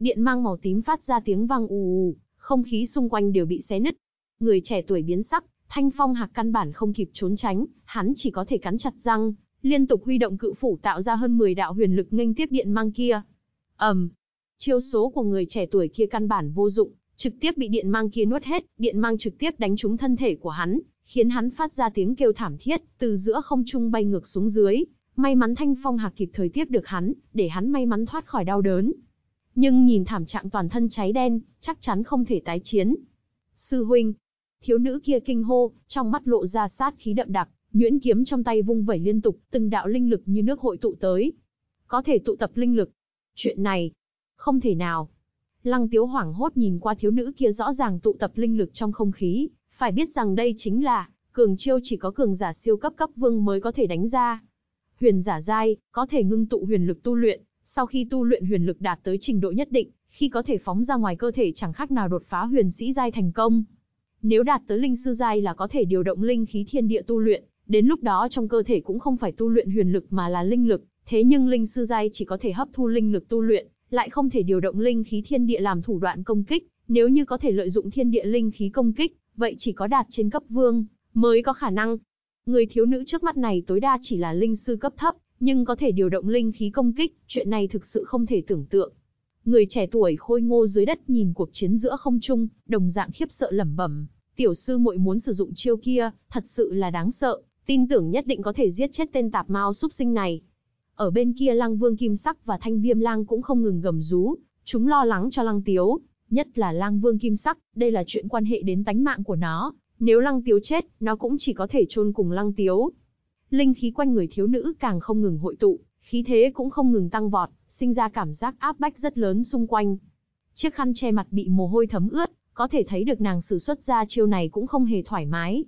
Speaker 1: Điện mang màu tím phát ra tiếng vang ù ù, không khí xung quanh đều bị xé nứt. Người trẻ tuổi biến sắc, Thanh Phong Hạc căn bản không kịp trốn tránh, hắn chỉ có thể cắn chặt răng, liên tục huy động cự phủ tạo ra hơn 10 đạo huyền lực nghênh tiếp điện mang kia. Ầm, um, chiêu số của người trẻ tuổi kia căn bản vô dụng, trực tiếp bị điện mang kia nuốt hết, điện mang trực tiếp đánh trúng thân thể của hắn, khiến hắn phát ra tiếng kêu thảm thiết, từ giữa không trung bay ngược xuống dưới. May mắn Thanh Phong Hạc kịp thời tiếp được hắn, để hắn may mắn thoát khỏi đau đớn. Nhưng nhìn thảm trạng toàn thân cháy đen, chắc chắn không thể tái chiến. Sư huynh, thiếu nữ kia kinh hô, trong mắt lộ ra sát khí đậm đặc, nhuyễn kiếm trong tay vung vẩy liên tục, từng đạo linh lực như nước hội tụ tới. Có thể tụ tập linh lực. Chuyện này, không thể nào. Lăng Tiếu hoảng hốt nhìn qua thiếu nữ kia rõ ràng tụ tập linh lực trong không khí, phải biết rằng đây chính là cường chiêu chỉ có cường giả siêu cấp cấp vương mới có thể đánh ra. Huyền giả giai có thể ngưng tụ huyền lực tu luyện, sau khi tu luyện huyền lực đạt tới trình độ nhất định, khi có thể phóng ra ngoài cơ thể chẳng khác nào đột phá huyền sĩ giai thành công. Nếu đạt tới linh sư giai là có thể điều động linh khí thiên địa tu luyện, đến lúc đó trong cơ thể cũng không phải tu luyện huyền lực mà là linh lực, thế nhưng linh sư giai chỉ có thể hấp thu linh lực tu luyện, lại không thể điều động linh khí thiên địa làm thủ đoạn công kích, nếu như có thể lợi dụng thiên địa linh khí công kích, vậy chỉ có đạt trên cấp vương mới có khả năng. Người thiếu nữ trước mắt này tối đa chỉ là linh sư cấp thấp, nhưng có thể điều động linh khí công kích, chuyện này thực sự không thể tưởng tượng. Người trẻ tuổi khôi ngô dưới đất nhìn cuộc chiến giữa không trung, đồng dạng khiếp sợ lẩm bẩm, tiểu sư muội muốn sử dụng chiêu kia, thật sự là đáng sợ, tin tưởng nhất định có thể giết chết tên tạp mao súc sinh này. Ở bên kia Lăng Vương Kim Sắc và Thanh Viêm Lang cũng không ngừng gầm rú, chúng lo lắng cho Lăng Tiếu, nhất là Lang Vương Kim Sắc, đây là chuyện quan hệ đến tánh mạng của nó, nếu Lăng Tiếu chết, nó cũng chỉ có thể chôn cùng Lăng Tiếu. Linh khí quanh người thiếu nữ càng không ngừng hội tụ, khí thế cũng không ngừng tăng vọt, sinh ra cảm giác áp bách rất lớn xung quanh. Chiếc khăn che mặt bị mồ hôi thấm ướt, có thể thấy được nàng sử xuất ra chiêu này cũng không hề thoải mái.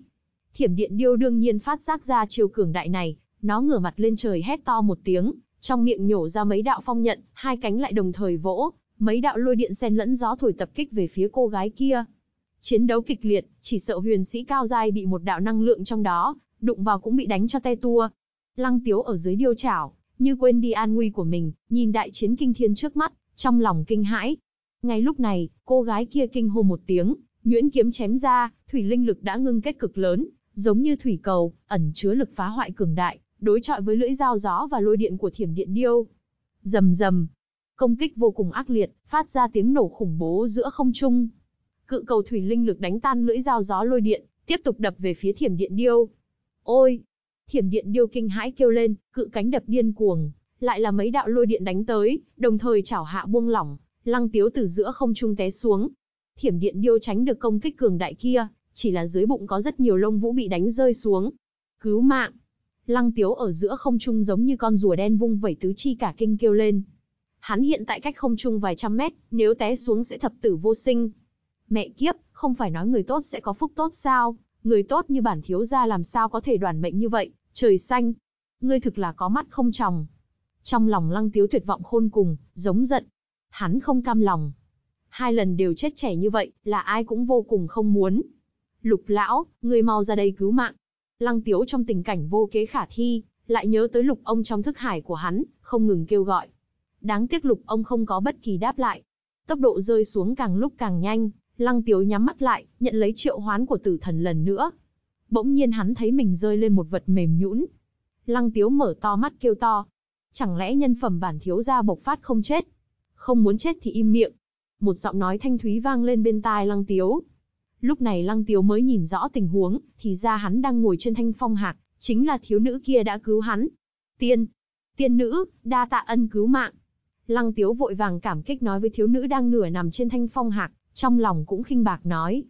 Speaker 1: Thiểm điện điêu đương nhiên phát giác ra chiêu cường đại này, nó ngửa mặt lên trời hét to một tiếng, trong miệng nhổ ra mấy đạo phong nhận, hai cánh lại đồng thời vỗ, mấy đạo lôi điện xen lẫn gió thổi tập kích về phía cô gái kia. Chiến đấu kịch liệt, chỉ sợ huyền sĩ cao dai bị một đạo năng lượng trong đó, đụng vào cũng bị đánh cho te tua. Lăng tiếu ở dưới điêu chảo, như quên đi an nguy của mình, nhìn đại chiến kinh thiên trước mắt, trong lòng kinh hãi. Ngay lúc này, cô gái kia kinh hô một tiếng, nhuyễn kiếm chém ra, thủy linh lực đã ngưng kết cực lớn, giống như thủy cầu, ẩn chứa lực phá hoại cường đại, đối chọi với lưỡi dao gió và lôi điện của thiểm điện điêu. Rầm rầm, công kích vô cùng ác liệt, phát ra tiếng nổ khủng bố giữa không trung. Cự cầu thủy linh lực đánh tan lưỡi dao gió lôi điện, tiếp tục đập về phía thiểm điện điêu. Ôi! Thiểm điện điêu kinh hãi kêu lên, cự cánh đập điên cuồng, lại là mấy đạo lôi điện đánh tới, đồng thời chảo hạ buông lỏng, lăng tiếu từ giữa không trung té xuống. Thiểm điện điêu tránh được công kích cường đại kia, chỉ là dưới bụng có rất nhiều lông vũ bị đánh rơi xuống. Cứu mạng! Lăng Tiếu ở giữa không trung giống như con rùa đen vung vẩy tứ chi cả kinh kêu lên. Hắn hiện tại cách không trung vài trăm mét, nếu té xuống sẽ thập tử vô sinh. Mẹ kiếp, không phải nói người tốt sẽ có phúc tốt sao, người tốt như bản thiếu gia làm sao có thể đoàn mệnh như vậy, trời xanh. Ngươi thực là có mắt không tròng. Trong lòng Lăng Tiếu tuyệt vọng khôn cùng, giống giận. Hắn không cam lòng. Hai lần đều chết trẻ như vậy, là ai cũng vô cùng không muốn. Lục lão, ngươi mau ra đây cứu mạng, Lăng Tiếu trong tình cảnh vô kế khả thi, lại nhớ tới lục ông trong thức hải của hắn, không ngừng kêu gọi. Đáng tiếc lục ông không có bất kỳ đáp lại. Tốc độ rơi xuống càng lúc càng nhanh, Lăng Tiếu nhắm mắt lại, nhận lấy triệu hoán của tử thần lần nữa. Bỗng nhiên hắn thấy mình rơi lên một vật mềm nhũn. Lăng Tiếu mở to mắt kêu to. Chẳng lẽ nhân phẩm bản thiếu gia bộc phát không chết? Không muốn chết thì im miệng. Một giọng nói thanh thúy vang lên bên tai Lăng Tiếu, Lúc này Lăng Tiếu mới nhìn rõ tình huống, thì ra hắn đang ngồi trên thanh phong hạc, chính là thiếu nữ kia đã cứu hắn. Tiên, tiên nữ, đa tạ ân cứu mạng. Lăng Tiếu vội vàng cảm kích nói với thiếu nữ đang nửa nằm trên thanh phong hạc, trong lòng cũng khinh bạc nói.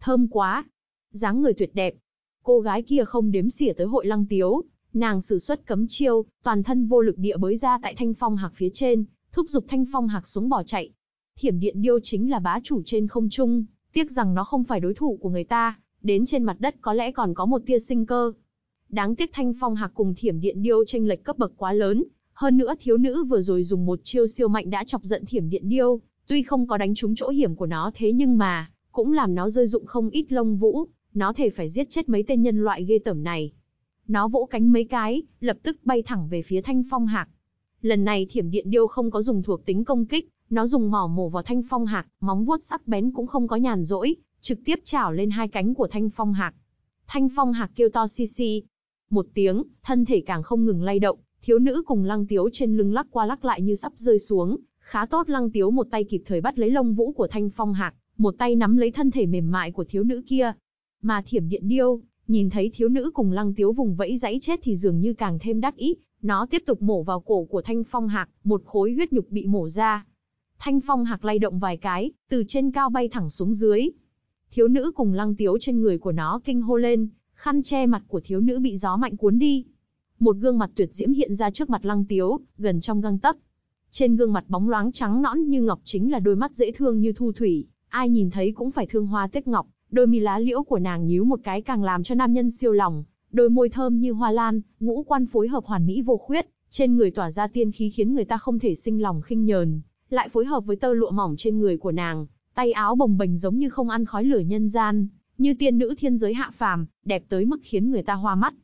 Speaker 1: Thơm quá, dáng người tuyệt đẹp. Cô gái kia không đếm xỉa tới hội Lăng Tiếu, nàng sử xuất cấm chiêu, toàn thân vô lực địa bới ra tại thanh phong hạc phía trên, thúc giục thanh phong hạc xuống bỏ chạy. Thiểm điện điêu chính là bá chủ trên không trung, Tiếc rằng nó không phải đối thủ của người ta, đến trên mặt đất có lẽ còn có một tia sinh cơ. Đáng tiếc Thanh Phong Hạc cùng Thiểm Điện Điêu tranh lệch cấp bậc quá lớn, hơn nữa thiếu nữ vừa rồi dùng một chiêu siêu mạnh đã chọc giận Thiểm Điện Điêu, tuy không có đánh trúng chỗ hiểm của nó thế nhưng mà, cũng làm nó rơi dụng không ít lông vũ, nó thể phải giết chết mấy tên nhân loại ghê tởm này. Nó vỗ cánh mấy cái, lập tức bay thẳng về phía Thanh Phong Hạc. Lần này Thiểm Điện Điêu không có dùng thuộc tính công kích, nó dùng mỏ mổ vào thanh phong hạc, móng vuốt sắc bén cũng không có nhàn rỗi, trực tiếp chảo lên hai cánh của thanh phong hạc. Thanh phong hạc kêu to xi xi. Một tiếng, thân thể càng không ngừng lay động, thiếu nữ cùng lăng tiếu trên lưng lắc qua lắc lại như sắp rơi xuống. Khá tốt lăng tiếu một tay kịp thời bắt lấy lông vũ của thanh phong hạc, một tay nắm lấy thân thể mềm mại của thiếu nữ kia. Mà thiểm điện điêu, nhìn thấy thiếu nữ cùng lăng tiếu vùng vẫy dãy chết thì dường như càng thêm đắc ý, nó tiếp tục mổ vào cổ của thanh phong hạc, một khối huyết nhục bị mổ ra, Thanh phong hạc lay động vài cái, từ trên cao bay thẳng xuống dưới. Thiếu nữ cùng lăng tiếu trên người của nó kinh hô lên, khăn che mặt của thiếu nữ bị gió mạnh cuốn đi. Một gương mặt tuyệt diễm hiện ra trước mặt lăng tiếu, gần trong găng tấc. Trên gương mặt bóng loáng trắng nõn như ngọc chính là đôi mắt dễ thương như thu thủy, ai nhìn thấy cũng phải thương hoa tiếc ngọc, đôi mi lá liễu của nàng nhíu một cái càng làm cho nam nhân siêu lòng, đôi môi thơm như hoa lan, ngũ quan phối hợp hoàn mỹ vô khuyết, trên người tỏa ra tiên khí khiến người ta không thể sinh lòng khinh nhờn lại phối hợp với tơ lụa mỏng trên người của nàng, tay áo bồng bềnh giống như không ăn khói lửa nhân gian, như tiên nữ thiên giới hạ phàm, đẹp tới mức khiến người ta hoa mắt.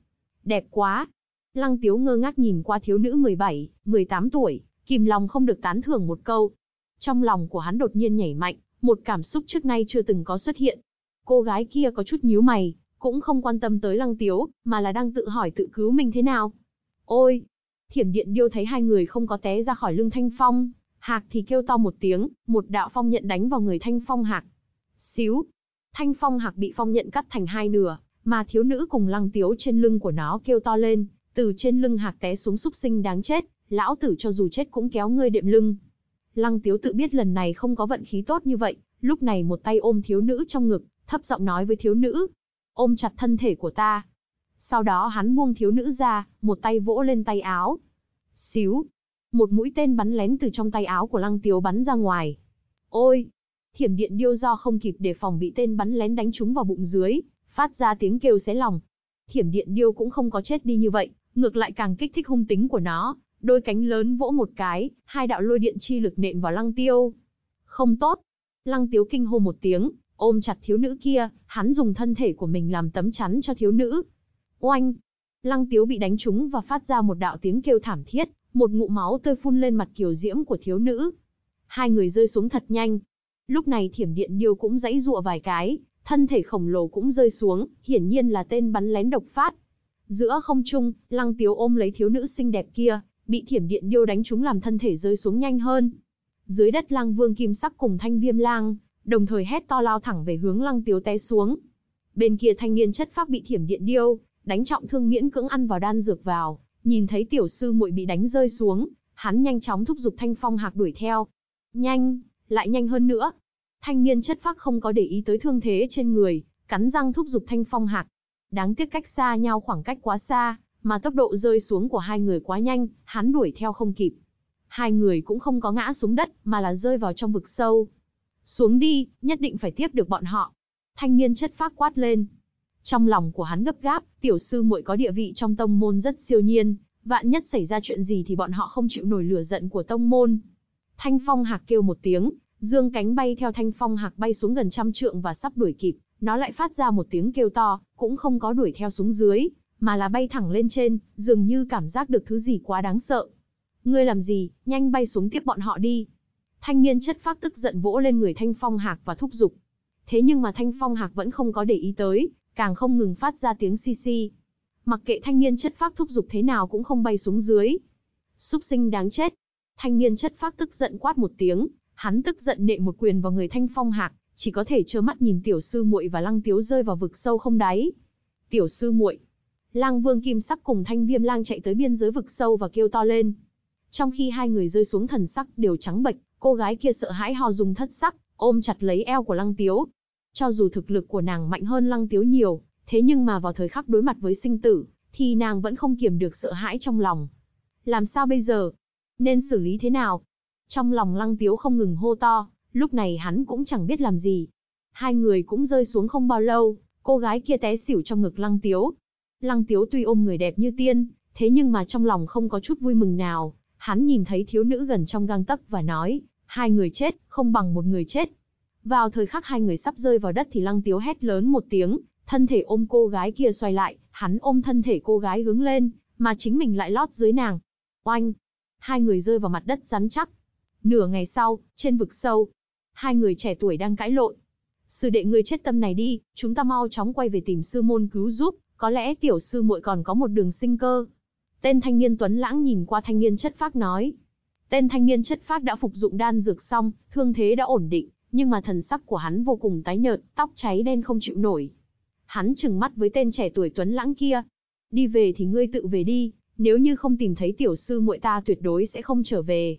Speaker 1: Đẹp quá! Lăng Tiếu ngơ ngác nhìn qua thiếu nữ 17, 18 tuổi, kìm lòng không được tán thưởng một câu. Trong lòng của hắn đột nhiên nhảy mạnh, một cảm xúc trước nay chưa từng có xuất hiện. Cô gái kia có chút nhíu mày, cũng không quan tâm tới Lăng Tiếu, mà là đang tự hỏi tự cứu mình thế nào. Ôi! Thiểm điện điêu thấy hai người không có té ra khỏi lưng thanh phong, Hạc thì kêu to một tiếng, một đạo phong nhận đánh vào người Thanh Phong Hạc. Xíu, Thanh Phong Hạc bị phong nhận cắt thành hai nửa, mà thiếu nữ cùng lăng tiếu trên lưng của nó kêu to lên, từ trên lưng Hạc té xuống súc sinh đáng chết, lão tử cho dù chết cũng kéo ngươi đệm lưng. Lăng tiếu tự biết lần này không có vận khí tốt như vậy, lúc này một tay ôm thiếu nữ trong ngực, thấp giọng nói với thiếu nữ, ôm chặt thân thể của ta. Sau đó hắn buông thiếu nữ ra, một tay vỗ lên tay áo. Xíu, một mũi tên bắn lén từ trong tay áo của Lăng Tiếu bắn ra ngoài. Ôi! Thiểm điện điêu do không kịp để phòng bị tên bắn lén đánh trúng vào bụng dưới, phát ra tiếng kêu xé lòng. Thiểm điện điêu cũng không có chết đi như vậy, ngược lại càng kích thích hung tính của nó, đôi cánh lớn vỗ một cái, hai đạo lôi điện chi lực nện vào Lăng Tiêu. Không tốt! Lăng Tiếu kinh hô một tiếng, ôm chặt thiếu nữ kia, hắn dùng thân thể của mình làm tấm chắn cho thiếu nữ. Oanh! Lăng Tiếu bị đánh trúng và phát ra một đạo tiếng kêu thảm thiết, một ngụ máu tươi phun lên mặt kiều diễm của thiếu nữ. Hai người rơi xuống thật nhanh. Lúc này thiểm điện điêu cũng dãy dụa vài cái, thân thể khổng lồ cũng rơi xuống, hiển nhiên là tên bắn lén độc phát. Giữa không trung, lăng tiếu ôm lấy thiếu nữ xinh đẹp kia, bị thiểm điện điêu đánh trúng làm thân thể rơi xuống nhanh hơn. Dưới đất lăng vương kim sắc cùng thanh viêm lang, đồng thời hét to lao thẳng về hướng lăng tiếu té xuống. Bên kia thanh niên chất phác bị thiểm điện điêu, đánh trọng thương miễn cưỡng ăn vào đan dược vào, Nhìn thấy tiểu sư muội bị đánh rơi xuống, hắn nhanh chóng thúc giục Thanh Phong Hạc đuổi theo. Nhanh, lại nhanh hơn nữa. Thanh niên chất phác không có để ý tới thương thế trên người, cắn răng thúc giục Thanh Phong Hạc. Đáng tiếc cách xa nhau khoảng cách quá xa, mà tốc độ rơi xuống của hai người quá nhanh, hắn đuổi theo không kịp. Hai người cũng không có ngã xuống đất, mà là rơi vào trong vực sâu. Xuống đi, nhất định phải tiếp được bọn họ. Thanh niên chất phác quát lên. Trong lòng của hắn gấp gáp, tiểu sư muội có địa vị trong tông môn rất siêu nhiên, vạn nhất xảy ra chuyện gì thì bọn họ không chịu nổi lửa giận của tông môn. Thanh phong hạc kêu một tiếng, dương cánh bay theo thanh phong hạc bay xuống gần trăm trượng và sắp đuổi kịp, nó lại phát ra một tiếng kêu to, cũng không có đuổi theo xuống dưới, mà là bay thẳng lên trên, dường như cảm giác được thứ gì quá đáng sợ. Ngươi làm gì, nhanh bay xuống tiếp bọn họ đi. Thanh niên chất phát tức giận vỗ lên người Thanh Phong Hạc và thúc giục. Thế nhưng mà Thanh Phong Hạc vẫn không có để ý tới, càng không ngừng phát ra tiếng xi xi. Mặc kệ thanh niên chất phác thúc giục thế nào cũng không bay xuống dưới. Súc sinh đáng chết. Thanh niên chất phác tức giận quát một tiếng, hắn tức giận nệ một quyền vào người Thanh Phong Hạc, chỉ có thể trơ mắt nhìn tiểu sư muội và Lăng Tiếu rơi vào vực sâu không đáy. Tiểu sư muội. Lang Vương Kim Sắc cùng Thanh Viêm Lang chạy tới biên giới vực sâu và kêu to lên. Trong khi hai người rơi xuống thần sắc đều trắng bệch, cô gái kia sợ hãi ho dùng thất sắc, ôm chặt lấy eo của Lăng Tiếu, cho dù thực lực của nàng mạnh hơn lăng tiếu nhiều, thế nhưng mà vào thời khắc đối mặt với sinh tử, thì nàng vẫn không kiềm được sợ hãi trong lòng. Làm sao bây giờ? Nên xử lý thế nào? Trong lòng lăng tiếu không ngừng hô to, lúc này hắn cũng chẳng biết làm gì. Hai người cũng rơi xuống không bao lâu, cô gái kia té xỉu trong ngực lăng tiếu. Lăng tiếu tuy ôm người đẹp như tiên, thế nhưng mà trong lòng không có chút vui mừng nào. Hắn nhìn thấy thiếu nữ gần trong gang tấc và nói, hai người chết, không bằng một người chết, vào thời khắc hai người sắp rơi vào đất thì Lăng Tiếu hét lớn một tiếng, thân thể ôm cô gái kia xoay lại, hắn ôm thân thể cô gái hướng lên, mà chính mình lại lót dưới nàng. Oanh! Hai người rơi vào mặt đất rắn chắc. Nửa ngày sau, trên vực sâu, hai người trẻ tuổi đang cãi lộn. Sư đệ người chết tâm này đi, chúng ta mau chóng quay về tìm sư môn cứu giúp, có lẽ tiểu sư muội còn có một đường sinh cơ. Tên thanh niên tuấn lãng nhìn qua thanh niên chất phác nói. Tên thanh niên chất phác đã phục dụng đan dược xong, thương thế đã ổn định, nhưng mà thần sắc của hắn vô cùng tái nhợt, tóc cháy đen không chịu nổi. Hắn trừng mắt với tên trẻ tuổi tuấn lãng kia. Đi về thì ngươi tự về đi, nếu như không tìm thấy tiểu sư muội ta tuyệt đối sẽ không trở về.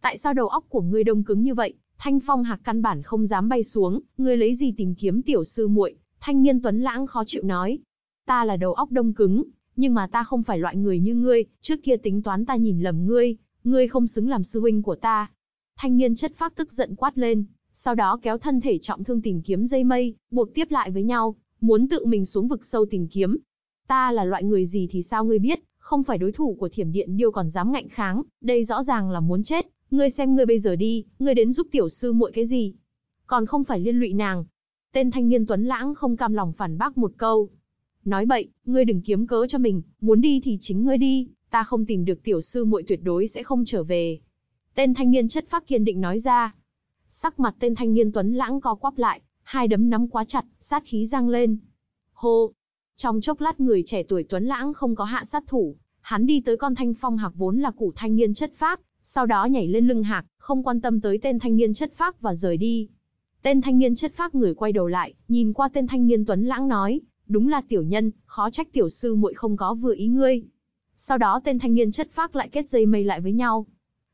Speaker 1: Tại sao đầu óc của ngươi đông cứng như vậy, thanh phong hạc căn bản không dám bay xuống, ngươi lấy gì tìm kiếm tiểu sư muội? Thanh niên tuấn lãng khó chịu nói. Ta là đầu óc đông cứng, nhưng mà ta không phải loại người như ngươi, trước kia tính toán ta nhìn lầm ngươi, ngươi không xứng làm sư huynh của ta. Thanh niên chất phác tức giận quát lên, sau đó kéo thân thể trọng thương tìm kiếm dây mây, buộc tiếp lại với nhau, muốn tự mình xuống vực sâu tìm kiếm. Ta là loại người gì thì sao ngươi biết, không phải đối thủ của thiểm điện điêu còn dám ngạnh kháng, đây rõ ràng là muốn chết, ngươi xem ngươi bây giờ đi, ngươi đến giúp tiểu sư muội cái gì? Còn không phải liên lụy nàng. Tên thanh niên tuấn lãng không cam lòng phản bác một câu. Nói bậy, ngươi đừng kiếm cớ cho mình, muốn đi thì chính ngươi đi, ta không tìm được tiểu sư muội tuyệt đối sẽ không trở về. Tên thanh niên chất phác kiên định nói ra, Sắc mặt tên thanh niên tuấn lãng co quắp lại, hai đấm nắm quá chặt, sát khí giăng lên. Hô! Trong chốc lát người trẻ tuổi tuấn lãng không có hạ sát thủ, hắn đi tới con thanh phong hạc vốn là củ thanh niên chất phác, sau đó nhảy lên lưng hạc, không quan tâm tới tên thanh niên chất phác và rời đi. Tên thanh niên chất phác người quay đầu lại, nhìn qua tên thanh niên tuấn lãng nói, đúng là tiểu nhân, khó trách tiểu sư muội không có vừa ý ngươi. Sau đó tên thanh niên chất phác lại kết dây mây lại với nhau.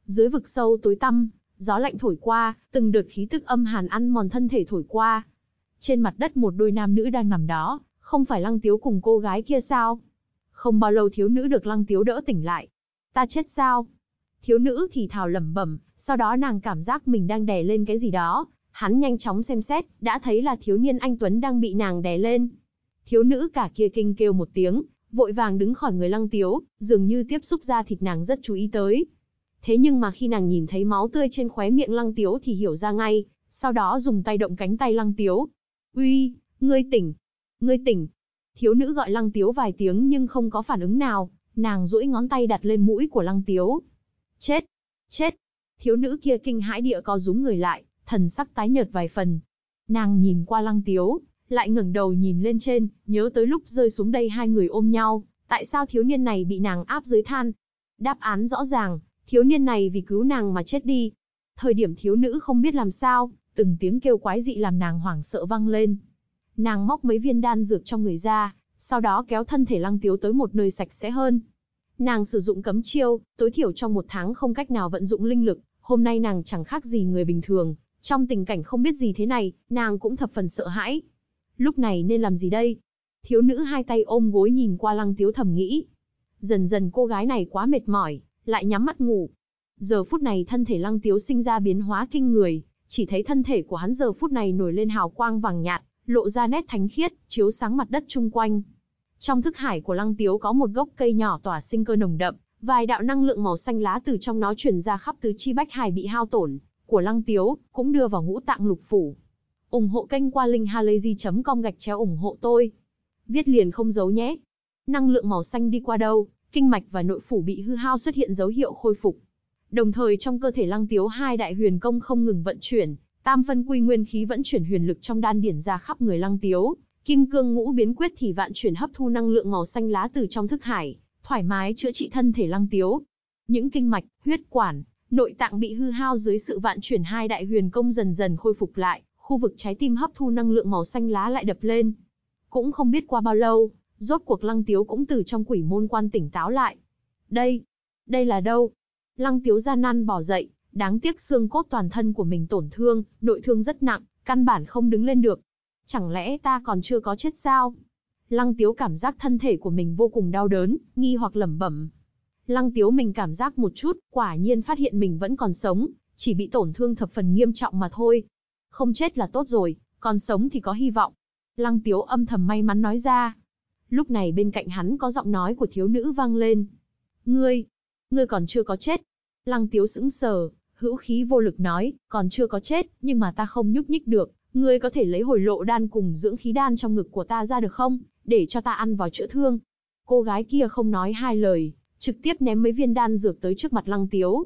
Speaker 1: Dưới vực sâu tối tăm, Gió lạnh thổi qua, từng đợt khí tức âm hàn ăn mòn thân thể thổi qua. Trên mặt đất một đôi nam nữ đang nằm đó, không phải Lăng Tiếu cùng cô gái kia sao? Không bao lâu thiếu nữ được Lăng Tiếu đỡ tỉnh lại. Ta chết sao? Thiếu nữ thì thào lẩm bẩm, sau đó nàng cảm giác mình đang đè lên cái gì đó. Hắn nhanh chóng xem xét, đã thấy là thiếu niên anh Tuấn đang bị nàng đè lên. Thiếu nữ cả kia kinh kêu một tiếng, vội vàng đứng khỏi người Lăng Tiếu, dường như tiếp xúc ra thịt nàng rất chú ý tới, Thế nhưng mà khi nàng nhìn thấy máu tươi trên khóe miệng Lăng Tiếu thì hiểu ra ngay, sau đó dùng tay động cánh tay Lăng Tiếu. Uy, ngươi tỉnh, ngươi tỉnh. Thiếu nữ gọi Lăng Tiếu vài tiếng nhưng không có phản ứng nào, nàng duỗi ngón tay đặt lên mũi của Lăng Tiếu. Chết, chết. Thiếu nữ kia kinh hãi địa co rúm người lại, thần sắc tái nhợt vài phần. Nàng nhìn qua Lăng Tiếu, lại ngẩng đầu nhìn lên trên, nhớ tới lúc rơi xuống đây hai người ôm nhau, tại sao thiếu niên này bị nàng áp dưới than? Đáp án rõ ràng, Thiếu niên này vì cứu nàng mà chết đi. Thời điểm thiếu nữ không biết làm sao, từng tiếng kêu quái dị làm nàng hoảng sợ vang lên. Nàng móc mấy viên đan dược trong người ra, sau đó kéo thân thể lăng tiếu tới một nơi sạch sẽ hơn. Nàng sử dụng cấm chiêu, tối thiểu trong một tháng không cách nào vận dụng linh lực, hôm nay nàng chẳng khác gì người bình thường, trong tình cảnh không biết gì thế này, nàng cũng thập phần sợ hãi. Lúc này nên làm gì đây? Thiếu nữ hai tay ôm gối nhìn qua lăng tiếu thầm nghĩ. Dần dần cô gái này quá mệt mỏi, lại nhắm mắt ngủ. Giờ phút này thân thể Lăng Tiếu sinh ra biến hóa kinh người, chỉ thấy thân thể của hắn giờ phút này nổi lên hào quang vàng nhạt, lộ ra nét thánh khiết, chiếu sáng mặt đất chung quanh. Trong thức hải của Lăng Tiếu có một gốc cây nhỏ tỏa sinh cơ nồng đậm, vài đạo năng lượng màu xanh lá từ trong nó truyền ra khắp tứ chi bách hải bị hao tổn của Lăng Tiếu, cũng đưa vào ngũ tạng lục phủ. ủng hộ kênh qua linh linkhalazy.com gạch chéo ủng hộ tôi. Viết liền không giấu nhé. Năng lượng màu xanh đi qua đâu? kinh mạch và nội phủ bị hư hao xuất hiện dấu hiệu khôi phục. Đồng thời trong cơ thể Lăng Tiếu hai đại huyền công không ngừng vận chuyển, tam phân quy nguyên khí vẫn chuyển huyền lực trong đan điển ra khắp người Lăng Tiếu, kim cương ngũ biến quyết thì vạn chuyển hấp thu năng lượng màu xanh lá từ trong thức hải, thoải mái chữa trị thân thể Lăng Tiếu. Những kinh mạch, huyết quản, nội tạng bị hư hao dưới sự vạn chuyển hai đại huyền công dần dần khôi phục lại, khu vực trái tim hấp thu năng lượng màu xanh lá lại đập lên. Cũng không biết qua bao lâu, Rốt cuộc Lăng Tiếu cũng từ trong quỷ môn quan tỉnh táo lại. Đây, đây là đâu? Lăng Tiếu ra nan bỏ dậy, đáng tiếc xương cốt toàn thân của mình tổn thương, nội thương rất nặng, căn bản không đứng lên được. Chẳng lẽ ta còn chưa có chết sao? Lăng Tiếu cảm giác thân thể của mình vô cùng đau đớn, nghi hoặc lẩm bẩm. Lăng Tiếu mình cảm giác một chút, quả nhiên phát hiện mình vẫn còn sống, chỉ bị tổn thương thập phần nghiêm trọng mà thôi. Không chết là tốt rồi, còn sống thì có hy vọng. Lăng Tiếu âm thầm may mắn nói ra. Lúc này bên cạnh hắn có giọng nói của thiếu nữ vang lên. Ngươi, ngươi còn chưa có chết. Lăng tiếu sững sờ, hữu khí vô lực nói, còn chưa có chết, nhưng mà ta không nhúc nhích được. Ngươi có thể lấy hồi lộ đan cùng dưỡng khí đan trong ngực của ta ra được không, để cho ta ăn vào chữa thương. Cô gái kia không nói hai lời, trực tiếp ném mấy viên đan dược tới trước mặt lăng tiếu.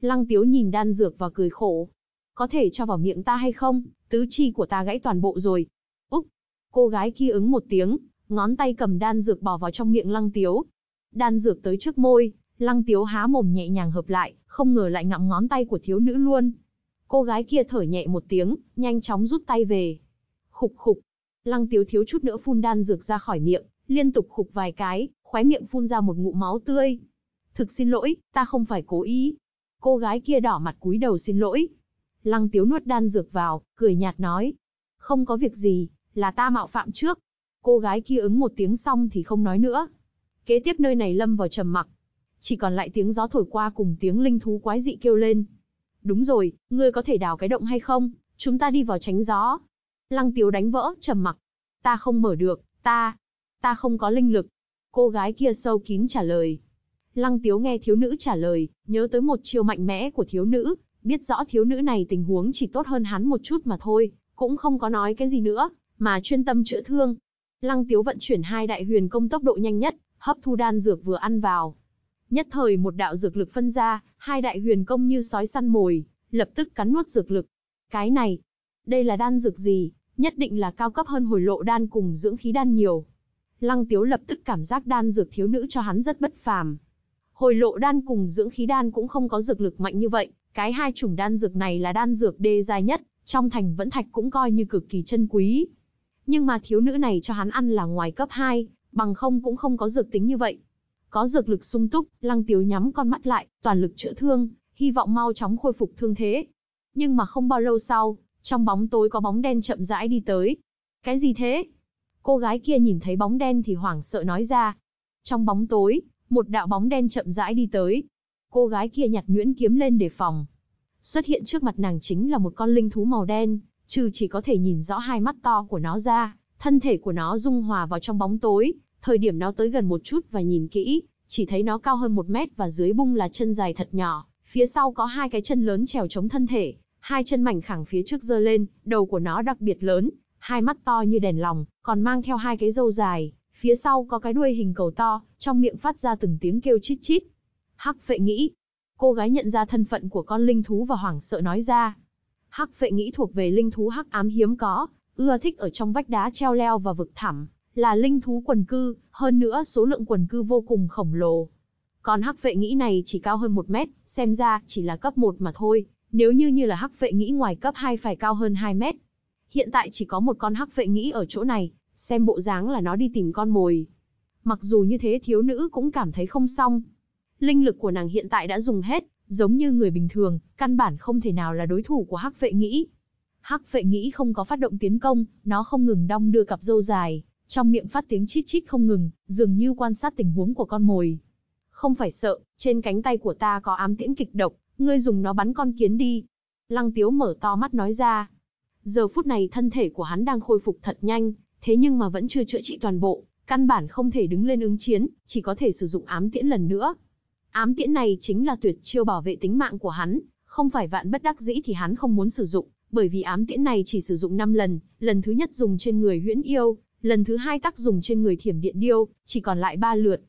Speaker 1: Lăng tiếu nhìn đan dược và cười khổ. Có thể cho vào miệng ta hay không, tứ chi của ta gãy toàn bộ rồi. Úc, cô gái kia ứng một tiếng, ngón tay cầm đan dược bỏ vào trong miệng lăng tiếu. Đan dược tới trước môi, lăng tiếu há mồm nhẹ nhàng hợp lại, không ngờ lại ngậm ngón tay của thiếu nữ luôn. Cô gái kia thở nhẹ một tiếng, nhanh chóng rút tay về. Khục khục, lăng tiếu thiếu chút nữa phun đan dược ra khỏi miệng, liên tục khục vài cái, khóe miệng phun ra một ngụm máu tươi. Thực xin lỗi, ta không phải cố ý. Cô gái kia đỏ mặt cúi đầu xin lỗi. Lăng tiếu nuốt đan dược vào, cười nhạt nói. Không có việc gì, là ta mạo phạm trước, Cô gái kia ứng một tiếng xong thì không nói nữa. Kế tiếp nơi này lâm vào trầm mặc. Chỉ còn lại tiếng gió thổi qua cùng tiếng linh thú quái dị kêu lên. Đúng rồi, ngươi có thể đào cái động hay không? Chúng ta đi vào tránh gió. Lăng tiếu đánh vỡ, trầm mặc. Ta không mở được, ta, ta không có linh lực. Cô gái kia sâu kín trả lời. Lăng tiếu nghe thiếu nữ trả lời, nhớ tới một chiêu mạnh mẽ của thiếu nữ, biết rõ thiếu nữ này tình huống chỉ tốt hơn hắn một chút mà thôi, cũng không có nói cái gì nữa, mà chuyên tâm chữa thương, Lăng Tiếu vận chuyển hai đại huyền công tốc độ nhanh nhất, hấp thu đan dược vừa ăn vào. Nhất thời một đạo dược lực phân ra, hai đại huyền công như sói săn mồi, lập tức cắn nuốt dược lực. Cái này, đây là đan dược gì, nhất định là cao cấp hơn hồi lộ đan cùng dưỡng khí đan nhiều. Lăng Tiếu lập tức cảm giác đan dược thiếu nữ cho hắn rất bất phàm. Hồi lộ đan cùng dưỡng khí đan cũng không có dược lực mạnh như vậy, cái hai chủng đan dược này là đan dược đê dài nhất, trong thành vẫn thạch cũng coi như cực kỳ chân quý nhưng mà thiếu nữ này cho hắn ăn là ngoài cấp 2, bằng không cũng không có dược tính như vậy. Có dược lực sung túc, Lăng Tiếu nhắm con mắt lại, toàn lực chữa thương, hy vọng mau chóng khôi phục thương thế. Nhưng mà không bao lâu sau, trong bóng tối có bóng đen chậm rãi đi tới. Cái gì thế? Cô gái kia nhìn thấy bóng đen thì hoảng sợ nói ra. Trong bóng tối, một đạo bóng đen chậm rãi đi tới. Cô gái kia nhặt nhuyễn kiếm lên để phòng. Xuất hiện trước mặt nàng chính là một con linh thú màu đen, trừ chỉ có thể nhìn rõ hai mắt to của nó ra, thân thể của nó dung hòa vào trong bóng tối, thời điểm nó tới gần một chút và nhìn kỹ, chỉ thấy nó cao hơn một mét và dưới bung là chân dài thật nhỏ, phía sau có hai cái chân lớn trèo chống thân thể, hai chân mảnh khẳng phía trước giơ lên, đầu của nó đặc biệt lớn, hai mắt to như đèn lồng, còn mang theo hai cái râu dài, phía sau có cái đuôi hình cầu to, trong miệng phát ra từng tiếng kêu chít chít. Hắc vệ nghĩ, cô gái nhận ra thân phận của con linh thú và hoảng sợ nói ra, Hắc vệ nghĩ thuộc về linh thú hắc ám hiếm có, ưa thích ở trong vách đá treo leo và vực thẳm, là linh thú quần cư, hơn nữa số lượng quần cư vô cùng khổng lồ. Còn hắc vệ nghĩ này chỉ cao hơn 1 mét, xem ra chỉ là cấp 1 mà thôi, nếu như như là hắc vệ nghĩ ngoài cấp 2 phải cao hơn 2 mét. Hiện tại chỉ có một con hắc vệ nghĩ ở chỗ này, xem bộ dáng là nó đi tìm con mồi. Mặc dù như thế thiếu nữ cũng cảm thấy không xong. Linh lực của nàng hiện tại đã dùng hết, Giống như người bình thường, căn bản không thể nào là đối thủ của hắc vệ nghĩ. Hắc vệ nghĩ không có phát động tiến công, nó không ngừng đong đưa cặp râu dài, trong miệng phát tiếng chít chít không ngừng, dường như quan sát tình huống của con mồi. Không phải sợ, trên cánh tay của ta có ám tiễn kịch độc, ngươi dùng nó bắn con kiến đi. Lăng tiếu mở to mắt nói ra. Giờ phút này thân thể của hắn đang khôi phục thật nhanh, thế nhưng mà vẫn chưa chữa trị toàn bộ, căn bản không thể đứng lên ứng chiến, chỉ có thể sử dụng ám tiễn lần nữa. Ám tiễn này chính là tuyệt chiêu bảo vệ tính mạng của hắn, không phải vạn bất đắc dĩ thì hắn không muốn sử dụng, bởi vì ám tiễn này chỉ sử dụng 5 lần, lần thứ nhất dùng trên người huyễn yêu, lần thứ hai tác dùng trên người thiểm điện điêu, chỉ còn lại 3 lượt.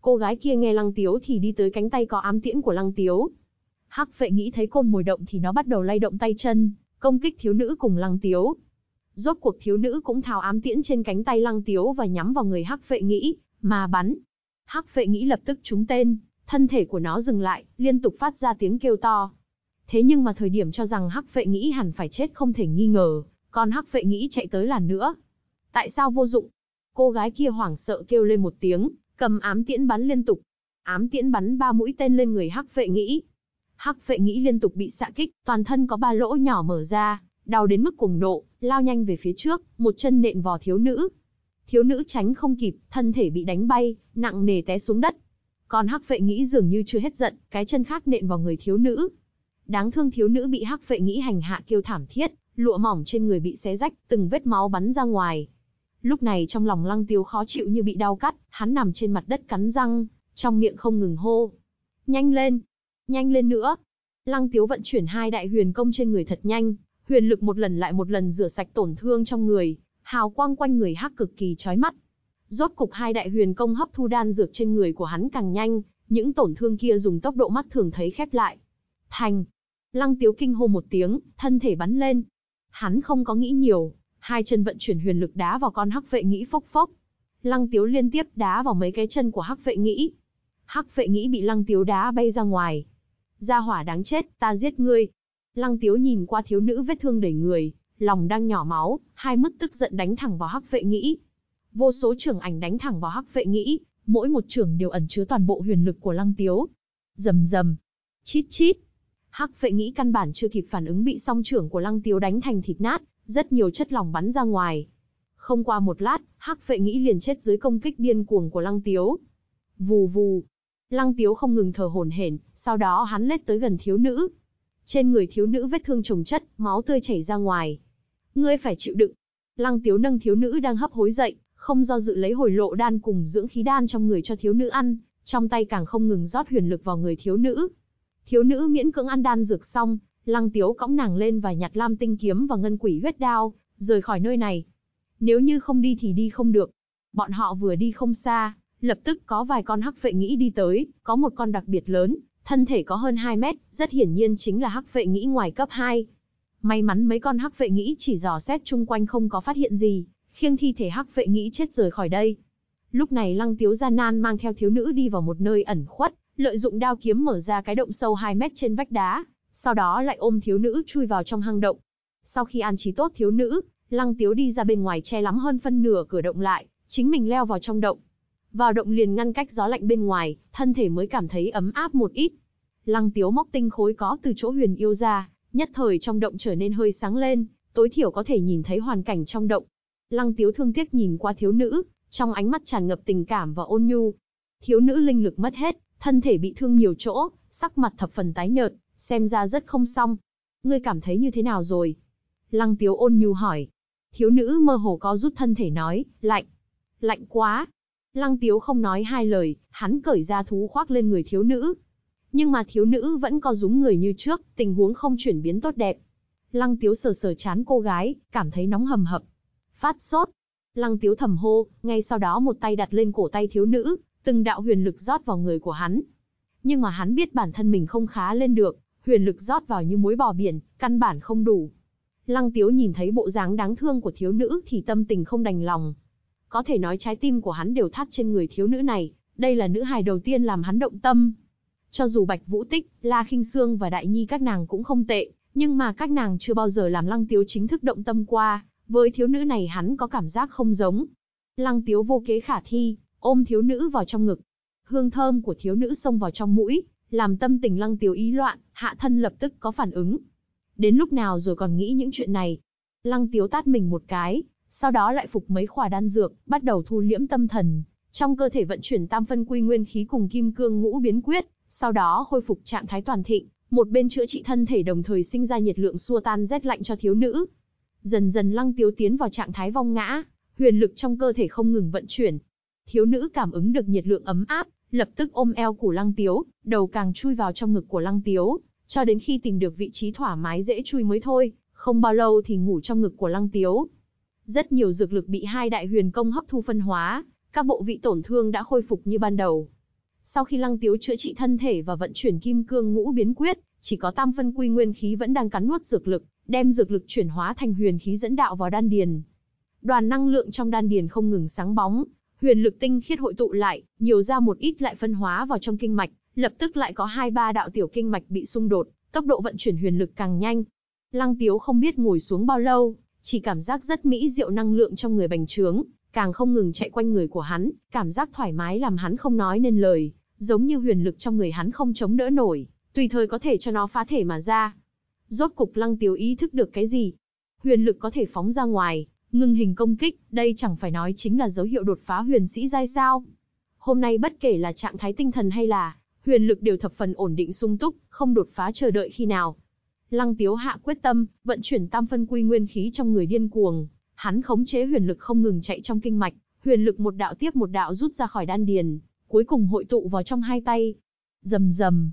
Speaker 1: Cô gái kia nghe lăng tiếu thì đi tới cánh tay có ám tiễn của lăng tiếu. Hắc vệ nghĩ thấy côn mồi động thì nó bắt đầu lay động tay chân, công kích thiếu nữ cùng lăng tiếu. Rốt cuộc thiếu nữ cũng tháo ám tiễn trên cánh tay lăng tiếu và nhắm vào người hắc vệ nghĩ, mà bắn. Hắc vệ nghĩ lập tức trúng tên, thân thể của nó dừng lại, liên tục phát ra tiếng kêu to. Thế nhưng mà thời điểm cho rằng hắc Vệ nghĩ hẳn phải chết không thể nghi ngờ, còn hắc Vệ nghĩ chạy tới là nữa. Tại sao vô dụng? Cô gái kia hoảng sợ kêu lên một tiếng, cầm ám tiễn bắn liên tục. Ám tiễn bắn ba mũi tên lên người hắc Vệ nghĩ. Hắc Vệ nghĩ liên tục bị xạ kích, toàn thân có ba lỗ nhỏ mở ra, đau đến mức cuồng nộ, lao nhanh về phía trước, một chân nện vò thiếu nữ. Thiếu nữ tránh không kịp, thân thể bị đánh bay, nặng nề té xuống đất con hắc vệ nghĩ dường như chưa hết giận, cái chân khác nện vào người thiếu nữ. Đáng thương thiếu nữ bị hắc vệ nghĩ hành hạ kêu thảm thiết, lụa mỏng trên người bị xé rách, từng vết máu bắn ra ngoài. Lúc này trong lòng lăng tiêu khó chịu như bị đau cắt, hắn nằm trên mặt đất cắn răng, trong miệng không ngừng hô. Nhanh lên! Nhanh lên nữa! Lăng tiếu vận chuyển hai đại huyền công trên người thật nhanh, huyền lực một lần lại một lần rửa sạch tổn thương trong người, hào quang quanh người hắc cực kỳ chói mắt, Rốt cục hai đại huyền công hấp thu đan dược trên người của hắn càng nhanh, những tổn thương kia dùng tốc độ mắt thường thấy khép lại. Thành! Lăng tiếu kinh hô một tiếng, thân thể bắn lên. Hắn không có nghĩ nhiều, hai chân vận chuyển huyền lực đá vào con hắc vệ nghĩ phốc phốc. Lăng tiếu liên tiếp đá vào mấy cái chân của hắc vệ nghĩ. Hắc vệ nghĩ bị lăng tiếu đá bay ra ngoài. Gia hỏa đáng chết, ta giết ngươi. Lăng tiếu nhìn qua thiếu nữ vết thương đầy người, lòng đang nhỏ máu, hai mức tức giận đánh thẳng vào hắc vệ nghĩ. Vô số trưởng ảnh đánh thẳng vào hắc vệ nghĩ, mỗi một trưởng đều ẩn chứa toàn bộ huyền lực của lăng tiếu. Rầm rầm, chít chít. Hắc vệ nghĩ căn bản chưa kịp phản ứng bị song trưởng của lăng tiếu đánh thành thịt nát, rất nhiều chất lỏng bắn ra ngoài. Không qua một lát, hắc vệ nghĩ liền chết dưới công kích điên cuồng của lăng tiếu. Vù vù. Lăng tiếu không ngừng thở hổn hển, sau đó hắn lết tới gần thiếu nữ. Trên người thiếu nữ vết thương trồng chất, máu tươi chảy ra ngoài. Ngươi phải chịu đựng. Lăng tiếu nâng thiếu nữ đang hấp hối dậy, không do dự lấy hồi lộ đan cùng dưỡng khí đan trong người cho thiếu nữ ăn, trong tay càng không ngừng rót huyền lực vào người thiếu nữ. Thiếu nữ miễn cưỡng ăn đan dược xong, Lăng Tiếu cõng nàng lên và nhặt Lam Tinh kiếm và ngân quỷ huyết đao, rời khỏi nơi này. Nếu như không đi thì đi không được. Bọn họ vừa đi không xa, lập tức có vài con hắc vệ nghĩ đi tới, có một con đặc biệt lớn, thân thể có hơn 2 mét, rất hiển nhiên chính là hắc vệ nghĩ ngoài cấp 2. May mắn mấy con hắc vệ nghĩ chỉ dò xét chung quanh không có phát hiện gì, khiêng thi thể hắc vệ nghĩ chết rời khỏi đây. Lúc này lăng tiếu gia nan mang theo thiếu nữ đi vào một nơi ẩn khuất, lợi dụng đao kiếm mở ra cái động sâu 2 mét trên vách đá, sau đó lại ôm thiếu nữ chui vào trong hang động. Sau khi an trí tốt thiếu nữ, lăng tiếu đi ra bên ngoài che lắm hơn phân nửa cửa động lại, chính mình leo vào trong động. Vào động liền ngăn cách gió lạnh bên ngoài, thân thể mới cảm thấy ấm áp một ít. Lăng tiếu móc tinh khối có từ chỗ huyền yêu ra, nhất thời trong động trở nên hơi sáng lên, tối thiểu có thể nhìn thấy hoàn cảnh trong động. Lăng Tiếu thương tiếc nhìn qua thiếu nữ, trong ánh mắt tràn ngập tình cảm và ôn nhu. Thiếu nữ linh lực mất hết, thân thể bị thương nhiều chỗ, sắc mặt thập phần tái nhợt, xem ra rất không xong. Ngươi cảm thấy như thế nào rồi? Lăng Tiếu ôn nhu hỏi. Thiếu nữ mơ hồ có rút thân thể nói, lạnh. Lạnh quá. Lăng Tiếu không nói hai lời, hắn cởi ra thú khoác lên người thiếu nữ. Nhưng mà thiếu nữ vẫn có rúm người như trước, tình huống không chuyển biến tốt đẹp. Lăng Tiếu sờ sờ chán cô gái, cảm thấy nóng hầm hập, Phát sốt. Lăng tiếu thầm hô, ngay sau đó một tay đặt lên cổ tay thiếu nữ, từng đạo huyền lực rót vào người của hắn. Nhưng mà hắn biết bản thân mình không khá lên được, huyền lực rót vào như muối bò biển, căn bản không đủ. Lăng tiếu nhìn thấy bộ dáng đáng thương của thiếu nữ thì tâm tình không đành lòng. Có thể nói trái tim của hắn đều thắt trên người thiếu nữ này, đây là nữ hài đầu tiên làm hắn động tâm. Cho dù Bạch Vũ Tích, La khinh xương và Đại Nhi các nàng cũng không tệ, nhưng mà các nàng chưa bao giờ làm Lăng Tiếu chính thức động tâm qua. Với thiếu nữ này hắn có cảm giác không giống. Lăng tiếu vô kế khả thi, ôm thiếu nữ vào trong ngực. Hương thơm của thiếu nữ xông vào trong mũi, làm tâm tình lăng tiếu ý loạn, hạ thân lập tức có phản ứng. Đến lúc nào rồi còn nghĩ những chuyện này. Lăng tiếu tát mình một cái, sau đó lại phục mấy khỏa đan dược, bắt đầu thu liễm tâm thần. Trong cơ thể vận chuyển tam phân quy nguyên khí cùng kim cương ngũ biến quyết, sau đó khôi phục trạng thái toàn thịnh, một bên chữa trị thân thể đồng thời sinh ra nhiệt lượng xua tan rét lạnh cho thiếu nữ, Dần dần Lăng Tiếu tiến vào trạng thái vong ngã, huyền lực trong cơ thể không ngừng vận chuyển. Thiếu nữ cảm ứng được nhiệt lượng ấm áp, lập tức ôm eo của Lăng Tiếu, đầu càng chui vào trong ngực của Lăng Tiếu, cho đến khi tìm được vị trí thoải mái dễ chui mới thôi, không bao lâu thì ngủ trong ngực của Lăng Tiếu. Rất nhiều dược lực bị hai đại huyền công hấp thu phân hóa, các bộ vị tổn thương đã khôi phục như ban đầu. Sau khi Lăng Tiếu chữa trị thân thể và vận chuyển kim cương ngũ biến quyết, chỉ có tam phân quy nguyên khí vẫn đang cắn nuốt dược lực, đem dược lực chuyển hóa thành huyền khí dẫn đạo vào đan điền. Đoàn năng lượng trong đan điền không ngừng sáng bóng, huyền lực tinh khiết hội tụ lại, nhiều ra một ít lại phân hóa vào trong kinh mạch, lập tức lại có hai ba đạo tiểu kinh mạch bị xung đột, tốc độ vận chuyển huyền lực càng nhanh. Lăng Tiếu không biết ngồi xuống bao lâu, chỉ cảm giác rất mỹ diệu năng lượng trong người bành trướng, càng không ngừng chạy quanh người của hắn, cảm giác thoải mái làm hắn không nói nên lời, giống như huyền lực trong người hắn không chống đỡ nổi, tùy thời có thể cho nó phá thể mà ra. Rốt cục Lăng Tiếu ý thức được cái gì? Huyền lực có thể phóng ra ngoài, ngưng hình công kích, đây chẳng phải nói chính là dấu hiệu đột phá huyền sĩ giai sao? Hôm nay bất kể là trạng thái tinh thần hay là huyền lực đều thập phần ổn định sung túc, không đột phá chờ đợi khi nào. Lăng Tiếu hạ quyết tâm, vận chuyển tam phân quy nguyên khí trong người điên cuồng, hắn khống chế huyền lực không ngừng chạy trong kinh mạch, huyền lực một đạo tiếp một đạo rút ra khỏi đan điền, cuối cùng hội tụ vào trong hai tay. Rầm rầm,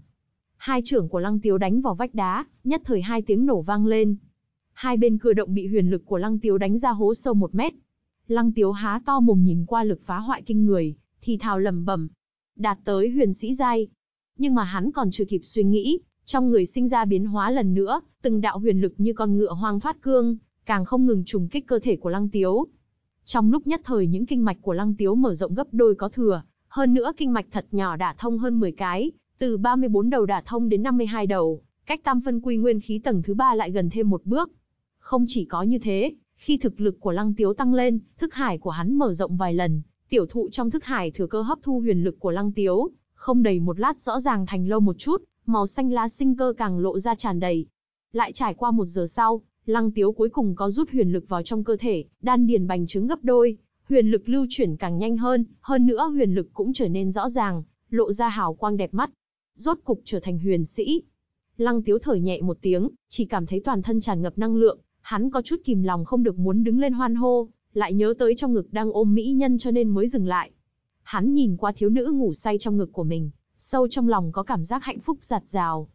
Speaker 1: Hai trưởng của Lăng Tiếu đánh vào vách đá, nhất thời hai tiếng nổ vang lên. Hai bên cửa động bị huyền lực của Lăng Tiếu đánh ra hố sâu một mét. Lăng Tiếu há to mồm nhìn qua lực phá hoại kinh người, thì thào lầm bẩm, đạt tới huyền sĩ giai. Nhưng mà hắn còn chưa kịp suy nghĩ, trong người sinh ra biến hóa lần nữa, từng đạo huyền lực như con ngựa hoang thoát cương, càng không ngừng trùng kích cơ thể của Lăng Tiếu. Trong lúc nhất thời những kinh mạch của Lăng Tiếu mở rộng gấp đôi có thừa, hơn nữa kinh mạch thật nhỏ đã thông hơn 10 cái, từ 34 đầu đả thông đến 52 đầu, cách tam phân quy nguyên khí tầng thứ ba lại gần thêm một bước. Không chỉ có như thế, khi thực lực của lăng tiếu tăng lên, thức hải của hắn mở rộng vài lần, tiểu thụ trong thức hải thừa cơ hấp thu huyền lực của lăng tiếu, không đầy một lát rõ ràng thành lâu một chút, màu xanh lá sinh cơ càng lộ ra tràn đầy. Lại trải qua một giờ sau, lăng tiếu cuối cùng có rút huyền lực vào trong cơ thể, đan điền bành trướng gấp đôi, huyền lực lưu chuyển càng nhanh hơn, hơn nữa huyền lực cũng trở nên rõ ràng, lộ ra hào quang đẹp mắt, rốt cục trở thành huyền sĩ. Lăng Tiếu thở nhẹ một tiếng, chỉ cảm thấy toàn thân tràn ngập năng lượng, hắn có chút kìm lòng không được muốn đứng lên hoan hô, lại nhớ tới trong ngực đang ôm mỹ nhân cho nên mới dừng lại. Hắn nhìn qua thiếu nữ ngủ say trong ngực của mình, sâu trong lòng có cảm giác hạnh phúc giạt rào.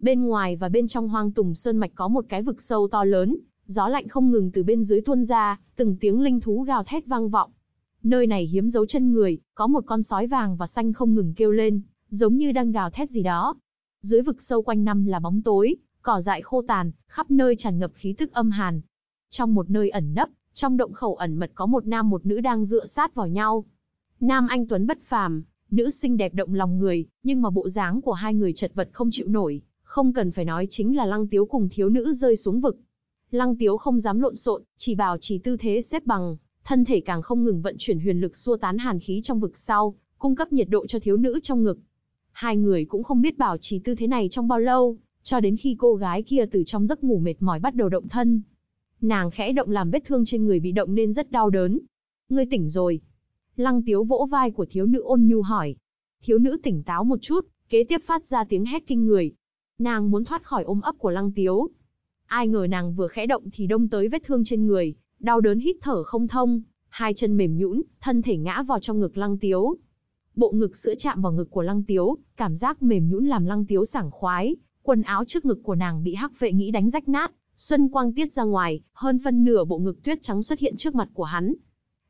Speaker 1: Bên ngoài và bên trong hoang tùng sơn mạch có một cái vực sâu to lớn, gió lạnh không ngừng từ bên dưới tuôn ra, từng tiếng linh thú gào thét vang vọng. Nơi này hiếm dấu chân người, có một con sói vàng và xanh không ngừng kêu lên, giống như đang gào thét gì đó. Dưới vực sâu quanh năm là bóng tối, cỏ dại khô tàn, khắp nơi tràn ngập khí tức âm hàn. Trong một nơi ẩn nấp, trong động khẩu ẩn mật có một nam một nữ đang dựa sát vào nhau. Nam anh tuấn bất phàm, nữ xinh đẹp động lòng người, nhưng mà bộ dáng của hai người chật vật không chịu nổi, không cần phải nói chính là Lăng Tiếu cùng thiếu nữ rơi xuống vực. Lăng Tiếu không dám lộn xộn, chỉ bảo trì tư thế xếp bằng, thân thể càng không ngừng vận chuyển huyền lực xua tán hàn khí trong vực sau, cung cấp nhiệt độ cho thiếu nữ trong ngực. Hai người cũng không biết bảo trì tư thế này trong bao lâu, cho đến khi cô gái kia từ trong giấc ngủ mệt mỏi bắt đầu động thân. Nàng khẽ động làm vết thương trên người bị động nên rất đau đớn. Ngươi tỉnh rồi. Lăng tiếu vỗ vai của thiếu nữ ôn nhu hỏi. Thiếu nữ tỉnh táo một chút, kế tiếp phát ra tiếng hét kinh người. Nàng muốn thoát khỏi ôm ấp của lăng tiếu. Ai ngờ nàng vừa khẽ động thì đông tới vết thương trên người, đau đớn hít thở không thông, hai chân mềm nhũn, thân thể ngã vào trong ngực lăng tiếu bộ ngực sữa chạm vào ngực của Lăng Tiếu, cảm giác mềm nhũn làm Lăng Tiếu sảng khoái, quần áo trước ngực của nàng bị hắc vệ nghĩ đánh rách nát, xuân quang tiết ra ngoài, hơn phân nửa bộ ngực tuyết trắng xuất hiện trước mặt của hắn.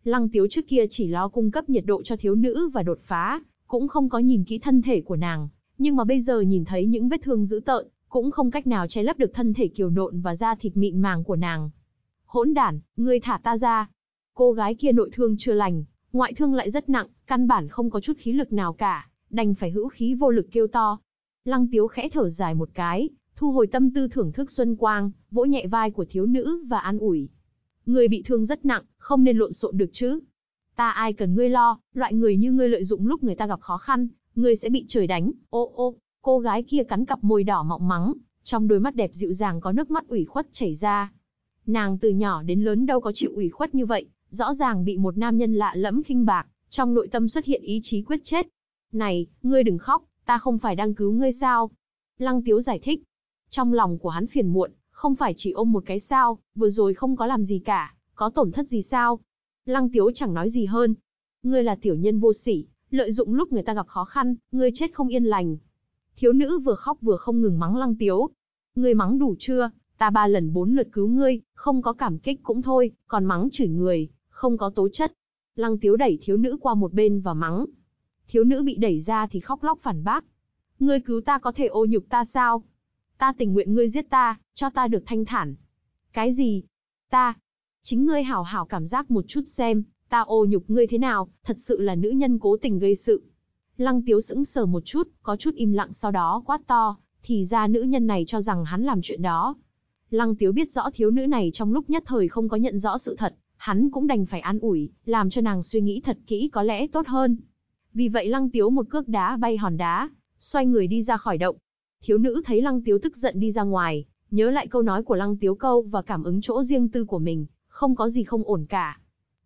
Speaker 1: Lăng Tiếu trước kia chỉ lo cung cấp nhiệt độ cho thiếu nữ và đột phá, cũng không có nhìn kỹ thân thể của nàng, nhưng mà bây giờ nhìn thấy những vết thương dữ tợn, cũng không cách nào che lấp được thân thể kiều nộn và da thịt mịn màng của nàng. Hỗn đản, ngươi thả ta ra. Cô gái kia nội thương chưa lành, Ngoại thương lại rất nặng, căn bản không có chút khí lực nào cả, đành phải hữu khí vô lực kêu to. Lăng tiếu khẽ thở dài một cái, thu hồi tâm tư thưởng thức xuân quang, vỗ nhẹ vai của thiếu nữ và an ủi. Người bị thương rất nặng, không nên lộn xộn được chứ. Ta ai cần ngươi lo, loại người như ngươi lợi dụng lúc người ta gặp khó khăn, ngươi sẽ bị trời đánh, ô ô, cô gái kia cắn cặp môi đỏ mọng mắng, trong đôi mắt đẹp dịu dàng có nước mắt ủy khuất chảy ra. Nàng từ nhỏ đến lớn đâu có chịu ủy khuất như vậy, rõ ràng bị một nam nhân lạ lẫm khinh bạc, trong nội tâm xuất hiện ý chí quyết chết. Này, ngươi đừng khóc, ta không phải đang cứu ngươi sao? Lăng Tiếu giải thích. Trong lòng của hắn phiền muộn, không phải chỉ ôm một cái sao, vừa rồi không có làm gì cả, có tổn thất gì sao? Lăng Tiếu chẳng nói gì hơn. Ngươi là tiểu nhân vô sỉ, lợi dụng lúc người ta gặp khó khăn, ngươi chết không yên lành. Thiếu nữ vừa khóc vừa không ngừng mắng Lăng Tiếu. Ngươi mắng đủ chưa? Ta ba lần bốn lượt cứu ngươi, không có cảm kích cũng thôi, còn mắng chửi người, không có tố chất. Lăng tiếu đẩy thiếu nữ qua một bên và mắng. Thiếu nữ bị đẩy ra thì khóc lóc phản bác. Ngươi cứu ta có thể ô nhục ta sao? Ta tình nguyện ngươi giết ta, cho ta được thanh thản. Cái gì? Ta? Chính ngươi hảo hảo cảm giác một chút xem, ta ô nhục ngươi thế nào, thật sự là nữ nhân cố tình gây sự. Lăng tiếu sững sờ một chút, có chút im lặng sau đó quát to, thì ra nữ nhân này cho rằng hắn làm chuyện đó. Lăng tiếu biết rõ thiếu nữ này trong lúc nhất thời không có nhận rõ sự thật, Hắn cũng đành phải an ủi, làm cho nàng suy nghĩ thật kỹ có lẽ tốt hơn. Vì vậy lăng tiếu một cước đá bay hòn đá, xoay người đi ra khỏi động. Thiếu nữ thấy lăng tiếu tức giận đi ra ngoài, nhớ lại câu nói của lăng tiếu câu và cảm ứng chỗ riêng tư của mình, không có gì không ổn cả.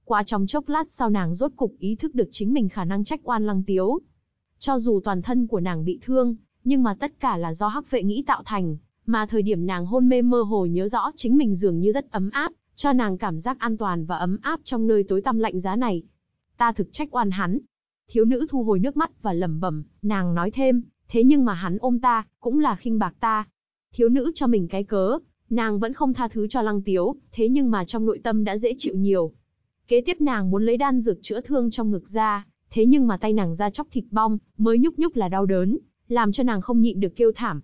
Speaker 1: Qua trong chốc lát sau nàng rốt cục ý thức được chính mình khả năng trách oan lăng tiếu. Cho dù toàn thân của nàng bị thương, nhưng mà tất cả là do hắc vệ nghĩ tạo thành, mà thời điểm nàng hôn mê mơ hồ nhớ rõ chính mình dường như rất ấm áp, cho nàng cảm giác an toàn và ấm áp trong nơi tối tăm lạnh giá này. Ta thực trách oan hắn. Thiếu nữ thu hồi nước mắt và lẩm bẩm, nàng nói thêm, thế nhưng mà hắn ôm ta, cũng là khinh bạc ta. Thiếu nữ cho mình cái cớ, nàng vẫn không tha thứ cho lăng tiếu, thế nhưng mà trong nội tâm đã dễ chịu nhiều. Kế tiếp nàng muốn lấy đan dược chữa thương trong ngực ra, thế nhưng mà tay nàng ra chóc thịt bong, mới nhúc nhúc là đau đớn, làm cho nàng không nhịn được kêu thảm.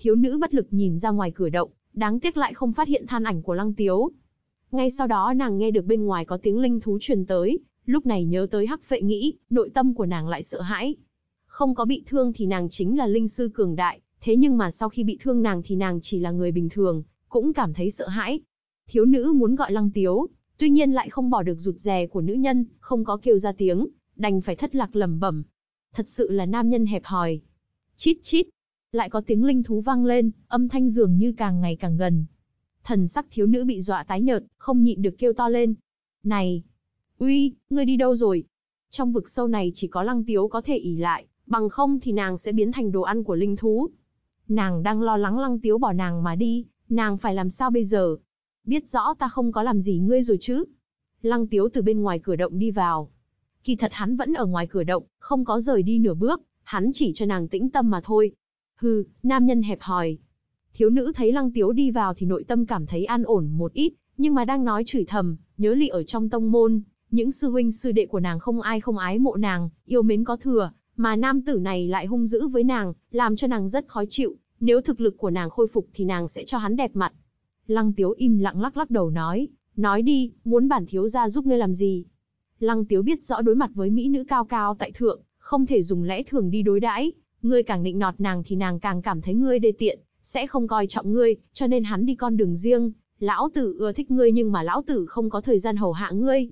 Speaker 1: Thiếu nữ bất lực nhìn ra ngoài cửa động, đáng tiếc lại không phát hiện than ảnh của lăng tiếu. Ngay sau đó nàng nghe được bên ngoài có tiếng linh thú truyền tới, lúc này nhớ tới hắc vệ nghĩ, nội tâm của nàng lại sợ hãi. Không có bị thương thì nàng chính là linh sư cường đại, thế nhưng mà sau khi bị thương nàng thì nàng chỉ là người bình thường, cũng cảm thấy sợ hãi. Thiếu nữ muốn gọi lăng tiếu, tuy nhiên lại không bỏ được rụt rè của nữ nhân, không có kêu ra tiếng, đành phải thất lạc lầm bẩm. Thật sự là nam nhân hẹp hòi. Chít chít, lại có tiếng linh thú vang lên, âm thanh dường như càng ngày càng gần, Thần sắc thiếu nữ bị dọa tái nhợt, không nhịn được kêu to lên. Này! Uy, ngươi đi đâu rồi? Trong vực sâu này chỉ có lăng tiếu có thể ỉ lại, bằng không thì nàng sẽ biến thành đồ ăn của linh thú. Nàng đang lo lắng lăng tiếu bỏ nàng mà đi, nàng phải làm sao bây giờ? Biết rõ ta không có làm gì ngươi rồi chứ? Lăng tiếu từ bên ngoài cửa động đi vào. Kỳ thật hắn vẫn ở ngoài cửa động, không có rời đi nửa bước, hắn chỉ cho nàng tĩnh tâm mà thôi. Hừ, nam nhân hẹp hòi, Thiếu nữ thấy Lăng Tiếu đi vào thì nội tâm cảm thấy an ổn một ít, nhưng mà đang nói chửi thầm, nhớ lị ở trong tông môn, những sư huynh sư đệ của nàng không ai không ái mộ nàng, yêu mến có thừa, mà nam tử này lại hung dữ với nàng, làm cho nàng rất khó chịu, nếu thực lực của nàng khôi phục thì nàng sẽ cho hắn đẹp mặt. Lăng Tiếu im lặng lắc lắc đầu nói, nói đi, muốn bản thiếu gia giúp ngươi làm gì? Lăng Tiếu biết rõ đối mặt với mỹ nữ cao cao tại thượng, không thể dùng lẽ thường đi đối đãi, ngươi càng nịnh nọt nàng thì nàng càng cảm thấy ngươi đê tiện, sẽ không coi trọng ngươi, cho nên hắn đi con đường riêng, lão tử ưa thích ngươi nhưng mà lão tử không có thời gian hầu hạ ngươi.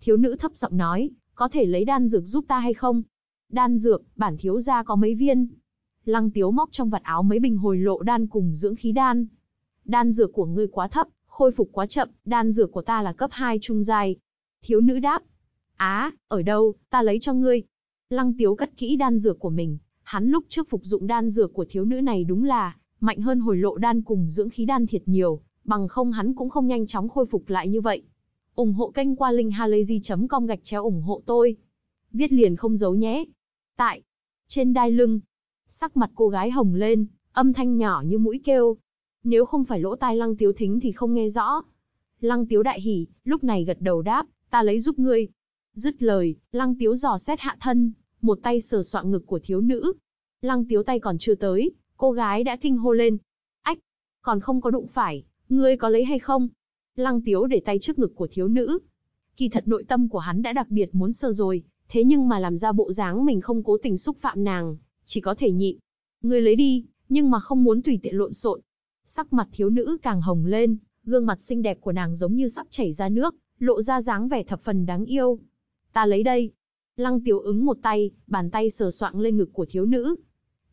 Speaker 1: Thiếu nữ thấp giọng nói, có thể lấy đan dược giúp ta hay không? Đan dược, bản thiếu gia có mấy viên. Lăng tiếu móc trong vạt áo mấy bình hồi lộ đan cùng dưỡng khí đan. Đan dược của ngươi quá thấp, khôi phục quá chậm, đan dược của ta là cấp 2 trung dài. Thiếu nữ đáp, á, ở đâu, ta lấy cho ngươi. Lăng tiếu cất kỹ đan dược của mình, hắn lúc trước phục dụng đan dược của thiếu nữ này đúng là mạnh hơn hồi lộ đan cùng dưỡng khí đan thiệt nhiều, bằng không hắn cũng không nhanh chóng khôi phục lại như vậy. ủng hộ kênh qua linh linkhalazy.com gạch chéo ủng hộ tôi. Viết liền không giấu nhé. Tại trên đai lưng, sắc mặt cô gái hồng lên, âm thanh nhỏ như mũi kêu. Nếu không phải lỗ tai Lăng Tiếu Thính thì không nghe rõ. Lăng Tiếu đại hỉ, lúc này gật đầu đáp, ta lấy giúp ngươi. Dứt lời, Lăng Tiếu dò xét hạ thân, một tay sờ soạn ngực của thiếu nữ. Lăng Tiếu tay còn chưa tới, Cô gái đã kinh hô lên. Ách, còn không có đụng phải, ngươi có lấy hay không? Lăng tiếu để tay trước ngực của thiếu nữ. Kỳ thật nội tâm của hắn đã đặc biệt muốn sơ rồi, thế nhưng mà làm ra bộ dáng mình không cố tình xúc phạm nàng, chỉ có thể nhịn. Ngươi lấy đi, nhưng mà không muốn tùy tiện lộn xộn. Sắc mặt thiếu nữ càng hồng lên, gương mặt xinh đẹp của nàng giống như sắp chảy ra nước, lộ ra dáng vẻ thập phần đáng yêu. Ta lấy đây. Lăng tiếu ứng một tay, bàn tay sờ soạng lên ngực của thiếu nữ,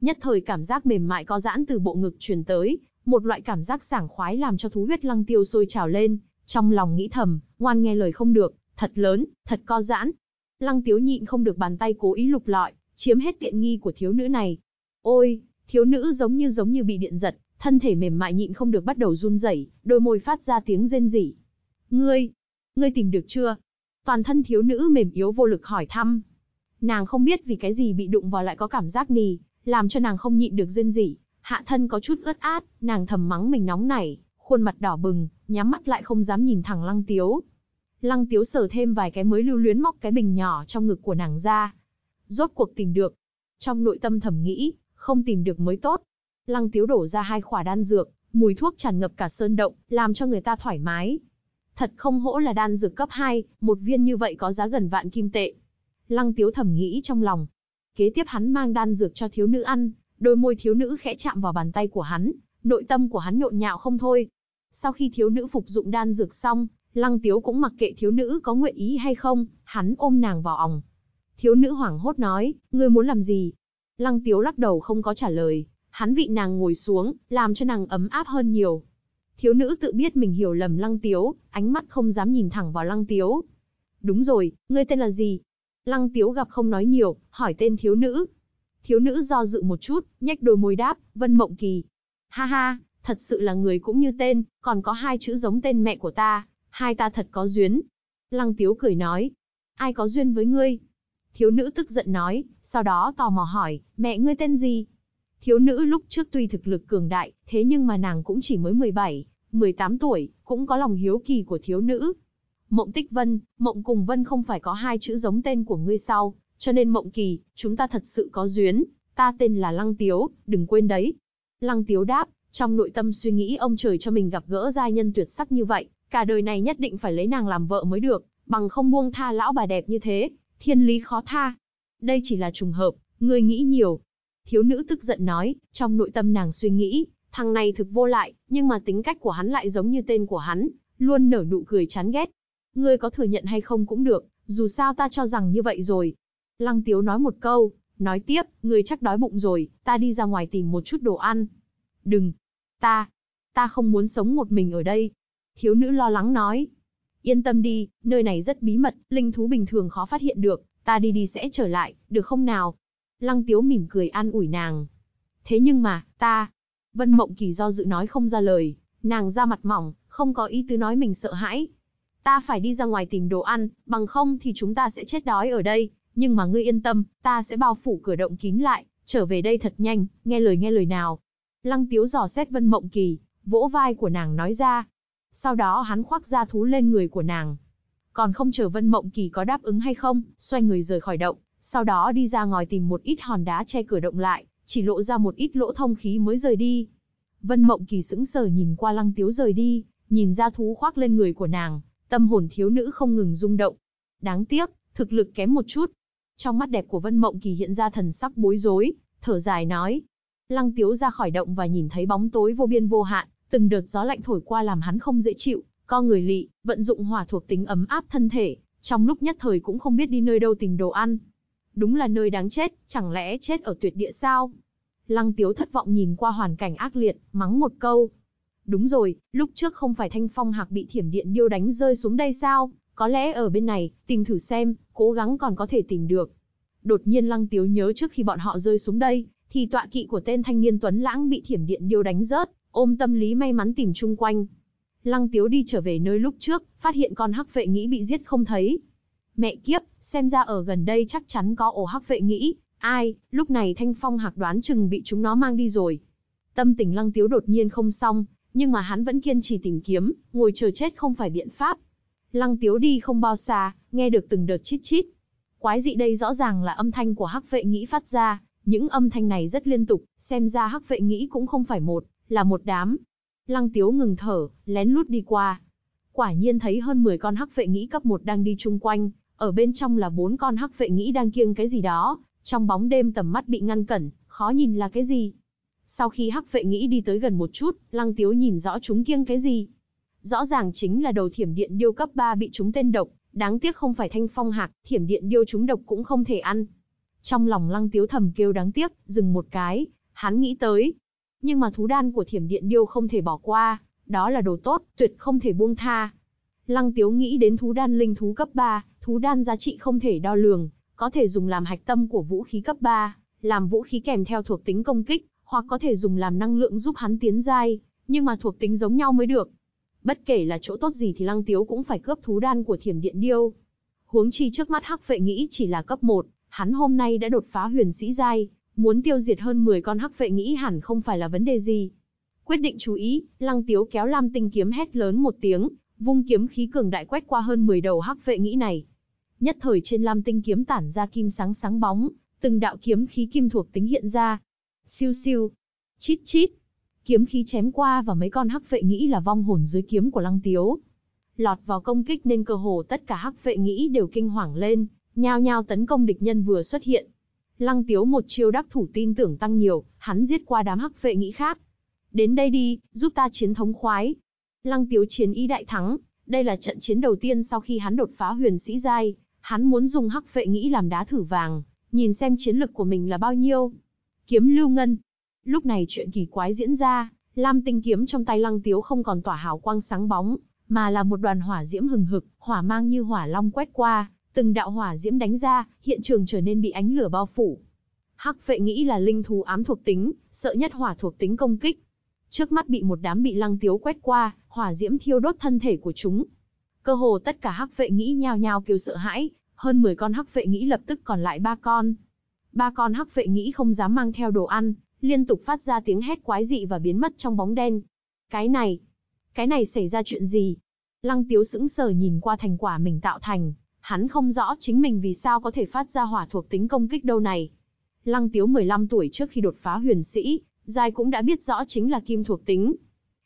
Speaker 1: Nhất thời cảm giác mềm mại có giãn từ bộ ngực truyền tới, một loại cảm giác sảng khoái làm cho thú huyết lăng tiêu sôi trào lên, trong lòng nghĩ thầm, ngoan nghe lời không được, thật lớn, thật co giãn. Lăng tiếu nhịn không được bàn tay cố ý lục lọi, chiếm hết tiện nghi của thiếu nữ này. Ôi, thiếu nữ giống như giống như bị điện giật, thân thể mềm mại nhịn không được bắt đầu run rẩy, đôi môi phát ra tiếng rên rỉ. Ngươi, ngươi tìm được chưa? Toàn thân thiếu nữ mềm yếu vô lực hỏi thăm. Nàng không biết vì cái gì bị đụng vào lại có cảm giác nì, làm cho nàng không nhịn được rên rỉ, hạ thân có chút ướt át, nàng thầm mắng mình nóng nảy, khuôn mặt đỏ bừng, nhắm mắt lại không dám nhìn thẳng Lăng Tiếu. Lăng Tiếu sờ thêm vài cái mới lưu luyến móc cái bình nhỏ trong ngực của nàng ra. Rốt cuộc tìm được. Trong nội tâm thầm nghĩ, không tìm được mới tốt. Lăng Tiếu đổ ra hai khỏa đan dược, mùi thuốc tràn ngập cả sơn động, làm cho người ta thoải mái. Thật không hổ là đan dược cấp 2, một viên như vậy có giá gần vạn kim tệ. Lăng Tiếu thầm nghĩ trong lòng, Kế tiếp hắn mang đan dược cho thiếu nữ ăn, đôi môi thiếu nữ khẽ chạm vào bàn tay của hắn, nội tâm của hắn nhộn nhạo không thôi. Sau khi thiếu nữ phục dụng đan dược xong, Lăng Tiếu cũng mặc kệ thiếu nữ có nguyện ý hay không, hắn ôm nàng vào òng. Thiếu nữ hoảng hốt nói, ngươi muốn làm gì? Lăng Tiếu lắc đầu không có trả lời, hắn vị nàng ngồi xuống, làm cho nàng ấm áp hơn nhiều. Thiếu nữ tự biết mình hiểu lầm Lăng Tiếu, ánh mắt không dám nhìn thẳng vào Lăng Tiếu. Đúng rồi, ngươi tên là gì? Lăng Tiếu gặp không nói nhiều, hỏi tên thiếu nữ. Thiếu nữ do dự một chút, nhách đôi môi đáp, Vân Mộng Kỳ. Ha ha, thật sự là người cũng như tên, còn có hai chữ giống tên mẹ của ta, hai ta thật có duyên. Lăng Tiếu cười nói, ai có duyên với ngươi? Thiếu nữ tức giận nói, sau đó tò mò hỏi, mẹ ngươi tên gì? Thiếu nữ lúc trước tuy thực lực cường đại, thế nhưng mà nàng cũng chỉ mới 17, 18 tuổi, cũng có lòng hiếu kỳ của thiếu nữ. Mộng Tích Vân, Mộng Cùng Vân không phải có hai chữ giống tên của ngươi sau, cho nên Mộng Kỳ, chúng ta thật sự có duyên, ta tên là Lăng Tiếu, đừng quên đấy. Lăng Tiếu đáp, trong nội tâm suy nghĩ ông trời cho mình gặp gỡ giai nhân tuyệt sắc như vậy, cả đời này nhất định phải lấy nàng làm vợ mới được, bằng không buông tha lão bà đẹp như thế, thiên lý khó tha. Đây chỉ là trùng hợp, ngươi nghĩ nhiều. Thiếu nữ tức giận nói, trong nội tâm nàng suy nghĩ, thằng này thực vô lại, nhưng mà tính cách của hắn lại giống như tên của hắn, luôn nở nụ cười chán ghét, ngươi có thừa nhận hay không cũng được, dù sao ta cho rằng như vậy rồi. Lăng Tiếu nói một câu, nói tiếp, ngươi chắc đói bụng rồi, ta đi ra ngoài tìm một chút đồ ăn. Đừng, ta, ta không muốn sống một mình ở đây. Thiếu nữ lo lắng nói, yên tâm đi, nơi này rất bí mật, linh thú bình thường khó phát hiện được, ta đi đi sẽ trở lại, được không nào? Lăng Tiếu mỉm cười an ủi nàng. Thế nhưng mà, ta... Vân Mộng Kỳ do dự nói không ra lời, nàng ra mặt mỏng, không có ý tứ nói mình sợ hãi, Ta phải đi ra ngoài tìm đồ ăn, bằng không thì chúng ta sẽ chết đói ở đây, nhưng mà ngươi yên tâm, ta sẽ bao phủ cửa động kín lại, trở về đây thật nhanh, nghe lời nghe lời nào. Lăng tiếu dò xét Vân Mộng Kỳ, vỗ vai của nàng nói ra. Sau đó hắn khoác ra thú lên người của nàng. Còn không chờ Vân Mộng Kỳ có đáp ứng hay không, xoay người rời khỏi động, sau đó đi ra ngoài tìm một ít hòn đá che cửa động lại, chỉ lộ ra một ít lỗ thông khí mới rời đi. Vân Mộng Kỳ sững sờ nhìn qua Lăng Tiếu rời đi, nhìn ra thú khoác lên người của nàng, Tâm hồn thiếu nữ không ngừng rung động. Đáng tiếc, thực lực kém một chút. Trong mắt đẹp của Vân Mộng Kỳ hiện ra thần sắc bối rối, thở dài nói. Lăng Tiếu ra khỏi động và nhìn thấy bóng tối vô biên vô hạn, từng đợt gió lạnh thổi qua làm hắn không dễ chịu, co người lị, vận dụng hỏa thuộc tính ấm áp thân thể, trong lúc nhất thời cũng không biết đi nơi đâu tìm đồ ăn. Đúng là nơi đáng chết, chẳng lẽ chết ở tuyệt địa sao? Lăng Tiếu thất vọng nhìn qua hoàn cảnh ác liệt, mắng một câu, Đúng rồi, lúc trước không phải Thanh Phong Hạc bị thiểm điện điêu đánh rơi xuống đây sao? Có lẽ ở bên này, tìm thử xem, cố gắng còn có thể tìm được. Đột nhiên Lăng Tiếu nhớ trước khi bọn họ rơi xuống đây, thì tọa kỵ của tên thanh niên Tuấn Lãng bị thiểm điện điêu đánh rớt, ôm tâm lý may mắn tìm chung quanh. Lăng Tiếu đi trở về nơi lúc trước, phát hiện con hắc vệ nghĩ bị giết không thấy. Mẹ kiếp, xem ra ở gần đây chắc chắn có ổ hắc vệ nghĩ, ai, lúc này Thanh Phong Hạc đoán chừng bị chúng nó mang đi rồi. Tâm tình Lăng Tiếu đột nhiên không xong, nhưng mà hắn vẫn kiên trì tìm kiếm, ngồi chờ chết không phải biện pháp. Lăng Tiếu đi không bao xa, nghe được từng đợt chít chít. Quái dị đây rõ ràng là âm thanh của hắc vệ nghĩ phát ra, những âm thanh này rất liên tục, xem ra hắc vệ nghĩ cũng không phải một, là một đám. Lăng Tiếu ngừng thở, lén lút đi qua. Quả nhiên thấy hơn 10 con hắc vệ nghĩ cấp 1 đang đi chung quanh, ở bên trong là bốn con hắc vệ nghĩ đang kiêng cái gì đó, trong bóng đêm tầm mắt bị ngăn cản, khó nhìn là cái gì. Sau khi hắc vệ nghĩ đi tới gần một chút, lăng tiếu nhìn rõ chúng kiêng cái gì. Rõ ràng chính là đầu thiểm điện điêu cấp 3 bị chúng tên độc, đáng tiếc không phải thanh phong hạc, thiểm điện điêu chúng độc cũng không thể ăn. Trong lòng lăng tiếu thầm kêu đáng tiếc, dừng một cái, hắn nghĩ tới. Nhưng mà thú đan của thiểm điện điêu không thể bỏ qua, đó là đồ tốt, tuyệt không thể buông tha. Lăng tiếu nghĩ đến thú đan linh thú cấp 3, thú đan giá trị không thể đo lường, có thể dùng làm hạch tâm của vũ khí cấp 3, làm vũ khí kèm theo thuộc tính công kích, hoặc có thể dùng làm năng lượng giúp hắn tiến giai, nhưng mà thuộc tính giống nhau mới được. Bất kể là chỗ tốt gì thì Lăng Tiếu cũng phải cướp thú đan của Thiểm Điện Điêu. Huống chi trước mắt Hắc Vệ Nghĩ chỉ là cấp 1, hắn hôm nay đã đột phá huyền sĩ giai, muốn tiêu diệt hơn 10 con Hắc Vệ Nghĩ hẳn không phải là vấn đề gì. Quyết định chú ý, Lăng Tiếu kéo Lam Tinh kiếm hét lớn một tiếng, vung kiếm khí cường đại quét qua hơn 10 đầu Hắc Vệ Nghĩ này. Nhất thời trên Lam Tinh kiếm tản ra kim sáng sáng bóng, từng đạo kiếm khí kim thuộc tính hiện ra, Siêu siêu. Chít chít. Kiếm khí chém qua và mấy con hắc vệ nghĩ là vong hồn dưới kiếm của Lăng Tiếu. Lọt vào công kích nên cơ hồ tất cả hắc vệ nghĩ đều kinh hoàng lên, nhao nhao tấn công địch nhân vừa xuất hiện. Lăng Tiếu một chiêu đắc thủ tin tưởng tăng nhiều, hắn giết qua đám hắc vệ nghĩ khác. Đến đây đi, giúp ta chiến thống khoái. Lăng Tiếu chiến ý đại thắng, đây là trận chiến đầu tiên sau khi hắn đột phá huyền sĩ giai, hắn muốn dùng hắc vệ nghĩ làm đá thử vàng, nhìn xem chiến lực của mình là bao nhiêu kiếm lưu ngân. Lúc này chuyện kỳ quái diễn ra, lam tinh kiếm trong tay lăng tiếu không còn tỏa hào quang sáng bóng, mà là một đoàn hỏa diễm hừng hực, hỏa mang như hỏa long quét qua, từng đạo hỏa diễm đánh ra, hiện trường trở nên bị ánh lửa bao phủ. Hắc vệ nghĩ là linh thú ám thuộc tính, sợ nhất hỏa thuộc tính công kích. Trước mắt bị một đám bị lăng tiếu quét qua, hỏa diễm thiêu đốt thân thể của chúng. Cơ hồ tất cả hắc vệ nghĩ nhao nhao kêu sợ hãi, hơn 10 con hắc vệ nghĩ lập tức còn lại ba con. Ba con hắc vệ nghĩ không dám mang theo đồ ăn, liên tục phát ra tiếng hét quái dị và biến mất trong bóng đen. Cái này, cái này xảy ra chuyện gì? Lăng Tiếu sững sờ nhìn qua thành quả mình tạo thành, hắn không rõ chính mình vì sao có thể phát ra hỏa thuộc tính công kích đâu này. Lăng Tiếu 15 tuổi trước khi đột phá huyền sĩ, giai cũng đã biết rõ chính là kim thuộc tính.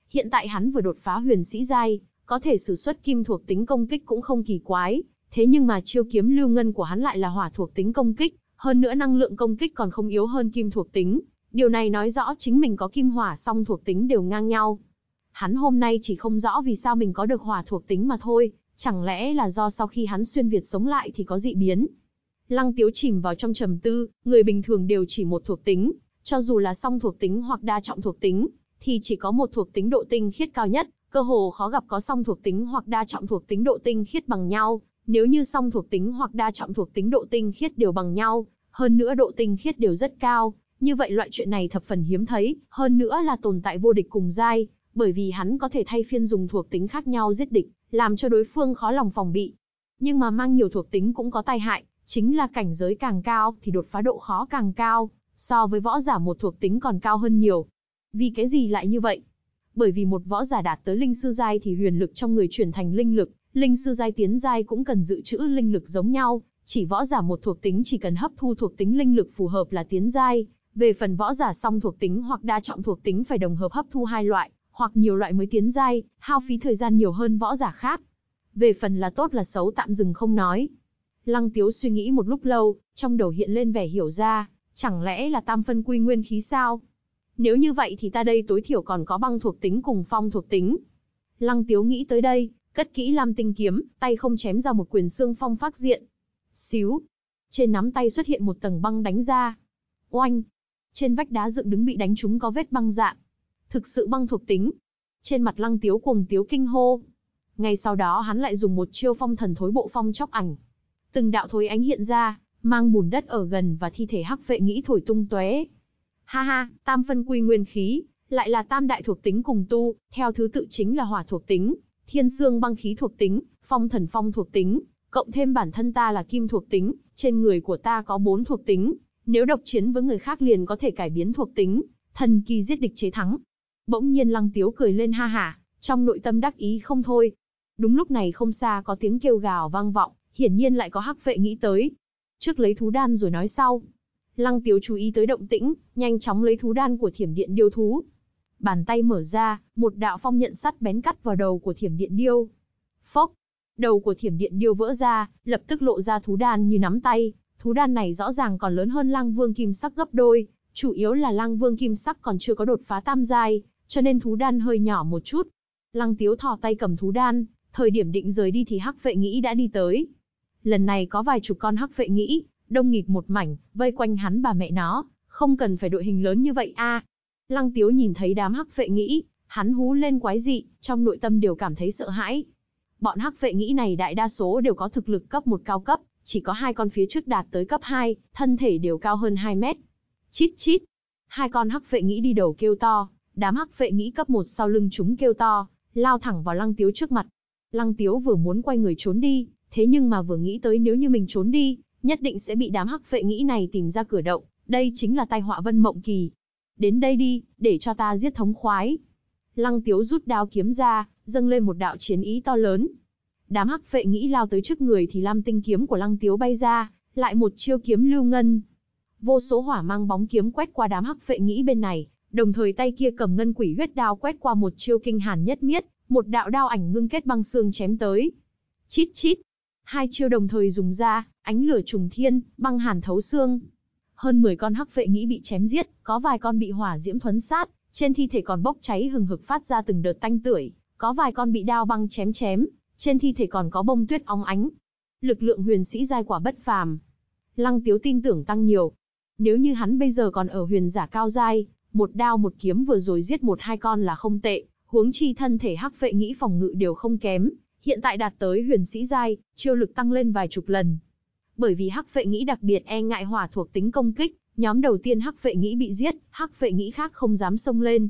Speaker 1: Hiện tại hắn vừa đột phá huyền sĩ giai, có thể sử xuất kim thuộc tính công kích cũng không kỳ quái, thế nhưng mà chiêu kiếm lưu ngân của hắn lại là hỏa thuộc tính công kích, hơn nữa năng lượng công kích còn không yếu hơn kim thuộc tính, điều này nói rõ chính mình có kim hỏa song thuộc tính đều ngang nhau. Hắn hôm nay chỉ không rõ vì sao mình có được hỏa thuộc tính mà thôi, chẳng lẽ là do sau khi hắn xuyên Việt sống lại thì có dị biến. Lăng tiếu chìm vào trong trầm tư, người bình thường đều chỉ một thuộc tính, cho dù là song thuộc tính hoặc đa trọng thuộc tính, thì chỉ có một thuộc tính độ tinh khiết cao nhất, cơ hồ khó gặp có song thuộc tính hoặc đa trọng thuộc tính độ tinh khiết bằng nhau, nếu như song thuộc tính hoặc đa trọng thuộc tính độ tinh khiết đều bằng nhau, hơn nữa độ tinh khiết đều rất cao, như vậy loại chuyện này thập phần hiếm thấy, hơn nữa là tồn tại vô địch cùng giai, bởi vì hắn có thể thay phiên dùng thuộc tính khác nhau giết địch, làm cho đối phương khó lòng phòng bị. Nhưng mà mang nhiều thuộc tính cũng có tai hại, chính là cảnh giới càng cao thì đột phá độ khó càng cao, so với võ giả một thuộc tính còn cao hơn nhiều. Vì cái gì lại như vậy? Bởi vì một võ giả đạt tới linh sư giai thì huyền lực trong người chuyển thành linh lực, linh sư giai tiến giai cũng cần dự trữ linh lực giống nhau, chỉ võ giả một thuộc tính chỉ cần hấp thu thuộc tính linh lực phù hợp là tiến giai, về phần võ giả song thuộc tính hoặc đa trọng thuộc tính phải đồng hợp hấp thu hai loại, hoặc nhiều loại mới tiến giai, hao phí thời gian nhiều hơn võ giả khác. Về phần là tốt là xấu tạm dừng không nói. Lăng Tiếu suy nghĩ một lúc lâu, trong đầu hiện lên vẻ hiểu ra, chẳng lẽ là tam phân quy nguyên khí sao? Nếu như vậy thì ta đây tối thiểu còn có băng thuộc tính cùng phong thuộc tính. Lăng Tiếu nghĩ tới đây, cất kỹ Lam Tinh kiếm, tay không chém ra một quyền xương phong phát diện, xíu. Trên nắm tay xuất hiện một tầng băng đánh ra. Oanh! Trên vách đá dựng đứng bị đánh trúng có vết băng dạng. Thực sự băng thuộc tính. Trên mặt lăng tiếu cùng tiếu kinh hô. Ngay sau đó hắn lại dùng một chiêu phong thần thối bộ phong chóc ảnh. Từng đạo thối ánh hiện ra, mang bùn đất ở gần và thi thể hắc vệ nghĩ thổi tung tuế Ha ha, tam phân quy nguyên khí, lại là tam đại thuộc tính cùng tu, theo thứ tự chính là hỏa thuộc tính, thiên xương băng khí thuộc tính, phong thần phong thuộc tính, cộng thêm bản thân ta là kim thuộc tính, trên người của ta có bốn thuộc tính, nếu độc chiến với người khác liền có thể cải biến thuộc tính, thần kỳ giết địch chế thắng. Bỗng nhiên Lăng Tiếu cười lên ha hả, trong nội tâm đắc ý không thôi. Đúng lúc này không xa có tiếng kêu gào vang vọng, hiển nhiên lại có hắc vệ nghĩ tới. Trước lấy thú đan rồi nói sau. Lăng Tiếu chú ý tới động tĩnh, nhanh chóng lấy thú đan của thiểm điện điêu thú. Bàn tay mở ra, một đạo phong nhận sắt bén cắt vào đầu của thiểm điện điêu. Phốc, đầu của thiểm điện điêu vỡ ra, lập tức lộ ra thú đan như nắm tay. Thú đan này rõ ràng còn lớn hơn lăng vương kim sắc gấp đôi, chủ yếu là lăng vương kim sắc còn chưa có đột phá tam giai, cho nên thú đan hơi nhỏ một chút. Lăng tiếu thò tay cầm thú đan, thời điểm định rời đi thì hắc vệ nghĩ đã đi tới. Lần này có vài chục con hắc vệ nghĩ, đông nghịt một mảnh, vây quanh hắn bà mẹ nó, không cần phải đội hình lớn như vậy a. Lăng tiếu nhìn thấy đám hắc vệ nghĩ, hắn hú lên quái dị, trong nội tâm đều cảm thấy sợ hãi, bọn hắc vệ nghĩ này đại đa số đều có thực lực cấp một cao cấp, chỉ có hai con phía trước đạt tới cấp 2, thân thể đều cao hơn 2 mét. Chít chít. Hai con hắc vệ nghĩ đi đầu kêu to, đám hắc vệ nghĩ cấp 1 sau lưng chúng kêu to, lao thẳng vào lăng tiếu trước mặt. Lăng tiếu vừa muốn quay người trốn đi, thế nhưng mà vừa nghĩ tới nếu như mình trốn đi, nhất định sẽ bị đám hắc vệ nghĩ này tìm ra cửa động, đây chính là tai họa vân mộng kỳ. Đến đây đi, để cho ta giết thống khoái. Lăng tiếu rút đao kiếm ra, dâng lên một đạo chiến ý to lớn. Đám hắc vệ nghĩ lao tới trước người thì lam tinh kiếm của lăng tiếu bay ra, lại một chiêu kiếm lưu ngân. Vô số hỏa mang bóng kiếm quét qua đám hắc vệ nghĩ bên này, đồng thời tay kia cầm ngân quỷ huyết đao quét qua một chiêu kinh hàn nhất miết, một đạo đao ảnh ngưng kết băng xương chém tới. Chít chít, hai chiêu đồng thời dùng ra, ánh lửa trùng thiên, băng hàn thấu xương. Hơn 10 con hắc vệ nghĩ bị chém giết, có vài con bị hỏa diễm thuấn sát, trên thi thể còn bốc cháy hừng hực phát ra từng đợt tanh tưởi, có vài con bị đao băng chém chém, trên thi thể còn có bông tuyết óng ánh. Lực lượng huyền sĩ giai quả bất phàm. Lăng Tiếu tin tưởng tăng nhiều. Nếu như hắn bây giờ còn ở huyền giả cao giai, một đao một kiếm vừa rồi giết một hai con là không tệ, huống chi thân thể hắc vệ nghĩ phòng ngự đều không kém, hiện tại đạt tới huyền sĩ giai, chiêu lực tăng lên vài chục lần. Bởi vì hắc vệ nghĩ đặc biệt e ngại hỏa thuộc tính công kích, nhóm đầu tiên hắc vệ nghĩ bị giết, hắc vệ nghĩ khác không dám xông lên,